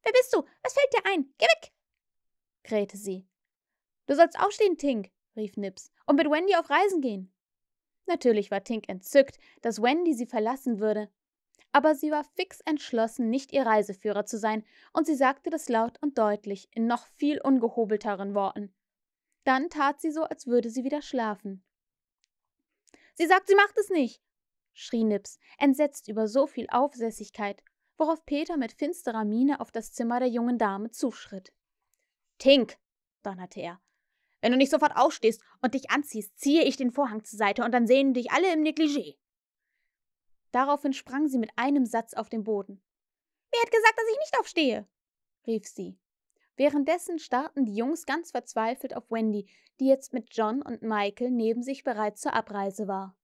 Wer bist du? Was fällt dir ein? Geh weg! krähte sie. Du sollst aufstehen, Tink, rief Nips, und mit Wendy auf Reisen gehen. Natürlich war Tink entzückt, dass Wendy sie verlassen würde. Aber sie war fix entschlossen, nicht ihr Reiseführer zu sein, und sie sagte das laut und deutlich, in noch viel ungehobelteren Worten. Dann tat sie so, als würde sie wieder schlafen. Sie sagt, sie macht es nicht, schrie Nips, entsetzt über so viel Aufsässigkeit, worauf Peter mit finsterer Miene auf das Zimmer der jungen Dame zuschritt. Tink, donnerte er, wenn du nicht sofort aufstehst und dich anziehst, ziehe ich den Vorhang zur Seite und dann sehen dich alle im Negligé. Daraufhin sprang sie mit einem Satz auf den Boden. Wer hat gesagt, dass ich nicht aufstehe? rief sie. Währenddessen starrten die Jungs ganz verzweifelt auf Wendy, die jetzt mit John und Michael neben sich bereit zur Abreise war.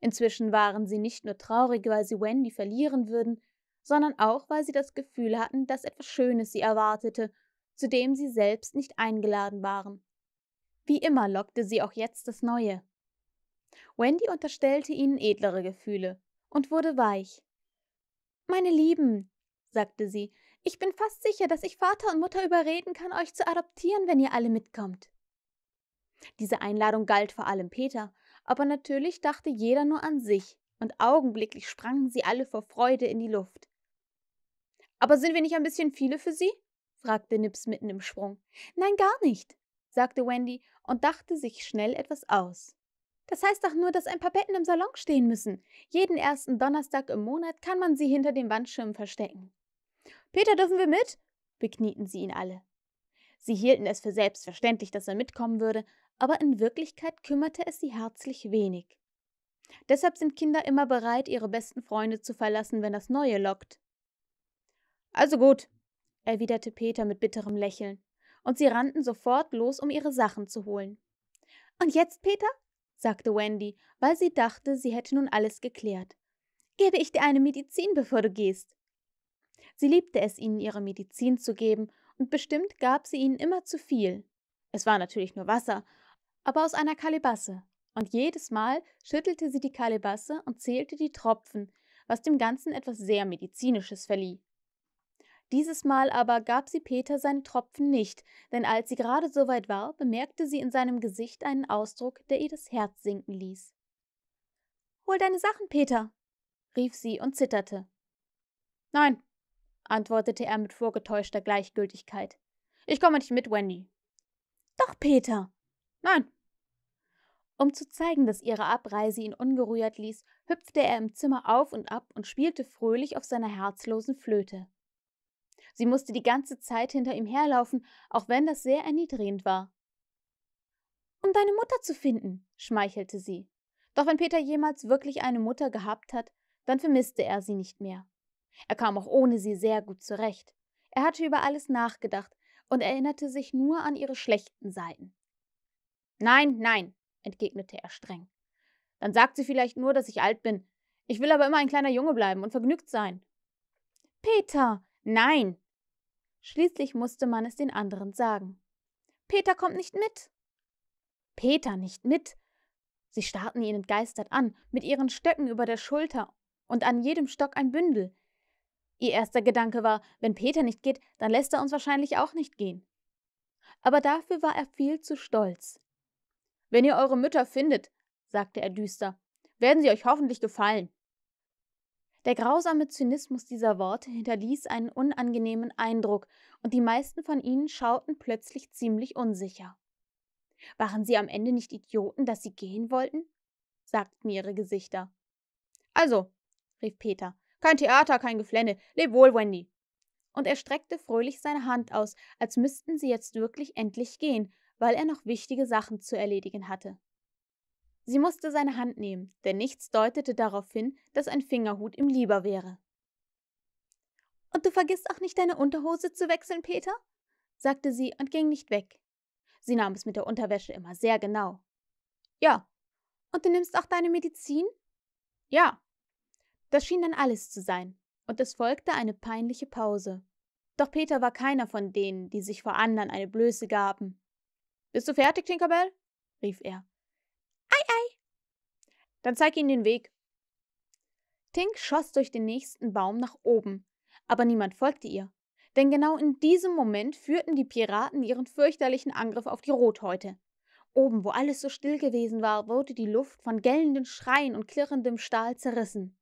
Inzwischen waren sie nicht nur traurig, weil sie Wendy verlieren würden, sondern auch, weil sie das Gefühl hatten, dass etwas Schönes sie erwartete, zu dem sie selbst nicht eingeladen waren. Wie immer lockte sie auch jetzt das Neue. Wendy unterstellte ihnen edlere Gefühle und wurde weich. Meine Lieben, sagte sie, ich bin fast sicher, dass ich Vater und Mutter überreden kann, euch zu adoptieren, wenn ihr alle mitkommt. Diese Einladung galt vor allem Peter, aber natürlich dachte jeder nur an sich, und augenblicklich sprangen sie alle vor Freude in die Luft. Aber sind wir nicht ein bisschen viele für Sie? fragte Nips mitten im Sprung. Nein, gar nicht, sagte Wendy und dachte sich schnell etwas aus. Das heißt doch nur, dass ein paar Betten im Salon stehen müssen. Jeden ersten Donnerstag im Monat kann man sie hinter dem Wandschirm verstecken. Peter, dürfen wir mit? beknieten sie ihn alle. Sie hielten es für selbstverständlich, dass er mitkommen würde, aber in Wirklichkeit kümmerte es sie herzlich wenig. Deshalb sind Kinder immer bereit, ihre besten Freunde zu verlassen, wenn das Neue lockt. Also gut, erwiderte Peter mit bitterem Lächeln und sie rannten sofort los, um ihre Sachen zu holen. Und jetzt, Peter? sagte Wendy, weil sie dachte, sie hätte nun alles geklärt. Gebe ich dir eine Medizin, bevor du gehst. Sie liebte es, ihnen ihre Medizin zu geben, und bestimmt gab sie ihnen immer zu viel. Es war natürlich nur Wasser, aber aus einer Kalebasse. Und jedes Mal schüttelte sie die Kalebasse und zählte die Tropfen, was dem Ganzen etwas sehr Medizinisches verlieh. Dieses Mal aber gab sie Peter seinen Tropfen nicht, denn als sie gerade so weit war, bemerkte sie in seinem Gesicht einen Ausdruck, der ihr das Herz sinken ließ. Hol deine Sachen, Peter, rief sie und zitterte. Nein, antwortete er mit vorgetäuschter Gleichgültigkeit. Ich komme nicht mit, Wendy. Doch, Peter. Nein. Um zu zeigen, dass ihre Abreise ihn ungerührt ließ, hüpfte er im Zimmer auf und ab und spielte fröhlich auf seiner herzlosen Flöte. Sie musste die ganze Zeit hinter ihm herlaufen, auch wenn das sehr erniedrigend war. Um deine Mutter zu finden, schmeichelte sie. Doch wenn Peter jemals wirklich eine Mutter gehabt hat, dann vermisste er sie nicht mehr. Er kam auch ohne sie sehr gut zurecht. Er hatte über alles nachgedacht und erinnerte sich nur an ihre schlechten Seiten. Nein, nein, entgegnete er streng. Dann sagt sie vielleicht nur, dass ich alt bin. Ich will aber immer ein kleiner Junge bleiben und vergnügt sein. Peter, nein, Schließlich musste man es den anderen sagen. Peter kommt nicht mit. Peter nicht mit. Sie starrten ihn entgeistert an, mit ihren Stöcken über der Schulter und an jedem Stock ein Bündel. Ihr erster Gedanke war, wenn Peter nicht geht, dann lässt er uns wahrscheinlich auch nicht gehen. Aber dafür war er viel zu stolz. Wenn ihr eure Mütter findet, sagte er düster, werden sie euch hoffentlich gefallen. Der grausame Zynismus dieser Worte hinterließ einen unangenehmen Eindruck, und die meisten von ihnen schauten plötzlich ziemlich unsicher. Waren sie am Ende nicht Idioten, dass sie gehen wollten? sagten ihre Gesichter. Also, rief Peter, kein Theater, kein Geflänne. Leb wohl, Wendy. Und er streckte fröhlich seine Hand aus, als müssten sie jetzt wirklich endlich gehen, weil er noch wichtige Sachen zu erledigen hatte. Sie musste seine Hand nehmen, denn nichts deutete darauf hin, dass ein Fingerhut ihm lieber wäre. Und du vergisst auch nicht deine Unterhose zu wechseln, Peter? sagte sie und ging nicht weg. Sie nahm es mit der Unterwäsche immer sehr genau. Ja. Und du nimmst auch deine Medizin? Ja. Das schien dann alles zu sein, und es folgte eine peinliche Pause. Doch Peter war keiner von denen, die sich vor anderen eine Blöße gaben. Bist du fertig, Tinkerbell? rief er. Ei, ei. Dann zeig ihnen den Weg. Tink schoss durch den nächsten Baum nach oben, aber niemand folgte ihr. Denn genau in diesem Moment führten die Piraten ihren fürchterlichen Angriff auf die Rothäute. Oben, wo alles so still gewesen war, wurde die Luft von gellenden Schreien und klirrendem Stahl zerrissen.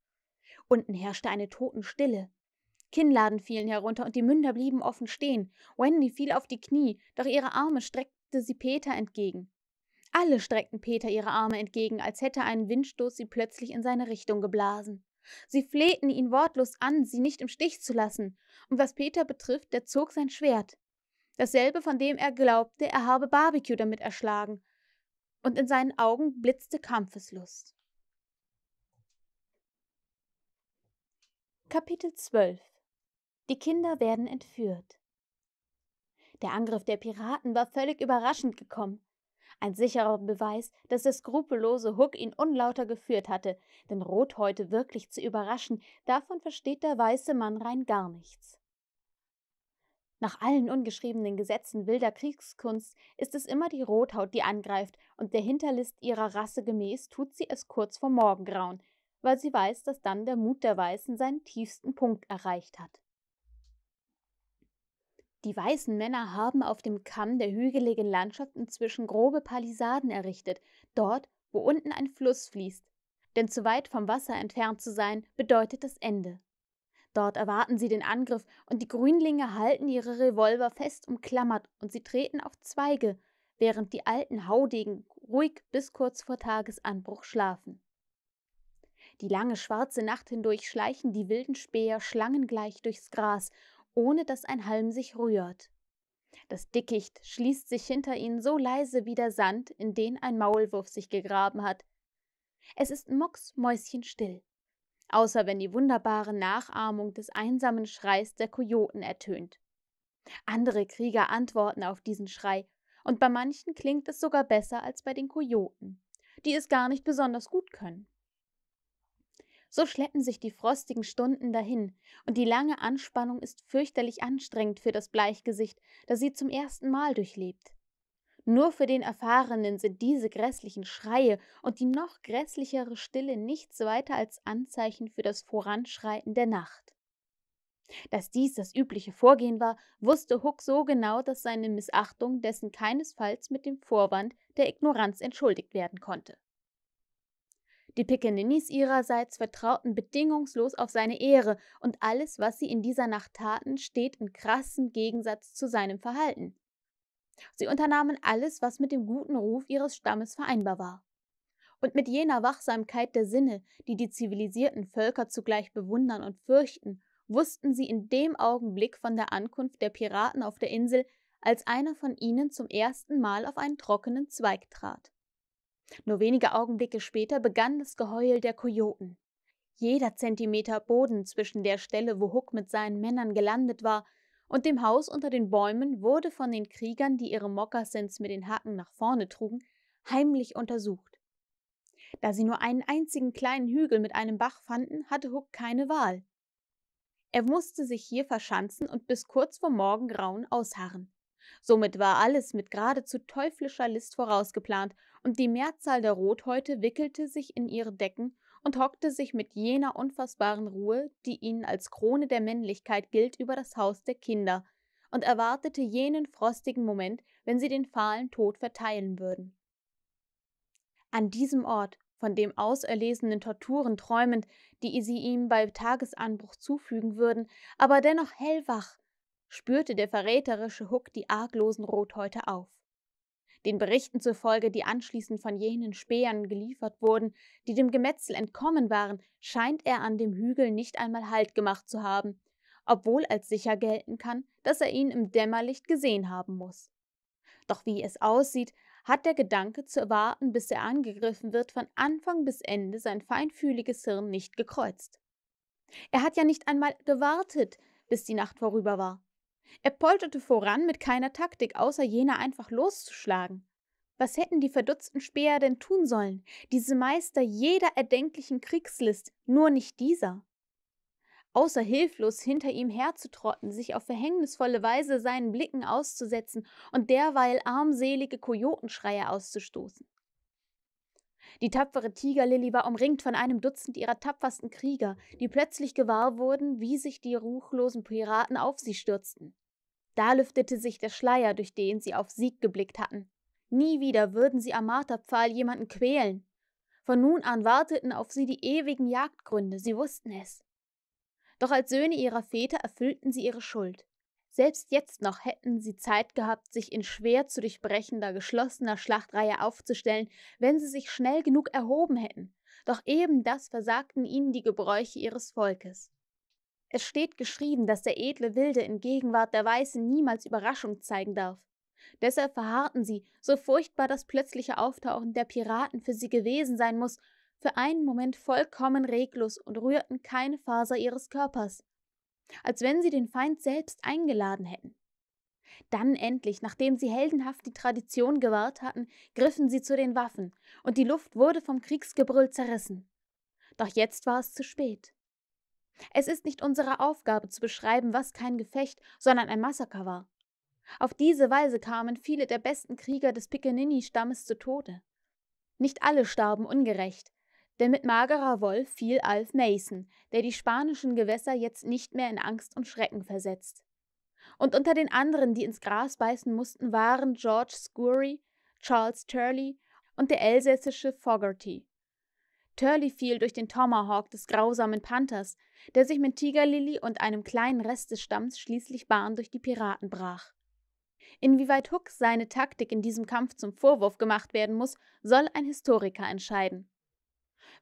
Unten herrschte eine Totenstille. Kinnladen fielen herunter und die Münder blieben offen stehen. Wendy fiel auf die Knie, doch ihre Arme streckte sie Peter entgegen. Alle streckten Peter ihre Arme entgegen, als hätte ein Windstoß sie plötzlich in seine Richtung geblasen. Sie flehten ihn wortlos an, sie nicht im Stich zu lassen, und was Peter betrifft, der zog sein Schwert. Dasselbe, von dem er glaubte, er habe Barbecue damit erschlagen, und in seinen Augen blitzte Kampfeslust. Kapitel 12 Die Kinder werden entführt. Der Angriff der Piraten war völlig überraschend gekommen. Ein sicherer Beweis, dass der skrupellose Hook ihn unlauter geführt hatte, denn Rothäute wirklich zu überraschen, davon versteht der weiße Mann rein gar nichts. Nach allen ungeschriebenen Gesetzen wilder Kriegskunst ist es immer die Rothaut, die angreift, und der Hinterlist ihrer Rasse gemäß tut sie es kurz vor Morgengrauen, weil sie weiß, dass dann der Mut der Weißen seinen tiefsten Punkt erreicht hat. Die weißen Männer haben auf dem Kamm der hügeligen Landschaft inzwischen grobe Palisaden errichtet, dort, wo unten ein Fluss fließt. Denn zu weit vom Wasser entfernt zu sein, bedeutet das Ende. Dort erwarten sie den Angriff und die Grünlinge halten ihre Revolver fest umklammert und sie treten auf Zweige, während die alten Haudegen ruhig bis kurz vor Tagesanbruch schlafen. Die lange schwarze Nacht hindurch schleichen die wilden Späher schlangengleich durchs Gras ohne dass ein Halm sich rührt. Das Dickicht schließt sich hinter ihnen so leise wie der Sand, in den ein Maulwurf sich gegraben hat. Es ist mucksmäuschenstill, außer wenn die wunderbare Nachahmung des einsamen Schreis der Kojoten ertönt. Andere Krieger antworten auf diesen Schrei, und bei manchen klingt es sogar besser als bei den Kojoten, die es gar nicht besonders gut können. So schleppen sich die frostigen Stunden dahin, und die lange Anspannung ist fürchterlich anstrengend für das Bleichgesicht, das sie zum ersten Mal durchlebt. Nur für den Erfahrenen sind diese grässlichen Schreie und die noch grässlichere Stille nichts weiter als Anzeichen für das Voranschreiten der Nacht. Dass dies das übliche Vorgehen war, wusste Huck so genau, dass seine Missachtung dessen keinesfalls mit dem Vorwand der Ignoranz entschuldigt werden konnte. Die Piccaninnies ihrerseits vertrauten bedingungslos auf seine Ehre und alles, was sie in dieser Nacht taten, steht in krassem Gegensatz zu seinem Verhalten. Sie unternahmen alles, was mit dem guten Ruf ihres Stammes vereinbar war. Und mit jener Wachsamkeit der Sinne, die die zivilisierten Völker zugleich bewundern und fürchten, wussten sie in dem Augenblick von der Ankunft der Piraten auf der Insel, als einer von ihnen zum ersten Mal auf einen trockenen Zweig trat. Nur wenige Augenblicke später begann das Geheul der Kojoten. Jeder Zentimeter Boden zwischen der Stelle, wo Huck mit seinen Männern gelandet war, und dem Haus unter den Bäumen wurde von den Kriegern, die ihre Mokassins mit den Haken nach vorne trugen, heimlich untersucht. Da sie nur einen einzigen kleinen Hügel mit einem Bach fanden, hatte Huck keine Wahl. Er musste sich hier verschanzen und bis kurz vor Morgengrauen ausharren. Somit war alles mit geradezu teuflischer List vorausgeplant, und die Mehrzahl der Rothäute wickelte sich in ihre Decken und hockte sich mit jener unfassbaren Ruhe, die ihnen als Krone der Männlichkeit gilt, über das Haus der Kinder und erwartete jenen frostigen Moment, wenn sie den fahlen Tod verteilen würden. An diesem Ort, von dem auserlesenen Torturen träumend, die sie ihm bei Tagesanbruch zufügen würden, aber dennoch hellwach, spürte der verräterische Huck die arglosen Rothäute auf. Den Berichten zufolge, die anschließend von jenen Spähern geliefert wurden, die dem Gemetzel entkommen waren, scheint er an dem Hügel nicht einmal Halt gemacht zu haben, obwohl als sicher gelten kann, dass er ihn im Dämmerlicht gesehen haben muss. Doch wie es aussieht, hat der Gedanke zu warten, bis er angegriffen wird, von Anfang bis Ende sein feinfühliges Hirn nicht gekreuzt. Er hat ja nicht einmal gewartet, bis die Nacht vorüber war. Er polterte voran mit keiner Taktik, außer jener einfach loszuschlagen. Was hätten die verdutzten Späher denn tun sollen, diese Meister jeder erdenklichen Kriegslist, nur nicht dieser? Außer hilflos hinter ihm herzutrotten, sich auf verhängnisvolle Weise seinen Blicken auszusetzen und derweil armselige Kojotenschreie auszustoßen. Die tapfere Tigerlilly war umringt von einem Dutzend ihrer tapfersten Krieger, die plötzlich gewahr wurden, wie sich die ruchlosen Piraten auf sie stürzten. Da lüftete sich der Schleier, durch den sie auf Sieg geblickt hatten. Nie wieder würden sie am Marterpfahl jemanden quälen. Von nun an warteten auf sie die ewigen Jagdgründe, sie wussten es. Doch als Söhne ihrer Väter erfüllten sie ihre Schuld. Selbst jetzt noch hätten sie Zeit gehabt, sich in schwer zu durchbrechender, geschlossener Schlachtreihe aufzustellen, wenn sie sich schnell genug erhoben hätten. Doch eben das versagten ihnen die Gebräuche ihres Volkes. Es steht geschrieben, dass der edle Wilde in Gegenwart der Weißen niemals Überraschung zeigen darf. Deshalb verharrten sie, so furchtbar das plötzliche Auftauchen der Piraten für sie gewesen sein muss, für einen Moment vollkommen reglos und rührten keine Faser ihres Körpers, als wenn sie den Feind selbst eingeladen hätten. Dann endlich, nachdem sie heldenhaft die Tradition gewahrt hatten, griffen sie zu den Waffen, und die Luft wurde vom Kriegsgebrüll zerrissen. Doch jetzt war es zu spät. Es ist nicht unsere Aufgabe zu beschreiben, was kein Gefecht, sondern ein Massaker war. Auf diese Weise kamen viele der besten Krieger des Piccaninny-Stammes zu Tode. Nicht alle starben ungerecht, denn mit magerer Wolf fiel Alf Mason, der die spanischen Gewässer jetzt nicht mehr in Angst und Schrecken versetzt. Und unter den anderen, die ins Gras beißen mussten, waren George Scoury, Charles Turley und der elsässische Fogarty. Turley fiel durch den Tomahawk des grausamen Panthers, der sich mit Tigerlily und einem kleinen Rest des Stamms schließlich Bahn durch die Piraten brach. Inwieweit Hook seine Taktik in diesem Kampf zum Vorwurf gemacht werden muss, soll ein Historiker entscheiden.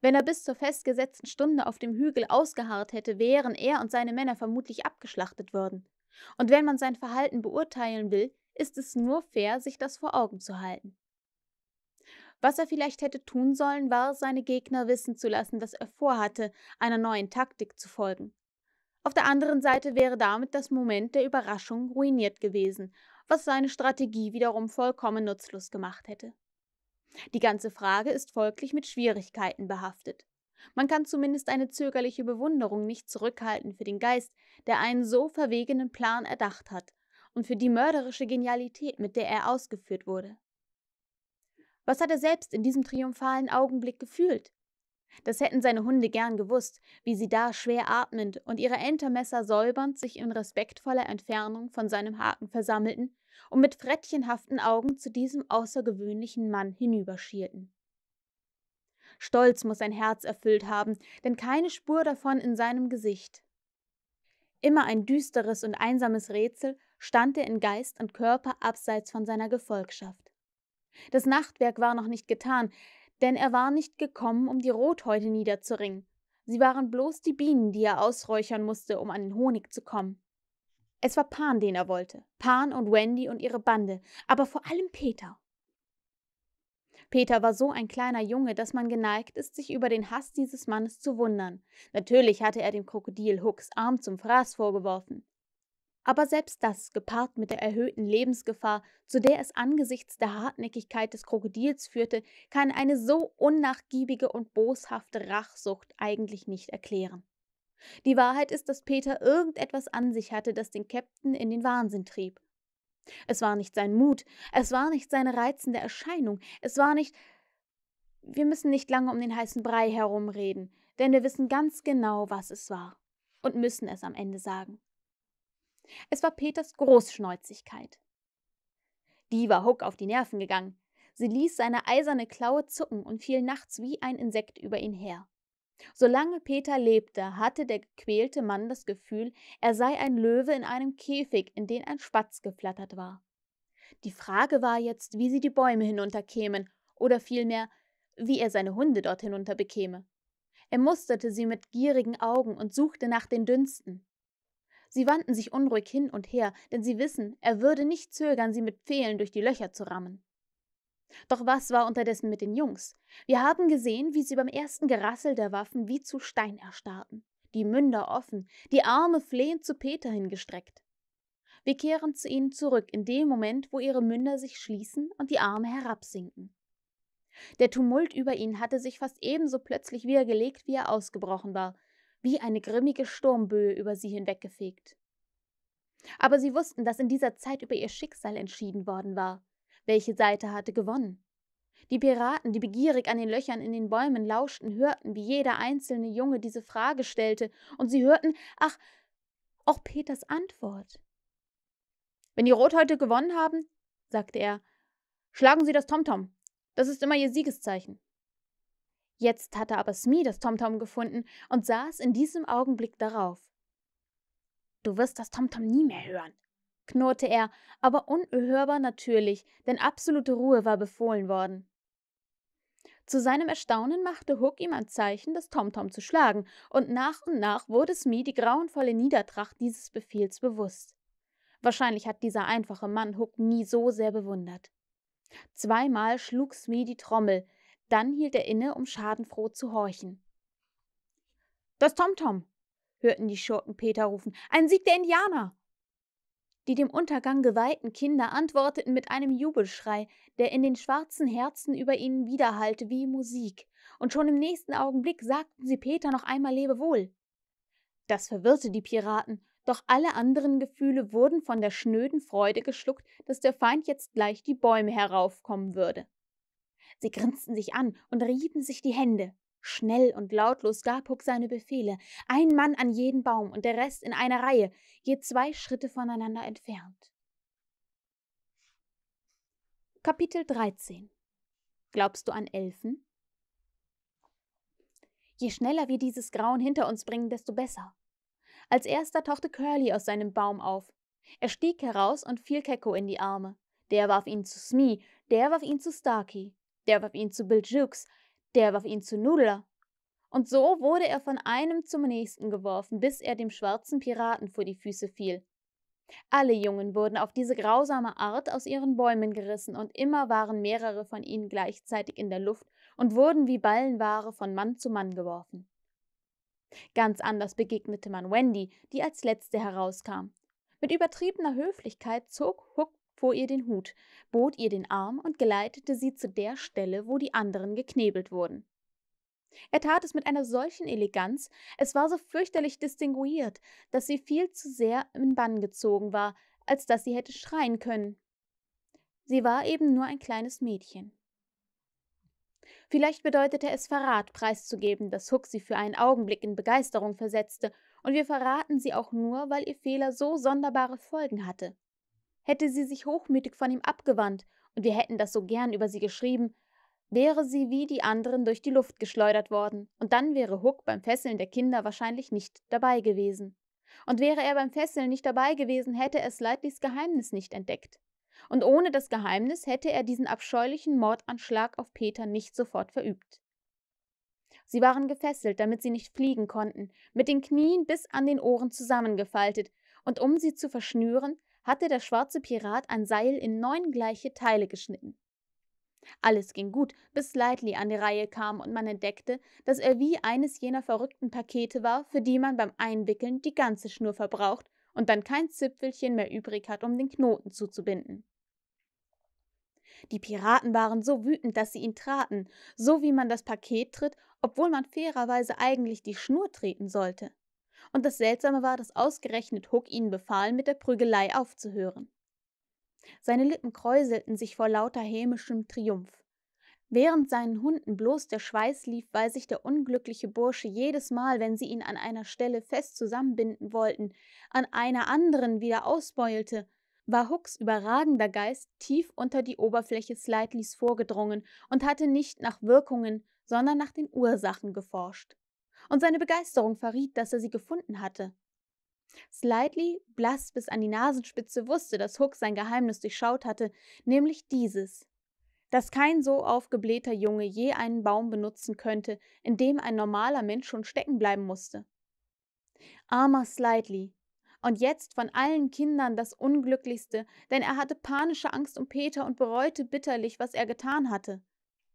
Wenn er bis zur festgesetzten Stunde auf dem Hügel ausgeharrt hätte, wären er und seine Männer vermutlich abgeschlachtet worden. Und wenn man sein Verhalten beurteilen will, ist es nur fair, sich das vor Augen zu halten. Was er vielleicht hätte tun sollen, war, seine Gegner wissen zu lassen, dass er vorhatte, einer neuen Taktik zu folgen. Auf der anderen Seite wäre damit das Moment der Überraschung ruiniert gewesen, was seine Strategie wiederum vollkommen nutzlos gemacht hätte. Die ganze Frage ist folglich mit Schwierigkeiten behaftet. Man kann zumindest eine zögerliche Bewunderung nicht zurückhalten für den Geist, der einen so verwegenen Plan erdacht hat, und für die mörderische Genialität, mit der er ausgeführt wurde. Was hat er selbst in diesem triumphalen Augenblick gefühlt? Das hätten seine Hunde gern gewusst, wie sie da schwer atmend und ihre Entermesser säubernd sich in respektvoller Entfernung von seinem Haken versammelten und mit frettchenhaften Augen zu diesem außergewöhnlichen Mann hinüberschielten. Stolz muß sein Herz erfüllt haben, denn keine Spur davon in seinem Gesicht. Immer ein düsteres und einsames Rätsel stand er in Geist und Körper abseits von seiner Gefolgschaft. Das Nachtwerk war noch nicht getan, denn er war nicht gekommen, um die Rothäute niederzuringen. Sie waren bloß die Bienen, die er ausräuchern musste, um an den Honig zu kommen. Es war Pan, den er wollte. Pan und Wendy und ihre Bande, aber vor allem Peter. Peter war so ein kleiner Junge, dass man geneigt ist, sich über den Hass dieses Mannes zu wundern. Natürlich hatte er dem Krokodil Hooks Arm zum Fraß vorgeworfen. Aber selbst das, gepaart mit der erhöhten Lebensgefahr, zu der es angesichts der Hartnäckigkeit des Krokodils führte, kann eine so unnachgiebige und boshafte Rachsucht eigentlich nicht erklären. Die Wahrheit ist, dass Peter irgendetwas an sich hatte, das den Käpt'n in den Wahnsinn trieb. Es war nicht sein Mut, es war nicht seine reizende Erscheinung, es war nicht. Wir müssen nicht lange um den heißen Brei herumreden, denn wir wissen ganz genau, was es war und müssen es am Ende sagen. Es war Peters Großschnäuzigkeit. Die war Huck auf die Nerven gegangen. Sie ließ seine eiserne Klaue zucken und fiel nachts wie ein Insekt über ihn her. Solange Peter lebte, hatte der gequälte Mann das Gefühl, er sei ein Löwe in einem Käfig, in den ein Spatz geflattert war. Die Frage war jetzt, wie sie die Bäume hinunterkämen, oder vielmehr, wie er seine Hunde dort hinunterbekäme. Er musterte sie mit gierigen Augen und suchte nach den dünnsten. Sie wandten sich unruhig hin und her, denn sie wissen, er würde nicht zögern, sie mit Pfählen durch die Löcher zu rammen. Doch was war unterdessen mit den Jungs? Wir haben gesehen, wie sie beim ersten Gerassel der Waffen wie zu Stein erstarrten, die Münder offen, die Arme flehend zu Peter hingestreckt. Wir kehren zu ihnen zurück in dem Moment, wo ihre Münder sich schließen und die Arme herabsinken. Der Tumult über ihnen hatte sich fast ebenso plötzlich wiedergelegt, wie er ausgebrochen war, wie eine grimmige Sturmböe über sie hinweggefegt. Aber sie wussten, dass in dieser Zeit über ihr Schicksal entschieden worden war. Welche Seite hatte gewonnen? Die Piraten, die begierig an den Löchern in den Bäumen lauschten, hörten, wie jeder einzelne Junge diese Frage stellte, und sie hörten, ach, auch Peters Antwort. Wenn die Rothäute gewonnen haben, sagte er, schlagen Sie das Tomtom. Das ist immer Ihr Siegeszeichen. Jetzt hatte aber Smee das Tomtom gefunden und saß in diesem Augenblick darauf. Du wirst das Tomtom nie mehr hören, knurrte er, aber unhörbar natürlich, denn absolute Ruhe war befohlen worden. Zu seinem Erstaunen machte Hook ihm ein Zeichen, das Tomtom zu schlagen, und nach und nach wurde Smee die grauenvolle Niedertracht dieses Befehls bewusst. Wahrscheinlich hat dieser einfache Mann Hook nie so sehr bewundert. Zweimal schlug Smee die Trommel, dann hielt er inne, um schadenfroh zu horchen. Das Tomtom! hörten die Schurken Peter rufen. Ein Sieg der Indianer! Die dem Untergang geweihten Kinder antworteten mit einem Jubelschrei, der in den schwarzen Herzen über ihnen widerhallte wie Musik, und schon im nächsten Augenblick sagten sie Peter noch einmal Lebewohl. Das verwirrte die Piraten, doch alle anderen Gefühle wurden von der schnöden Freude geschluckt, dass der Feind jetzt gleich die Bäume heraufkommen würde. Sie grinsten sich an und rieben sich die Hände. Schnell und lautlos gab Huck seine Befehle. Ein Mann an jeden Baum und der Rest in einer Reihe, je zwei Schritte voneinander entfernt. Kapitel 13 Glaubst du an Elfen? Je schneller wir dieses Grauen hinter uns bringen, desto besser. Als erster tauchte Curly aus seinem Baum auf. Er stieg heraus und fiel Kekko in die Arme. Der warf ihn zu Smee, der warf ihn zu Starkey der warf ihn zu Bill Jukes, der warf ihn zu Nudler. Und so wurde er von einem zum nächsten geworfen, bis er dem schwarzen Piraten vor die Füße fiel. Alle Jungen wurden auf diese grausame Art aus ihren Bäumen gerissen, und immer waren mehrere von ihnen gleichzeitig in der Luft und wurden wie Ballenware von Mann zu Mann geworfen. Ganz anders begegnete man Wendy, die als letzte herauskam. Mit übertriebener Höflichkeit zog Hook vor ihr den Hut, bot ihr den Arm und geleitete sie zu der Stelle, wo die anderen geknebelt wurden. Er tat es mit einer solchen Eleganz, es war so fürchterlich distinguiert, dass sie viel zu sehr in Bann gezogen war, als dass sie hätte schreien können. Sie war eben nur ein kleines Mädchen. Vielleicht bedeutete es Verrat preiszugeben, dass Huck sie für einen Augenblick in Begeisterung versetzte, und wir verraten sie auch nur, weil ihr Fehler so sonderbare Folgen hatte. Hätte sie sich hochmütig von ihm abgewandt, und wir hätten das so gern über sie geschrieben, wäre sie wie die anderen durch die Luft geschleudert worden, und dann wäre Huck beim Fesseln der Kinder wahrscheinlich nicht dabei gewesen. Und wäre er beim Fesseln nicht dabei gewesen, hätte er Slightleys Geheimnis nicht entdeckt. Und ohne das Geheimnis hätte er diesen abscheulichen Mordanschlag auf Peter nicht sofort verübt. Sie waren gefesselt, damit sie nicht fliegen konnten, mit den Knien bis an den Ohren zusammengefaltet, und um sie zu verschnüren, hatte der schwarze Pirat ein Seil in neun gleiche Teile geschnitten. Alles ging gut, bis Slightly an die Reihe kam und man entdeckte, dass er wie eines jener verrückten Pakete war, für die man beim Einwickeln die ganze Schnur verbraucht und dann kein Zipfelchen mehr übrig hat, um den Knoten zuzubinden. Die Piraten waren so wütend, dass sie ihn traten, so wie man das Paket tritt, obwohl man fairerweise eigentlich die Schnur treten sollte und das Seltsame war, dass ausgerechnet Hook ihnen befahl, mit der Prügelei aufzuhören. Seine Lippen kräuselten sich vor lauter hämischem Triumph. Während seinen Hunden bloß der Schweiß lief, weil sich der unglückliche Bursche jedes Mal, wenn sie ihn an einer Stelle fest zusammenbinden wollten, an einer anderen wieder ausbeulte, war Hooks überragender Geist tief unter die Oberfläche Slightleys vorgedrungen und hatte nicht nach Wirkungen, sondern nach den Ursachen geforscht und seine Begeisterung verriet, dass er sie gefunden hatte. Slightly, blass bis an die Nasenspitze, wusste, dass Hook sein Geheimnis durchschaut hatte, nämlich dieses, dass kein so aufgeblähter Junge je einen Baum benutzen könnte, in dem ein normaler Mensch schon stecken bleiben musste. Armer Slightly. Und jetzt von allen Kindern das Unglücklichste, denn er hatte panische Angst um Peter und bereute bitterlich, was er getan hatte.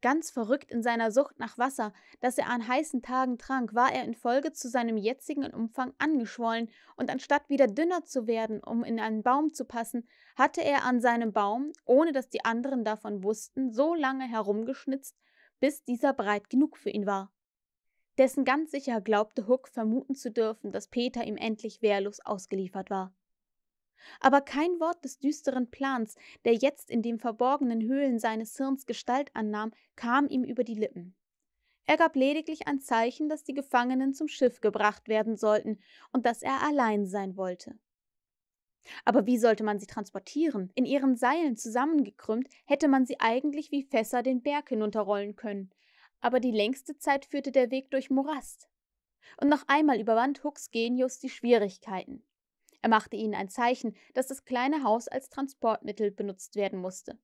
Ganz verrückt in seiner Sucht nach Wasser, das er an heißen Tagen trank, war er infolge zu seinem jetzigen Umfang angeschwollen, und anstatt wieder dünner zu werden, um in einen Baum zu passen, hatte er an seinem Baum, ohne dass die anderen davon wussten, so lange herumgeschnitzt, bis dieser breit genug für ihn war. Dessen ganz sicher glaubte Hook vermuten zu dürfen, dass Peter ihm endlich wehrlos ausgeliefert war. Aber kein Wort des düsteren Plans, der jetzt in den verborgenen Höhlen seines Hirns Gestalt annahm, kam ihm über die Lippen. Er gab lediglich ein Zeichen, dass die Gefangenen zum Schiff gebracht werden sollten und dass er allein sein wollte. Aber wie sollte man sie transportieren? In ihren Seilen zusammengekrümmt hätte man sie eigentlich wie Fässer den Berg hinunterrollen können. Aber die längste Zeit führte der Weg durch Morast. Und noch einmal überwand Hooks Genius die Schwierigkeiten. Er machte ihnen ein Zeichen, dass das kleine Haus als Transportmittel benutzt werden musste.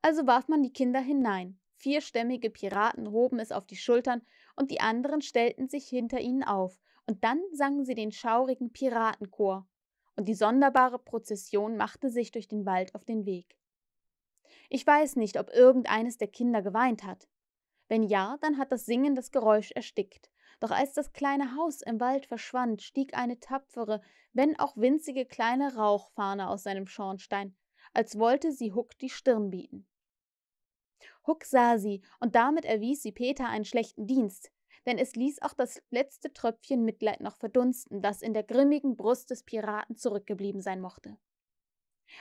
Also warf man die Kinder hinein. Vierstämmige Piraten hoben es auf die Schultern und die anderen stellten sich hinter ihnen auf, und dann sangen sie den schaurigen Piratenchor. Und die sonderbare Prozession machte sich durch den Wald auf den Weg. Ich weiß nicht, ob irgendeines der Kinder geweint hat. Wenn ja, dann hat das Singen das Geräusch erstickt. Doch als das kleine Haus im Wald verschwand, stieg eine tapfere, wenn auch winzige kleine Rauchfahne aus seinem Schornstein, als wollte sie Huck die Stirn bieten. Huck sah sie, und damit erwies sie Peter einen schlechten Dienst, denn es ließ auch das letzte Tröpfchen Mitleid noch verdunsten, das in der grimmigen Brust des Piraten zurückgeblieben sein mochte.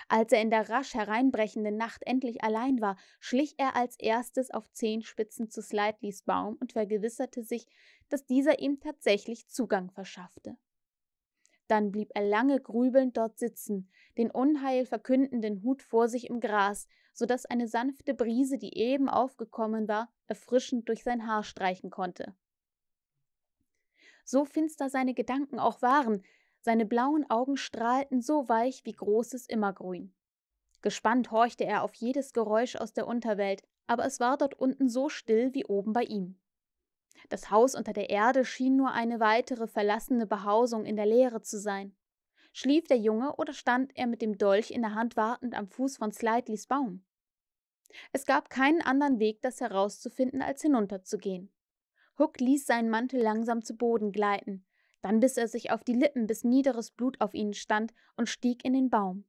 Als er in der rasch hereinbrechenden Nacht endlich allein war, schlich er als erstes auf Zehenspitzen zu Slightlys Baum und vergewisserte sich, dass dieser ihm tatsächlich Zugang verschaffte. Dann blieb er lange grübelnd dort sitzen, den Unheil verkündenden Hut vor sich im Gras, so dass eine sanfte Brise, die eben aufgekommen war, erfrischend durch sein Haar streichen konnte. So finster seine Gedanken auch waren, seine blauen Augen strahlten so weich wie großes Immergrün. Gespannt horchte er auf jedes Geräusch aus der Unterwelt, aber es war dort unten so still wie oben bei ihm. Das Haus unter der Erde schien nur eine weitere verlassene Behausung in der Leere zu sein. Schlief der Junge oder stand er mit dem Dolch in der Hand wartend am Fuß von Slightleys Baum? Es gab keinen anderen Weg, das herauszufinden, als hinunterzugehen. Hook ließ seinen Mantel langsam zu Boden gleiten, dann biss er sich auf die Lippen, bis niederes Blut auf ihnen stand, und stieg in den Baum.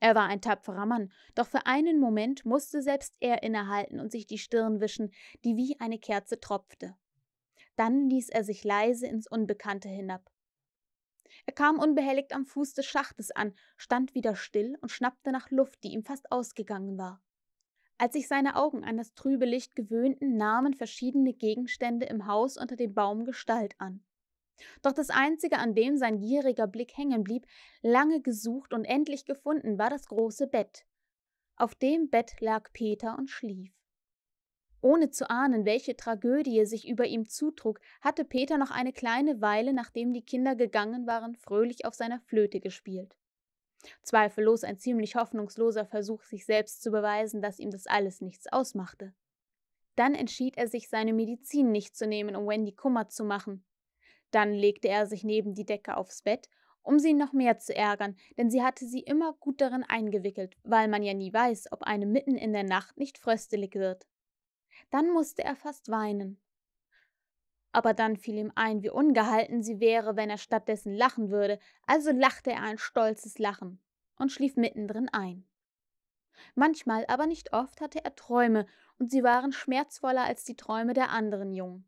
Er war ein tapferer Mann, doch für einen Moment musste selbst er innehalten und sich die Stirn wischen, die wie eine Kerze tropfte. Dann ließ er sich leise ins Unbekannte hinab. Er kam unbehelligt am Fuß des Schachtes an, stand wieder still und schnappte nach Luft, die ihm fast ausgegangen war. Als sich seine Augen an das trübe Licht gewöhnten, nahmen verschiedene Gegenstände im Haus unter dem Baum Gestalt an. Doch das Einzige, an dem sein gieriger Blick hängen blieb, lange gesucht und endlich gefunden, war das große Bett. Auf dem Bett lag Peter und schlief. Ohne zu ahnen, welche Tragödie sich über ihm zutrug, hatte Peter noch eine kleine Weile, nachdem die Kinder gegangen waren, fröhlich auf seiner Flöte gespielt. Zweifellos ein ziemlich hoffnungsloser Versuch, sich selbst zu beweisen, dass ihm das alles nichts ausmachte. Dann entschied er sich, seine Medizin nicht zu nehmen, um Wendy Kummer zu machen. Dann legte er sich neben die Decke aufs Bett, um sie noch mehr zu ärgern, denn sie hatte sie immer gut darin eingewickelt, weil man ja nie weiß, ob einem mitten in der Nacht nicht fröstelig wird. Dann musste er fast weinen. Aber dann fiel ihm ein, wie ungehalten sie wäre, wenn er stattdessen lachen würde, also lachte er ein stolzes Lachen und schlief mittendrin ein. Manchmal, aber nicht oft, hatte er Träume, und sie waren schmerzvoller als die Träume der anderen Jungen.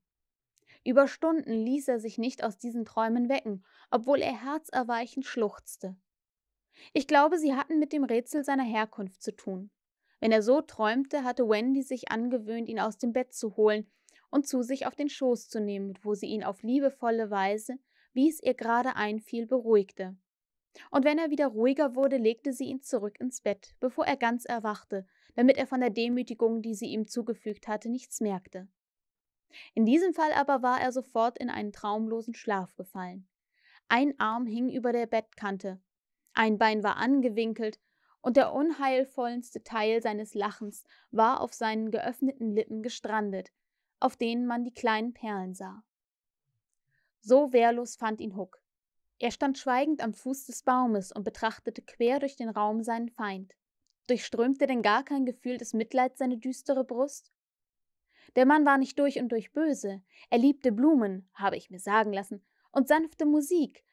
Über Stunden ließ er sich nicht aus diesen Träumen wecken, obwohl er herzerweichend schluchzte. Ich glaube, sie hatten mit dem Rätsel seiner Herkunft zu tun. Wenn er so träumte, hatte Wendy sich angewöhnt, ihn aus dem Bett zu holen und zu sich auf den Schoß zu nehmen, wo sie ihn auf liebevolle Weise, wie es ihr gerade einfiel, beruhigte. Und wenn er wieder ruhiger wurde, legte sie ihn zurück ins Bett, bevor er ganz erwachte, damit er von der Demütigung, die sie ihm zugefügt hatte, nichts merkte. In diesem Fall aber war er sofort in einen traumlosen Schlaf gefallen. Ein Arm hing über der Bettkante, ein Bein war angewinkelt, und der unheilvollste Teil seines Lachens war auf seinen geöffneten Lippen gestrandet, auf denen man die kleinen Perlen sah. So wehrlos fand ihn Huck. Er stand schweigend am Fuß des Baumes und betrachtete quer durch den Raum seinen Feind. Durchströmte denn gar kein Gefühl des Mitleids seine düstere Brust? Der Mann war nicht durch und durch böse. Er liebte Blumen, habe ich mir sagen lassen, und sanfte Musik.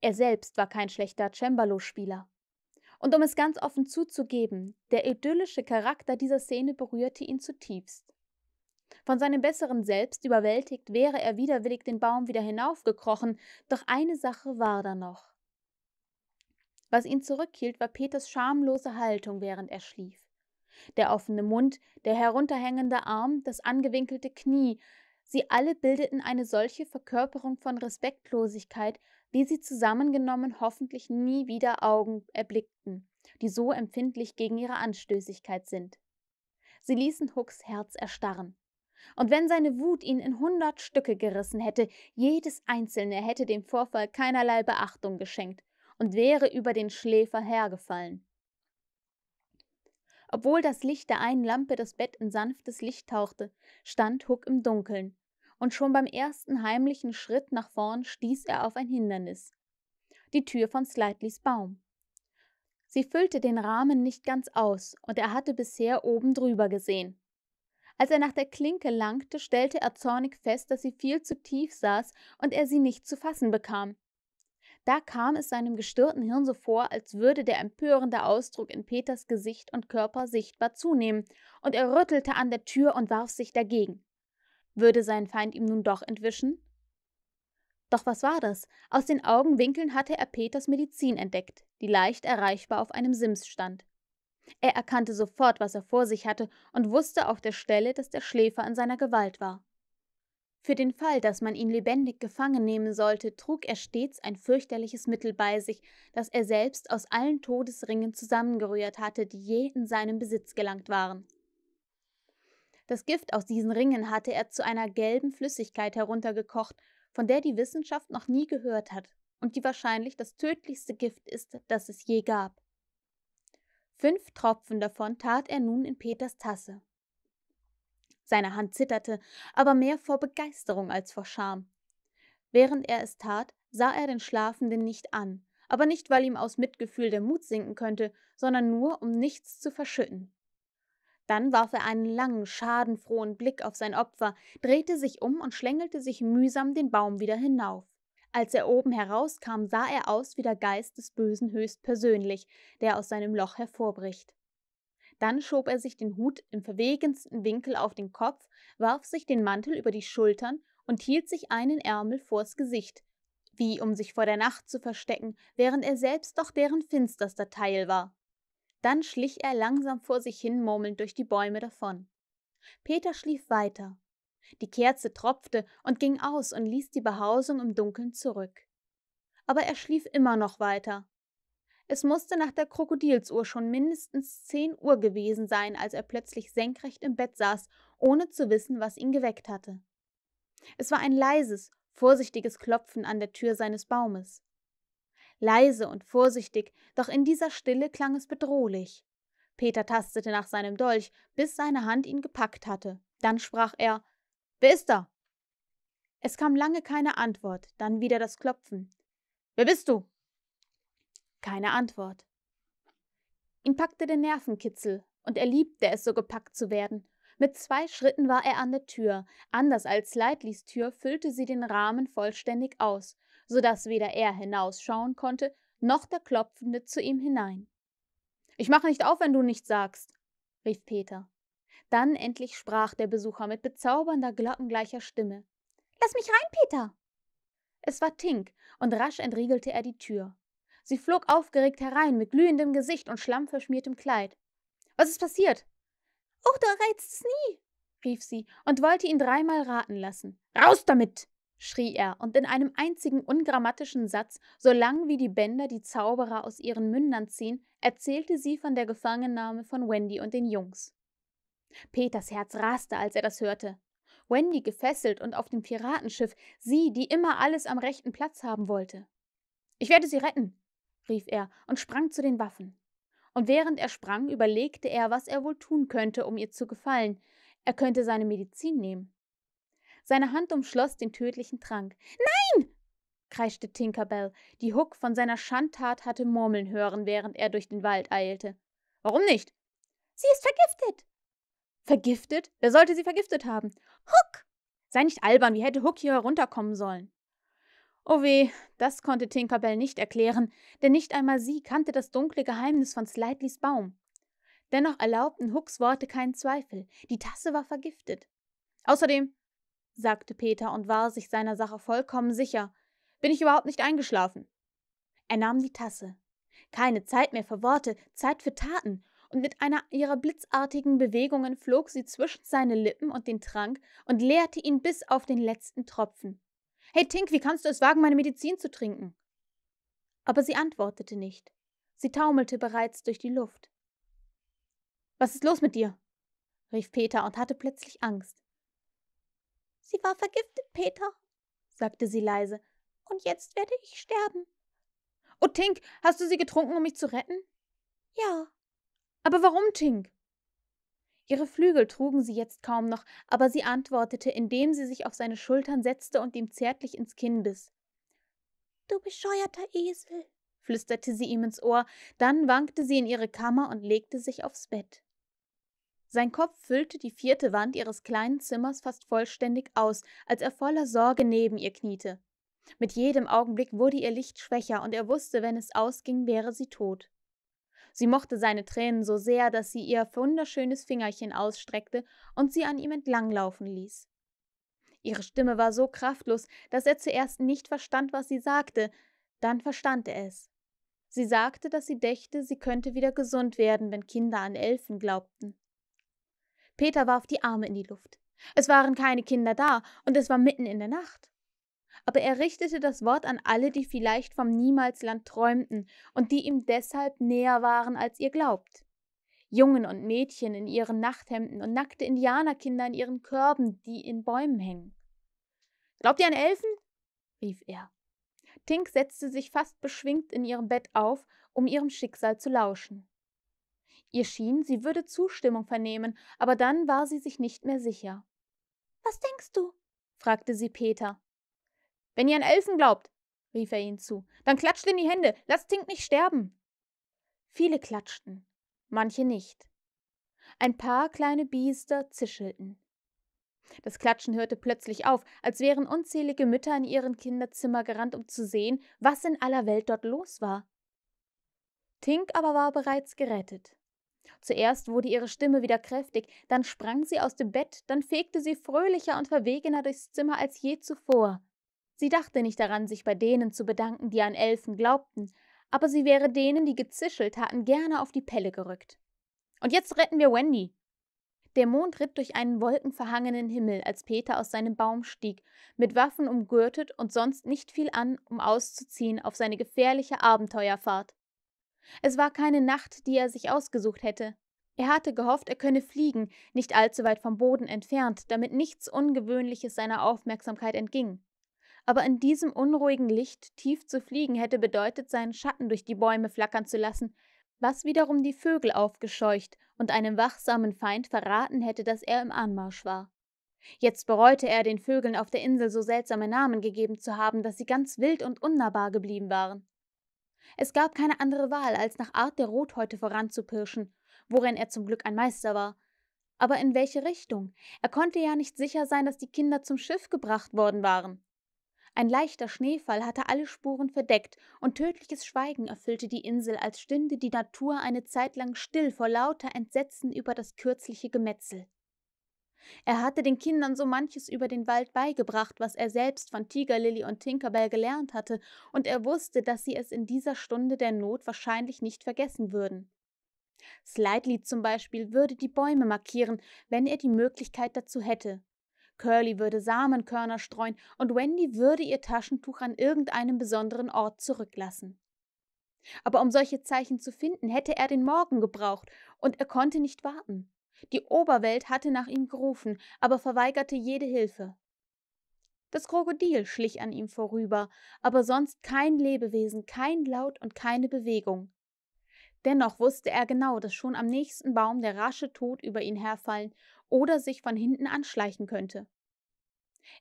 Er selbst war kein schlechter Cembalo-Spieler. Und um es ganz offen zuzugeben, der idyllische Charakter dieser Szene berührte ihn zutiefst. Von seinem besseren Selbst überwältigt wäre er widerwillig den Baum wieder hinaufgekrochen, doch eine Sache war da noch. Was ihn zurückhielt, war Peters schamlose Haltung, während er schlief. Der offene Mund, der herunterhängende Arm, das angewinkelte Knie, sie alle bildeten eine solche Verkörperung von Respektlosigkeit, wie sie zusammengenommen hoffentlich nie wieder Augen erblickten, die so empfindlich gegen ihre Anstößigkeit sind. Sie ließen Hucks Herz erstarren. Und wenn seine Wut ihn in hundert Stücke gerissen hätte, jedes einzelne hätte dem Vorfall keinerlei Beachtung geschenkt und wäre über den Schläfer hergefallen. Obwohl das Licht der einen Lampe das Bett in sanftes Licht tauchte, stand Huck im Dunkeln, und schon beim ersten heimlichen Schritt nach vorn stieß er auf ein Hindernis. Die Tür von Slightlys Baum. Sie füllte den Rahmen nicht ganz aus, und er hatte bisher oben drüber gesehen. Als er nach der Klinke langte, stellte er zornig fest, dass sie viel zu tief saß und er sie nicht zu fassen bekam. Da kam es seinem gestörten Hirn so vor, als würde der empörende Ausdruck in Peters Gesicht und Körper sichtbar zunehmen, und er rüttelte an der Tür und warf sich dagegen. Würde sein Feind ihm nun doch entwischen? Doch was war das? Aus den Augenwinkeln hatte er Peters Medizin entdeckt, die leicht erreichbar auf einem Sims stand. Er erkannte sofort, was er vor sich hatte, und wusste auf der Stelle, dass der Schläfer in seiner Gewalt war. Für den Fall, dass man ihn lebendig gefangen nehmen sollte, trug er stets ein fürchterliches Mittel bei sich, das er selbst aus allen Todesringen zusammengerührt hatte, die je in seinem Besitz gelangt waren. Das Gift aus diesen Ringen hatte er zu einer gelben Flüssigkeit heruntergekocht, von der die Wissenschaft noch nie gehört hat und die wahrscheinlich das tödlichste Gift ist, das es je gab. Fünf Tropfen davon tat er nun in Peters Tasse. Seine Hand zitterte, aber mehr vor Begeisterung als vor Scham. Während er es tat, sah er den Schlafenden nicht an, aber nicht, weil ihm aus Mitgefühl der Mut sinken könnte, sondern nur, um nichts zu verschütten. Dann warf er einen langen, schadenfrohen Blick auf sein Opfer, drehte sich um und schlängelte sich mühsam den Baum wieder hinauf. Als er oben herauskam, sah er aus wie der Geist des Bösen höchstpersönlich, der aus seinem Loch hervorbricht. Dann schob er sich den Hut im verwegensten Winkel auf den Kopf, warf sich den Mantel über die Schultern und hielt sich einen Ärmel vors Gesicht, wie um sich vor der Nacht zu verstecken, während er selbst doch deren finsterster Teil war. Dann schlich er langsam vor sich hin murmelnd durch die Bäume davon. Peter schlief weiter. Die Kerze tropfte und ging aus und ließ die Behausung im Dunkeln zurück. Aber er schlief immer noch weiter, es musste nach der Krokodilsuhr schon mindestens 10 Uhr gewesen sein, als er plötzlich senkrecht im Bett saß, ohne zu wissen, was ihn geweckt hatte. Es war ein leises, vorsichtiges Klopfen an der Tür seines Baumes. Leise und vorsichtig, doch in dieser Stille klang es bedrohlich. Peter tastete nach seinem Dolch, bis seine Hand ihn gepackt hatte. Dann sprach er: Wer ist da? Es kam lange keine Antwort, dann wieder das Klopfen. Wer bist du? Keine Antwort. Ihn packte der Nervenkitzel, und er liebte es, so gepackt zu werden. Mit zwei Schritten war er an der Tür. Anders als Leitlis Tür füllte sie den Rahmen vollständig aus, so dass weder er hinausschauen konnte, noch der Klopfende zu ihm hinein. Ich mache nicht auf, wenn du nichts sagst, rief Peter. Dann endlich sprach der Besucher mit bezaubernder, glockengleicher Stimme. Lass mich rein, Peter! Es war Tink, und rasch entriegelte er die Tür. Sie flog aufgeregt herein, mit glühendem Gesicht und schlammverschmiertem Kleid. Was ist passiert? Oh, da reizt's nie, rief sie und wollte ihn dreimal raten lassen. Raus damit! schrie er, und in einem einzigen ungrammatischen Satz, so lang wie die Bänder die Zauberer aus ihren Mündern ziehen, erzählte sie von der Gefangennahme von Wendy und den Jungs. Peters Herz raste, als er das hörte. Wendy gefesselt und auf dem Piratenschiff, sie, die immer alles am rechten Platz haben wollte. Ich werde sie retten, rief er und sprang zu den Waffen. Und während er sprang, überlegte er, was er wohl tun könnte, um ihr zu gefallen. Er könnte seine Medizin nehmen. Seine Hand umschloss den tödlichen Trank. Nein! kreischte Tinkerbell, die Hook von seiner Schandtat hatte murmeln hören, während er durch den Wald eilte. Warum nicht? Sie ist vergiftet! Vergiftet? Wer sollte sie vergiftet haben? Hook! Sei nicht albern, wie hätte Hook hier herunterkommen sollen? Oh weh, das konnte Tinkerbell nicht erklären, denn nicht einmal sie kannte das dunkle Geheimnis von Slightlys Baum. Dennoch erlaubten Hooks Worte keinen Zweifel, die Tasse war vergiftet. Außerdem, sagte Peter und war sich seiner Sache vollkommen sicher, bin ich überhaupt nicht eingeschlafen. Er nahm die Tasse. Keine Zeit mehr für Worte, Zeit für Taten, und mit einer ihrer blitzartigen Bewegungen flog sie zwischen seine Lippen und den Trank und leerte ihn bis auf den letzten Tropfen. Hey Tink, wie kannst du es wagen, meine Medizin zu trinken? Aber sie antwortete nicht. Sie taumelte bereits durch die Luft. Was ist los mit dir? rief Peter und hatte plötzlich Angst. Sie war vergiftet, Peter, sagte sie leise, und jetzt werde ich sterben. Oh, Tink, hast du sie getrunken, um mich zu retten? Ja. Aber warum, Tink? Ihre Flügel trugen sie jetzt kaum noch, aber sie antwortete, indem sie sich auf seine Schultern setzte und ihm zärtlich ins Kinn biss. Du bescheuerter Esel, flüsterte sie ihm ins Ohr, dann wankte sie in ihre Kammer und legte sich aufs Bett. Sein Kopf füllte die vierte Wand ihres kleinen Zimmers fast vollständig aus, als er voller Sorge neben ihr kniete. Mit jedem Augenblick wurde ihr Licht schwächer, und er wusste, wenn es ausging, wäre sie tot. Sie mochte seine Tränen so sehr, dass sie ihr wunderschönes Fingerchen ausstreckte und sie an ihm entlanglaufen ließ. Ihre Stimme war so kraftlos, dass er zuerst nicht verstand, was sie sagte, dann verstand er es. Sie sagte, dass sie dächte, sie könnte wieder gesund werden, wenn Kinder an Elfen glaubten. Peter warf die Arme in die Luft. Es waren keine Kinder da, und es war mitten in der Nacht aber er richtete das Wort an alle, die vielleicht vom Niemalsland träumten und die ihm deshalb näher waren, als ihr glaubt. Jungen und Mädchen in ihren Nachthemden und nackte Indianerkinder in ihren Körben, die in Bäumen hängen. Glaubt ihr an Elfen? rief er. Tink setzte sich fast beschwingt in ihrem Bett auf, um ihrem Schicksal zu lauschen. Ihr schien, sie würde Zustimmung vernehmen, aber dann war sie sich nicht mehr sicher. Was denkst du? fragte sie Peter. Wenn ihr an Elfen glaubt, rief er ihnen zu, dann klatscht in die Hände, lasst Tink nicht sterben. Viele klatschten, manche nicht. Ein paar kleine Biester zischelten. Das Klatschen hörte plötzlich auf, als wären unzählige Mütter in ihren Kinderzimmer gerannt, um zu sehen, was in aller Welt dort los war. Tink aber war bereits gerettet. Zuerst wurde ihre Stimme wieder kräftig, dann sprang sie aus dem Bett, dann fegte sie fröhlicher und verwegener durchs Zimmer als je zuvor. Sie dachte nicht daran, sich bei denen zu bedanken, die an Elfen glaubten, aber sie wäre denen, die gezischelt hatten, gerne auf die Pelle gerückt. Und jetzt retten wir Wendy. Der Mond ritt durch einen wolkenverhangenen Himmel, als Peter aus seinem Baum stieg, mit Waffen umgürtet und sonst nicht viel an, um auszuziehen auf seine gefährliche Abenteuerfahrt. Es war keine Nacht, die er sich ausgesucht hätte. Er hatte gehofft, er könne fliegen, nicht allzu weit vom Boden entfernt, damit nichts Ungewöhnliches seiner Aufmerksamkeit entging aber in diesem unruhigen Licht tief zu fliegen hätte bedeutet, seinen Schatten durch die Bäume flackern zu lassen, was wiederum die Vögel aufgescheucht und einem wachsamen Feind verraten hätte, dass er im Anmarsch war. Jetzt bereute er, den Vögeln auf der Insel so seltsame Namen gegeben zu haben, dass sie ganz wild und unnahbar geblieben waren. Es gab keine andere Wahl, als nach Art der Rothäute voranzupirschen, worin er zum Glück ein Meister war. Aber in welche Richtung? Er konnte ja nicht sicher sein, dass die Kinder zum Schiff gebracht worden waren. Ein leichter Schneefall hatte alle Spuren verdeckt, und tödliches Schweigen erfüllte die Insel, als stünde die Natur eine Zeitlang still vor lauter Entsetzen über das kürzliche Gemetzel. Er hatte den Kindern so manches über den Wald beigebracht, was er selbst von Tigerlilly und Tinkerbell gelernt hatte, und er wusste, dass sie es in dieser Stunde der Not wahrscheinlich nicht vergessen würden. Slightly zum Beispiel würde die Bäume markieren, wenn er die Möglichkeit dazu hätte, Curly würde Samenkörner streuen und Wendy würde ihr Taschentuch an irgendeinem besonderen Ort zurücklassen. Aber um solche Zeichen zu finden, hätte er den Morgen gebraucht, und er konnte nicht warten. Die Oberwelt hatte nach ihm gerufen, aber verweigerte jede Hilfe. Das Krokodil schlich an ihm vorüber, aber sonst kein Lebewesen, kein Laut und keine Bewegung. Dennoch wusste er genau, dass schon am nächsten Baum der rasche Tod über ihn herfallen oder sich von hinten anschleichen könnte.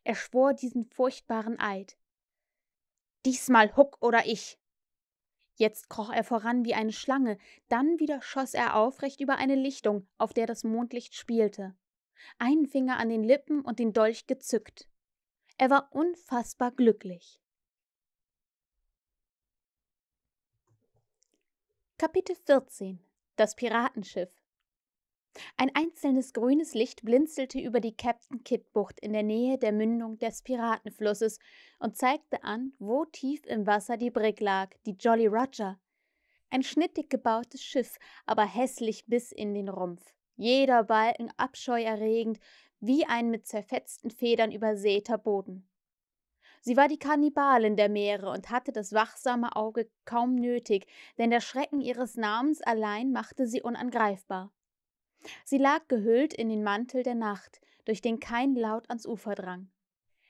Er schwor diesen furchtbaren Eid. Diesmal Huck oder ich. Jetzt kroch er voran wie eine Schlange, dann wieder schoss er aufrecht über eine Lichtung, auf der das Mondlicht spielte. Einen Finger an den Lippen und den Dolch gezückt. Er war unfassbar glücklich. Kapitel 14 Das Piratenschiff ein einzelnes grünes Licht blinzelte über die Captain Kidd Bucht in der Nähe der Mündung des Piratenflusses und zeigte an, wo tief im Wasser die Brig lag, die Jolly Roger. Ein schnittig gebautes Schiff, aber hässlich bis in den Rumpf. Jeder Balken abscheuerregend, wie ein mit zerfetzten Federn übersäter Boden. Sie war die Kannibalin der Meere und hatte das wachsame Auge kaum nötig, denn der Schrecken ihres Namens allein machte sie unangreifbar. Sie lag gehüllt in den Mantel der Nacht, durch den kein Laut ans Ufer drang.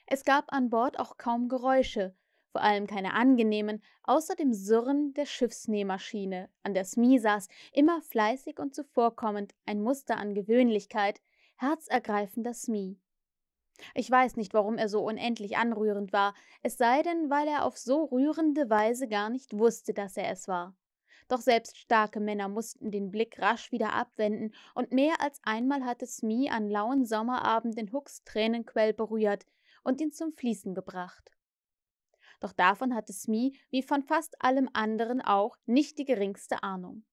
Es gab an Bord auch kaum Geräusche, vor allem keine angenehmen, außer dem Surren der Schiffsnähmaschine, an der Smee saß, immer fleißig und zuvorkommend, ein Muster an Gewöhnlichkeit, herzergreifender Smee. Ich weiß nicht, warum er so unendlich anrührend war, es sei denn, weil er auf so rührende Weise gar nicht wusste, dass er es war. Doch selbst starke Männer mussten den Blick rasch wieder abwenden, und mehr als einmal hatte Smee an lauen Sommerabenden Hooks Tränenquell berührt und ihn zum Fließen gebracht. Doch davon hatte Smee, wie von fast allem anderen auch, nicht die geringste Ahnung.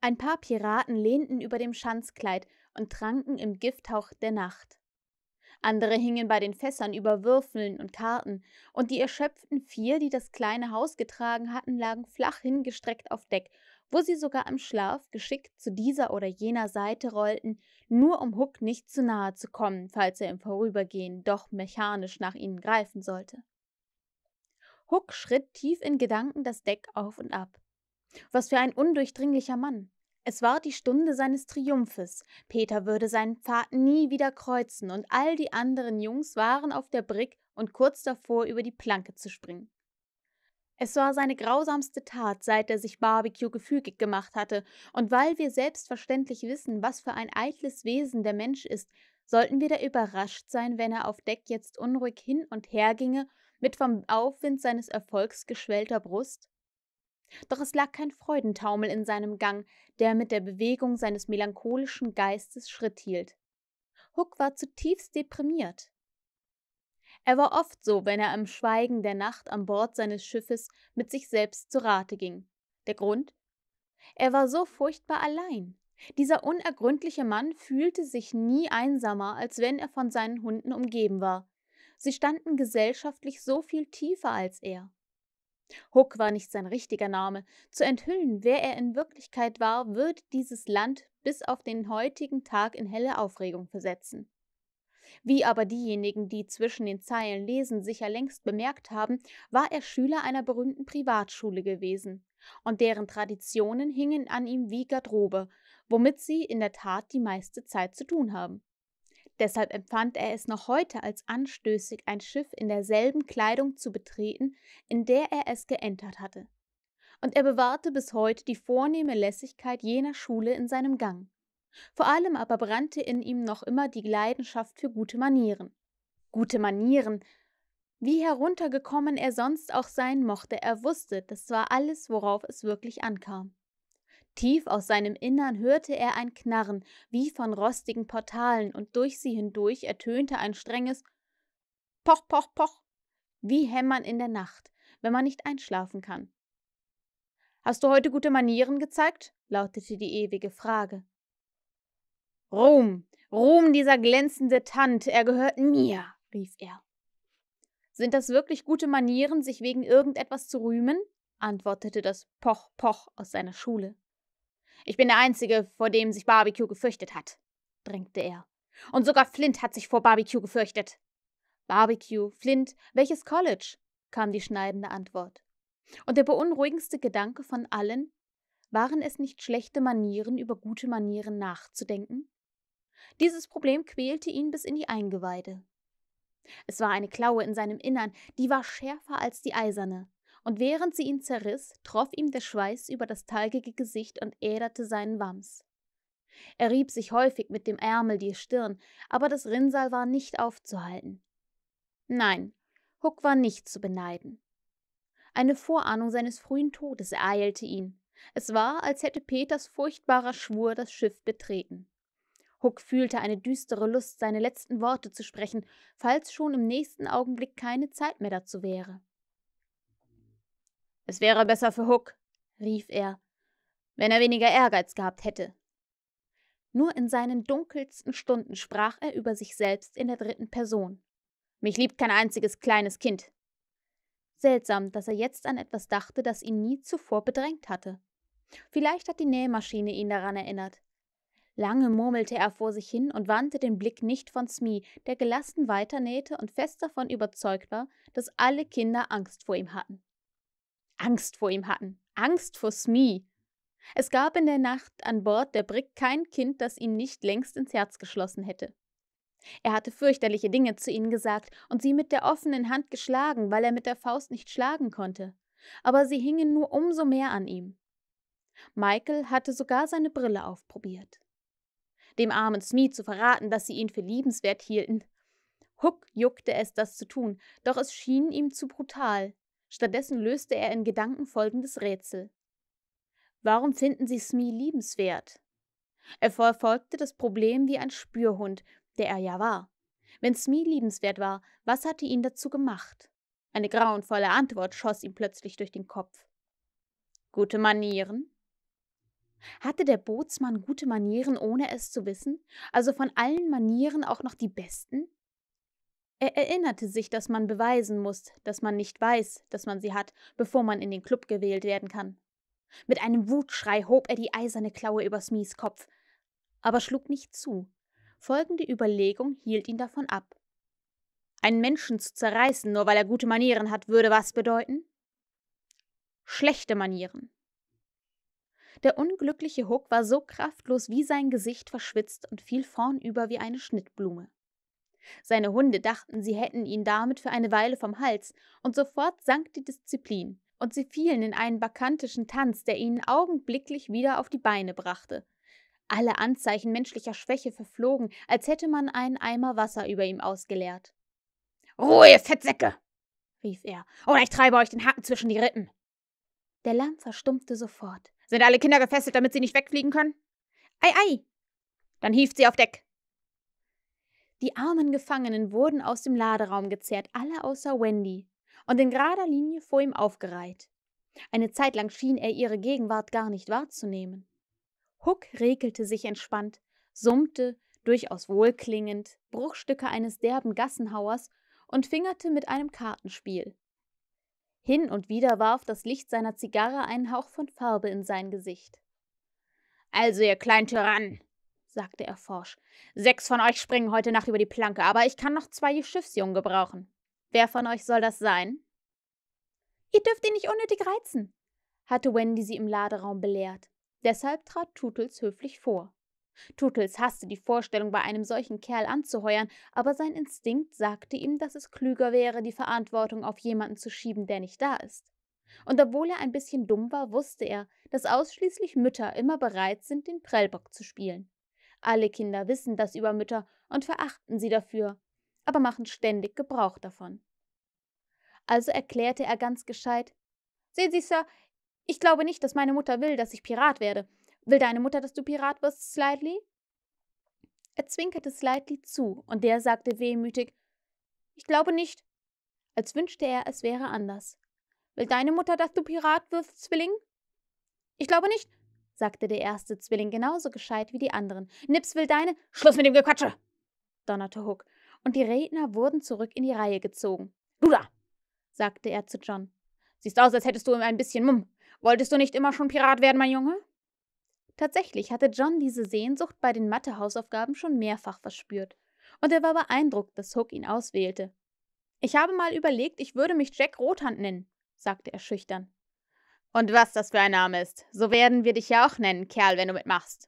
Ein paar Piraten lehnten über dem Schanzkleid und tranken im Gifthauch der Nacht andere hingen bei den Fässern über Würfeln und Karten, und die erschöpften vier, die das kleine Haus getragen hatten, lagen flach hingestreckt auf Deck, wo sie sogar im Schlaf geschickt zu dieser oder jener Seite rollten, nur um Huck nicht zu nahe zu kommen, falls er im Vorübergehen doch mechanisch nach ihnen greifen sollte. Huck schritt tief in Gedanken das Deck auf und ab. Was für ein undurchdringlicher Mann. Es war die Stunde seines Triumphes. Peter würde seinen Pfad nie wieder kreuzen und all die anderen Jungs waren auf der Brick und kurz davor, über die Planke zu springen. Es war seine grausamste Tat, seit er sich Barbecue gefügig gemacht hatte, und weil wir selbstverständlich wissen, was für ein eitles Wesen der Mensch ist, sollten wir da überrascht sein, wenn er auf Deck jetzt unruhig hin und her ginge, mit vom Aufwind seines Erfolgs geschwellter Brust? Doch es lag kein Freudentaumel in seinem Gang, der mit der Bewegung seines melancholischen Geistes Schritt hielt. Huck war zutiefst deprimiert. Er war oft so, wenn er im Schweigen der Nacht an Bord seines Schiffes mit sich selbst zu Rate ging. Der Grund? Er war so furchtbar allein. Dieser unergründliche Mann fühlte sich nie einsamer, als wenn er von seinen Hunden umgeben war. Sie standen gesellschaftlich so viel tiefer als er. Hook war nicht sein richtiger Name. Zu enthüllen, wer er in Wirklichkeit war, würde dieses Land bis auf den heutigen Tag in helle Aufregung versetzen. Wie aber diejenigen, die zwischen den Zeilen lesen, sicher längst bemerkt haben, war er Schüler einer berühmten Privatschule gewesen, und deren Traditionen hingen an ihm wie Garderobe, womit sie in der Tat die meiste Zeit zu tun haben. Deshalb empfand er es noch heute als anstößig, ein Schiff in derselben Kleidung zu betreten, in der er es geentert hatte. Und er bewahrte bis heute die vornehme Lässigkeit jener Schule in seinem Gang. Vor allem aber brannte in ihm noch immer die Leidenschaft für gute Manieren. Gute Manieren, wie heruntergekommen er sonst auch sein mochte, er wusste, das war alles, worauf es wirklich ankam. Tief aus seinem Innern hörte er ein Knarren, wie von rostigen Portalen, und durch sie hindurch ertönte ein strenges Poch, Poch, Poch, wie Hämmern in der Nacht, wenn man nicht einschlafen kann. Hast du heute gute Manieren gezeigt? lautete die ewige Frage. Ruhm, Ruhm dieser glänzende Tant, er gehört mir, rief er. Sind das wirklich gute Manieren, sich wegen irgendetwas zu rühmen? antwortete das Poch Poch aus seiner Schule. Ich bin der Einzige, vor dem sich Barbecue gefürchtet hat, drängte er. Und sogar Flint hat sich vor Barbecue gefürchtet. Barbecue, Flint, welches College? kam die schneidende Antwort. Und der beunruhigendste Gedanke von allen, waren es nicht schlechte Manieren, über gute Manieren nachzudenken? Dieses Problem quälte ihn bis in die Eingeweide. Es war eine Klaue in seinem Innern, die war schärfer als die eiserne und während sie ihn zerriss, troff ihm der Schweiß über das talgige Gesicht und äderte seinen Wams. Er rieb sich häufig mit dem Ärmel die Stirn, aber das Rinnsal war nicht aufzuhalten. Nein, Huck war nicht zu beneiden. Eine Vorahnung seines frühen Todes ereilte ihn. Es war, als hätte Peters furchtbarer Schwur das Schiff betreten. Huck fühlte eine düstere Lust, seine letzten Worte zu sprechen, falls schon im nächsten Augenblick keine Zeit mehr dazu wäre. Es wäre besser für Hook, rief er, wenn er weniger Ehrgeiz gehabt hätte. Nur in seinen dunkelsten Stunden sprach er über sich selbst in der dritten Person. Mich liebt kein einziges kleines Kind. Seltsam, dass er jetzt an etwas dachte, das ihn nie zuvor bedrängt hatte. Vielleicht hat die Nähmaschine ihn daran erinnert. Lange murmelte er vor sich hin und wandte den Blick nicht von Smee, der gelassen weiternähte und fest davon überzeugt war, dass alle Kinder Angst vor ihm hatten. Angst vor ihm hatten, Angst vor Smee. Es gab in der Nacht an Bord der Brick kein Kind, das ihm nicht längst ins Herz geschlossen hätte. Er hatte fürchterliche Dinge zu ihnen gesagt und sie mit der offenen Hand geschlagen, weil er mit der Faust nicht schlagen konnte. Aber sie hingen nur umso mehr an ihm. Michael hatte sogar seine Brille aufprobiert. Dem armen Smee zu verraten, dass sie ihn für liebenswert hielten. Huck juckte es, das zu tun, doch es schien ihm zu brutal. Stattdessen löste er in Gedanken folgendes Rätsel. Warum finden sie Smee liebenswert? Er verfolgte das Problem wie ein Spürhund, der er ja war. Wenn Smee liebenswert war, was hatte ihn dazu gemacht? Eine grauenvolle Antwort schoss ihm plötzlich durch den Kopf. Gute Manieren? Hatte der Bootsmann gute Manieren, ohne es zu wissen? Also von allen Manieren auch noch die besten? Er erinnerte sich, dass man beweisen muss, dass man nicht weiß, dass man sie hat, bevor man in den Club gewählt werden kann. Mit einem Wutschrei hob er die eiserne Klaue über Smees Kopf, aber schlug nicht zu. Folgende Überlegung hielt ihn davon ab. Einen Menschen zu zerreißen, nur weil er gute Manieren hat, würde was bedeuten? Schlechte Manieren. Der unglückliche Huck war so kraftlos wie sein Gesicht verschwitzt und fiel vornüber wie eine Schnittblume. Seine Hunde dachten, sie hätten ihn damit für eine Weile vom Hals, und sofort sank die Disziplin, und sie fielen in einen bakantischen Tanz, der ihnen augenblicklich wieder auf die Beine brachte. Alle Anzeichen menschlicher Schwäche verflogen, als hätte man einen Eimer Wasser über ihm ausgeleert. Ruhe, Fettsäcke! rief er, oder ich treibe euch den Haken zwischen die Rippen. Der Lamm verstummte sofort. Sind alle Kinder gefesselt, damit sie nicht wegfliegen können? Ei, ei! Dann hieft sie auf Deck. Die armen Gefangenen wurden aus dem Laderaum gezerrt, alle außer Wendy, und in gerader Linie vor ihm aufgereiht. Eine Zeit lang schien er ihre Gegenwart gar nicht wahrzunehmen. Huck regelte sich entspannt, summte, durchaus wohlklingend, Bruchstücke eines derben Gassenhauers und fingerte mit einem Kartenspiel. Hin und wieder warf das Licht seiner Zigarre einen Hauch von Farbe in sein Gesicht. Also, ihr kleinen Tyrann, sagte er forsch. Sechs von euch springen heute Nacht über die Planke, aber ich kann noch zwei Schiffsjungen gebrauchen. Wer von euch soll das sein? Ihr dürft ihn nicht unnötig reizen, hatte Wendy sie im Laderaum belehrt. Deshalb trat Tootles höflich vor. Tootles hasste die Vorstellung, bei einem solchen Kerl anzuheuern, aber sein Instinkt sagte ihm, dass es klüger wäre, die Verantwortung auf jemanden zu schieben, der nicht da ist. Und obwohl er ein bisschen dumm war, wusste er, dass ausschließlich Mütter immer bereit sind, den Prellbock zu spielen. Alle Kinder wissen das über Mütter und verachten sie dafür, aber machen ständig Gebrauch davon. Also erklärte er ganz gescheit: Sehen Sie, Sir, ich glaube nicht, dass meine Mutter will, dass ich Pirat werde. Will deine Mutter, dass du Pirat wirst, Slightly? Er zwinkerte Slightly zu, und der sagte wehmütig: Ich glaube nicht. Als wünschte er, es wäre anders. Will deine Mutter, dass du Pirat wirst, Zwilling? Ich glaube nicht sagte der erste Zwilling genauso gescheit wie die anderen. Nips will deine. Schluss mit dem Gequatsche! donnerte Hook, und die Redner wurden zurück in die Reihe gezogen. Du da! sagte er zu John. Siehst aus, als hättest du immer ein bisschen Mumm. Wolltest du nicht immer schon Pirat werden, mein Junge? Tatsächlich hatte John diese Sehnsucht bei den Mathe-Hausaufgaben schon mehrfach verspürt, und er war beeindruckt, dass Hook ihn auswählte. Ich habe mal überlegt, ich würde mich Jack Rothand nennen, sagte er schüchtern. Und was das für ein Name ist. So werden wir dich ja auch nennen, Kerl, wenn du mitmachst.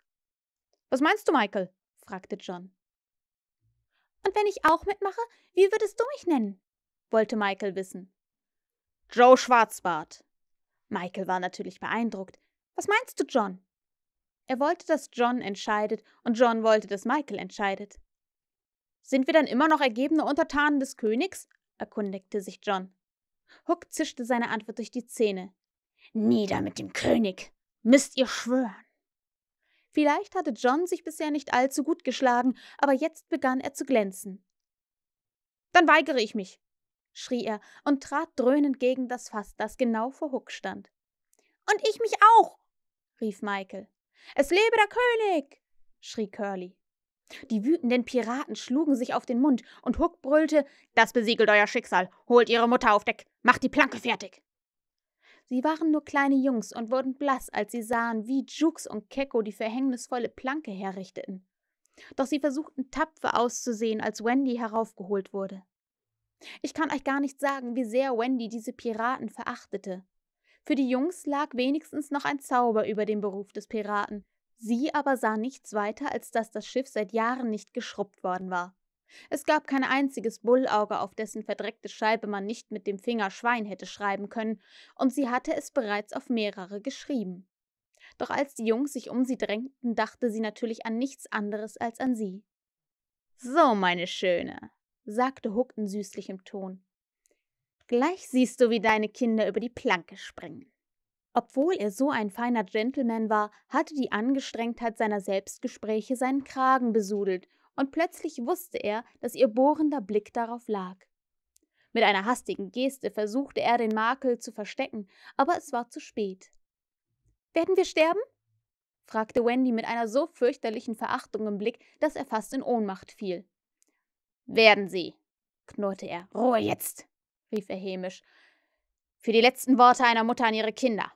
Was meinst du, Michael? fragte John. Und wenn ich auch mitmache, wie würdest du mich nennen? wollte Michael wissen. Joe Schwarzbart. Michael war natürlich beeindruckt. Was meinst du, John? Er wollte, dass John entscheidet, und John wollte, dass Michael entscheidet. Sind wir dann immer noch ergebene Untertanen des Königs? erkundigte sich John. Huck zischte seine Antwort durch die Zähne. Nieder mit dem König! Müsst ihr schwören! Vielleicht hatte John sich bisher nicht allzu gut geschlagen, aber jetzt begann er zu glänzen. Dann weigere ich mich, schrie er und trat dröhnend gegen das Fass, das genau vor Huck stand. Und ich mich auch, rief Michael. Es lebe der König, schrie Curly. Die wütenden Piraten schlugen sich auf den Mund und Huck brüllte: Das besiegelt euer Schicksal, holt ihre Mutter auf Deck, macht die Planke fertig. Sie waren nur kleine Jungs und wurden blass, als sie sahen, wie Jukes und Kekko die verhängnisvolle Planke herrichteten. Doch sie versuchten tapfer auszusehen, als Wendy heraufgeholt wurde. Ich kann euch gar nicht sagen, wie sehr Wendy diese Piraten verachtete. Für die Jungs lag wenigstens noch ein Zauber über dem Beruf des Piraten. Sie aber sah nichts weiter, als dass das Schiff seit Jahren nicht geschrubbt worden war. Es gab kein einziges Bullauge, auf dessen verdreckte Scheibe man nicht mit dem Finger Schwein hätte schreiben können, und sie hatte es bereits auf mehrere geschrieben. Doch als die Jungs sich um sie drängten, dachte sie natürlich an nichts anderes als an sie. So, meine Schöne, sagte Huck in süßlichem Ton. Gleich siehst du, wie deine Kinder über die Planke springen. Obwohl er so ein feiner Gentleman war, hatte die Angestrengtheit seiner Selbstgespräche seinen Kragen besudelt und plötzlich wusste er, dass ihr bohrender Blick darauf lag. Mit einer hastigen Geste versuchte er, den Makel zu verstecken, aber es war zu spät. Werden wir sterben? fragte Wendy mit einer so fürchterlichen Verachtung im Blick, dass er fast in Ohnmacht fiel. Werden Sie, knurrte er. Ruhe jetzt, rief er hämisch. Für die letzten Worte einer Mutter an ihre Kinder.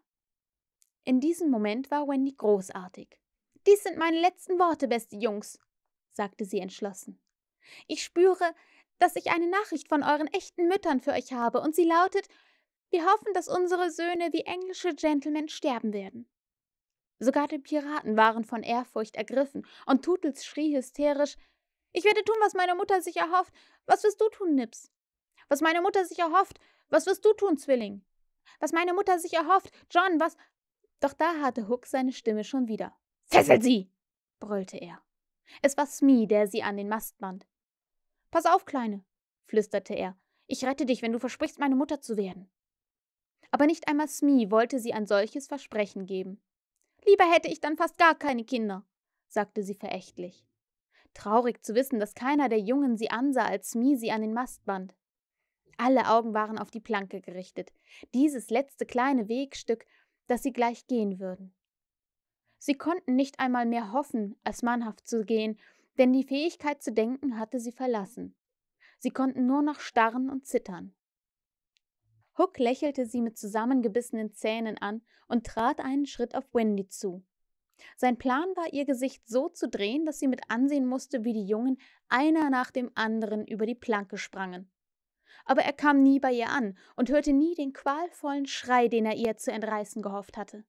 In diesem Moment war Wendy großartig. Dies sind meine letzten Worte, beste Jungs, sagte sie entschlossen. Ich spüre, dass ich eine Nachricht von euren echten Müttern für euch habe, und sie lautet Wir hoffen, dass unsere Söhne wie englische Gentlemen sterben werden. Sogar die Piraten waren von Ehrfurcht ergriffen, und Tootles schrie hysterisch Ich werde tun, was meine Mutter sich erhofft. Was wirst du tun, Nips? Was meine Mutter sich erhofft, was wirst du tun, Zwilling? Was meine Mutter sich erhofft, John, was. Doch da hatte Hook seine Stimme schon wieder. Fesselt sie! brüllte er. Es war Smee, der sie an den Mast band. Pass auf, Kleine, flüsterte er. Ich rette dich, wenn du versprichst, meine Mutter zu werden. Aber nicht einmal Smee wollte sie ein solches Versprechen geben. Lieber hätte ich dann fast gar keine Kinder, sagte sie verächtlich. Traurig zu wissen, dass keiner der Jungen sie ansah, als Smee sie an den Mast band. Alle Augen waren auf die Planke gerichtet, dieses letzte kleine Wegstück, das sie gleich gehen würden. Sie konnten nicht einmal mehr hoffen, als mannhaft zu gehen, denn die Fähigkeit zu denken hatte sie verlassen. Sie konnten nur noch starren und zittern. Hook lächelte sie mit zusammengebissenen Zähnen an und trat einen Schritt auf Wendy zu. Sein Plan war, ihr Gesicht so zu drehen, dass sie mit ansehen musste, wie die Jungen einer nach dem anderen über die Planke sprangen. Aber er kam nie bei ihr an und hörte nie den qualvollen Schrei, den er ihr zu entreißen gehofft hatte.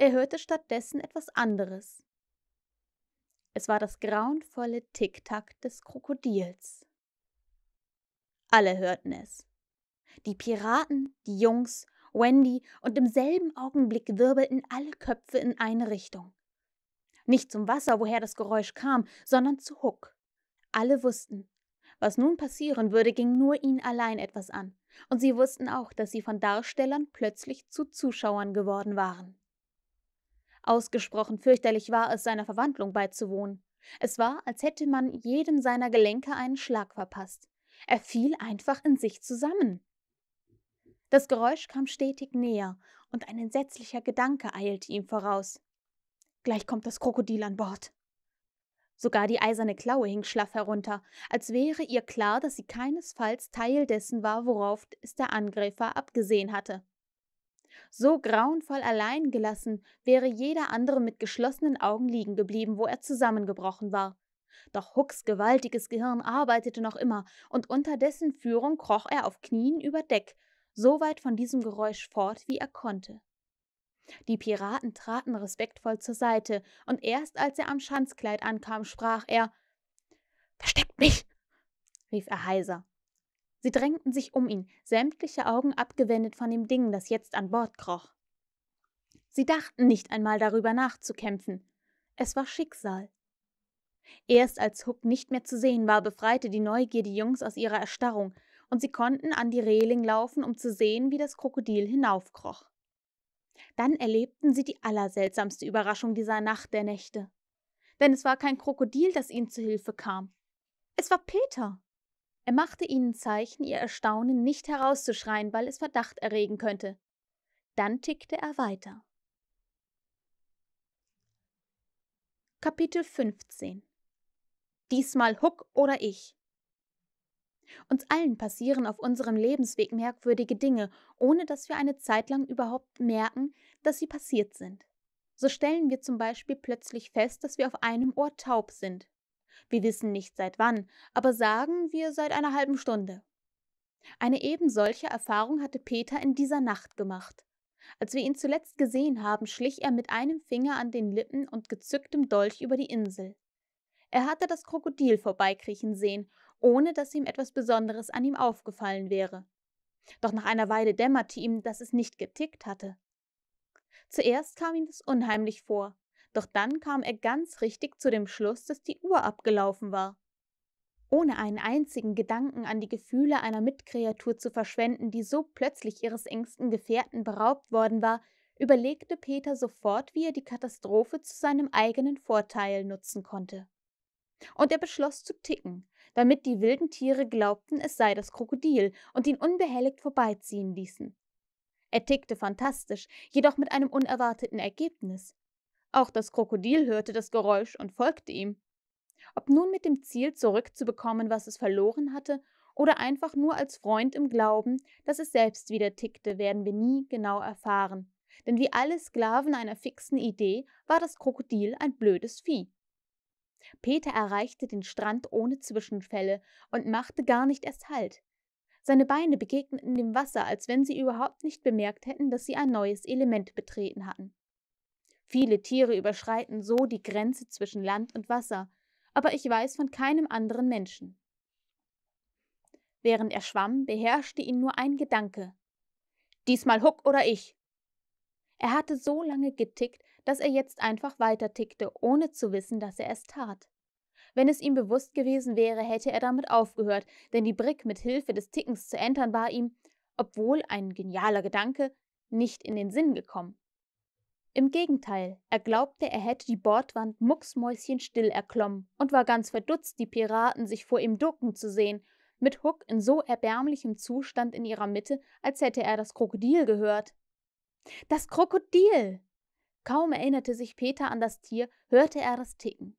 Er hörte stattdessen etwas anderes. Es war das grauenvolle Tick-Tack des Krokodils. Alle hörten es. Die Piraten, die Jungs, Wendy und im selben Augenblick wirbelten alle Köpfe in eine Richtung. Nicht zum Wasser, woher das Geräusch kam, sondern zu Huck. Alle wussten, was nun passieren würde, ging nur ihnen allein etwas an, und sie wussten auch, dass sie von Darstellern plötzlich zu Zuschauern geworden waren. Ausgesprochen fürchterlich war es, seiner Verwandlung beizuwohnen. Es war, als hätte man jedem seiner Gelenke einen Schlag verpasst. Er fiel einfach in sich zusammen. Das Geräusch kam stetig näher, und ein entsetzlicher Gedanke eilte ihm voraus. Gleich kommt das Krokodil an Bord. Sogar die eiserne Klaue hing schlaff herunter, als wäre ihr klar, dass sie keinesfalls Teil dessen war, worauf es der Angreifer abgesehen hatte. So grauenvoll allein gelassen wäre jeder andere mit geschlossenen Augen liegen geblieben, wo er zusammengebrochen war. Doch Hucks gewaltiges Gehirn arbeitete noch immer, und unter dessen Führung kroch er auf Knien über Deck, so weit von diesem Geräusch fort, wie er konnte. Die Piraten traten respektvoll zur Seite, und erst als er am Schanzkleid ankam, sprach er Versteckt mich, rief er heiser. Sie drängten sich um ihn, sämtliche Augen abgewendet von dem Ding, das jetzt an Bord kroch. Sie dachten nicht einmal darüber nachzukämpfen. Es war Schicksal. Erst als Huck nicht mehr zu sehen war, befreite die Neugier die Jungs aus ihrer Erstarrung, und sie konnten an die Reling laufen, um zu sehen, wie das Krokodil hinaufkroch. Dann erlebten sie die allerseltsamste Überraschung dieser Nacht der Nächte. Denn es war kein Krokodil, das ihnen zu Hilfe kam. Es war Peter. Er machte ihnen Zeichen, ihr Erstaunen nicht herauszuschreien, weil es Verdacht erregen könnte. Dann tickte er weiter. Kapitel 15 Diesmal Huck oder ich. Uns allen passieren auf unserem Lebensweg merkwürdige Dinge, ohne dass wir eine Zeit lang überhaupt merken, dass sie passiert sind. So stellen wir zum Beispiel plötzlich fest, dass wir auf einem Ohr taub sind. Wir wissen nicht seit wann, aber sagen wir seit einer halben Stunde. Eine ebensolche Erfahrung hatte Peter in dieser Nacht gemacht. Als wir ihn zuletzt gesehen haben, schlich er mit einem Finger an den Lippen und gezücktem Dolch über die Insel. Er hatte das Krokodil vorbeikriechen sehen, ohne dass ihm etwas Besonderes an ihm aufgefallen wäre. Doch nach einer Weile dämmerte ihm, dass es nicht getickt hatte. Zuerst kam ihm das unheimlich vor, doch dann kam er ganz richtig zu dem Schluss, dass die Uhr abgelaufen war. Ohne einen einzigen Gedanken an die Gefühle einer Mitkreatur zu verschwenden, die so plötzlich ihres engsten Gefährten beraubt worden war, überlegte Peter sofort, wie er die Katastrophe zu seinem eigenen Vorteil nutzen konnte. Und er beschloss zu ticken, damit die wilden Tiere glaubten, es sei das Krokodil und ihn unbehelligt vorbeiziehen ließen. Er tickte fantastisch, jedoch mit einem unerwarteten Ergebnis. Auch das Krokodil hörte das Geräusch und folgte ihm. Ob nun mit dem Ziel zurückzubekommen, was es verloren hatte, oder einfach nur als Freund im Glauben, dass es selbst wieder tickte, werden wir nie genau erfahren. Denn wie alle Sklaven einer fixen Idee war das Krokodil ein blödes Vieh. Peter erreichte den Strand ohne Zwischenfälle und machte gar nicht erst Halt. Seine Beine begegneten dem Wasser, als wenn sie überhaupt nicht bemerkt hätten, dass sie ein neues Element betreten hatten. Viele Tiere überschreiten so die Grenze zwischen Land und Wasser, aber ich weiß von keinem anderen Menschen. Während er schwamm, beherrschte ihn nur ein Gedanke. Diesmal Huck oder ich. Er hatte so lange getickt, dass er jetzt einfach weiter tickte, ohne zu wissen, dass er es tat. Wenn es ihm bewusst gewesen wäre, hätte er damit aufgehört, denn die Brick mit Hilfe des Tickens zu entern war ihm, obwohl ein genialer Gedanke, nicht in den Sinn gekommen. Im Gegenteil, er glaubte, er hätte die Bordwand mucksmäuschenstill erklommen und war ganz verdutzt, die Piraten sich vor ihm ducken zu sehen, mit Huck in so erbärmlichem Zustand in ihrer Mitte, als hätte er das Krokodil gehört. Das Krokodil! Kaum erinnerte sich Peter an das Tier, hörte er das Ticken.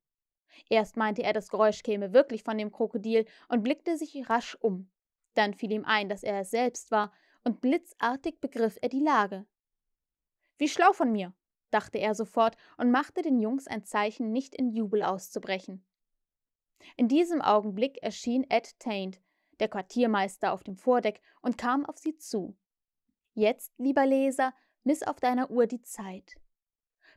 Erst meinte er, das Geräusch käme wirklich von dem Krokodil und blickte sich rasch um. Dann fiel ihm ein, dass er es selbst war, und blitzartig begriff er die Lage. Wie schlau von mir, dachte er sofort und machte den Jungs ein Zeichen, nicht in Jubel auszubrechen. In diesem Augenblick erschien Ed Taint, der Quartiermeister auf dem Vordeck, und kam auf sie zu. Jetzt, lieber Leser, miss auf deiner Uhr die Zeit.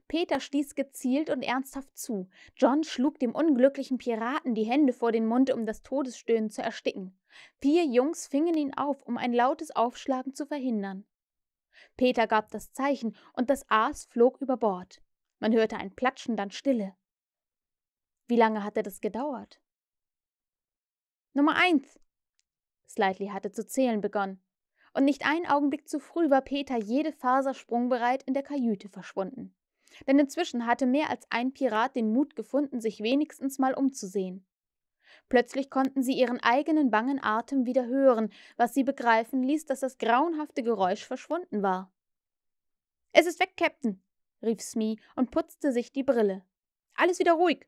Peter stieß gezielt und ernsthaft zu. John schlug dem unglücklichen Piraten die Hände vor den Mund, um das Todesstöhnen zu ersticken. Vier Jungs fingen ihn auf, um ein lautes Aufschlagen zu verhindern. Peter gab das Zeichen, und das Aas flog über Bord. Man hörte ein Platschen, dann Stille. Wie lange hatte das gedauert? Nummer eins. Slightly hatte zu zählen begonnen. Und nicht einen Augenblick zu früh war Peter jede Faser sprungbereit in der Kajüte verschwunden. Denn inzwischen hatte mehr als ein Pirat den Mut gefunden, sich wenigstens mal umzusehen. Plötzlich konnten sie ihren eigenen bangen Atem wieder hören, was sie begreifen ließ, dass das grauenhafte Geräusch verschwunden war. Es ist weg, Captain, rief Smee und putzte sich die Brille. Alles wieder ruhig.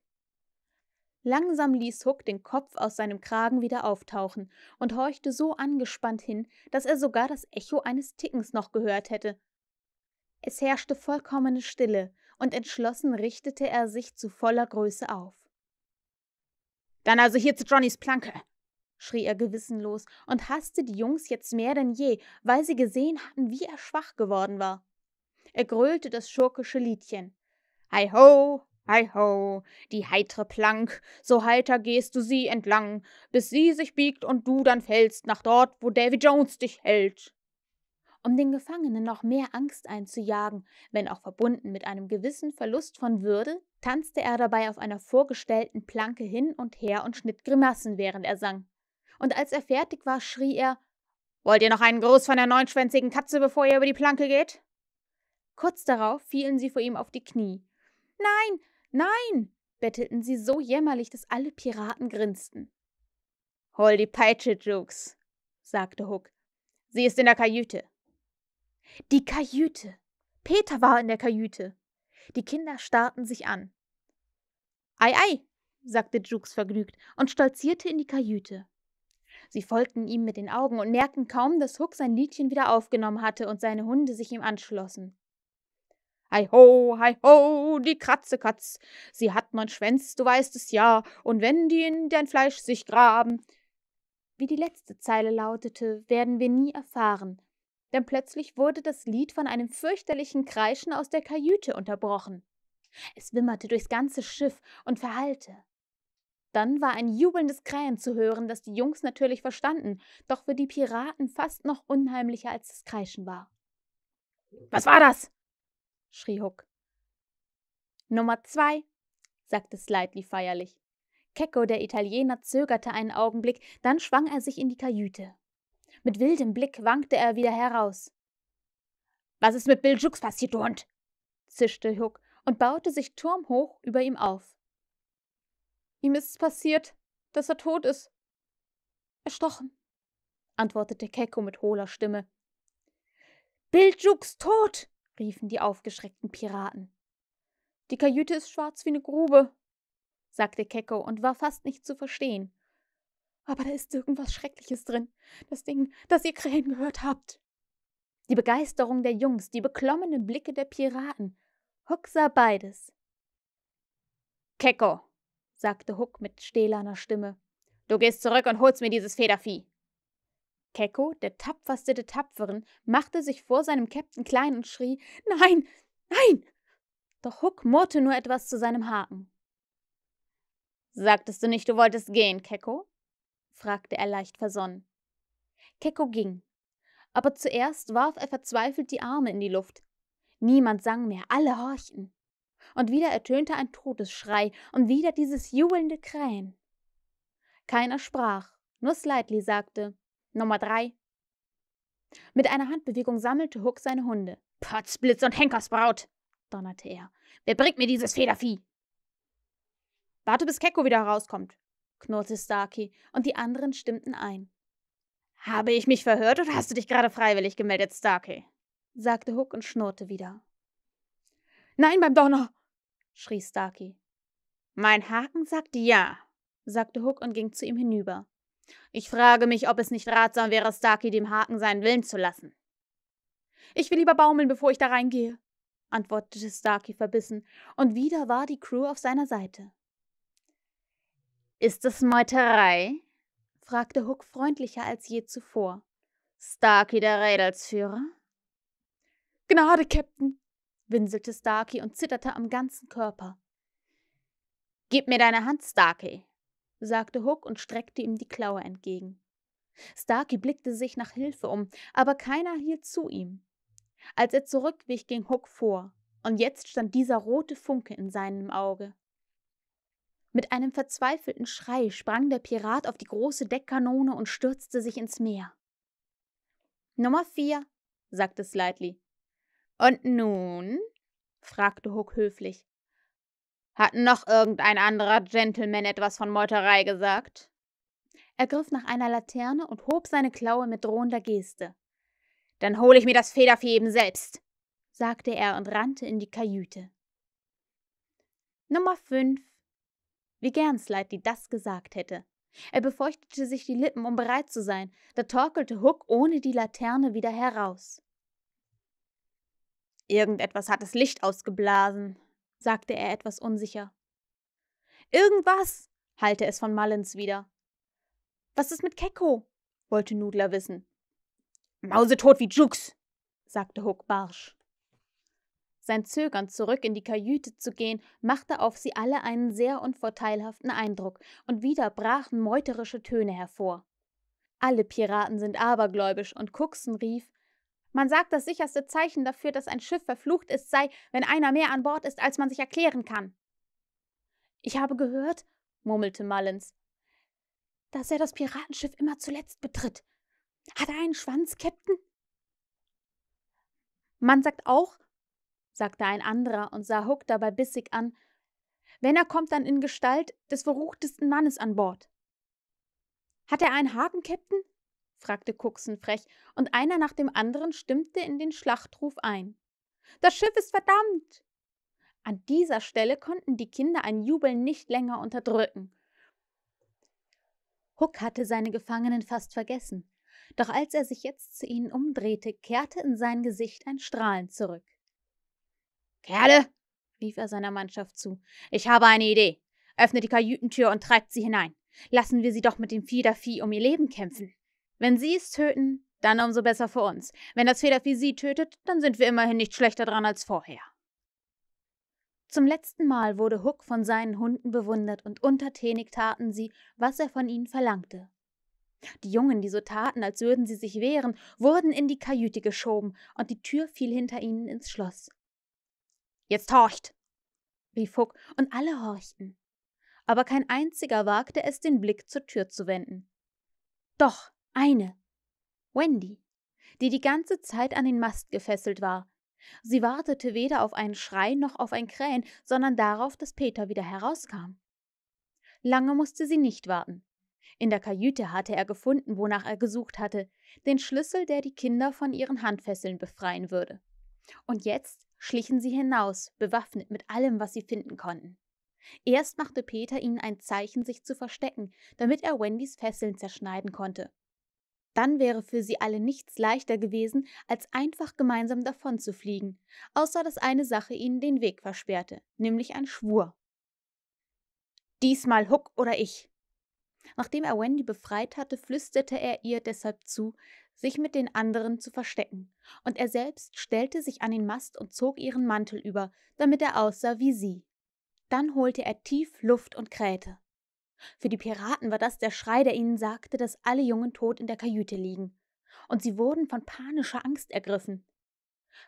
Langsam ließ Hook den Kopf aus seinem Kragen wieder auftauchen und horchte so angespannt hin, dass er sogar das Echo eines Tickens noch gehört hätte. Es herrschte vollkommene Stille, und entschlossen richtete er sich zu voller Größe auf. Dann also hier zu Johnnys Planke, schrie er gewissenlos und hasste die Jungs jetzt mehr denn je, weil sie gesehen hatten, wie er schwach geworden war. Er grölte das schurkische Liedchen. Hei ho, hei ho, die heitre Plank, so heiter gehst du sie entlang, bis sie sich biegt und du dann fällst nach dort, wo Davy Jones dich hält um den Gefangenen noch mehr Angst einzujagen, wenn auch verbunden mit einem gewissen Verlust von Würde, tanzte er dabei auf einer vorgestellten Planke hin und her und schnitt Grimassen, während er sang. Und als er fertig war, schrie er Wollt ihr noch einen Gruß von der neunschwänzigen Katze, bevor ihr über die Planke geht? Kurz darauf fielen sie vor ihm auf die Knie. Nein, nein, bettelten sie so jämmerlich, dass alle Piraten grinsten. Hol die Peitsche, Jukes, sagte Hook. Sie ist in der Kajüte. Die Kajüte. Peter war in der Kajüte. Die Kinder starrten sich an. Ei, ei, sagte Jukes vergnügt und stolzierte in die Kajüte. Sie folgten ihm mit den Augen und merkten kaum, dass Huck sein Liedchen wieder aufgenommen hatte und seine Hunde sich ihm anschlossen. Hei ho, hei ho, die Kratzekatz, sie hat neun Schwänz, du weißt es ja, und wenn die in dein Fleisch sich graben. Wie die letzte Zeile lautete, werden wir nie erfahren, denn plötzlich wurde das Lied von einem fürchterlichen Kreischen aus der Kajüte unterbrochen. Es wimmerte durchs ganze Schiff und verhallte. Dann war ein jubelndes Krähen zu hören, das die Jungs natürlich verstanden, doch für die Piraten fast noch unheimlicher als das Kreischen war. Was war das? schrie Huck. Nummer zwei, sagte Slightly feierlich. Kecko, der Italiener, zögerte einen Augenblick, dann schwang er sich in die Kajüte. Mit wildem Blick wankte er wieder heraus. Was ist mit Bill Jux passiert, du Hund? zischte Huck und baute sich turmhoch über ihm auf. Ihm ist's passiert, dass er tot ist. Erstochen, antwortete Kecko mit hohler Stimme. Bill Jux tot! riefen die aufgeschreckten Piraten. Die Kajüte ist schwarz wie eine Grube, sagte Kecko und war fast nicht zu verstehen. Aber da ist irgendwas Schreckliches drin. Das Ding, das ihr Krähen gehört habt. Die Begeisterung der Jungs, die beklommenen Blicke der Piraten. Huck sah beides. Kecko, sagte Huck mit stählerner Stimme. Du gehst zurück und holst mir dieses Federvieh. Kecko, der tapferste der Tapferen, machte sich vor seinem Käpt'n klein und schrie: Nein, nein! Doch Huck murrte nur etwas zu seinem Haken. Sagtest du nicht, du wolltest gehen, Kecko? fragte er leicht versonnen. Kekko ging. Aber zuerst warf er verzweifelt die Arme in die Luft. Niemand sang mehr, alle horchten. Und wieder ertönte ein Todesschrei und wieder dieses jubelnde Krähen. Keiner sprach, nur Slightly sagte: Nummer drei. Mit einer Handbewegung sammelte Hook seine Hunde. Potzblitz und Henkersbraut! donnerte er. Wer bringt mir dieses Federvieh? Warte, bis Kekko wieder herauskommt, knurrte Starkey, und die anderen stimmten ein. Habe ich mich verhört oder hast du dich gerade freiwillig gemeldet, Starkey? sagte Hook und schnurrte wieder. Nein, beim Donner! schrie Starkey. Mein Haken sagt ja, sagte Hook und ging zu ihm hinüber. Ich frage mich, ob es nicht ratsam wäre, Starkey dem Haken seinen Willen zu lassen. Ich will lieber baumeln, bevor ich da reingehe, antwortete Starkey verbissen, und wieder war die Crew auf seiner Seite. Ist es Meuterei? fragte Hook freundlicher als je zuvor. Starkey, der Rädelsführer? Gnade, Captain, winselte Starkey und zitterte am ganzen Körper. Gib mir deine Hand, Starkey, sagte Hook und streckte ihm die Klaue entgegen. Starkey blickte sich nach Hilfe um, aber keiner hielt zu ihm. Als er zurückwich, ging Hook vor, und jetzt stand dieser rote Funke in seinem Auge. Mit einem verzweifelten Schrei sprang der Pirat auf die große Deckkanone und stürzte sich ins Meer. Nummer vier, sagte Slightly. Und nun? fragte Hook höflich. Hat noch irgendein anderer Gentleman etwas von Meuterei gesagt? Er griff nach einer Laterne und hob seine Klaue mit drohender Geste. Dann hole ich mir das Federvieh eben selbst, sagte er und rannte in die Kajüte. Nummer fünf wie gern Slightly das gesagt hätte. Er befeuchtete sich die Lippen, um bereit zu sein. Da torkelte Hook ohne die Laterne wieder heraus. Irgendetwas hat das Licht ausgeblasen, sagte er etwas unsicher. Irgendwas, hallte es von Mullins wieder. Was ist mit Kekko? wollte Nudler wissen. Mausetot wie Jux, sagte Hook barsch. Sein Zögern, zurück in die Kajüte zu gehen, machte auf sie alle einen sehr unvorteilhaften Eindruck, und wieder brachen meuterische Töne hervor. Alle Piraten sind abergläubisch, und Kuxen rief Man sagt, das sicherste Zeichen dafür, dass ein Schiff verflucht ist, sei, wenn einer mehr an Bord ist, als man sich erklären kann. Ich habe gehört, murmelte Mullins, dass er das Piratenschiff immer zuletzt betritt. Hat er einen Schwanz, Captain? Man sagt auch, sagte ein anderer und sah Hook dabei bissig an, wenn er kommt dann in Gestalt des verruchtesten Mannes an Bord. Hat er einen Haken, Captain? fragte Kuxen frech, und einer nach dem anderen stimmte in den Schlachtruf ein. Das Schiff ist verdammt! An dieser Stelle konnten die Kinder ein Jubeln nicht länger unterdrücken. Huck hatte seine Gefangenen fast vergessen, doch als er sich jetzt zu ihnen umdrehte, kehrte in sein Gesicht ein Strahlen zurück. Kerle, rief er seiner Mannschaft zu, ich habe eine Idee. Öffnet die Kajütentür und treibt sie hinein. Lassen wir sie doch mit dem Federvieh um ihr Leben kämpfen. Wenn sie es töten, dann umso besser für uns. Wenn das Federvieh sie tötet, dann sind wir immerhin nicht schlechter dran als vorher. Zum letzten Mal wurde Huck von seinen Hunden bewundert und untertänig taten sie, was er von ihnen verlangte. Die Jungen, die so taten, als würden sie sich wehren, wurden in die Kajüte geschoben, und die Tür fiel hinter ihnen ins Schloss. Jetzt horcht! rief Huck, und alle horchten. Aber kein einziger wagte es, den Blick zur Tür zu wenden. Doch eine. Wendy, die die ganze Zeit an den Mast gefesselt war. Sie wartete weder auf einen Schrei noch auf ein Krähen, sondern darauf, dass Peter wieder herauskam. Lange musste sie nicht warten. In der Kajüte hatte er gefunden, wonach er gesucht hatte, den Schlüssel, der die Kinder von ihren Handfesseln befreien würde. Und jetzt schlichen sie hinaus, bewaffnet mit allem, was sie finden konnten. Erst machte Peter ihnen ein Zeichen, sich zu verstecken, damit er Wendys Fesseln zerschneiden konnte. Dann wäre für sie alle nichts leichter gewesen, als einfach gemeinsam davonzufliegen, außer dass eine Sache ihnen den Weg versperrte, nämlich ein Schwur. Diesmal Huck oder ich. Nachdem er Wendy befreit hatte, flüsterte er ihr deshalb zu, sich mit den anderen zu verstecken, und er selbst stellte sich an den Mast und zog ihren Mantel über, damit er aussah wie sie. Dann holte er tief Luft und krähte. Für die Piraten war das der Schrei, der ihnen sagte, dass alle Jungen tot in der Kajüte liegen, und sie wurden von panischer Angst ergriffen.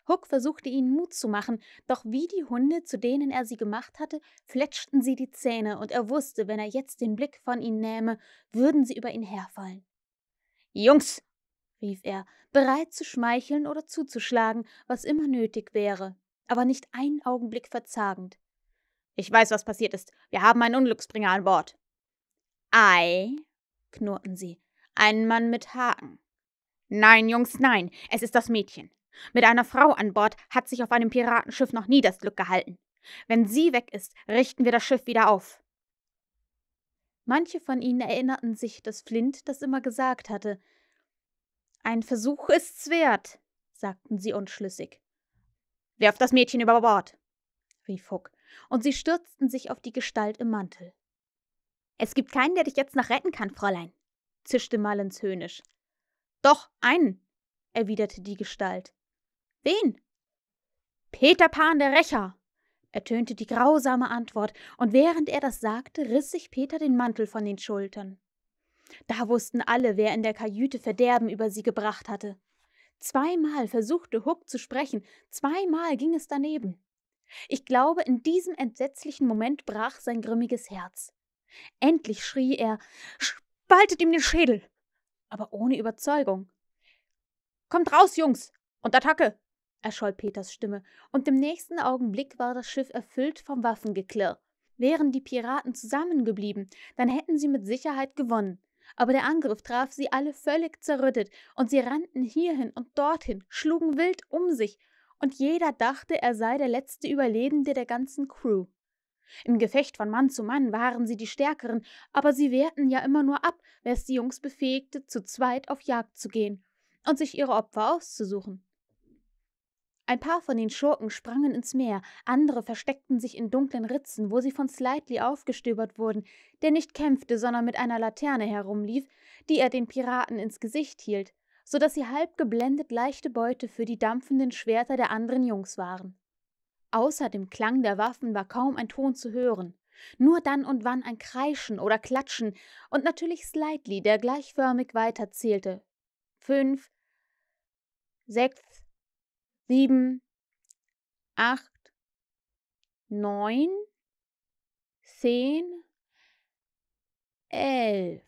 Huck versuchte ihnen Mut zu machen, doch wie die Hunde, zu denen er sie gemacht hatte, fletschten sie die Zähne, und er wusste, wenn er jetzt den Blick von ihnen nähme, würden sie über ihn herfallen. Jungs, rief er, bereit zu schmeicheln oder zuzuschlagen, was immer nötig wäre, aber nicht einen Augenblick verzagend. Ich weiß, was passiert ist. Wir haben einen Unglücksbringer an Bord. Ei, knurrten sie, einen Mann mit Haken. Nein, Jungs, nein, es ist das Mädchen. Mit einer Frau an Bord hat sich auf einem Piratenschiff noch nie das Glück gehalten. Wenn sie weg ist, richten wir das Schiff wieder auf. Manche von ihnen erinnerten sich, dass Flint das immer gesagt hatte, ein Versuch ist's wert, sagten sie unschlüssig. Werft das Mädchen über Bord, rief Huck, und sie stürzten sich auf die Gestalt im Mantel. Es gibt keinen, der dich jetzt noch retten kann, Fräulein, zischte Mullins höhnisch. Doch, einen, erwiderte die Gestalt. Wen? Peter Pan der Rächer, ertönte die grausame Antwort, und während er das sagte, riss sich Peter den Mantel von den Schultern. Da wussten alle, wer in der Kajüte Verderben über sie gebracht hatte. Zweimal versuchte Huck zu sprechen, zweimal ging es daneben. Ich glaube, in diesem entsetzlichen Moment brach sein grimmiges Herz. Endlich schrie er Spaltet ihm den Schädel. aber ohne Überzeugung. Kommt raus, Jungs. Und Attacke. erscholl Peters Stimme, und im nächsten Augenblick war das Schiff erfüllt vom Waffengeklirr. Wären die Piraten zusammengeblieben, dann hätten sie mit Sicherheit gewonnen. Aber der Angriff traf sie alle völlig zerrüttet, und sie rannten hierhin und dorthin, schlugen wild um sich, und jeder dachte, er sei der letzte Überlebende der ganzen Crew. Im Gefecht von Mann zu Mann waren sie die Stärkeren, aber sie wehrten ja immer nur ab, wer es die Jungs befähigte, zu zweit auf Jagd zu gehen und sich ihre Opfer auszusuchen. Ein paar von den Schurken sprangen ins Meer, andere versteckten sich in dunklen Ritzen, wo sie von Slightly aufgestöbert wurden, der nicht kämpfte, sondern mit einer Laterne herumlief, die er den Piraten ins Gesicht hielt, so dass sie halb geblendet leichte Beute für die dampfenden Schwerter der anderen Jungs waren. Außer dem Klang der Waffen war kaum ein Ton zu hören. Nur dann und wann ein Kreischen oder Klatschen und natürlich Slightly, der gleichförmig weiterzählte. Fünf, sechs, sieben, acht, neun, zehn, elf.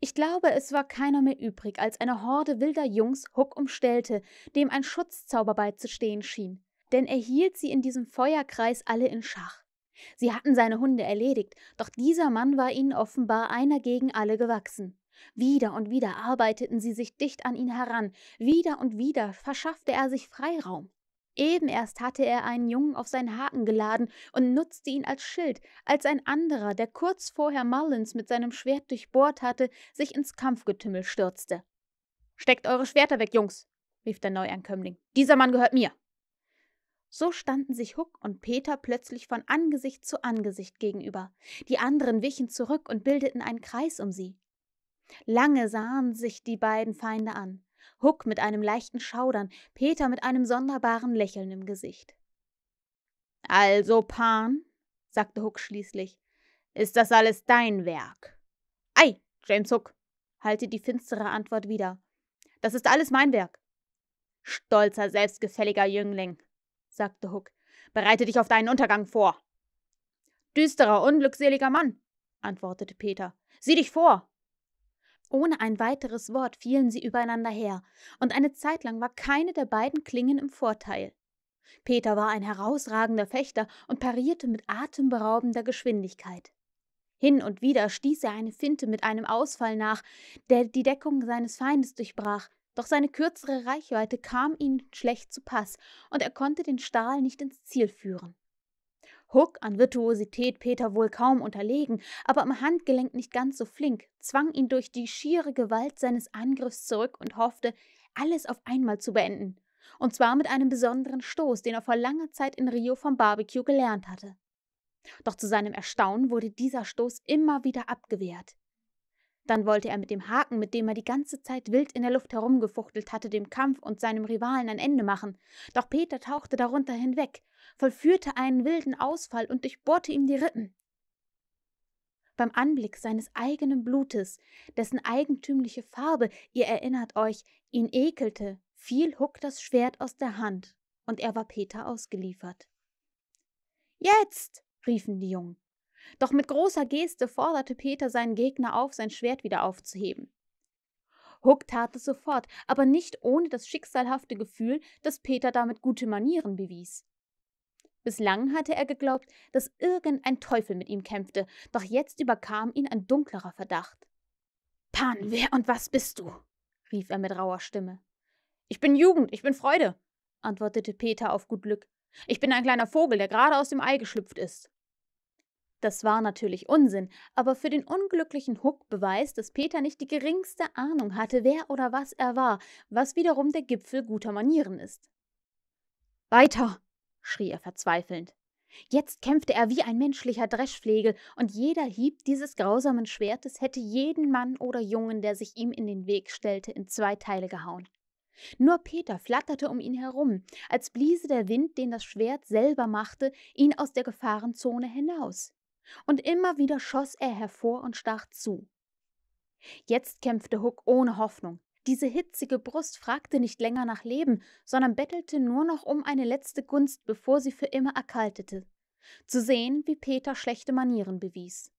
Ich glaube, es war keiner mehr übrig, als eine Horde wilder Jungs Huck umstellte, dem ein Schutzzauber beizustehen schien, denn er hielt sie in diesem Feuerkreis alle in Schach. Sie hatten seine Hunde erledigt, doch dieser Mann war ihnen offenbar einer gegen alle gewachsen. Wieder und wieder arbeiteten sie sich dicht an ihn heran, wieder und wieder verschaffte er sich Freiraum. Eben erst hatte er einen Jungen auf seinen Haken geladen und nutzte ihn als Schild, als ein anderer, der kurz vorher Mullins mit seinem Schwert durchbohrt hatte, sich ins Kampfgetümmel stürzte. Steckt eure Schwerter weg, Jungs, rief der Neuankömmling. Dieser Mann gehört mir. So standen sich Huck und Peter plötzlich von Angesicht zu Angesicht gegenüber. Die anderen wichen zurück und bildeten einen Kreis um sie. Lange sahen sich die beiden Feinde an. Huck mit einem leichten Schaudern, Peter mit einem sonderbaren Lächeln im Gesicht. Also, Pan, sagte Huck schließlich, ist das alles dein Werk? Ei, James Huck, hallte die finstere Antwort wieder. Das ist alles mein Werk. Stolzer, selbstgefälliger Jüngling, sagte Huck, bereite dich auf deinen Untergang vor. Düsterer, unglückseliger Mann, antwortete Peter, sieh dich vor. Ohne ein weiteres Wort fielen sie übereinander her, und eine Zeit lang war keine der beiden Klingen im Vorteil. Peter war ein herausragender Fechter und parierte mit atemberaubender Geschwindigkeit. Hin und wieder stieß er eine Finte mit einem Ausfall nach, der die Deckung seines Feindes durchbrach, doch seine kürzere Reichweite kam ihm schlecht zu Pass, und er konnte den Stahl nicht ins Ziel führen. Hook, an Virtuosität Peter wohl kaum unterlegen, aber am Handgelenk nicht ganz so flink, zwang ihn durch die schiere Gewalt seines Angriffs zurück und hoffte, alles auf einmal zu beenden. Und zwar mit einem besonderen Stoß, den er vor langer Zeit in Rio vom Barbecue gelernt hatte. Doch zu seinem Erstaunen wurde dieser Stoß immer wieder abgewehrt. Dann wollte er mit dem Haken, mit dem er die ganze Zeit wild in der Luft herumgefuchtelt hatte, dem Kampf und seinem Rivalen ein Ende machen. Doch Peter tauchte darunter hinweg, vollführte einen wilden Ausfall und durchbohrte ihm die Rippen. Beim Anblick seines eigenen Blutes, dessen eigentümliche Farbe, ihr erinnert euch, ihn ekelte, fiel Huck das Schwert aus der Hand, und er war Peter ausgeliefert. Jetzt! riefen die Jungen. Doch mit großer Geste forderte Peter seinen Gegner auf, sein Schwert wieder aufzuheben. Huck tat es sofort, aber nicht ohne das schicksalhafte Gefühl, dass Peter damit gute Manieren bewies. Bislang hatte er geglaubt, dass irgendein Teufel mit ihm kämpfte, doch jetzt überkam ihn ein dunklerer Verdacht. Pan, wer und was bist du? rief er mit rauer Stimme. Ich bin Jugend, ich bin Freude, antwortete Peter auf gut Glück. Ich bin ein kleiner Vogel, der gerade aus dem Ei geschlüpft ist. Das war natürlich Unsinn, aber für den unglücklichen Huck beweist, dass Peter nicht die geringste Ahnung hatte, wer oder was er war, was wiederum der Gipfel guter Manieren ist. Weiter! schrie er verzweifelnd. Jetzt kämpfte er wie ein menschlicher Dreschflegel, und jeder Hieb dieses grausamen Schwertes hätte jeden Mann oder Jungen, der sich ihm in den Weg stellte, in zwei Teile gehauen. Nur Peter flatterte um ihn herum, als bliese der Wind, den das Schwert selber machte, ihn aus der Gefahrenzone hinaus. Und immer wieder schoss er hervor und stach zu. Jetzt kämpfte Hook ohne Hoffnung. Diese hitzige Brust fragte nicht länger nach Leben, sondern bettelte nur noch um eine letzte Gunst, bevor sie für immer erkaltete. Zu sehen, wie Peter schlechte Manieren bewies.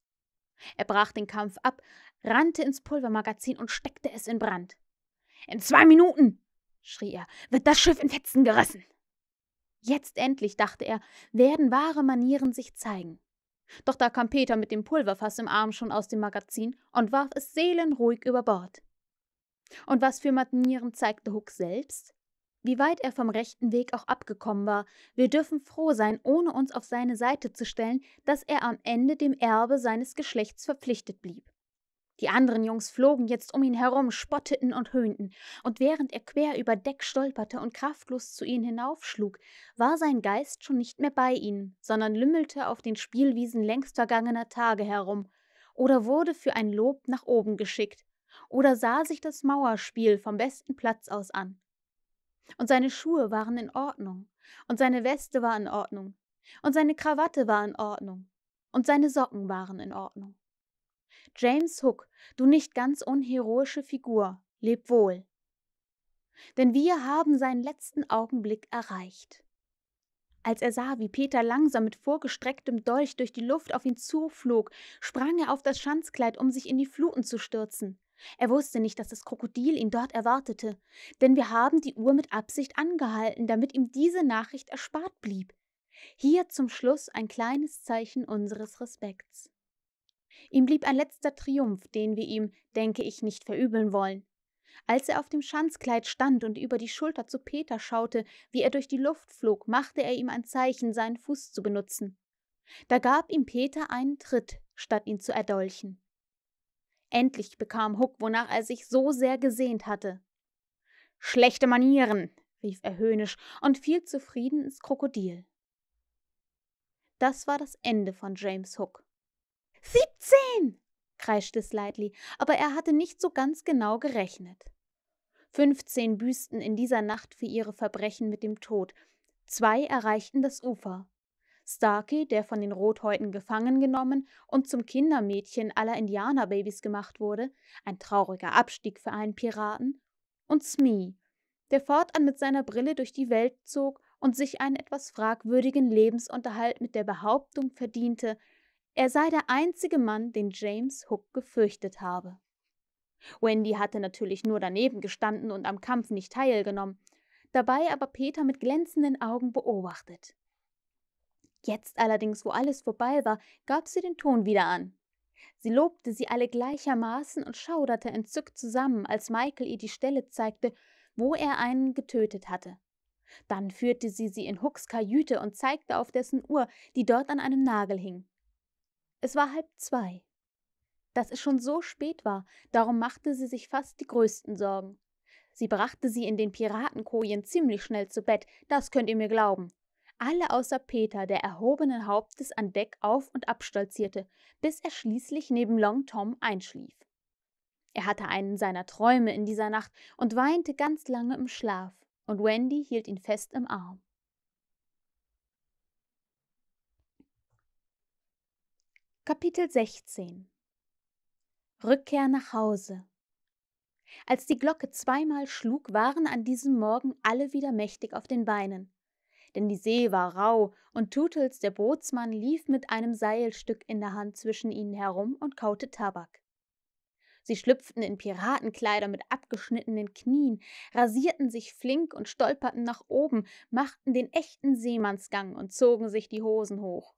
Er brach den Kampf ab, rannte ins Pulvermagazin und steckte es in Brand. In zwei Minuten, schrie er, wird das Schiff in Fetzen gerissen. Jetzt endlich, dachte er, werden wahre Manieren sich zeigen. Doch da kam Peter mit dem Pulverfass im Arm schon aus dem Magazin und warf es seelenruhig über Bord. Und was für Matinieren zeigte Huck selbst? Wie weit er vom rechten Weg auch abgekommen war, wir dürfen froh sein, ohne uns auf seine Seite zu stellen, dass er am Ende dem Erbe seines Geschlechts verpflichtet blieb. Die anderen Jungs flogen jetzt um ihn herum, spotteten und höhnten, und während er quer über Deck stolperte und kraftlos zu ihnen hinaufschlug, war sein Geist schon nicht mehr bei ihnen, sondern lümmelte auf den Spielwiesen längst vergangener Tage herum, oder wurde für ein Lob nach oben geschickt, oder sah sich das Mauerspiel vom besten Platz aus an. Und seine Schuhe waren in Ordnung, und seine Weste war in Ordnung, und seine Krawatte war in Ordnung, und seine Socken waren in Ordnung. James Hook, du nicht ganz unheroische Figur, leb wohl. Denn wir haben seinen letzten Augenblick erreicht. Als er sah, wie Peter langsam mit vorgestrecktem Dolch durch die Luft auf ihn zuflog, sprang er auf das Schanzkleid, um sich in die Fluten zu stürzen. Er wusste nicht, dass das Krokodil ihn dort erwartete, denn wir haben die Uhr mit Absicht angehalten, damit ihm diese Nachricht erspart blieb. Hier zum Schluss ein kleines Zeichen unseres Respekts. Ihm blieb ein letzter Triumph, den wir ihm, denke ich, nicht verübeln wollen. Als er auf dem Schanzkleid stand und über die Schulter zu Peter schaute, wie er durch die Luft flog, machte er ihm ein Zeichen, seinen Fuß zu benutzen. Da gab ihm Peter einen Tritt, statt ihn zu erdolchen. Endlich bekam Huck, wonach er sich so sehr gesehnt hatte. Schlechte Manieren, rief er höhnisch und fiel zufrieden ins Krokodil. Das war das Ende von James Hook. Siebzehn! kreischte Slightly, aber er hatte nicht so ganz genau gerechnet. Fünfzehn büßten in dieser Nacht für ihre Verbrechen mit dem Tod, zwei erreichten das Ufer. Starkey, der von den Rothäuten gefangen genommen und zum Kindermädchen aller Indianerbabys gemacht wurde, ein trauriger Abstieg für einen Piraten, und Smee, der fortan mit seiner Brille durch die Welt zog und sich einen etwas fragwürdigen Lebensunterhalt mit der Behauptung verdiente, er sei der einzige Mann, den James Hook gefürchtet habe. Wendy hatte natürlich nur daneben gestanden und am Kampf nicht teilgenommen, dabei aber Peter mit glänzenden Augen beobachtet. Jetzt allerdings, wo alles vorbei war, gab sie den Ton wieder an. Sie lobte sie alle gleichermaßen und schauderte entzückt zusammen, als Michael ihr die Stelle zeigte, wo er einen getötet hatte. Dann führte sie sie in Hooks Kajüte und zeigte auf dessen Uhr, die dort an einem Nagel hing. Es war halb zwei. Dass es schon so spät war, darum machte sie sich fast die größten Sorgen. Sie brachte sie in den Piratenkojen ziemlich schnell zu Bett, das könnt ihr mir glauben. Alle außer Peter, der erhobenen Hauptes an Deck auf und abstolzierte, bis er schließlich neben Long Tom einschlief. Er hatte einen seiner Träume in dieser Nacht und weinte ganz lange im Schlaf, und Wendy hielt ihn fest im Arm. Kapitel 16 Rückkehr nach Hause Als die Glocke zweimal schlug, waren an diesem Morgen alle wieder mächtig auf den Beinen. Denn die See war rau und Tutels, der Bootsmann, lief mit einem Seilstück in der Hand zwischen ihnen herum und kaute Tabak. Sie schlüpften in Piratenkleider mit abgeschnittenen Knien, rasierten sich flink und stolperten nach oben, machten den echten Seemannsgang und zogen sich die Hosen hoch.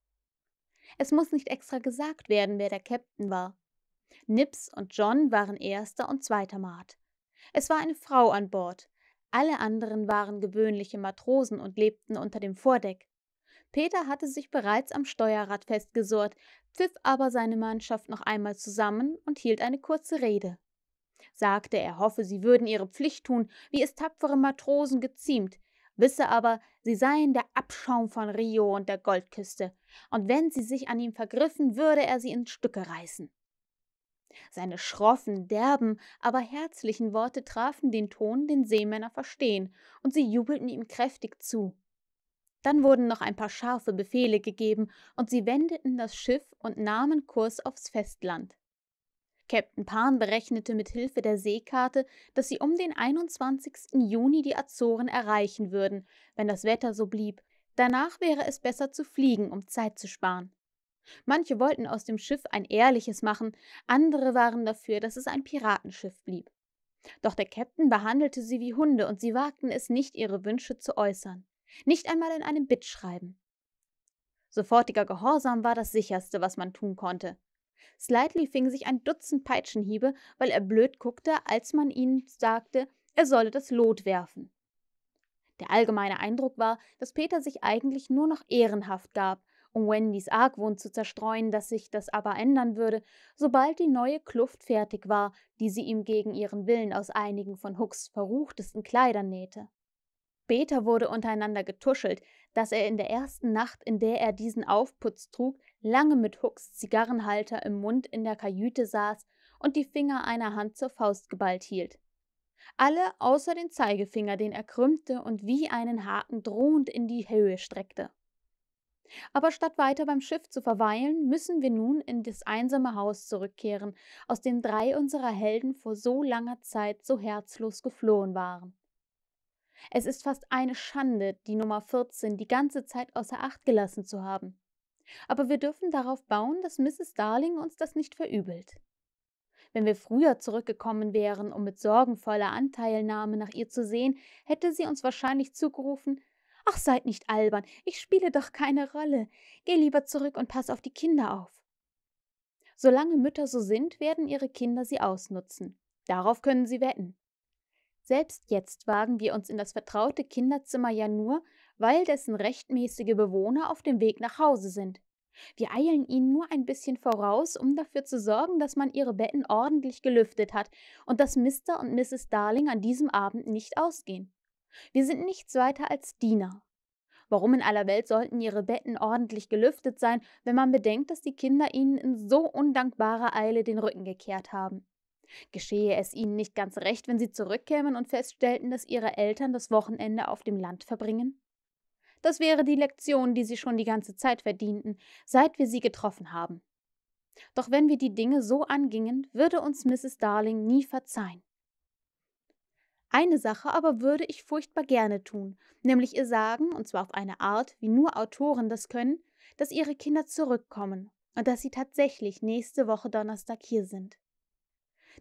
Es muss nicht extra gesagt werden, wer der Captain war. Nips und John waren erster und zweiter Mart. Es war eine Frau an Bord. Alle anderen waren gewöhnliche Matrosen und lebten unter dem Vordeck. Peter hatte sich bereits am Steuerrad festgesurrt, pfiff aber seine Mannschaft noch einmal zusammen und hielt eine kurze Rede. Sagte, er hoffe, sie würden ihre Pflicht tun, wie es tapfere Matrosen geziemt, Wisse aber, sie seien der Abschaum von Rio und der Goldküste, und wenn sie sich an ihm vergriffen, würde er sie in Stücke reißen. Seine schroffen, derben, aber herzlichen Worte trafen den Ton, den Seemänner verstehen, und sie jubelten ihm kräftig zu. Dann wurden noch ein paar scharfe Befehle gegeben, und sie wendeten das Schiff und nahmen Kurs aufs Festland. Captain Pan berechnete mit Hilfe der Seekarte, dass sie um den 21. Juni die Azoren erreichen würden, wenn das Wetter so blieb. Danach wäre es besser zu fliegen, um Zeit zu sparen. Manche wollten aus dem Schiff ein ehrliches machen, andere waren dafür, dass es ein Piratenschiff blieb. Doch der Captain behandelte sie wie Hunde und sie wagten es nicht, ihre Wünsche zu äußern. Nicht einmal in einem Bittschreiben. Sofortiger Gehorsam war das sicherste, was man tun konnte. Slightly fing sich ein Dutzend Peitschenhiebe, weil er blöd guckte, als man ihm sagte, er solle das Lot werfen. Der allgemeine Eindruck war, dass Peter sich eigentlich nur noch ehrenhaft gab, um Wendys Argwohn zu zerstreuen, dass sich das aber ändern würde, sobald die neue Kluft fertig war, die sie ihm gegen ihren Willen aus einigen von Hooks verruchtesten Kleidern nähte. Später wurde untereinander getuschelt, dass er in der ersten Nacht, in der er diesen Aufputz trug, lange mit Hooks Zigarrenhalter im Mund in der Kajüte saß und die Finger einer Hand zur Faust geballt hielt. Alle außer den Zeigefinger, den er krümmte und wie einen Haken drohend in die Höhe streckte. Aber statt weiter beim Schiff zu verweilen, müssen wir nun in das einsame Haus zurückkehren, aus dem drei unserer Helden vor so langer Zeit so herzlos geflohen waren. Es ist fast eine Schande, die Nummer 14 die ganze Zeit außer Acht gelassen zu haben. Aber wir dürfen darauf bauen, dass Mrs. Darling uns das nicht verübelt. Wenn wir früher zurückgekommen wären, um mit sorgenvoller Anteilnahme nach ihr zu sehen, hätte sie uns wahrscheinlich zugerufen Ach, seid nicht albern, ich spiele doch keine Rolle. Geh lieber zurück und pass auf die Kinder auf. Solange Mütter so sind, werden ihre Kinder sie ausnutzen. Darauf können sie wetten. Selbst jetzt wagen wir uns in das vertraute Kinderzimmer ja nur, weil dessen rechtmäßige Bewohner auf dem Weg nach Hause sind. Wir eilen ihnen nur ein bisschen voraus, um dafür zu sorgen, dass man ihre Betten ordentlich gelüftet hat und dass Mr. und Mrs. Darling an diesem Abend nicht ausgehen. Wir sind nichts weiter als Diener. Warum in aller Welt sollten ihre Betten ordentlich gelüftet sein, wenn man bedenkt, dass die Kinder ihnen in so undankbarer Eile den Rücken gekehrt haben? Geschehe es ihnen nicht ganz recht, wenn sie zurückkämen und feststellten, dass ihre Eltern das Wochenende auf dem Land verbringen? Das wäre die Lektion, die sie schon die ganze Zeit verdienten, seit wir sie getroffen haben. Doch wenn wir die Dinge so angingen, würde uns Mrs. Darling nie verzeihen. Eine Sache aber würde ich furchtbar gerne tun, nämlich ihr sagen, und zwar auf eine Art, wie nur Autoren das können, dass ihre Kinder zurückkommen und dass sie tatsächlich nächste Woche Donnerstag hier sind.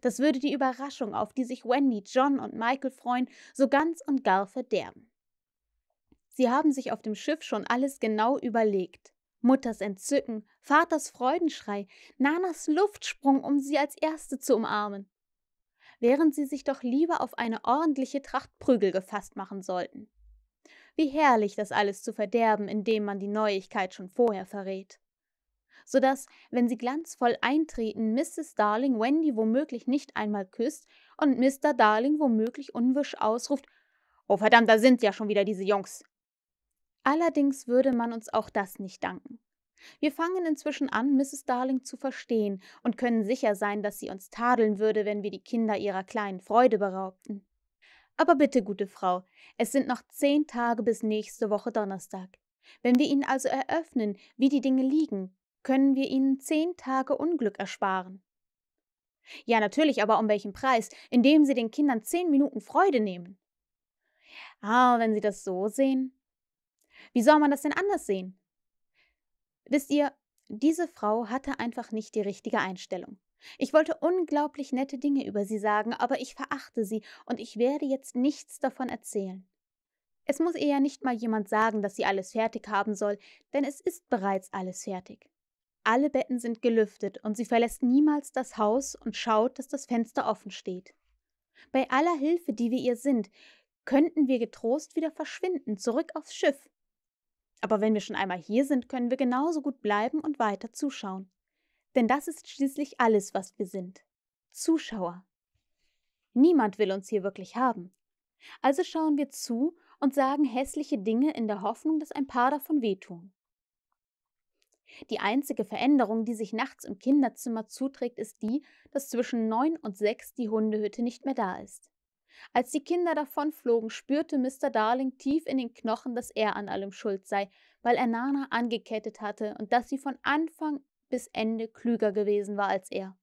Das würde die Überraschung, auf die sich Wendy, John und Michael freuen, so ganz und gar verderben. Sie haben sich auf dem Schiff schon alles genau überlegt. Mutters Entzücken, Vaters Freudenschrei, Nanas Luftsprung, um sie als Erste zu umarmen. Während sie sich doch lieber auf eine ordentliche Tracht Prügel gefasst machen sollten. Wie herrlich, das alles zu verderben, indem man die Neuigkeit schon vorher verrät sodass, wenn sie glanzvoll eintreten, Mrs. Darling Wendy womöglich nicht einmal küsst und Mr. Darling womöglich unwisch ausruft: Oh verdammt, da sind ja schon wieder diese Jungs! Allerdings würde man uns auch das nicht danken. Wir fangen inzwischen an, Mrs. Darling zu verstehen und können sicher sein, dass sie uns tadeln würde, wenn wir die Kinder ihrer kleinen Freude beraubten. Aber bitte, gute Frau, es sind noch zehn Tage bis nächste Woche Donnerstag. Wenn wir Ihnen also eröffnen, wie die Dinge liegen, können wir ihnen zehn Tage Unglück ersparen. Ja, natürlich, aber um welchen Preis? Indem sie den Kindern zehn Minuten Freude nehmen. Ah, wenn sie das so sehen. Wie soll man das denn anders sehen? Wisst ihr, diese Frau hatte einfach nicht die richtige Einstellung. Ich wollte unglaublich nette Dinge über sie sagen, aber ich verachte sie und ich werde jetzt nichts davon erzählen. Es muss ihr ja nicht mal jemand sagen, dass sie alles fertig haben soll, denn es ist bereits alles fertig. Alle Betten sind gelüftet und sie verlässt niemals das Haus und schaut, dass das Fenster offen steht. Bei aller Hilfe, die wir ihr sind, könnten wir getrost wieder verschwinden, zurück aufs Schiff. Aber wenn wir schon einmal hier sind, können wir genauso gut bleiben und weiter zuschauen. Denn das ist schließlich alles, was wir sind. Zuschauer. Niemand will uns hier wirklich haben. Also schauen wir zu und sagen hässliche Dinge in der Hoffnung, dass ein paar davon wehtun. Die einzige Veränderung, die sich nachts im Kinderzimmer zuträgt, ist die, dass zwischen neun und sechs die Hundehütte nicht mehr da ist. Als die Kinder davonflogen, spürte Mr. Darling tief in den Knochen, dass er an allem schuld sei, weil er Nana angekettet hatte und dass sie von Anfang bis Ende klüger gewesen war als er.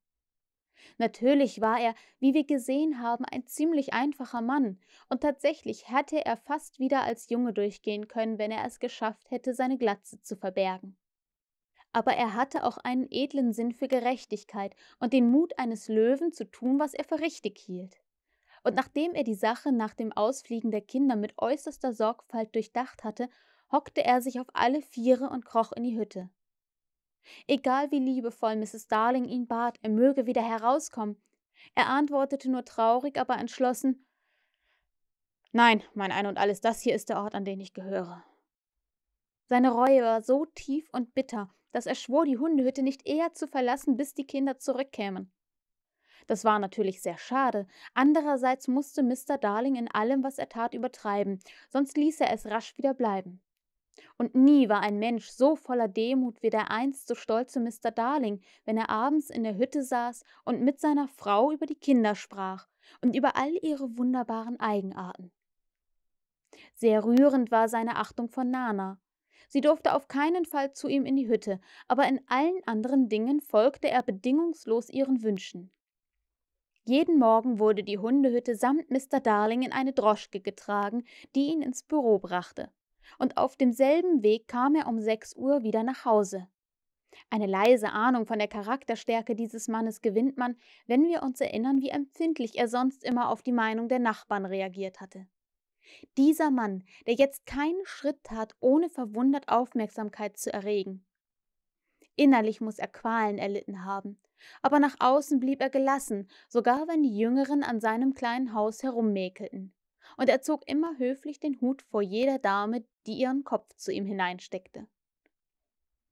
Natürlich war er, wie wir gesehen haben, ein ziemlich einfacher Mann, und tatsächlich hätte er fast wieder als Junge durchgehen können, wenn er es geschafft hätte, seine Glatze zu verbergen aber er hatte auch einen edlen Sinn für Gerechtigkeit und den Mut eines Löwen zu tun, was er für richtig hielt. Und nachdem er die Sache nach dem Ausfliegen der Kinder mit äußerster Sorgfalt durchdacht hatte, hockte er sich auf alle Viere und kroch in die Hütte. Egal wie liebevoll Mrs. Darling ihn bat, er möge wieder herauskommen, er antwortete nur traurig, aber entschlossen Nein, mein Ein und alles, das hier ist der Ort, an den ich gehöre. Seine Reue war so tief und bitter, dass er schwor, die Hundehütte nicht eher zu verlassen, bis die Kinder zurückkämen. Das war natürlich sehr schade. Andererseits musste Mr. Darling in allem, was er tat, übertreiben, sonst ließ er es rasch wieder bleiben. Und nie war ein Mensch so voller Demut wie der einst so stolze Mr. Darling, wenn er abends in der Hütte saß und mit seiner Frau über die Kinder sprach und über all ihre wunderbaren Eigenarten. Sehr rührend war seine Achtung von Nana, Sie durfte auf keinen Fall zu ihm in die Hütte, aber in allen anderen Dingen folgte er bedingungslos ihren Wünschen. Jeden Morgen wurde die Hundehütte samt Mr. Darling in eine Droschke getragen, die ihn ins Büro brachte. Und auf demselben Weg kam er um sechs Uhr wieder nach Hause. Eine leise Ahnung von der Charakterstärke dieses Mannes gewinnt man, wenn wir uns erinnern, wie empfindlich er sonst immer auf die Meinung der Nachbarn reagiert hatte. Dieser Mann, der jetzt keinen Schritt tat, ohne verwundert Aufmerksamkeit zu erregen. Innerlich muss er Qualen erlitten haben, aber nach außen blieb er gelassen, sogar wenn die Jüngeren an seinem kleinen Haus herummäkelten. Und er zog immer höflich den Hut vor jeder Dame, die ihren Kopf zu ihm hineinsteckte.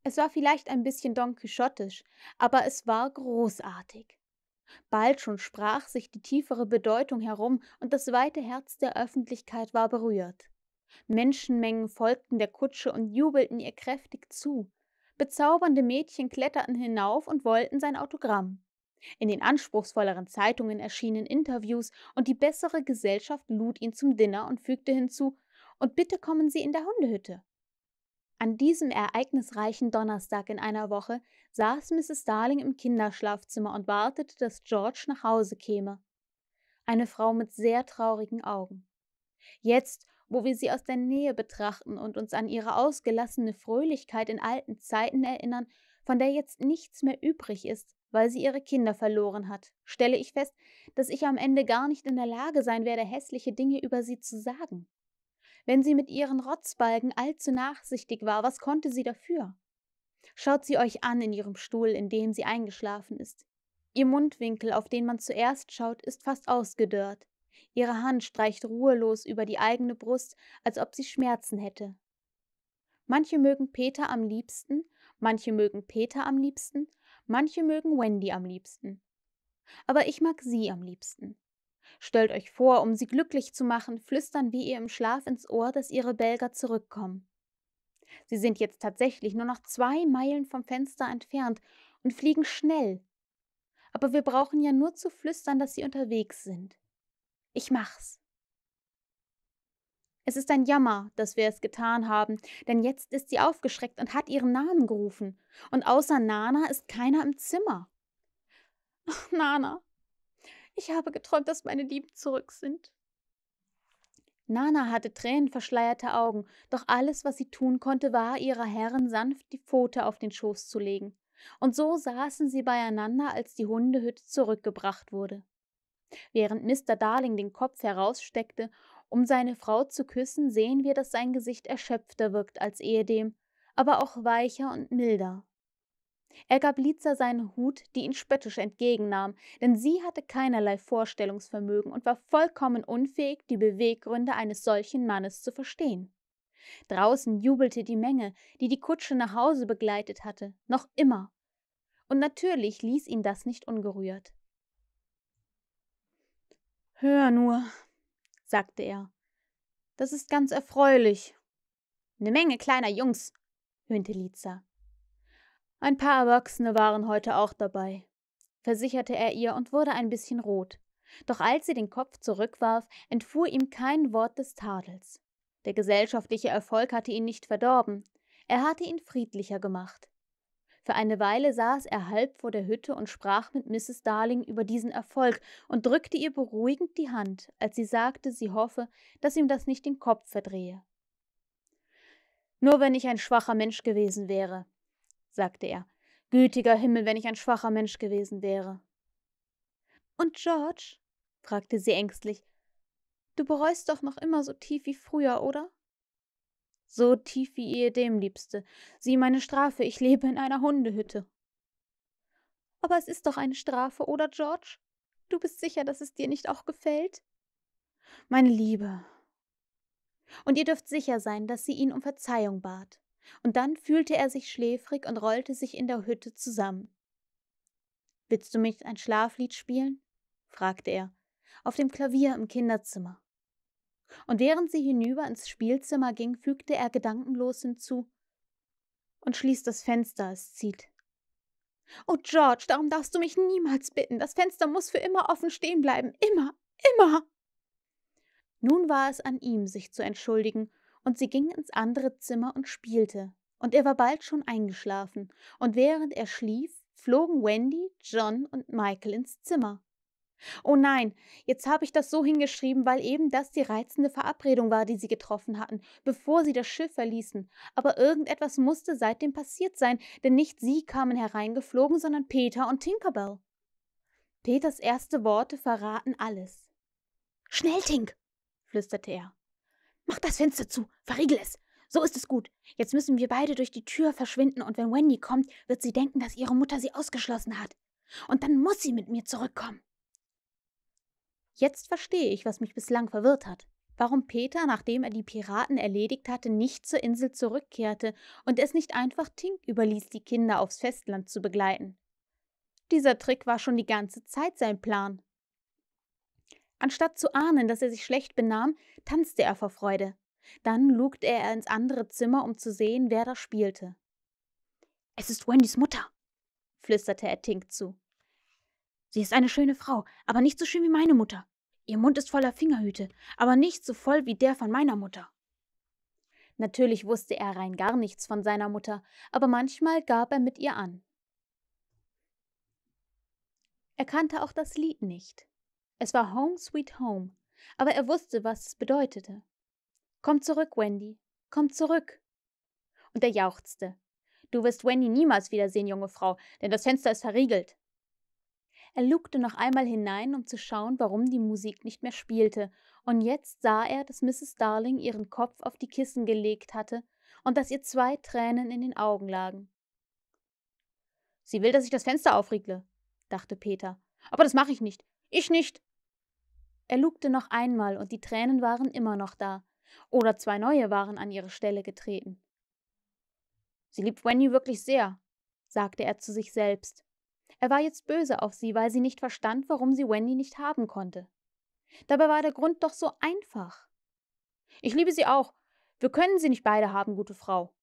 Es war vielleicht ein bisschen Don Quixotisch, aber es war großartig. Bald schon sprach sich die tiefere Bedeutung herum, und das weite Herz der Öffentlichkeit war berührt. Menschenmengen folgten der Kutsche und jubelten ihr kräftig zu. Bezaubernde Mädchen kletterten hinauf und wollten sein Autogramm. In den anspruchsvolleren Zeitungen erschienen Interviews, und die bessere Gesellschaft lud ihn zum Dinner und fügte hinzu Und bitte kommen Sie in der Hundehütte. An diesem ereignisreichen Donnerstag in einer Woche saß Mrs. Darling im Kinderschlafzimmer und wartete, dass George nach Hause käme. Eine Frau mit sehr traurigen Augen. Jetzt, wo wir sie aus der Nähe betrachten und uns an ihre ausgelassene Fröhlichkeit in alten Zeiten erinnern, von der jetzt nichts mehr übrig ist, weil sie ihre Kinder verloren hat, stelle ich fest, dass ich am Ende gar nicht in der Lage sein werde, hässliche Dinge über sie zu sagen. Wenn sie mit ihren Rotzbalgen allzu nachsichtig war, was konnte sie dafür? Schaut sie euch an in ihrem Stuhl, in dem sie eingeschlafen ist. Ihr Mundwinkel, auf den man zuerst schaut, ist fast ausgedörrt. Ihre Hand streicht ruhelos über die eigene Brust, als ob sie Schmerzen hätte. Manche mögen Peter am liebsten, manche mögen Peter am liebsten, manche mögen Wendy am liebsten. Aber ich mag sie am liebsten. Stellt euch vor, um sie glücklich zu machen, flüstern wir ihr im Schlaf ins Ohr, dass ihre Belger zurückkommen. Sie sind jetzt tatsächlich nur noch zwei Meilen vom Fenster entfernt und fliegen schnell. Aber wir brauchen ja nur zu flüstern, dass sie unterwegs sind. Ich mach's. Es ist ein Jammer, dass wir es getan haben, denn jetzt ist sie aufgeschreckt und hat ihren Namen gerufen. Und außer Nana ist keiner im Zimmer. Ach, Nana, ich habe geträumt, dass meine Lieben zurück sind. Nana hatte tränenverschleierte Augen, doch alles, was sie tun konnte, war, ihrer Herren sanft die Pfote auf den Schoß zu legen. Und so saßen sie beieinander, als die Hundehütte zurückgebracht wurde. Während Mr. Darling den Kopf heraussteckte, um seine Frau zu küssen, sehen wir, dass sein Gesicht erschöpfter wirkt als ehedem, aber auch weicher und milder. Er gab Liza seinen Hut, die ihn spöttisch entgegennahm, denn sie hatte keinerlei Vorstellungsvermögen und war vollkommen unfähig, die Beweggründe eines solchen Mannes zu verstehen. Draußen jubelte die Menge, die die Kutsche nach Hause begleitet hatte, noch immer. Und natürlich ließ ihn das nicht ungerührt. Hör nur, sagte er, das ist ganz erfreulich. Eine Menge kleiner Jungs, höhnte Liza. Ein paar Erwachsene waren heute auch dabei, versicherte er ihr und wurde ein bisschen rot. Doch als sie den Kopf zurückwarf, entfuhr ihm kein Wort des Tadels. Der gesellschaftliche Erfolg hatte ihn nicht verdorben, er hatte ihn friedlicher gemacht. Für eine Weile saß er halb vor der Hütte und sprach mit Mrs. Darling über diesen Erfolg und drückte ihr beruhigend die Hand, als sie sagte, sie hoffe, dass ihm das nicht den Kopf verdrehe. Nur wenn ich ein schwacher Mensch gewesen wäre, sagte er. Gütiger Himmel, wenn ich ein schwacher Mensch gewesen wäre. Und George? fragte sie ängstlich. Du bereust doch noch immer so tief wie früher, oder? So tief wie ehedem, Liebste. Sieh meine Strafe, ich lebe in einer Hundehütte. Aber es ist doch eine Strafe, oder, George? Du bist sicher, dass es dir nicht auch gefällt? Meine Liebe. Und ihr dürft sicher sein, dass sie ihn um Verzeihung bat und dann fühlte er sich schläfrig und rollte sich in der Hütte zusammen. Willst du mich ein Schlaflied spielen? fragte er, auf dem Klavier im Kinderzimmer. Und während sie hinüber ins Spielzimmer ging, fügte er gedankenlos hinzu und schließt das Fenster, es zieht. Oh George, darum darfst du mich niemals bitten. Das Fenster muss für immer offen stehen bleiben. Immer, immer. Nun war es an ihm, sich zu entschuldigen und sie ging ins andere Zimmer und spielte, und er war bald schon eingeschlafen, und während er schlief, flogen Wendy, John und Michael ins Zimmer. Oh nein, jetzt habe ich das so hingeschrieben, weil eben das die reizende Verabredung war, die sie getroffen hatten, bevor sie das Schiff verließen. Aber irgendetwas musste seitdem passiert sein, denn nicht sie kamen hereingeflogen, sondern Peter und Tinkerbell. Peters erste Worte verraten alles. Schnell, Tink! flüsterte er. Mach das Fenster zu, verriegel es. So ist es gut. Jetzt müssen wir beide durch die Tür verschwinden und wenn Wendy kommt, wird sie denken, dass ihre Mutter sie ausgeschlossen hat. Und dann muss sie mit mir zurückkommen. Jetzt verstehe ich, was mich bislang verwirrt hat. Warum Peter, nachdem er die Piraten erledigt hatte, nicht zur Insel zurückkehrte und es nicht einfach Tink überließ, die Kinder aufs Festland zu begleiten. Dieser Trick war schon die ganze Zeit sein Plan. Anstatt zu ahnen, dass er sich schlecht benahm, tanzte er vor Freude. Dann lugte er ins andere Zimmer, um zu sehen, wer da spielte. Es ist Wendys Mutter, flüsterte er Tink zu. Sie ist eine schöne Frau, aber nicht so schön wie meine Mutter. Ihr Mund ist voller Fingerhüte, aber nicht so voll wie der von meiner Mutter. Natürlich wusste er rein gar nichts von seiner Mutter, aber manchmal gab er mit ihr an. Er kannte auch das Lied nicht. Es war Home Sweet Home, aber er wusste, was es bedeutete. Komm zurück, Wendy, komm zurück. Und er jauchzte. Du wirst Wendy niemals wiedersehen, junge Frau, denn das Fenster ist verriegelt. Er lugte noch einmal hinein, um zu schauen, warum die Musik nicht mehr spielte, und jetzt sah er, dass Mrs. Darling ihren Kopf auf die Kissen gelegt hatte und dass ihr zwei Tränen in den Augen lagen. Sie will, dass ich das Fenster aufriegle, dachte Peter. Aber das mache ich nicht. Ich nicht. Er lugte noch einmal und die Tränen waren immer noch da. Oder zwei neue waren an ihre Stelle getreten. Sie liebt Wendy wirklich sehr, sagte er zu sich selbst. Er war jetzt böse auf sie, weil sie nicht verstand, warum sie Wendy nicht haben konnte. Dabei war der Grund doch so einfach. Ich liebe sie auch. Wir können sie nicht beide haben, gute Frau.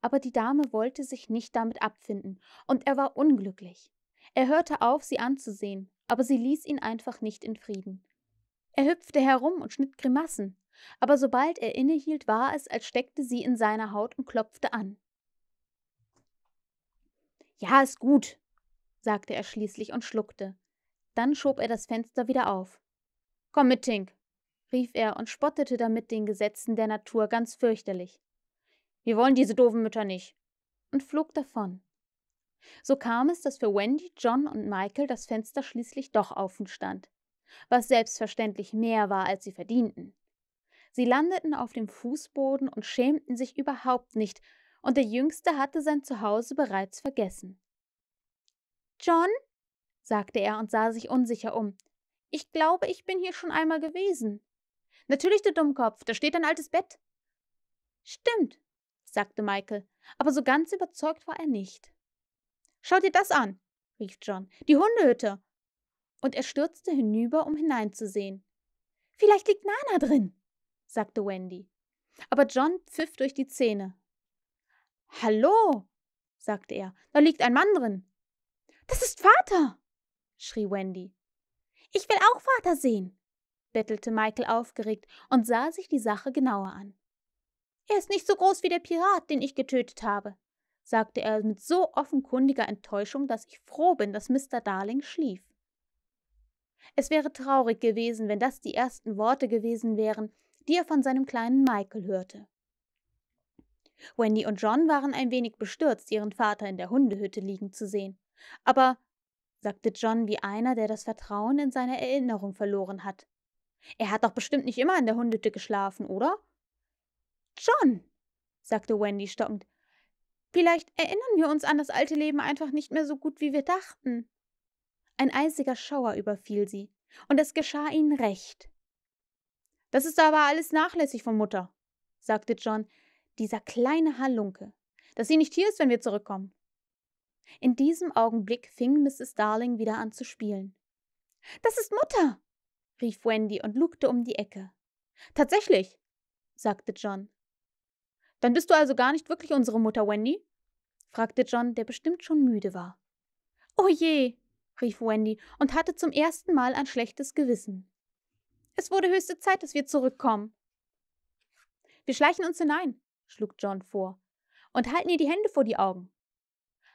Aber die Dame wollte sich nicht damit abfinden, und er war unglücklich. Er hörte auf, sie anzusehen, aber sie ließ ihn einfach nicht in Frieden. Er hüpfte herum und schnitt Grimassen, aber sobald er innehielt, war es, als steckte sie in seiner Haut und klopfte an. Ja, ist gut, sagte er schließlich und schluckte. Dann schob er das Fenster wieder auf. Komm mit, Tink, rief er und spottete damit den Gesetzen der Natur ganz fürchterlich. Wir wollen diese doofen Mütter nicht. und flog davon. So kam es, dass für Wendy, John und Michael das Fenster schließlich doch offen stand was selbstverständlich mehr war, als sie verdienten. Sie landeten auf dem Fußboden und schämten sich überhaupt nicht, und der Jüngste hatte sein Zuhause bereits vergessen. John, sagte er und sah sich unsicher um, ich glaube, ich bin hier schon einmal gewesen. Natürlich, du Dummkopf, da steht ein altes Bett. Stimmt, sagte Michael, aber so ganz überzeugt war er nicht. Schau dir das an, rief John, die Hundehütte und er stürzte hinüber, um hineinzusehen. Vielleicht liegt Nana drin, sagte Wendy. Aber John pfiff durch die Zähne. Hallo, sagte er, da liegt ein Mann drin. Das ist Vater, schrie Wendy. Ich will auch Vater sehen, bettelte Michael aufgeregt und sah sich die Sache genauer an. Er ist nicht so groß wie der Pirat, den ich getötet habe, sagte er mit so offenkundiger Enttäuschung, dass ich froh bin, dass Mr. Darling schlief. Es wäre traurig gewesen, wenn das die ersten Worte gewesen wären, die er von seinem kleinen Michael hörte. Wendy und John waren ein wenig bestürzt, ihren Vater in der Hundehütte liegen zu sehen. Aber, sagte John wie einer, der das Vertrauen in seine Erinnerung verloren hat. Er hat doch bestimmt nicht immer in der Hundehütte geschlafen, oder? John, sagte Wendy stockend, vielleicht erinnern wir uns an das alte Leben einfach nicht mehr so gut, wie wir dachten. Ein eisiger Schauer überfiel sie, und es geschah ihnen recht. Das ist aber alles nachlässig von Mutter, sagte John, dieser kleine Halunke, dass sie nicht hier ist, wenn wir zurückkommen. In diesem Augenblick fing Mrs. Darling wieder an zu spielen. Das ist Mutter, rief Wendy und lugte um die Ecke. Tatsächlich, sagte John. Dann bist du also gar nicht wirklich unsere Mutter, Wendy? fragte John, der bestimmt schon müde war. Oh je, rief Wendy und hatte zum ersten Mal ein schlechtes Gewissen. Es wurde höchste Zeit, dass wir zurückkommen. Wir schleichen uns hinein, schlug John vor, und halten ihr die Hände vor die Augen.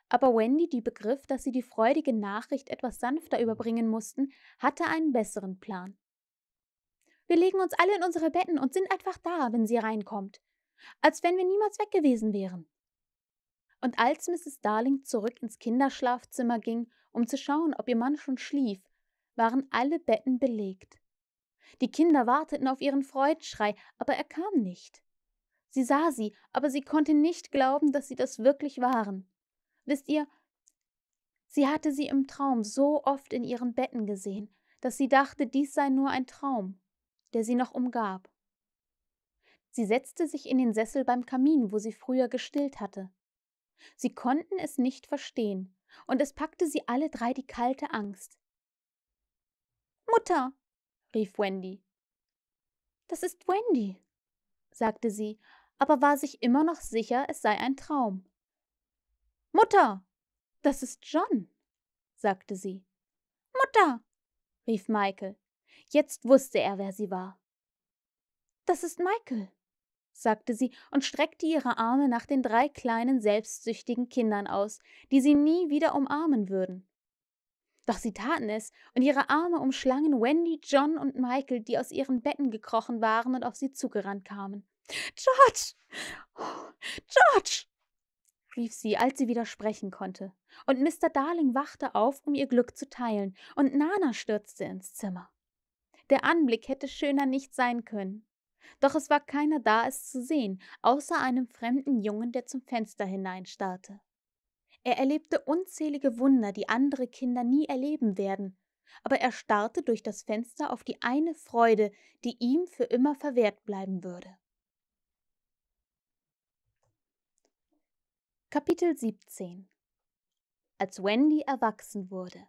Aber Wendy, die begriff, dass sie die freudige Nachricht etwas sanfter überbringen mussten, hatte einen besseren Plan. Wir legen uns alle in unsere Betten und sind einfach da, wenn sie reinkommt, als wenn wir niemals weg gewesen wären. Und als Mrs. Darling zurück ins Kinderschlafzimmer ging um zu schauen, ob ihr Mann schon schlief, waren alle Betten belegt. Die Kinder warteten auf ihren Freudenschrei, aber er kam nicht. Sie sah sie, aber sie konnte nicht glauben, dass sie das wirklich waren. Wisst ihr, sie hatte sie im Traum so oft in ihren Betten gesehen, dass sie dachte, dies sei nur ein Traum, der sie noch umgab. Sie setzte sich in den Sessel beim Kamin, wo sie früher gestillt hatte. Sie konnten es nicht verstehen, und es packte sie alle drei die kalte Angst. Mutter, rief Wendy. Das ist Wendy, sagte sie, aber war sich immer noch sicher, es sei ein Traum. Mutter, das ist John, sagte sie. Mutter, rief Michael. Jetzt wusste er, wer sie war. Das ist Michael, sagte sie und streckte ihre Arme nach den drei kleinen selbstsüchtigen Kindern aus, die sie nie wieder umarmen würden. Doch sie taten es, und ihre Arme umschlangen Wendy, John und Michael, die aus ihren Betten gekrochen waren und auf sie zugerannt kamen. George. Oh, George. rief sie, als sie wieder sprechen konnte. Und Mr. Darling wachte auf, um ihr Glück zu teilen, und Nana stürzte ins Zimmer. Der Anblick hätte schöner nicht sein können. Doch es war keiner da, es zu sehen, außer einem fremden Jungen, der zum Fenster hineinstarrte. Er erlebte unzählige Wunder, die andere Kinder nie erleben werden, aber er starrte durch das Fenster auf die eine Freude, die ihm für immer verwehrt bleiben würde. Kapitel 17 Als Wendy erwachsen wurde.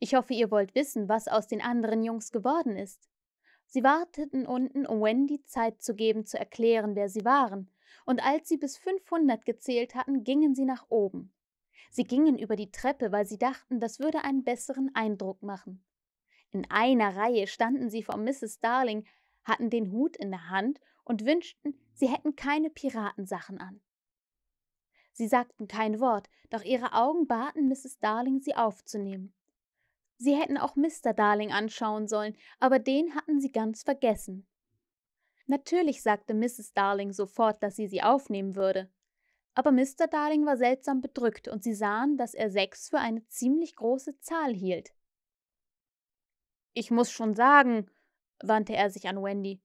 Ich hoffe, ihr wollt wissen, was aus den anderen Jungs geworden ist. Sie warteten unten, um Wendy Zeit zu geben, zu erklären, wer sie waren, und als sie bis 500 gezählt hatten, gingen sie nach oben. Sie gingen über die Treppe, weil sie dachten, das würde einen besseren Eindruck machen. In einer Reihe standen sie vor Mrs. Darling, hatten den Hut in der Hand und wünschten, sie hätten keine Piratensachen an. Sie sagten kein Wort, doch ihre Augen baten Mrs. Darling, sie aufzunehmen. Sie hätten auch Mr. Darling anschauen sollen, aber den hatten sie ganz vergessen. Natürlich sagte Mrs. Darling sofort, dass sie sie aufnehmen würde. Aber Mr. Darling war seltsam bedrückt und sie sahen, dass er sechs für eine ziemlich große Zahl hielt. Ich muss schon sagen, wandte er sich an Wendy,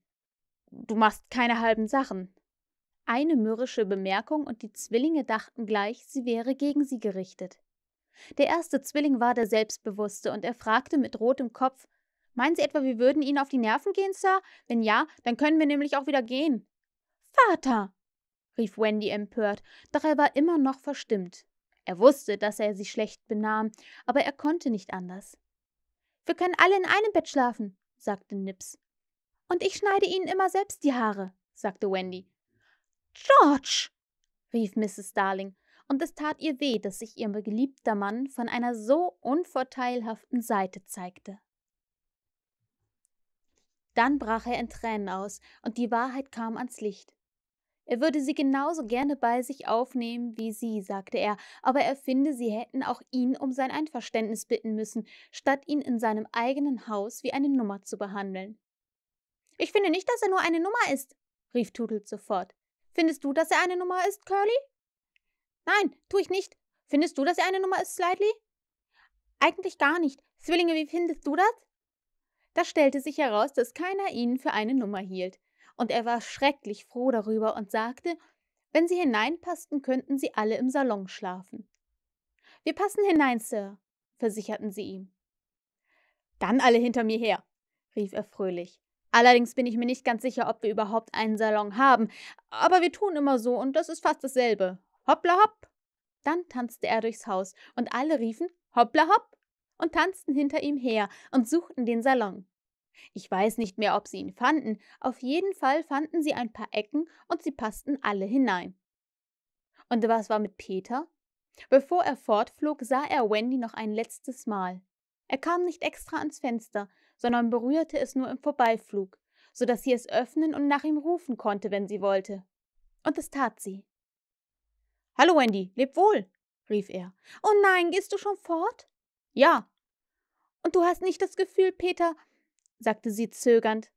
du machst keine halben Sachen. Eine mürrische Bemerkung und die Zwillinge dachten gleich, sie wäre gegen sie gerichtet. Der erste Zwilling war der Selbstbewusste und er fragte mit rotem Kopf: Meinen Sie etwa, wir würden Ihnen auf die Nerven gehen, Sir? Wenn ja, dann können wir nämlich auch wieder gehen. Vater! rief Wendy empört, doch er war immer noch verstimmt. Er wusste, dass er sich schlecht benahm, aber er konnte nicht anders. Wir können alle in einem Bett schlafen, sagte Nips. Und ich schneide Ihnen immer selbst die Haare, sagte Wendy. George! rief Mrs. Darling, und es tat ihr weh, dass sich ihr geliebter Mann von einer so unvorteilhaften Seite zeigte. Dann brach er in Tränen aus, und die Wahrheit kam ans Licht. Er würde sie genauso gerne bei sich aufnehmen wie sie, sagte er, aber er finde, sie hätten auch ihn um sein Einverständnis bitten müssen, statt ihn in seinem eigenen Haus wie eine Nummer zu behandeln. Ich finde nicht, dass er nur eine Nummer ist, rief Tudel sofort. Findest du, dass er eine Nummer ist, Curly? Nein, tue ich nicht. Findest du, dass er eine Nummer ist, Slightly? Eigentlich gar nicht. Zwillinge, wie findest du das? Da stellte sich heraus, dass keiner ihn für eine Nummer hielt. Und er war schrecklich froh darüber und sagte, wenn sie hineinpassten, könnten sie alle im Salon schlafen. Wir passen hinein, Sir, versicherten sie ihm. Dann alle hinter mir her, rief er fröhlich. Allerdings bin ich mir nicht ganz sicher, ob wir überhaupt einen Salon haben, aber wir tun immer so und das ist fast dasselbe, Hoppla hopp! Dann tanzte er durchs Haus, und alle riefen Hoppla hopp! und tanzten hinter ihm her und suchten den Salon. Ich weiß nicht mehr, ob sie ihn fanden, auf jeden Fall fanden sie ein paar Ecken und sie passten alle hinein. Und was war mit Peter? Bevor er fortflog, sah er Wendy noch ein letztes Mal. Er kam nicht extra ans Fenster, sondern berührte es nur im Vorbeiflug, so dass sie es öffnen und nach ihm rufen konnte, wenn sie wollte. Und das tat sie. Hallo, Wendy, leb wohl, rief er. Oh nein, gehst du schon fort? Ja. Und du hast nicht das Gefühl, Peter, sagte sie zögernd,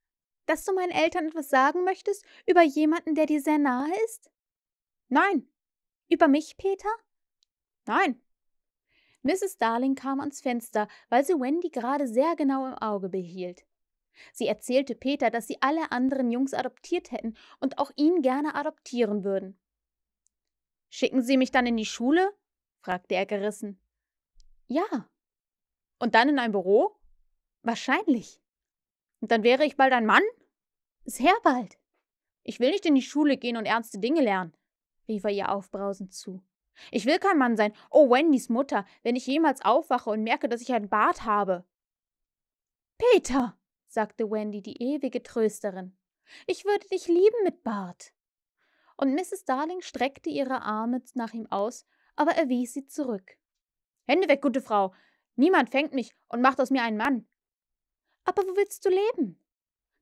dass du meinen Eltern etwas sagen möchtest über jemanden, der dir sehr nahe ist? Nein. Über mich, Peter? Nein. Mrs. Darling kam ans Fenster, weil sie Wendy gerade sehr genau im Auge behielt. Sie erzählte Peter, dass sie alle anderen Jungs adoptiert hätten und auch ihn gerne adoptieren würden. Schicken Sie mich dann in die Schule? fragte er gerissen. Ja. Und dann in ein Büro? Wahrscheinlich. Und dann wäre ich bald ein Mann? Sehr bald. Ich will nicht in die Schule gehen und ernste Dinge lernen, rief er ihr aufbrausend zu. Ich will kein Mann sein. Oh, Wendys Mutter, wenn ich jemals aufwache und merke, dass ich einen Bart habe. Peter, sagte Wendy, die ewige Trösterin, ich würde dich lieben mit Bart und Mrs. Darling streckte ihre Arme nach ihm aus, aber er wies sie zurück. Hände weg, gute Frau! Niemand fängt mich und macht aus mir einen Mann! Aber wo willst du leben?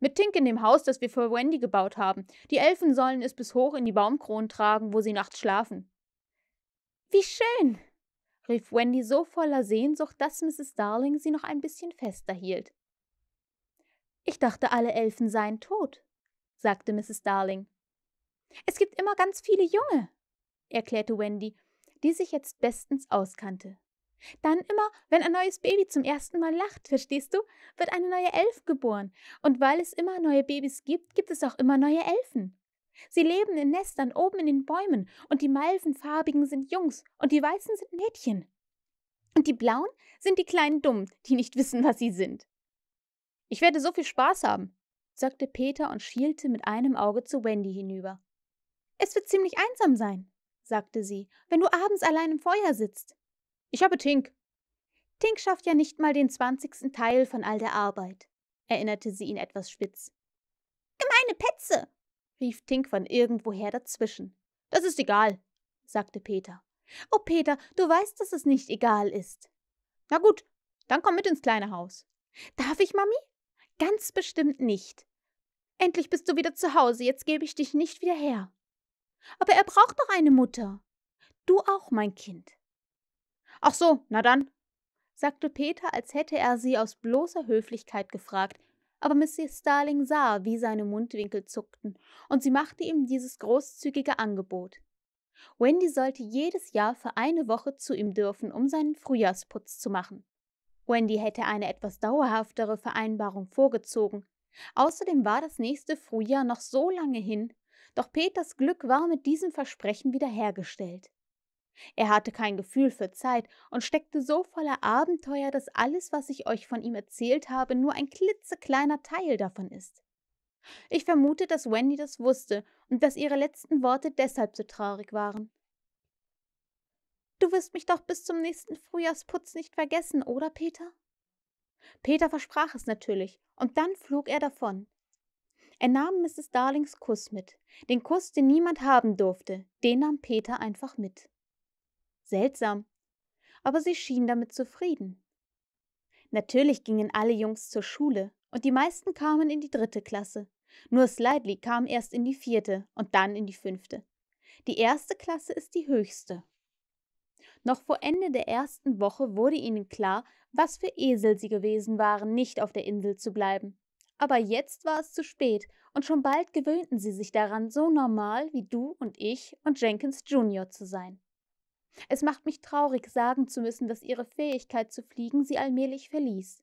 Mit Tink in dem Haus, das wir für Wendy gebaut haben. Die Elfen sollen es bis hoch in die Baumkronen tragen, wo sie nachts schlafen. Wie schön! rief Wendy so voller Sehnsucht, dass Mrs. Darling sie noch ein bisschen fester hielt. Ich dachte, alle Elfen seien tot, sagte Mrs. Darling. Es gibt immer ganz viele Junge, erklärte Wendy, die sich jetzt bestens auskannte. Dann immer, wenn ein neues Baby zum ersten Mal lacht, verstehst du, wird eine neue Elf geboren. Und weil es immer neue Babys gibt, gibt es auch immer neue Elfen. Sie leben in Nestern oben in den Bäumen, und die malvenfarbigen sind Jungs, und die weißen sind Mädchen. Und die blauen sind die kleinen Dummen, die nicht wissen, was sie sind. Ich werde so viel Spaß haben, sagte Peter und schielte mit einem Auge zu Wendy hinüber. Es wird ziemlich einsam sein, sagte sie, wenn du abends allein im Feuer sitzt. Ich habe Tink. Tink schafft ja nicht mal den zwanzigsten Teil von all der Arbeit, erinnerte sie ihn etwas spitz. Gemeine Petze! rief Tink von irgendwoher dazwischen. Das ist egal, sagte Peter. Oh, Peter, du weißt, dass es nicht egal ist. Na gut, dann komm mit ins kleine Haus. Darf ich, Mami? Ganz bestimmt nicht. Endlich bist du wieder zu Hause, jetzt gebe ich dich nicht wieder her. Aber er braucht doch eine Mutter. Du auch, mein Kind. Ach so, na dann, sagte Peter, als hätte er sie aus bloßer Höflichkeit gefragt, aber Mrs. Starling sah, wie seine Mundwinkel zuckten, und sie machte ihm dieses großzügige Angebot. Wendy sollte jedes Jahr für eine Woche zu ihm dürfen, um seinen Frühjahrsputz zu machen. Wendy hätte eine etwas dauerhaftere Vereinbarung vorgezogen. Außerdem war das nächste Frühjahr noch so lange hin, doch Peters Glück war mit diesem Versprechen wiederhergestellt. Er hatte kein Gefühl für Zeit und steckte so voller Abenteuer, dass alles, was ich euch von ihm erzählt habe, nur ein klitzekleiner Teil davon ist. Ich vermute, dass Wendy das wusste und dass ihre letzten Worte deshalb so traurig waren. Du wirst mich doch bis zum nächsten Frühjahrsputz nicht vergessen, oder Peter? Peter versprach es natürlich, und dann flog er davon, er nahm Mrs. Darlings Kuss mit, den Kuss, den niemand haben durfte, den nahm Peter einfach mit. Seltsam, aber sie schien damit zufrieden. Natürlich gingen alle Jungs zur Schule, und die meisten kamen in die dritte Klasse. Nur Slidely kam erst in die vierte und dann in die fünfte. Die erste Klasse ist die höchste. Noch vor Ende der ersten Woche wurde ihnen klar, was für Esel sie gewesen waren, nicht auf der Insel zu bleiben. Aber jetzt war es zu spät und schon bald gewöhnten sie sich daran, so normal wie du und ich und Jenkins Junior zu sein. Es macht mich traurig, sagen zu müssen, dass ihre Fähigkeit zu fliegen sie allmählich verließ.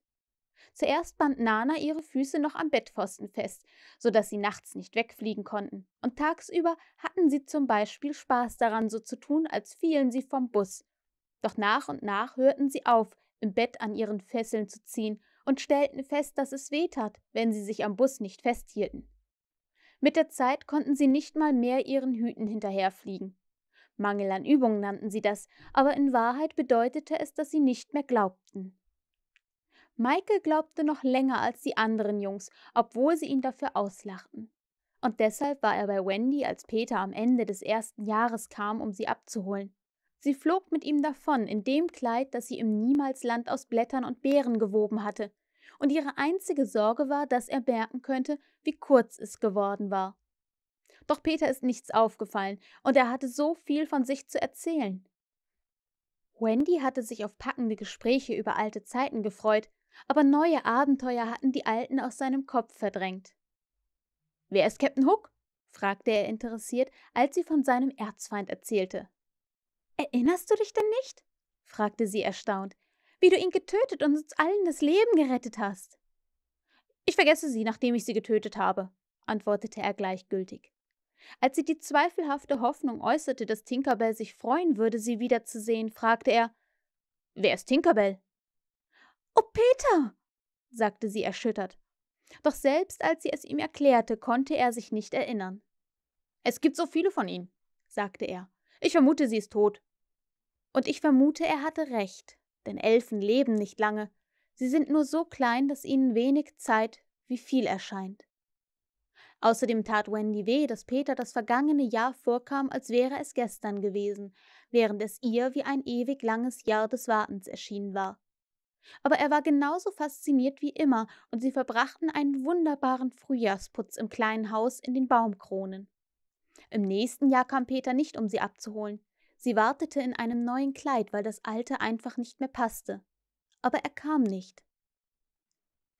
Zuerst band Nana ihre Füße noch am Bettpfosten fest, so dass sie nachts nicht wegfliegen konnten, und tagsüber hatten sie zum Beispiel Spaß daran, so zu tun, als fielen sie vom Bus. Doch nach und nach hörten sie auf, im Bett an ihren Fesseln zu ziehen und stellten fest, dass es wehtat, wenn sie sich am Bus nicht festhielten. Mit der Zeit konnten sie nicht mal mehr ihren Hüten hinterherfliegen. Mangel an Übung nannten sie das, aber in Wahrheit bedeutete es, dass sie nicht mehr glaubten. Michael glaubte noch länger als die anderen Jungs, obwohl sie ihn dafür auslachten. Und deshalb war er bei Wendy, als Peter am Ende des ersten Jahres kam, um sie abzuholen. Sie flog mit ihm davon in dem Kleid, das sie im Niemalsland aus Blättern und Beeren gewoben hatte, und ihre einzige Sorge war, dass er merken könnte, wie kurz es geworden war. Doch Peter ist nichts aufgefallen, und er hatte so viel von sich zu erzählen. Wendy hatte sich auf packende Gespräche über alte Zeiten gefreut, aber neue Abenteuer hatten die alten aus seinem Kopf verdrängt. Wer ist Captain Hook? fragte er interessiert, als sie von seinem Erzfeind erzählte. Erinnerst du dich denn nicht? fragte sie erstaunt, wie du ihn getötet und uns allen das Leben gerettet hast. Ich vergesse sie, nachdem ich sie getötet habe, antwortete er gleichgültig. Als sie die zweifelhafte Hoffnung äußerte, dass Tinkerbell sich freuen würde, sie wiederzusehen, fragte er Wer ist Tinkerbell? Oh Peter, sagte sie erschüttert. Doch selbst als sie es ihm erklärte, konnte er sich nicht erinnern. Es gibt so viele von ihnen, sagte er. Ich vermute, sie ist tot. Und ich vermute, er hatte recht, denn Elfen leben nicht lange, sie sind nur so klein, dass ihnen wenig Zeit wie viel erscheint. Außerdem tat Wendy weh, dass Peter das vergangene Jahr vorkam, als wäre es gestern gewesen, während es ihr wie ein ewig langes Jahr des Wartens erschienen war. Aber er war genauso fasziniert wie immer, und sie verbrachten einen wunderbaren Frühjahrsputz im kleinen Haus in den Baumkronen. Im nächsten Jahr kam Peter nicht, um sie abzuholen. Sie wartete in einem neuen Kleid, weil das alte einfach nicht mehr passte. Aber er kam nicht.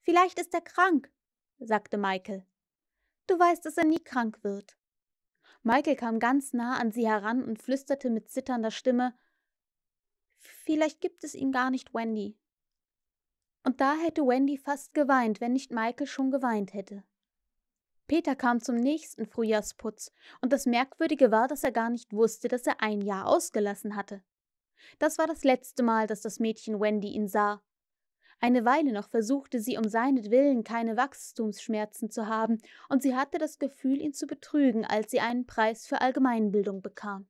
Vielleicht ist er krank, sagte Michael. Du weißt, dass er nie krank wird. Michael kam ganz nah an sie heran und flüsterte mit zitternder Stimme Vielleicht gibt es ihn gar nicht, Wendy. Und da hätte Wendy fast geweint, wenn nicht Michael schon geweint hätte. Peter kam zum nächsten Frühjahrsputz, und das Merkwürdige war, dass er gar nicht wusste, dass er ein Jahr ausgelassen hatte. Das war das letzte Mal, dass das Mädchen Wendy ihn sah. Eine Weile noch versuchte sie um seinetwillen keine Wachstumsschmerzen zu haben, und sie hatte das Gefühl, ihn zu betrügen, als sie einen Preis für Allgemeinbildung bekam.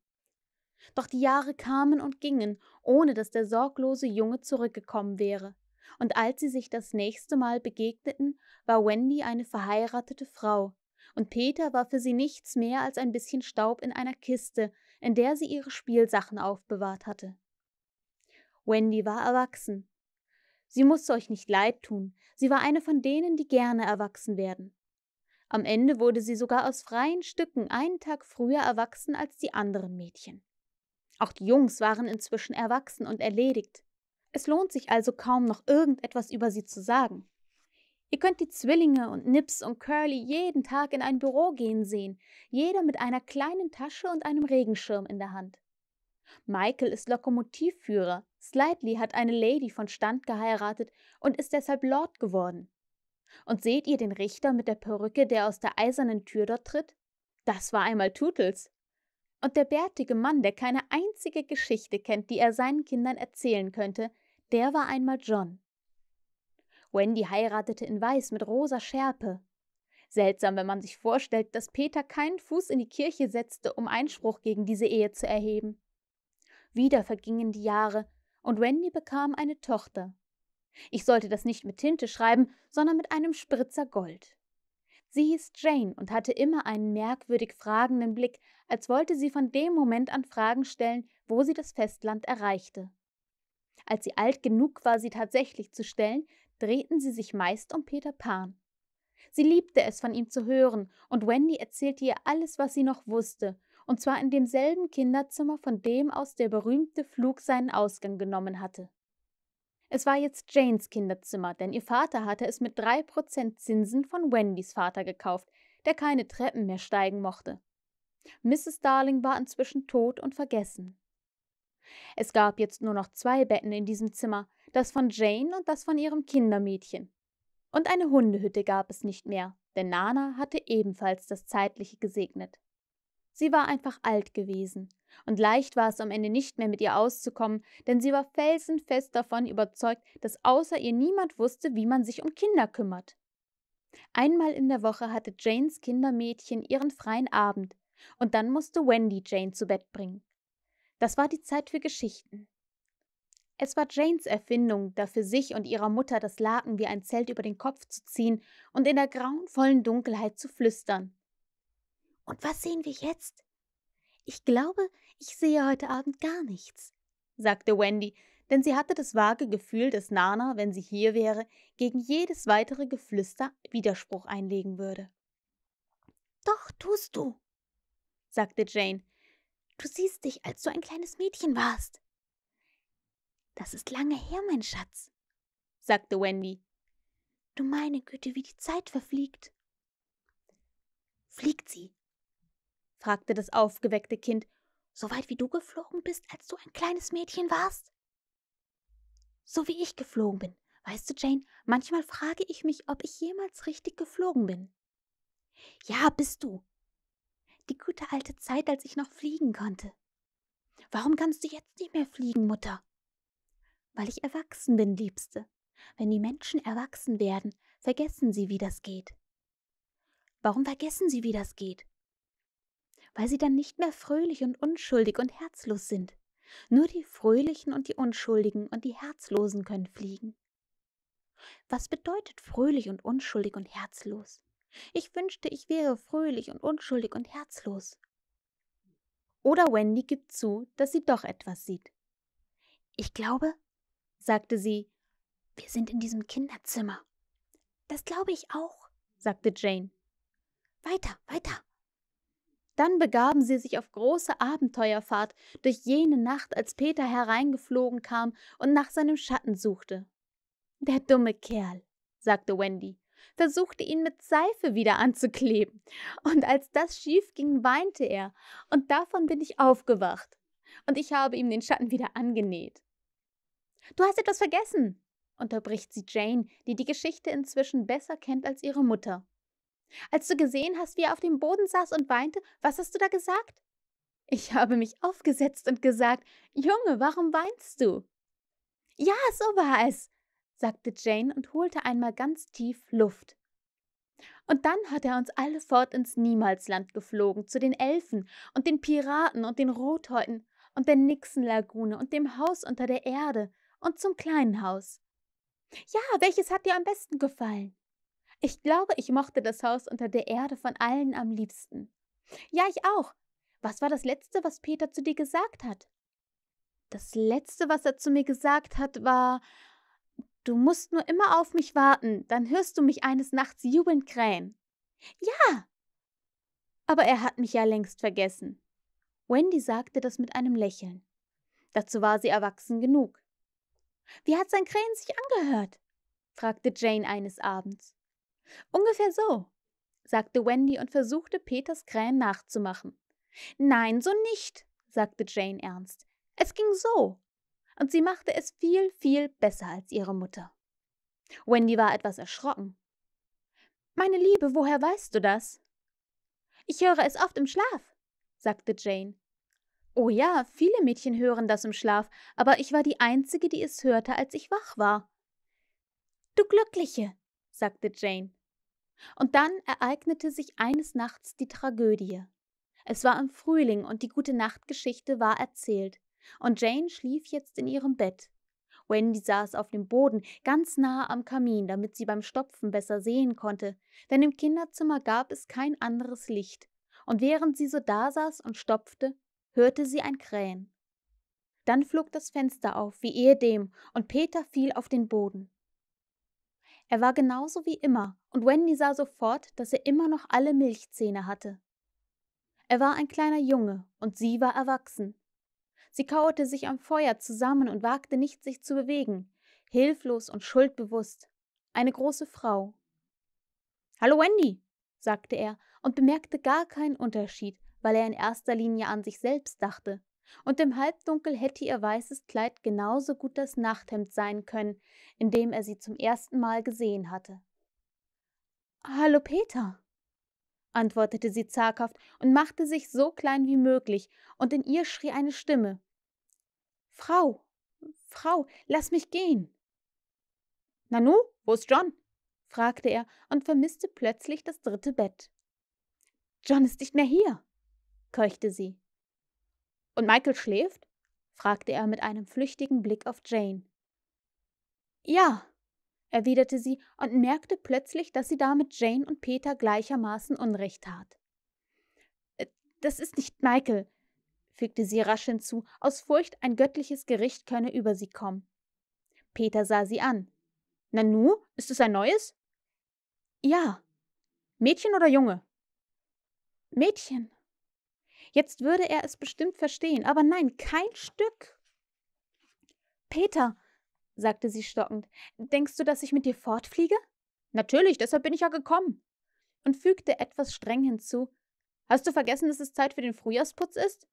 Doch die Jahre kamen und gingen, ohne dass der sorglose Junge zurückgekommen wäre und als sie sich das nächste Mal begegneten, war Wendy eine verheiratete Frau, und Peter war für sie nichts mehr als ein bisschen Staub in einer Kiste, in der sie ihre Spielsachen aufbewahrt hatte. Wendy war erwachsen. Sie musste euch nicht leid tun, sie war eine von denen, die gerne erwachsen werden. Am Ende wurde sie sogar aus freien Stücken einen Tag früher erwachsen als die anderen Mädchen. Auch die Jungs waren inzwischen erwachsen und erledigt. Es lohnt sich also kaum noch irgendetwas über sie zu sagen. Ihr könnt die Zwillinge und Nips und Curly jeden Tag in ein Büro gehen sehen, jeder mit einer kleinen Tasche und einem Regenschirm in der Hand. Michael ist Lokomotivführer, Slightly hat eine Lady von Stand geheiratet und ist deshalb Lord geworden. Und seht ihr den Richter mit der Perücke, der aus der eisernen Tür dort tritt? Das war einmal Tootles. Und der bärtige Mann, der keine einzige Geschichte kennt, die er seinen Kindern erzählen könnte, der war einmal John. Wendy heiratete in Weiß mit rosa Schärpe. Seltsam, wenn man sich vorstellt, dass Peter keinen Fuß in die Kirche setzte, um Einspruch gegen diese Ehe zu erheben. Wieder vergingen die Jahre, und Wendy bekam eine Tochter. Ich sollte das nicht mit Tinte schreiben, sondern mit einem Spritzer Gold. Sie hieß Jane und hatte immer einen merkwürdig fragenden Blick, als wollte sie von dem Moment an Fragen stellen, wo sie das Festland erreichte. Als sie alt genug war, sie tatsächlich zu stellen, drehten sie sich meist um Peter Pan. Sie liebte es, von ihm zu hören, und Wendy erzählte ihr alles, was sie noch wusste, und zwar in demselben Kinderzimmer, von dem aus der berühmte Flug seinen Ausgang genommen hatte. Es war jetzt Janes Kinderzimmer, denn ihr Vater hatte es mit 3% Zinsen von Wendys Vater gekauft, der keine Treppen mehr steigen mochte. Mrs. Darling war inzwischen tot und vergessen. Es gab jetzt nur noch zwei Betten in diesem Zimmer, das von Jane und das von ihrem Kindermädchen. Und eine Hundehütte gab es nicht mehr, denn Nana hatte ebenfalls das Zeitliche gesegnet. Sie war einfach alt gewesen. Und leicht war es am Ende nicht mehr mit ihr auszukommen, denn sie war felsenfest davon überzeugt, dass außer ihr niemand wusste, wie man sich um Kinder kümmert. Einmal in der Woche hatte Janes Kindermädchen ihren freien Abend, und dann musste Wendy Jane zu Bett bringen. Das war die Zeit für Geschichten. Es war Janes Erfindung, da für sich und ihrer Mutter das Laken wie ein Zelt über den Kopf zu ziehen und in der grauenvollen Dunkelheit zu flüstern. Und was sehen wir jetzt? Ich glaube, ich sehe heute Abend gar nichts, sagte Wendy, denn sie hatte das vage Gefühl, dass Nana, wenn sie hier wäre, gegen jedes weitere Geflüster Widerspruch einlegen würde. Doch tust du, sagte Jane. Du siehst dich, als du ein kleines Mädchen warst. Das ist lange her, mein Schatz, sagte Wendy. Du meine Güte, wie die Zeit verfliegt. Fliegt sie, fragte das aufgeweckte Kind, so weit wie du geflogen bist, als du ein kleines Mädchen warst? So wie ich geflogen bin. Weißt du, Jane, manchmal frage ich mich, ob ich jemals richtig geflogen bin. Ja, bist du. Die gute alte Zeit, als ich noch fliegen konnte. Warum kannst du jetzt nicht mehr fliegen, Mutter? Weil ich erwachsen bin, Liebste. Wenn die Menschen erwachsen werden, vergessen sie, wie das geht. Warum vergessen sie, wie das geht? weil sie dann nicht mehr fröhlich und unschuldig und herzlos sind. Nur die Fröhlichen und die Unschuldigen und die Herzlosen können fliegen. Was bedeutet fröhlich und unschuldig und herzlos? Ich wünschte, ich wäre fröhlich und unschuldig und herzlos. Oder Wendy gibt zu, dass sie doch etwas sieht. Ich glaube, sagte sie, wir sind in diesem Kinderzimmer. Das glaube ich auch, sagte Jane. Weiter, weiter. Dann begaben sie sich auf große Abenteuerfahrt durch jene Nacht, als Peter hereingeflogen kam und nach seinem Schatten suchte. Der dumme Kerl, sagte Wendy, versuchte ihn mit Seife wieder anzukleben, und als das schief ging, weinte er, und davon bin ich aufgewacht, und ich habe ihm den Schatten wieder angenäht. Du hast etwas vergessen, unterbricht sie Jane, die die Geschichte inzwischen besser kennt als ihre Mutter. Als du gesehen hast, wie er auf dem Boden saß und weinte, was hast du da gesagt? Ich habe mich aufgesetzt und gesagt, Junge, warum weinst du? Ja, so war es, sagte Jane und holte einmal ganz tief Luft. Und dann hat er uns alle fort ins Niemalsland geflogen, zu den Elfen und den Piraten und den Rothäuten und der Nixenlagune und dem Haus unter der Erde und zum kleinen Haus. Ja, welches hat dir am besten gefallen? Ich glaube, ich mochte das Haus unter der Erde von allen am liebsten. Ja, ich auch. Was war das Letzte, was Peter zu dir gesagt hat? Das Letzte, was er zu mir gesagt hat, war Du musst nur immer auf mich warten, dann hörst du mich eines Nachts jubelnd krähen. Ja. Aber er hat mich ja längst vergessen. Wendy sagte das mit einem Lächeln. Dazu war sie erwachsen genug. Wie hat sein Krähen sich angehört? fragte Jane eines Abends. Ungefähr so, sagte Wendy und versuchte Peters Krähen nachzumachen. Nein, so nicht, sagte Jane ernst. Es ging so. Und sie machte es viel, viel besser als ihre Mutter. Wendy war etwas erschrocken. Meine Liebe, woher weißt du das? Ich höre es oft im Schlaf, sagte Jane. Oh ja, viele Mädchen hören das im Schlaf, aber ich war die Einzige, die es hörte, als ich wach war. Du Glückliche, sagte Jane. Und dann ereignete sich eines Nachts die Tragödie. Es war im Frühling und die gute Nachtgeschichte war erzählt, und Jane schlief jetzt in ihrem Bett. Wendy saß auf dem Boden, ganz nahe am Kamin, damit sie beim Stopfen besser sehen konnte, denn im Kinderzimmer gab es kein anderes Licht, und während sie so dasaß und stopfte, hörte sie ein Krähen. Dann flog das Fenster auf, wie ehedem, und Peter fiel auf den Boden. Er war genauso wie immer, und Wendy sah sofort, dass er immer noch alle Milchzähne hatte. Er war ein kleiner Junge, und sie war erwachsen. Sie kauerte sich am Feuer zusammen und wagte nicht, sich zu bewegen, hilflos und schuldbewusst. Eine große Frau. Hallo Wendy, sagte er und bemerkte gar keinen Unterschied, weil er in erster Linie an sich selbst dachte. Und im Halbdunkel hätte ihr weißes Kleid genauso gut das Nachthemd sein können, in dem er sie zum ersten Mal gesehen hatte. Hallo Peter, antwortete sie zaghaft und machte sich so klein wie möglich, und in ihr schrie eine Stimme. Frau, Frau, lass mich gehen. Nanu, wo ist John? fragte er und vermisste plötzlich das dritte Bett. John ist nicht mehr hier, keuchte sie. Und Michael schläft? fragte er mit einem flüchtigen Blick auf Jane. Ja, erwiderte sie und merkte plötzlich, dass sie damit Jane und Peter gleichermaßen Unrecht tat. Äh, das ist nicht Michael, fügte sie rasch hinzu, aus Furcht, ein göttliches Gericht könne über sie kommen. Peter sah sie an. Nanu, ist es ein neues? Ja. Mädchen oder Junge? Mädchen, Jetzt würde er es bestimmt verstehen, aber nein, kein Stück. Peter, sagte sie stockend, denkst du, dass ich mit dir fortfliege? Natürlich, deshalb bin ich ja gekommen. Und fügte etwas streng hinzu. Hast du vergessen, dass es Zeit für den Frühjahrsputz ist?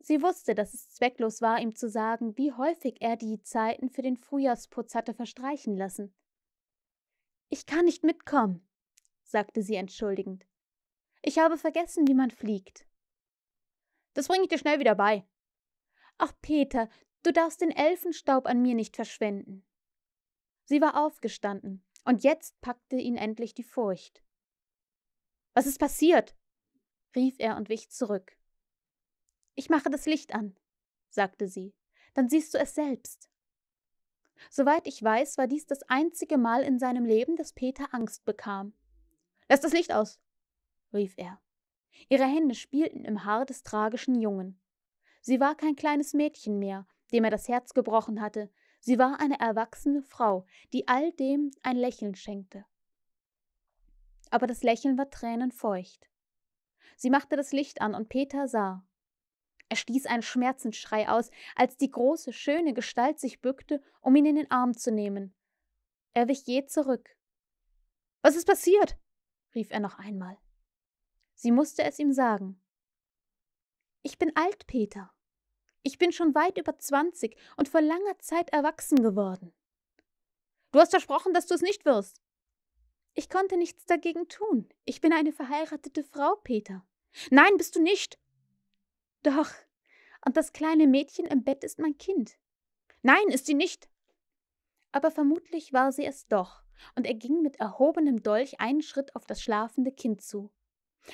Sie wusste, dass es zwecklos war, ihm zu sagen, wie häufig er die Zeiten für den Frühjahrsputz hatte verstreichen lassen. Ich kann nicht mitkommen, sagte sie entschuldigend. Ich habe vergessen, wie man fliegt. Das bringe ich dir schnell wieder bei. Ach, Peter, du darfst den Elfenstaub an mir nicht verschwenden. Sie war aufgestanden, und jetzt packte ihn endlich die Furcht. Was ist passiert? rief er und wich zurück. Ich mache das Licht an, sagte sie, dann siehst du es selbst. Soweit ich weiß, war dies das einzige Mal in seinem Leben, dass Peter Angst bekam. Lass das Licht aus, rief er. Ihre Hände spielten im Haar des tragischen Jungen. Sie war kein kleines Mädchen mehr, dem er das Herz gebrochen hatte, sie war eine erwachsene Frau, die all dem ein Lächeln schenkte. Aber das Lächeln war tränenfeucht. Sie machte das Licht an und Peter sah. Er stieß einen Schmerzensschrei aus, als die große, schöne Gestalt sich bückte, um ihn in den Arm zu nehmen. Er wich je zurück. Was ist passiert? rief er noch einmal. Sie musste es ihm sagen. Ich bin alt, Peter. Ich bin schon weit über zwanzig und vor langer Zeit erwachsen geworden. Du hast versprochen, dass du es nicht wirst. Ich konnte nichts dagegen tun. Ich bin eine verheiratete Frau, Peter. Nein, bist du nicht. Doch. Und das kleine Mädchen im Bett ist mein Kind. Nein, ist sie nicht. Aber vermutlich war sie es doch, und er ging mit erhobenem Dolch einen Schritt auf das schlafende Kind zu.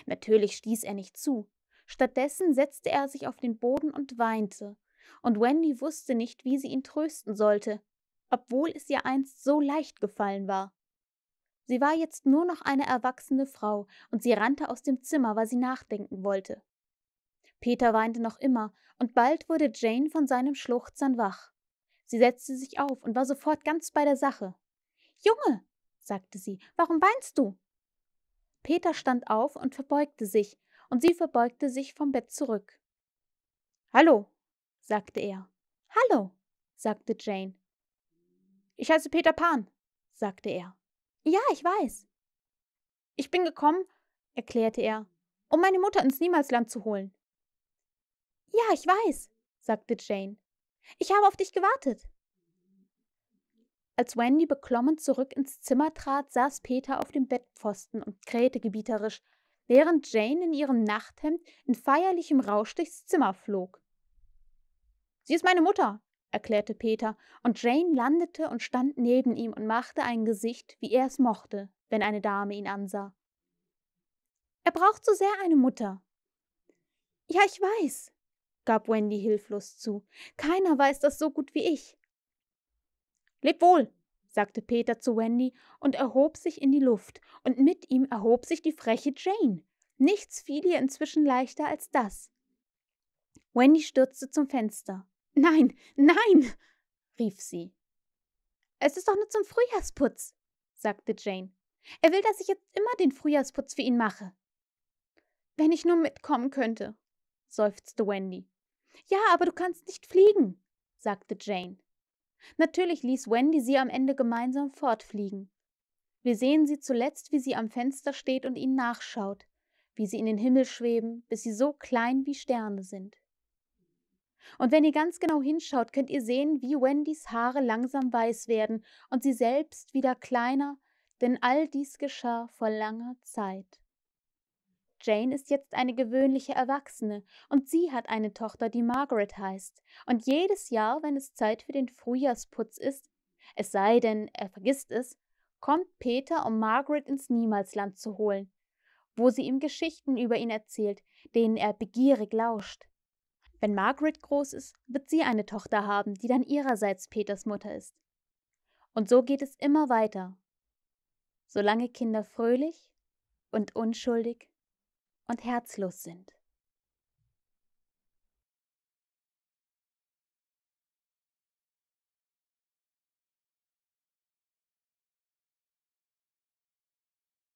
Natürlich stieß er nicht zu. Stattdessen setzte er sich auf den Boden und weinte, und Wendy wusste nicht, wie sie ihn trösten sollte, obwohl es ihr einst so leicht gefallen war. Sie war jetzt nur noch eine erwachsene Frau, und sie rannte aus dem Zimmer, weil sie nachdenken wollte. Peter weinte noch immer, und bald wurde Jane von seinem Schluchzern wach. Sie setzte sich auf und war sofort ganz bei der Sache. Junge, sagte sie, warum weinst du? Peter stand auf und verbeugte sich, und sie verbeugte sich vom Bett zurück. Hallo, sagte er. Hallo, sagte Jane. Ich heiße Peter Pan, sagte er. Ja, ich weiß. Ich bin gekommen, erklärte er, um meine Mutter ins Niemalsland zu holen. Ja, ich weiß, sagte Jane. Ich habe auf dich gewartet. Als Wendy beklommen zurück ins Zimmer trat, saß Peter auf dem Bettpfosten und krähte gebieterisch, während Jane in ihrem Nachthemd in feierlichem Rausch durchs Zimmer flog. Sie ist meine Mutter, erklärte Peter, und Jane landete und stand neben ihm und machte ein Gesicht, wie er es mochte, wenn eine Dame ihn ansah. Er braucht so sehr eine Mutter. Ja, ich weiß, gab Wendy hilflos zu. Keiner weiß das so gut wie ich. Leb wohl, sagte Peter zu Wendy und erhob sich in die Luft, und mit ihm erhob sich die freche Jane. Nichts fiel ihr inzwischen leichter als das. Wendy stürzte zum Fenster. Nein, nein, rief sie. Es ist doch nur zum Frühjahrsputz, sagte Jane. Er will, dass ich jetzt immer den Frühjahrsputz für ihn mache. Wenn ich nur mitkommen könnte, seufzte Wendy. Ja, aber du kannst nicht fliegen, sagte Jane. Natürlich ließ Wendy sie am Ende gemeinsam fortfliegen. Wir sehen sie zuletzt, wie sie am Fenster steht und ihnen nachschaut, wie sie in den Himmel schweben, bis sie so klein wie Sterne sind. Und wenn ihr ganz genau hinschaut, könnt ihr sehen, wie Wendys Haare langsam weiß werden und sie selbst wieder kleiner, denn all dies geschah vor langer Zeit. Jane ist jetzt eine gewöhnliche Erwachsene und sie hat eine Tochter, die Margaret heißt. Und jedes Jahr, wenn es Zeit für den Frühjahrsputz ist, es sei denn, er vergisst es, kommt Peter, um Margaret ins Niemalsland zu holen, wo sie ihm Geschichten über ihn erzählt, denen er begierig lauscht. Wenn Margaret groß ist, wird sie eine Tochter haben, die dann ihrerseits Peters Mutter ist. Und so geht es immer weiter, solange Kinder fröhlich und unschuldig und herzlos sind.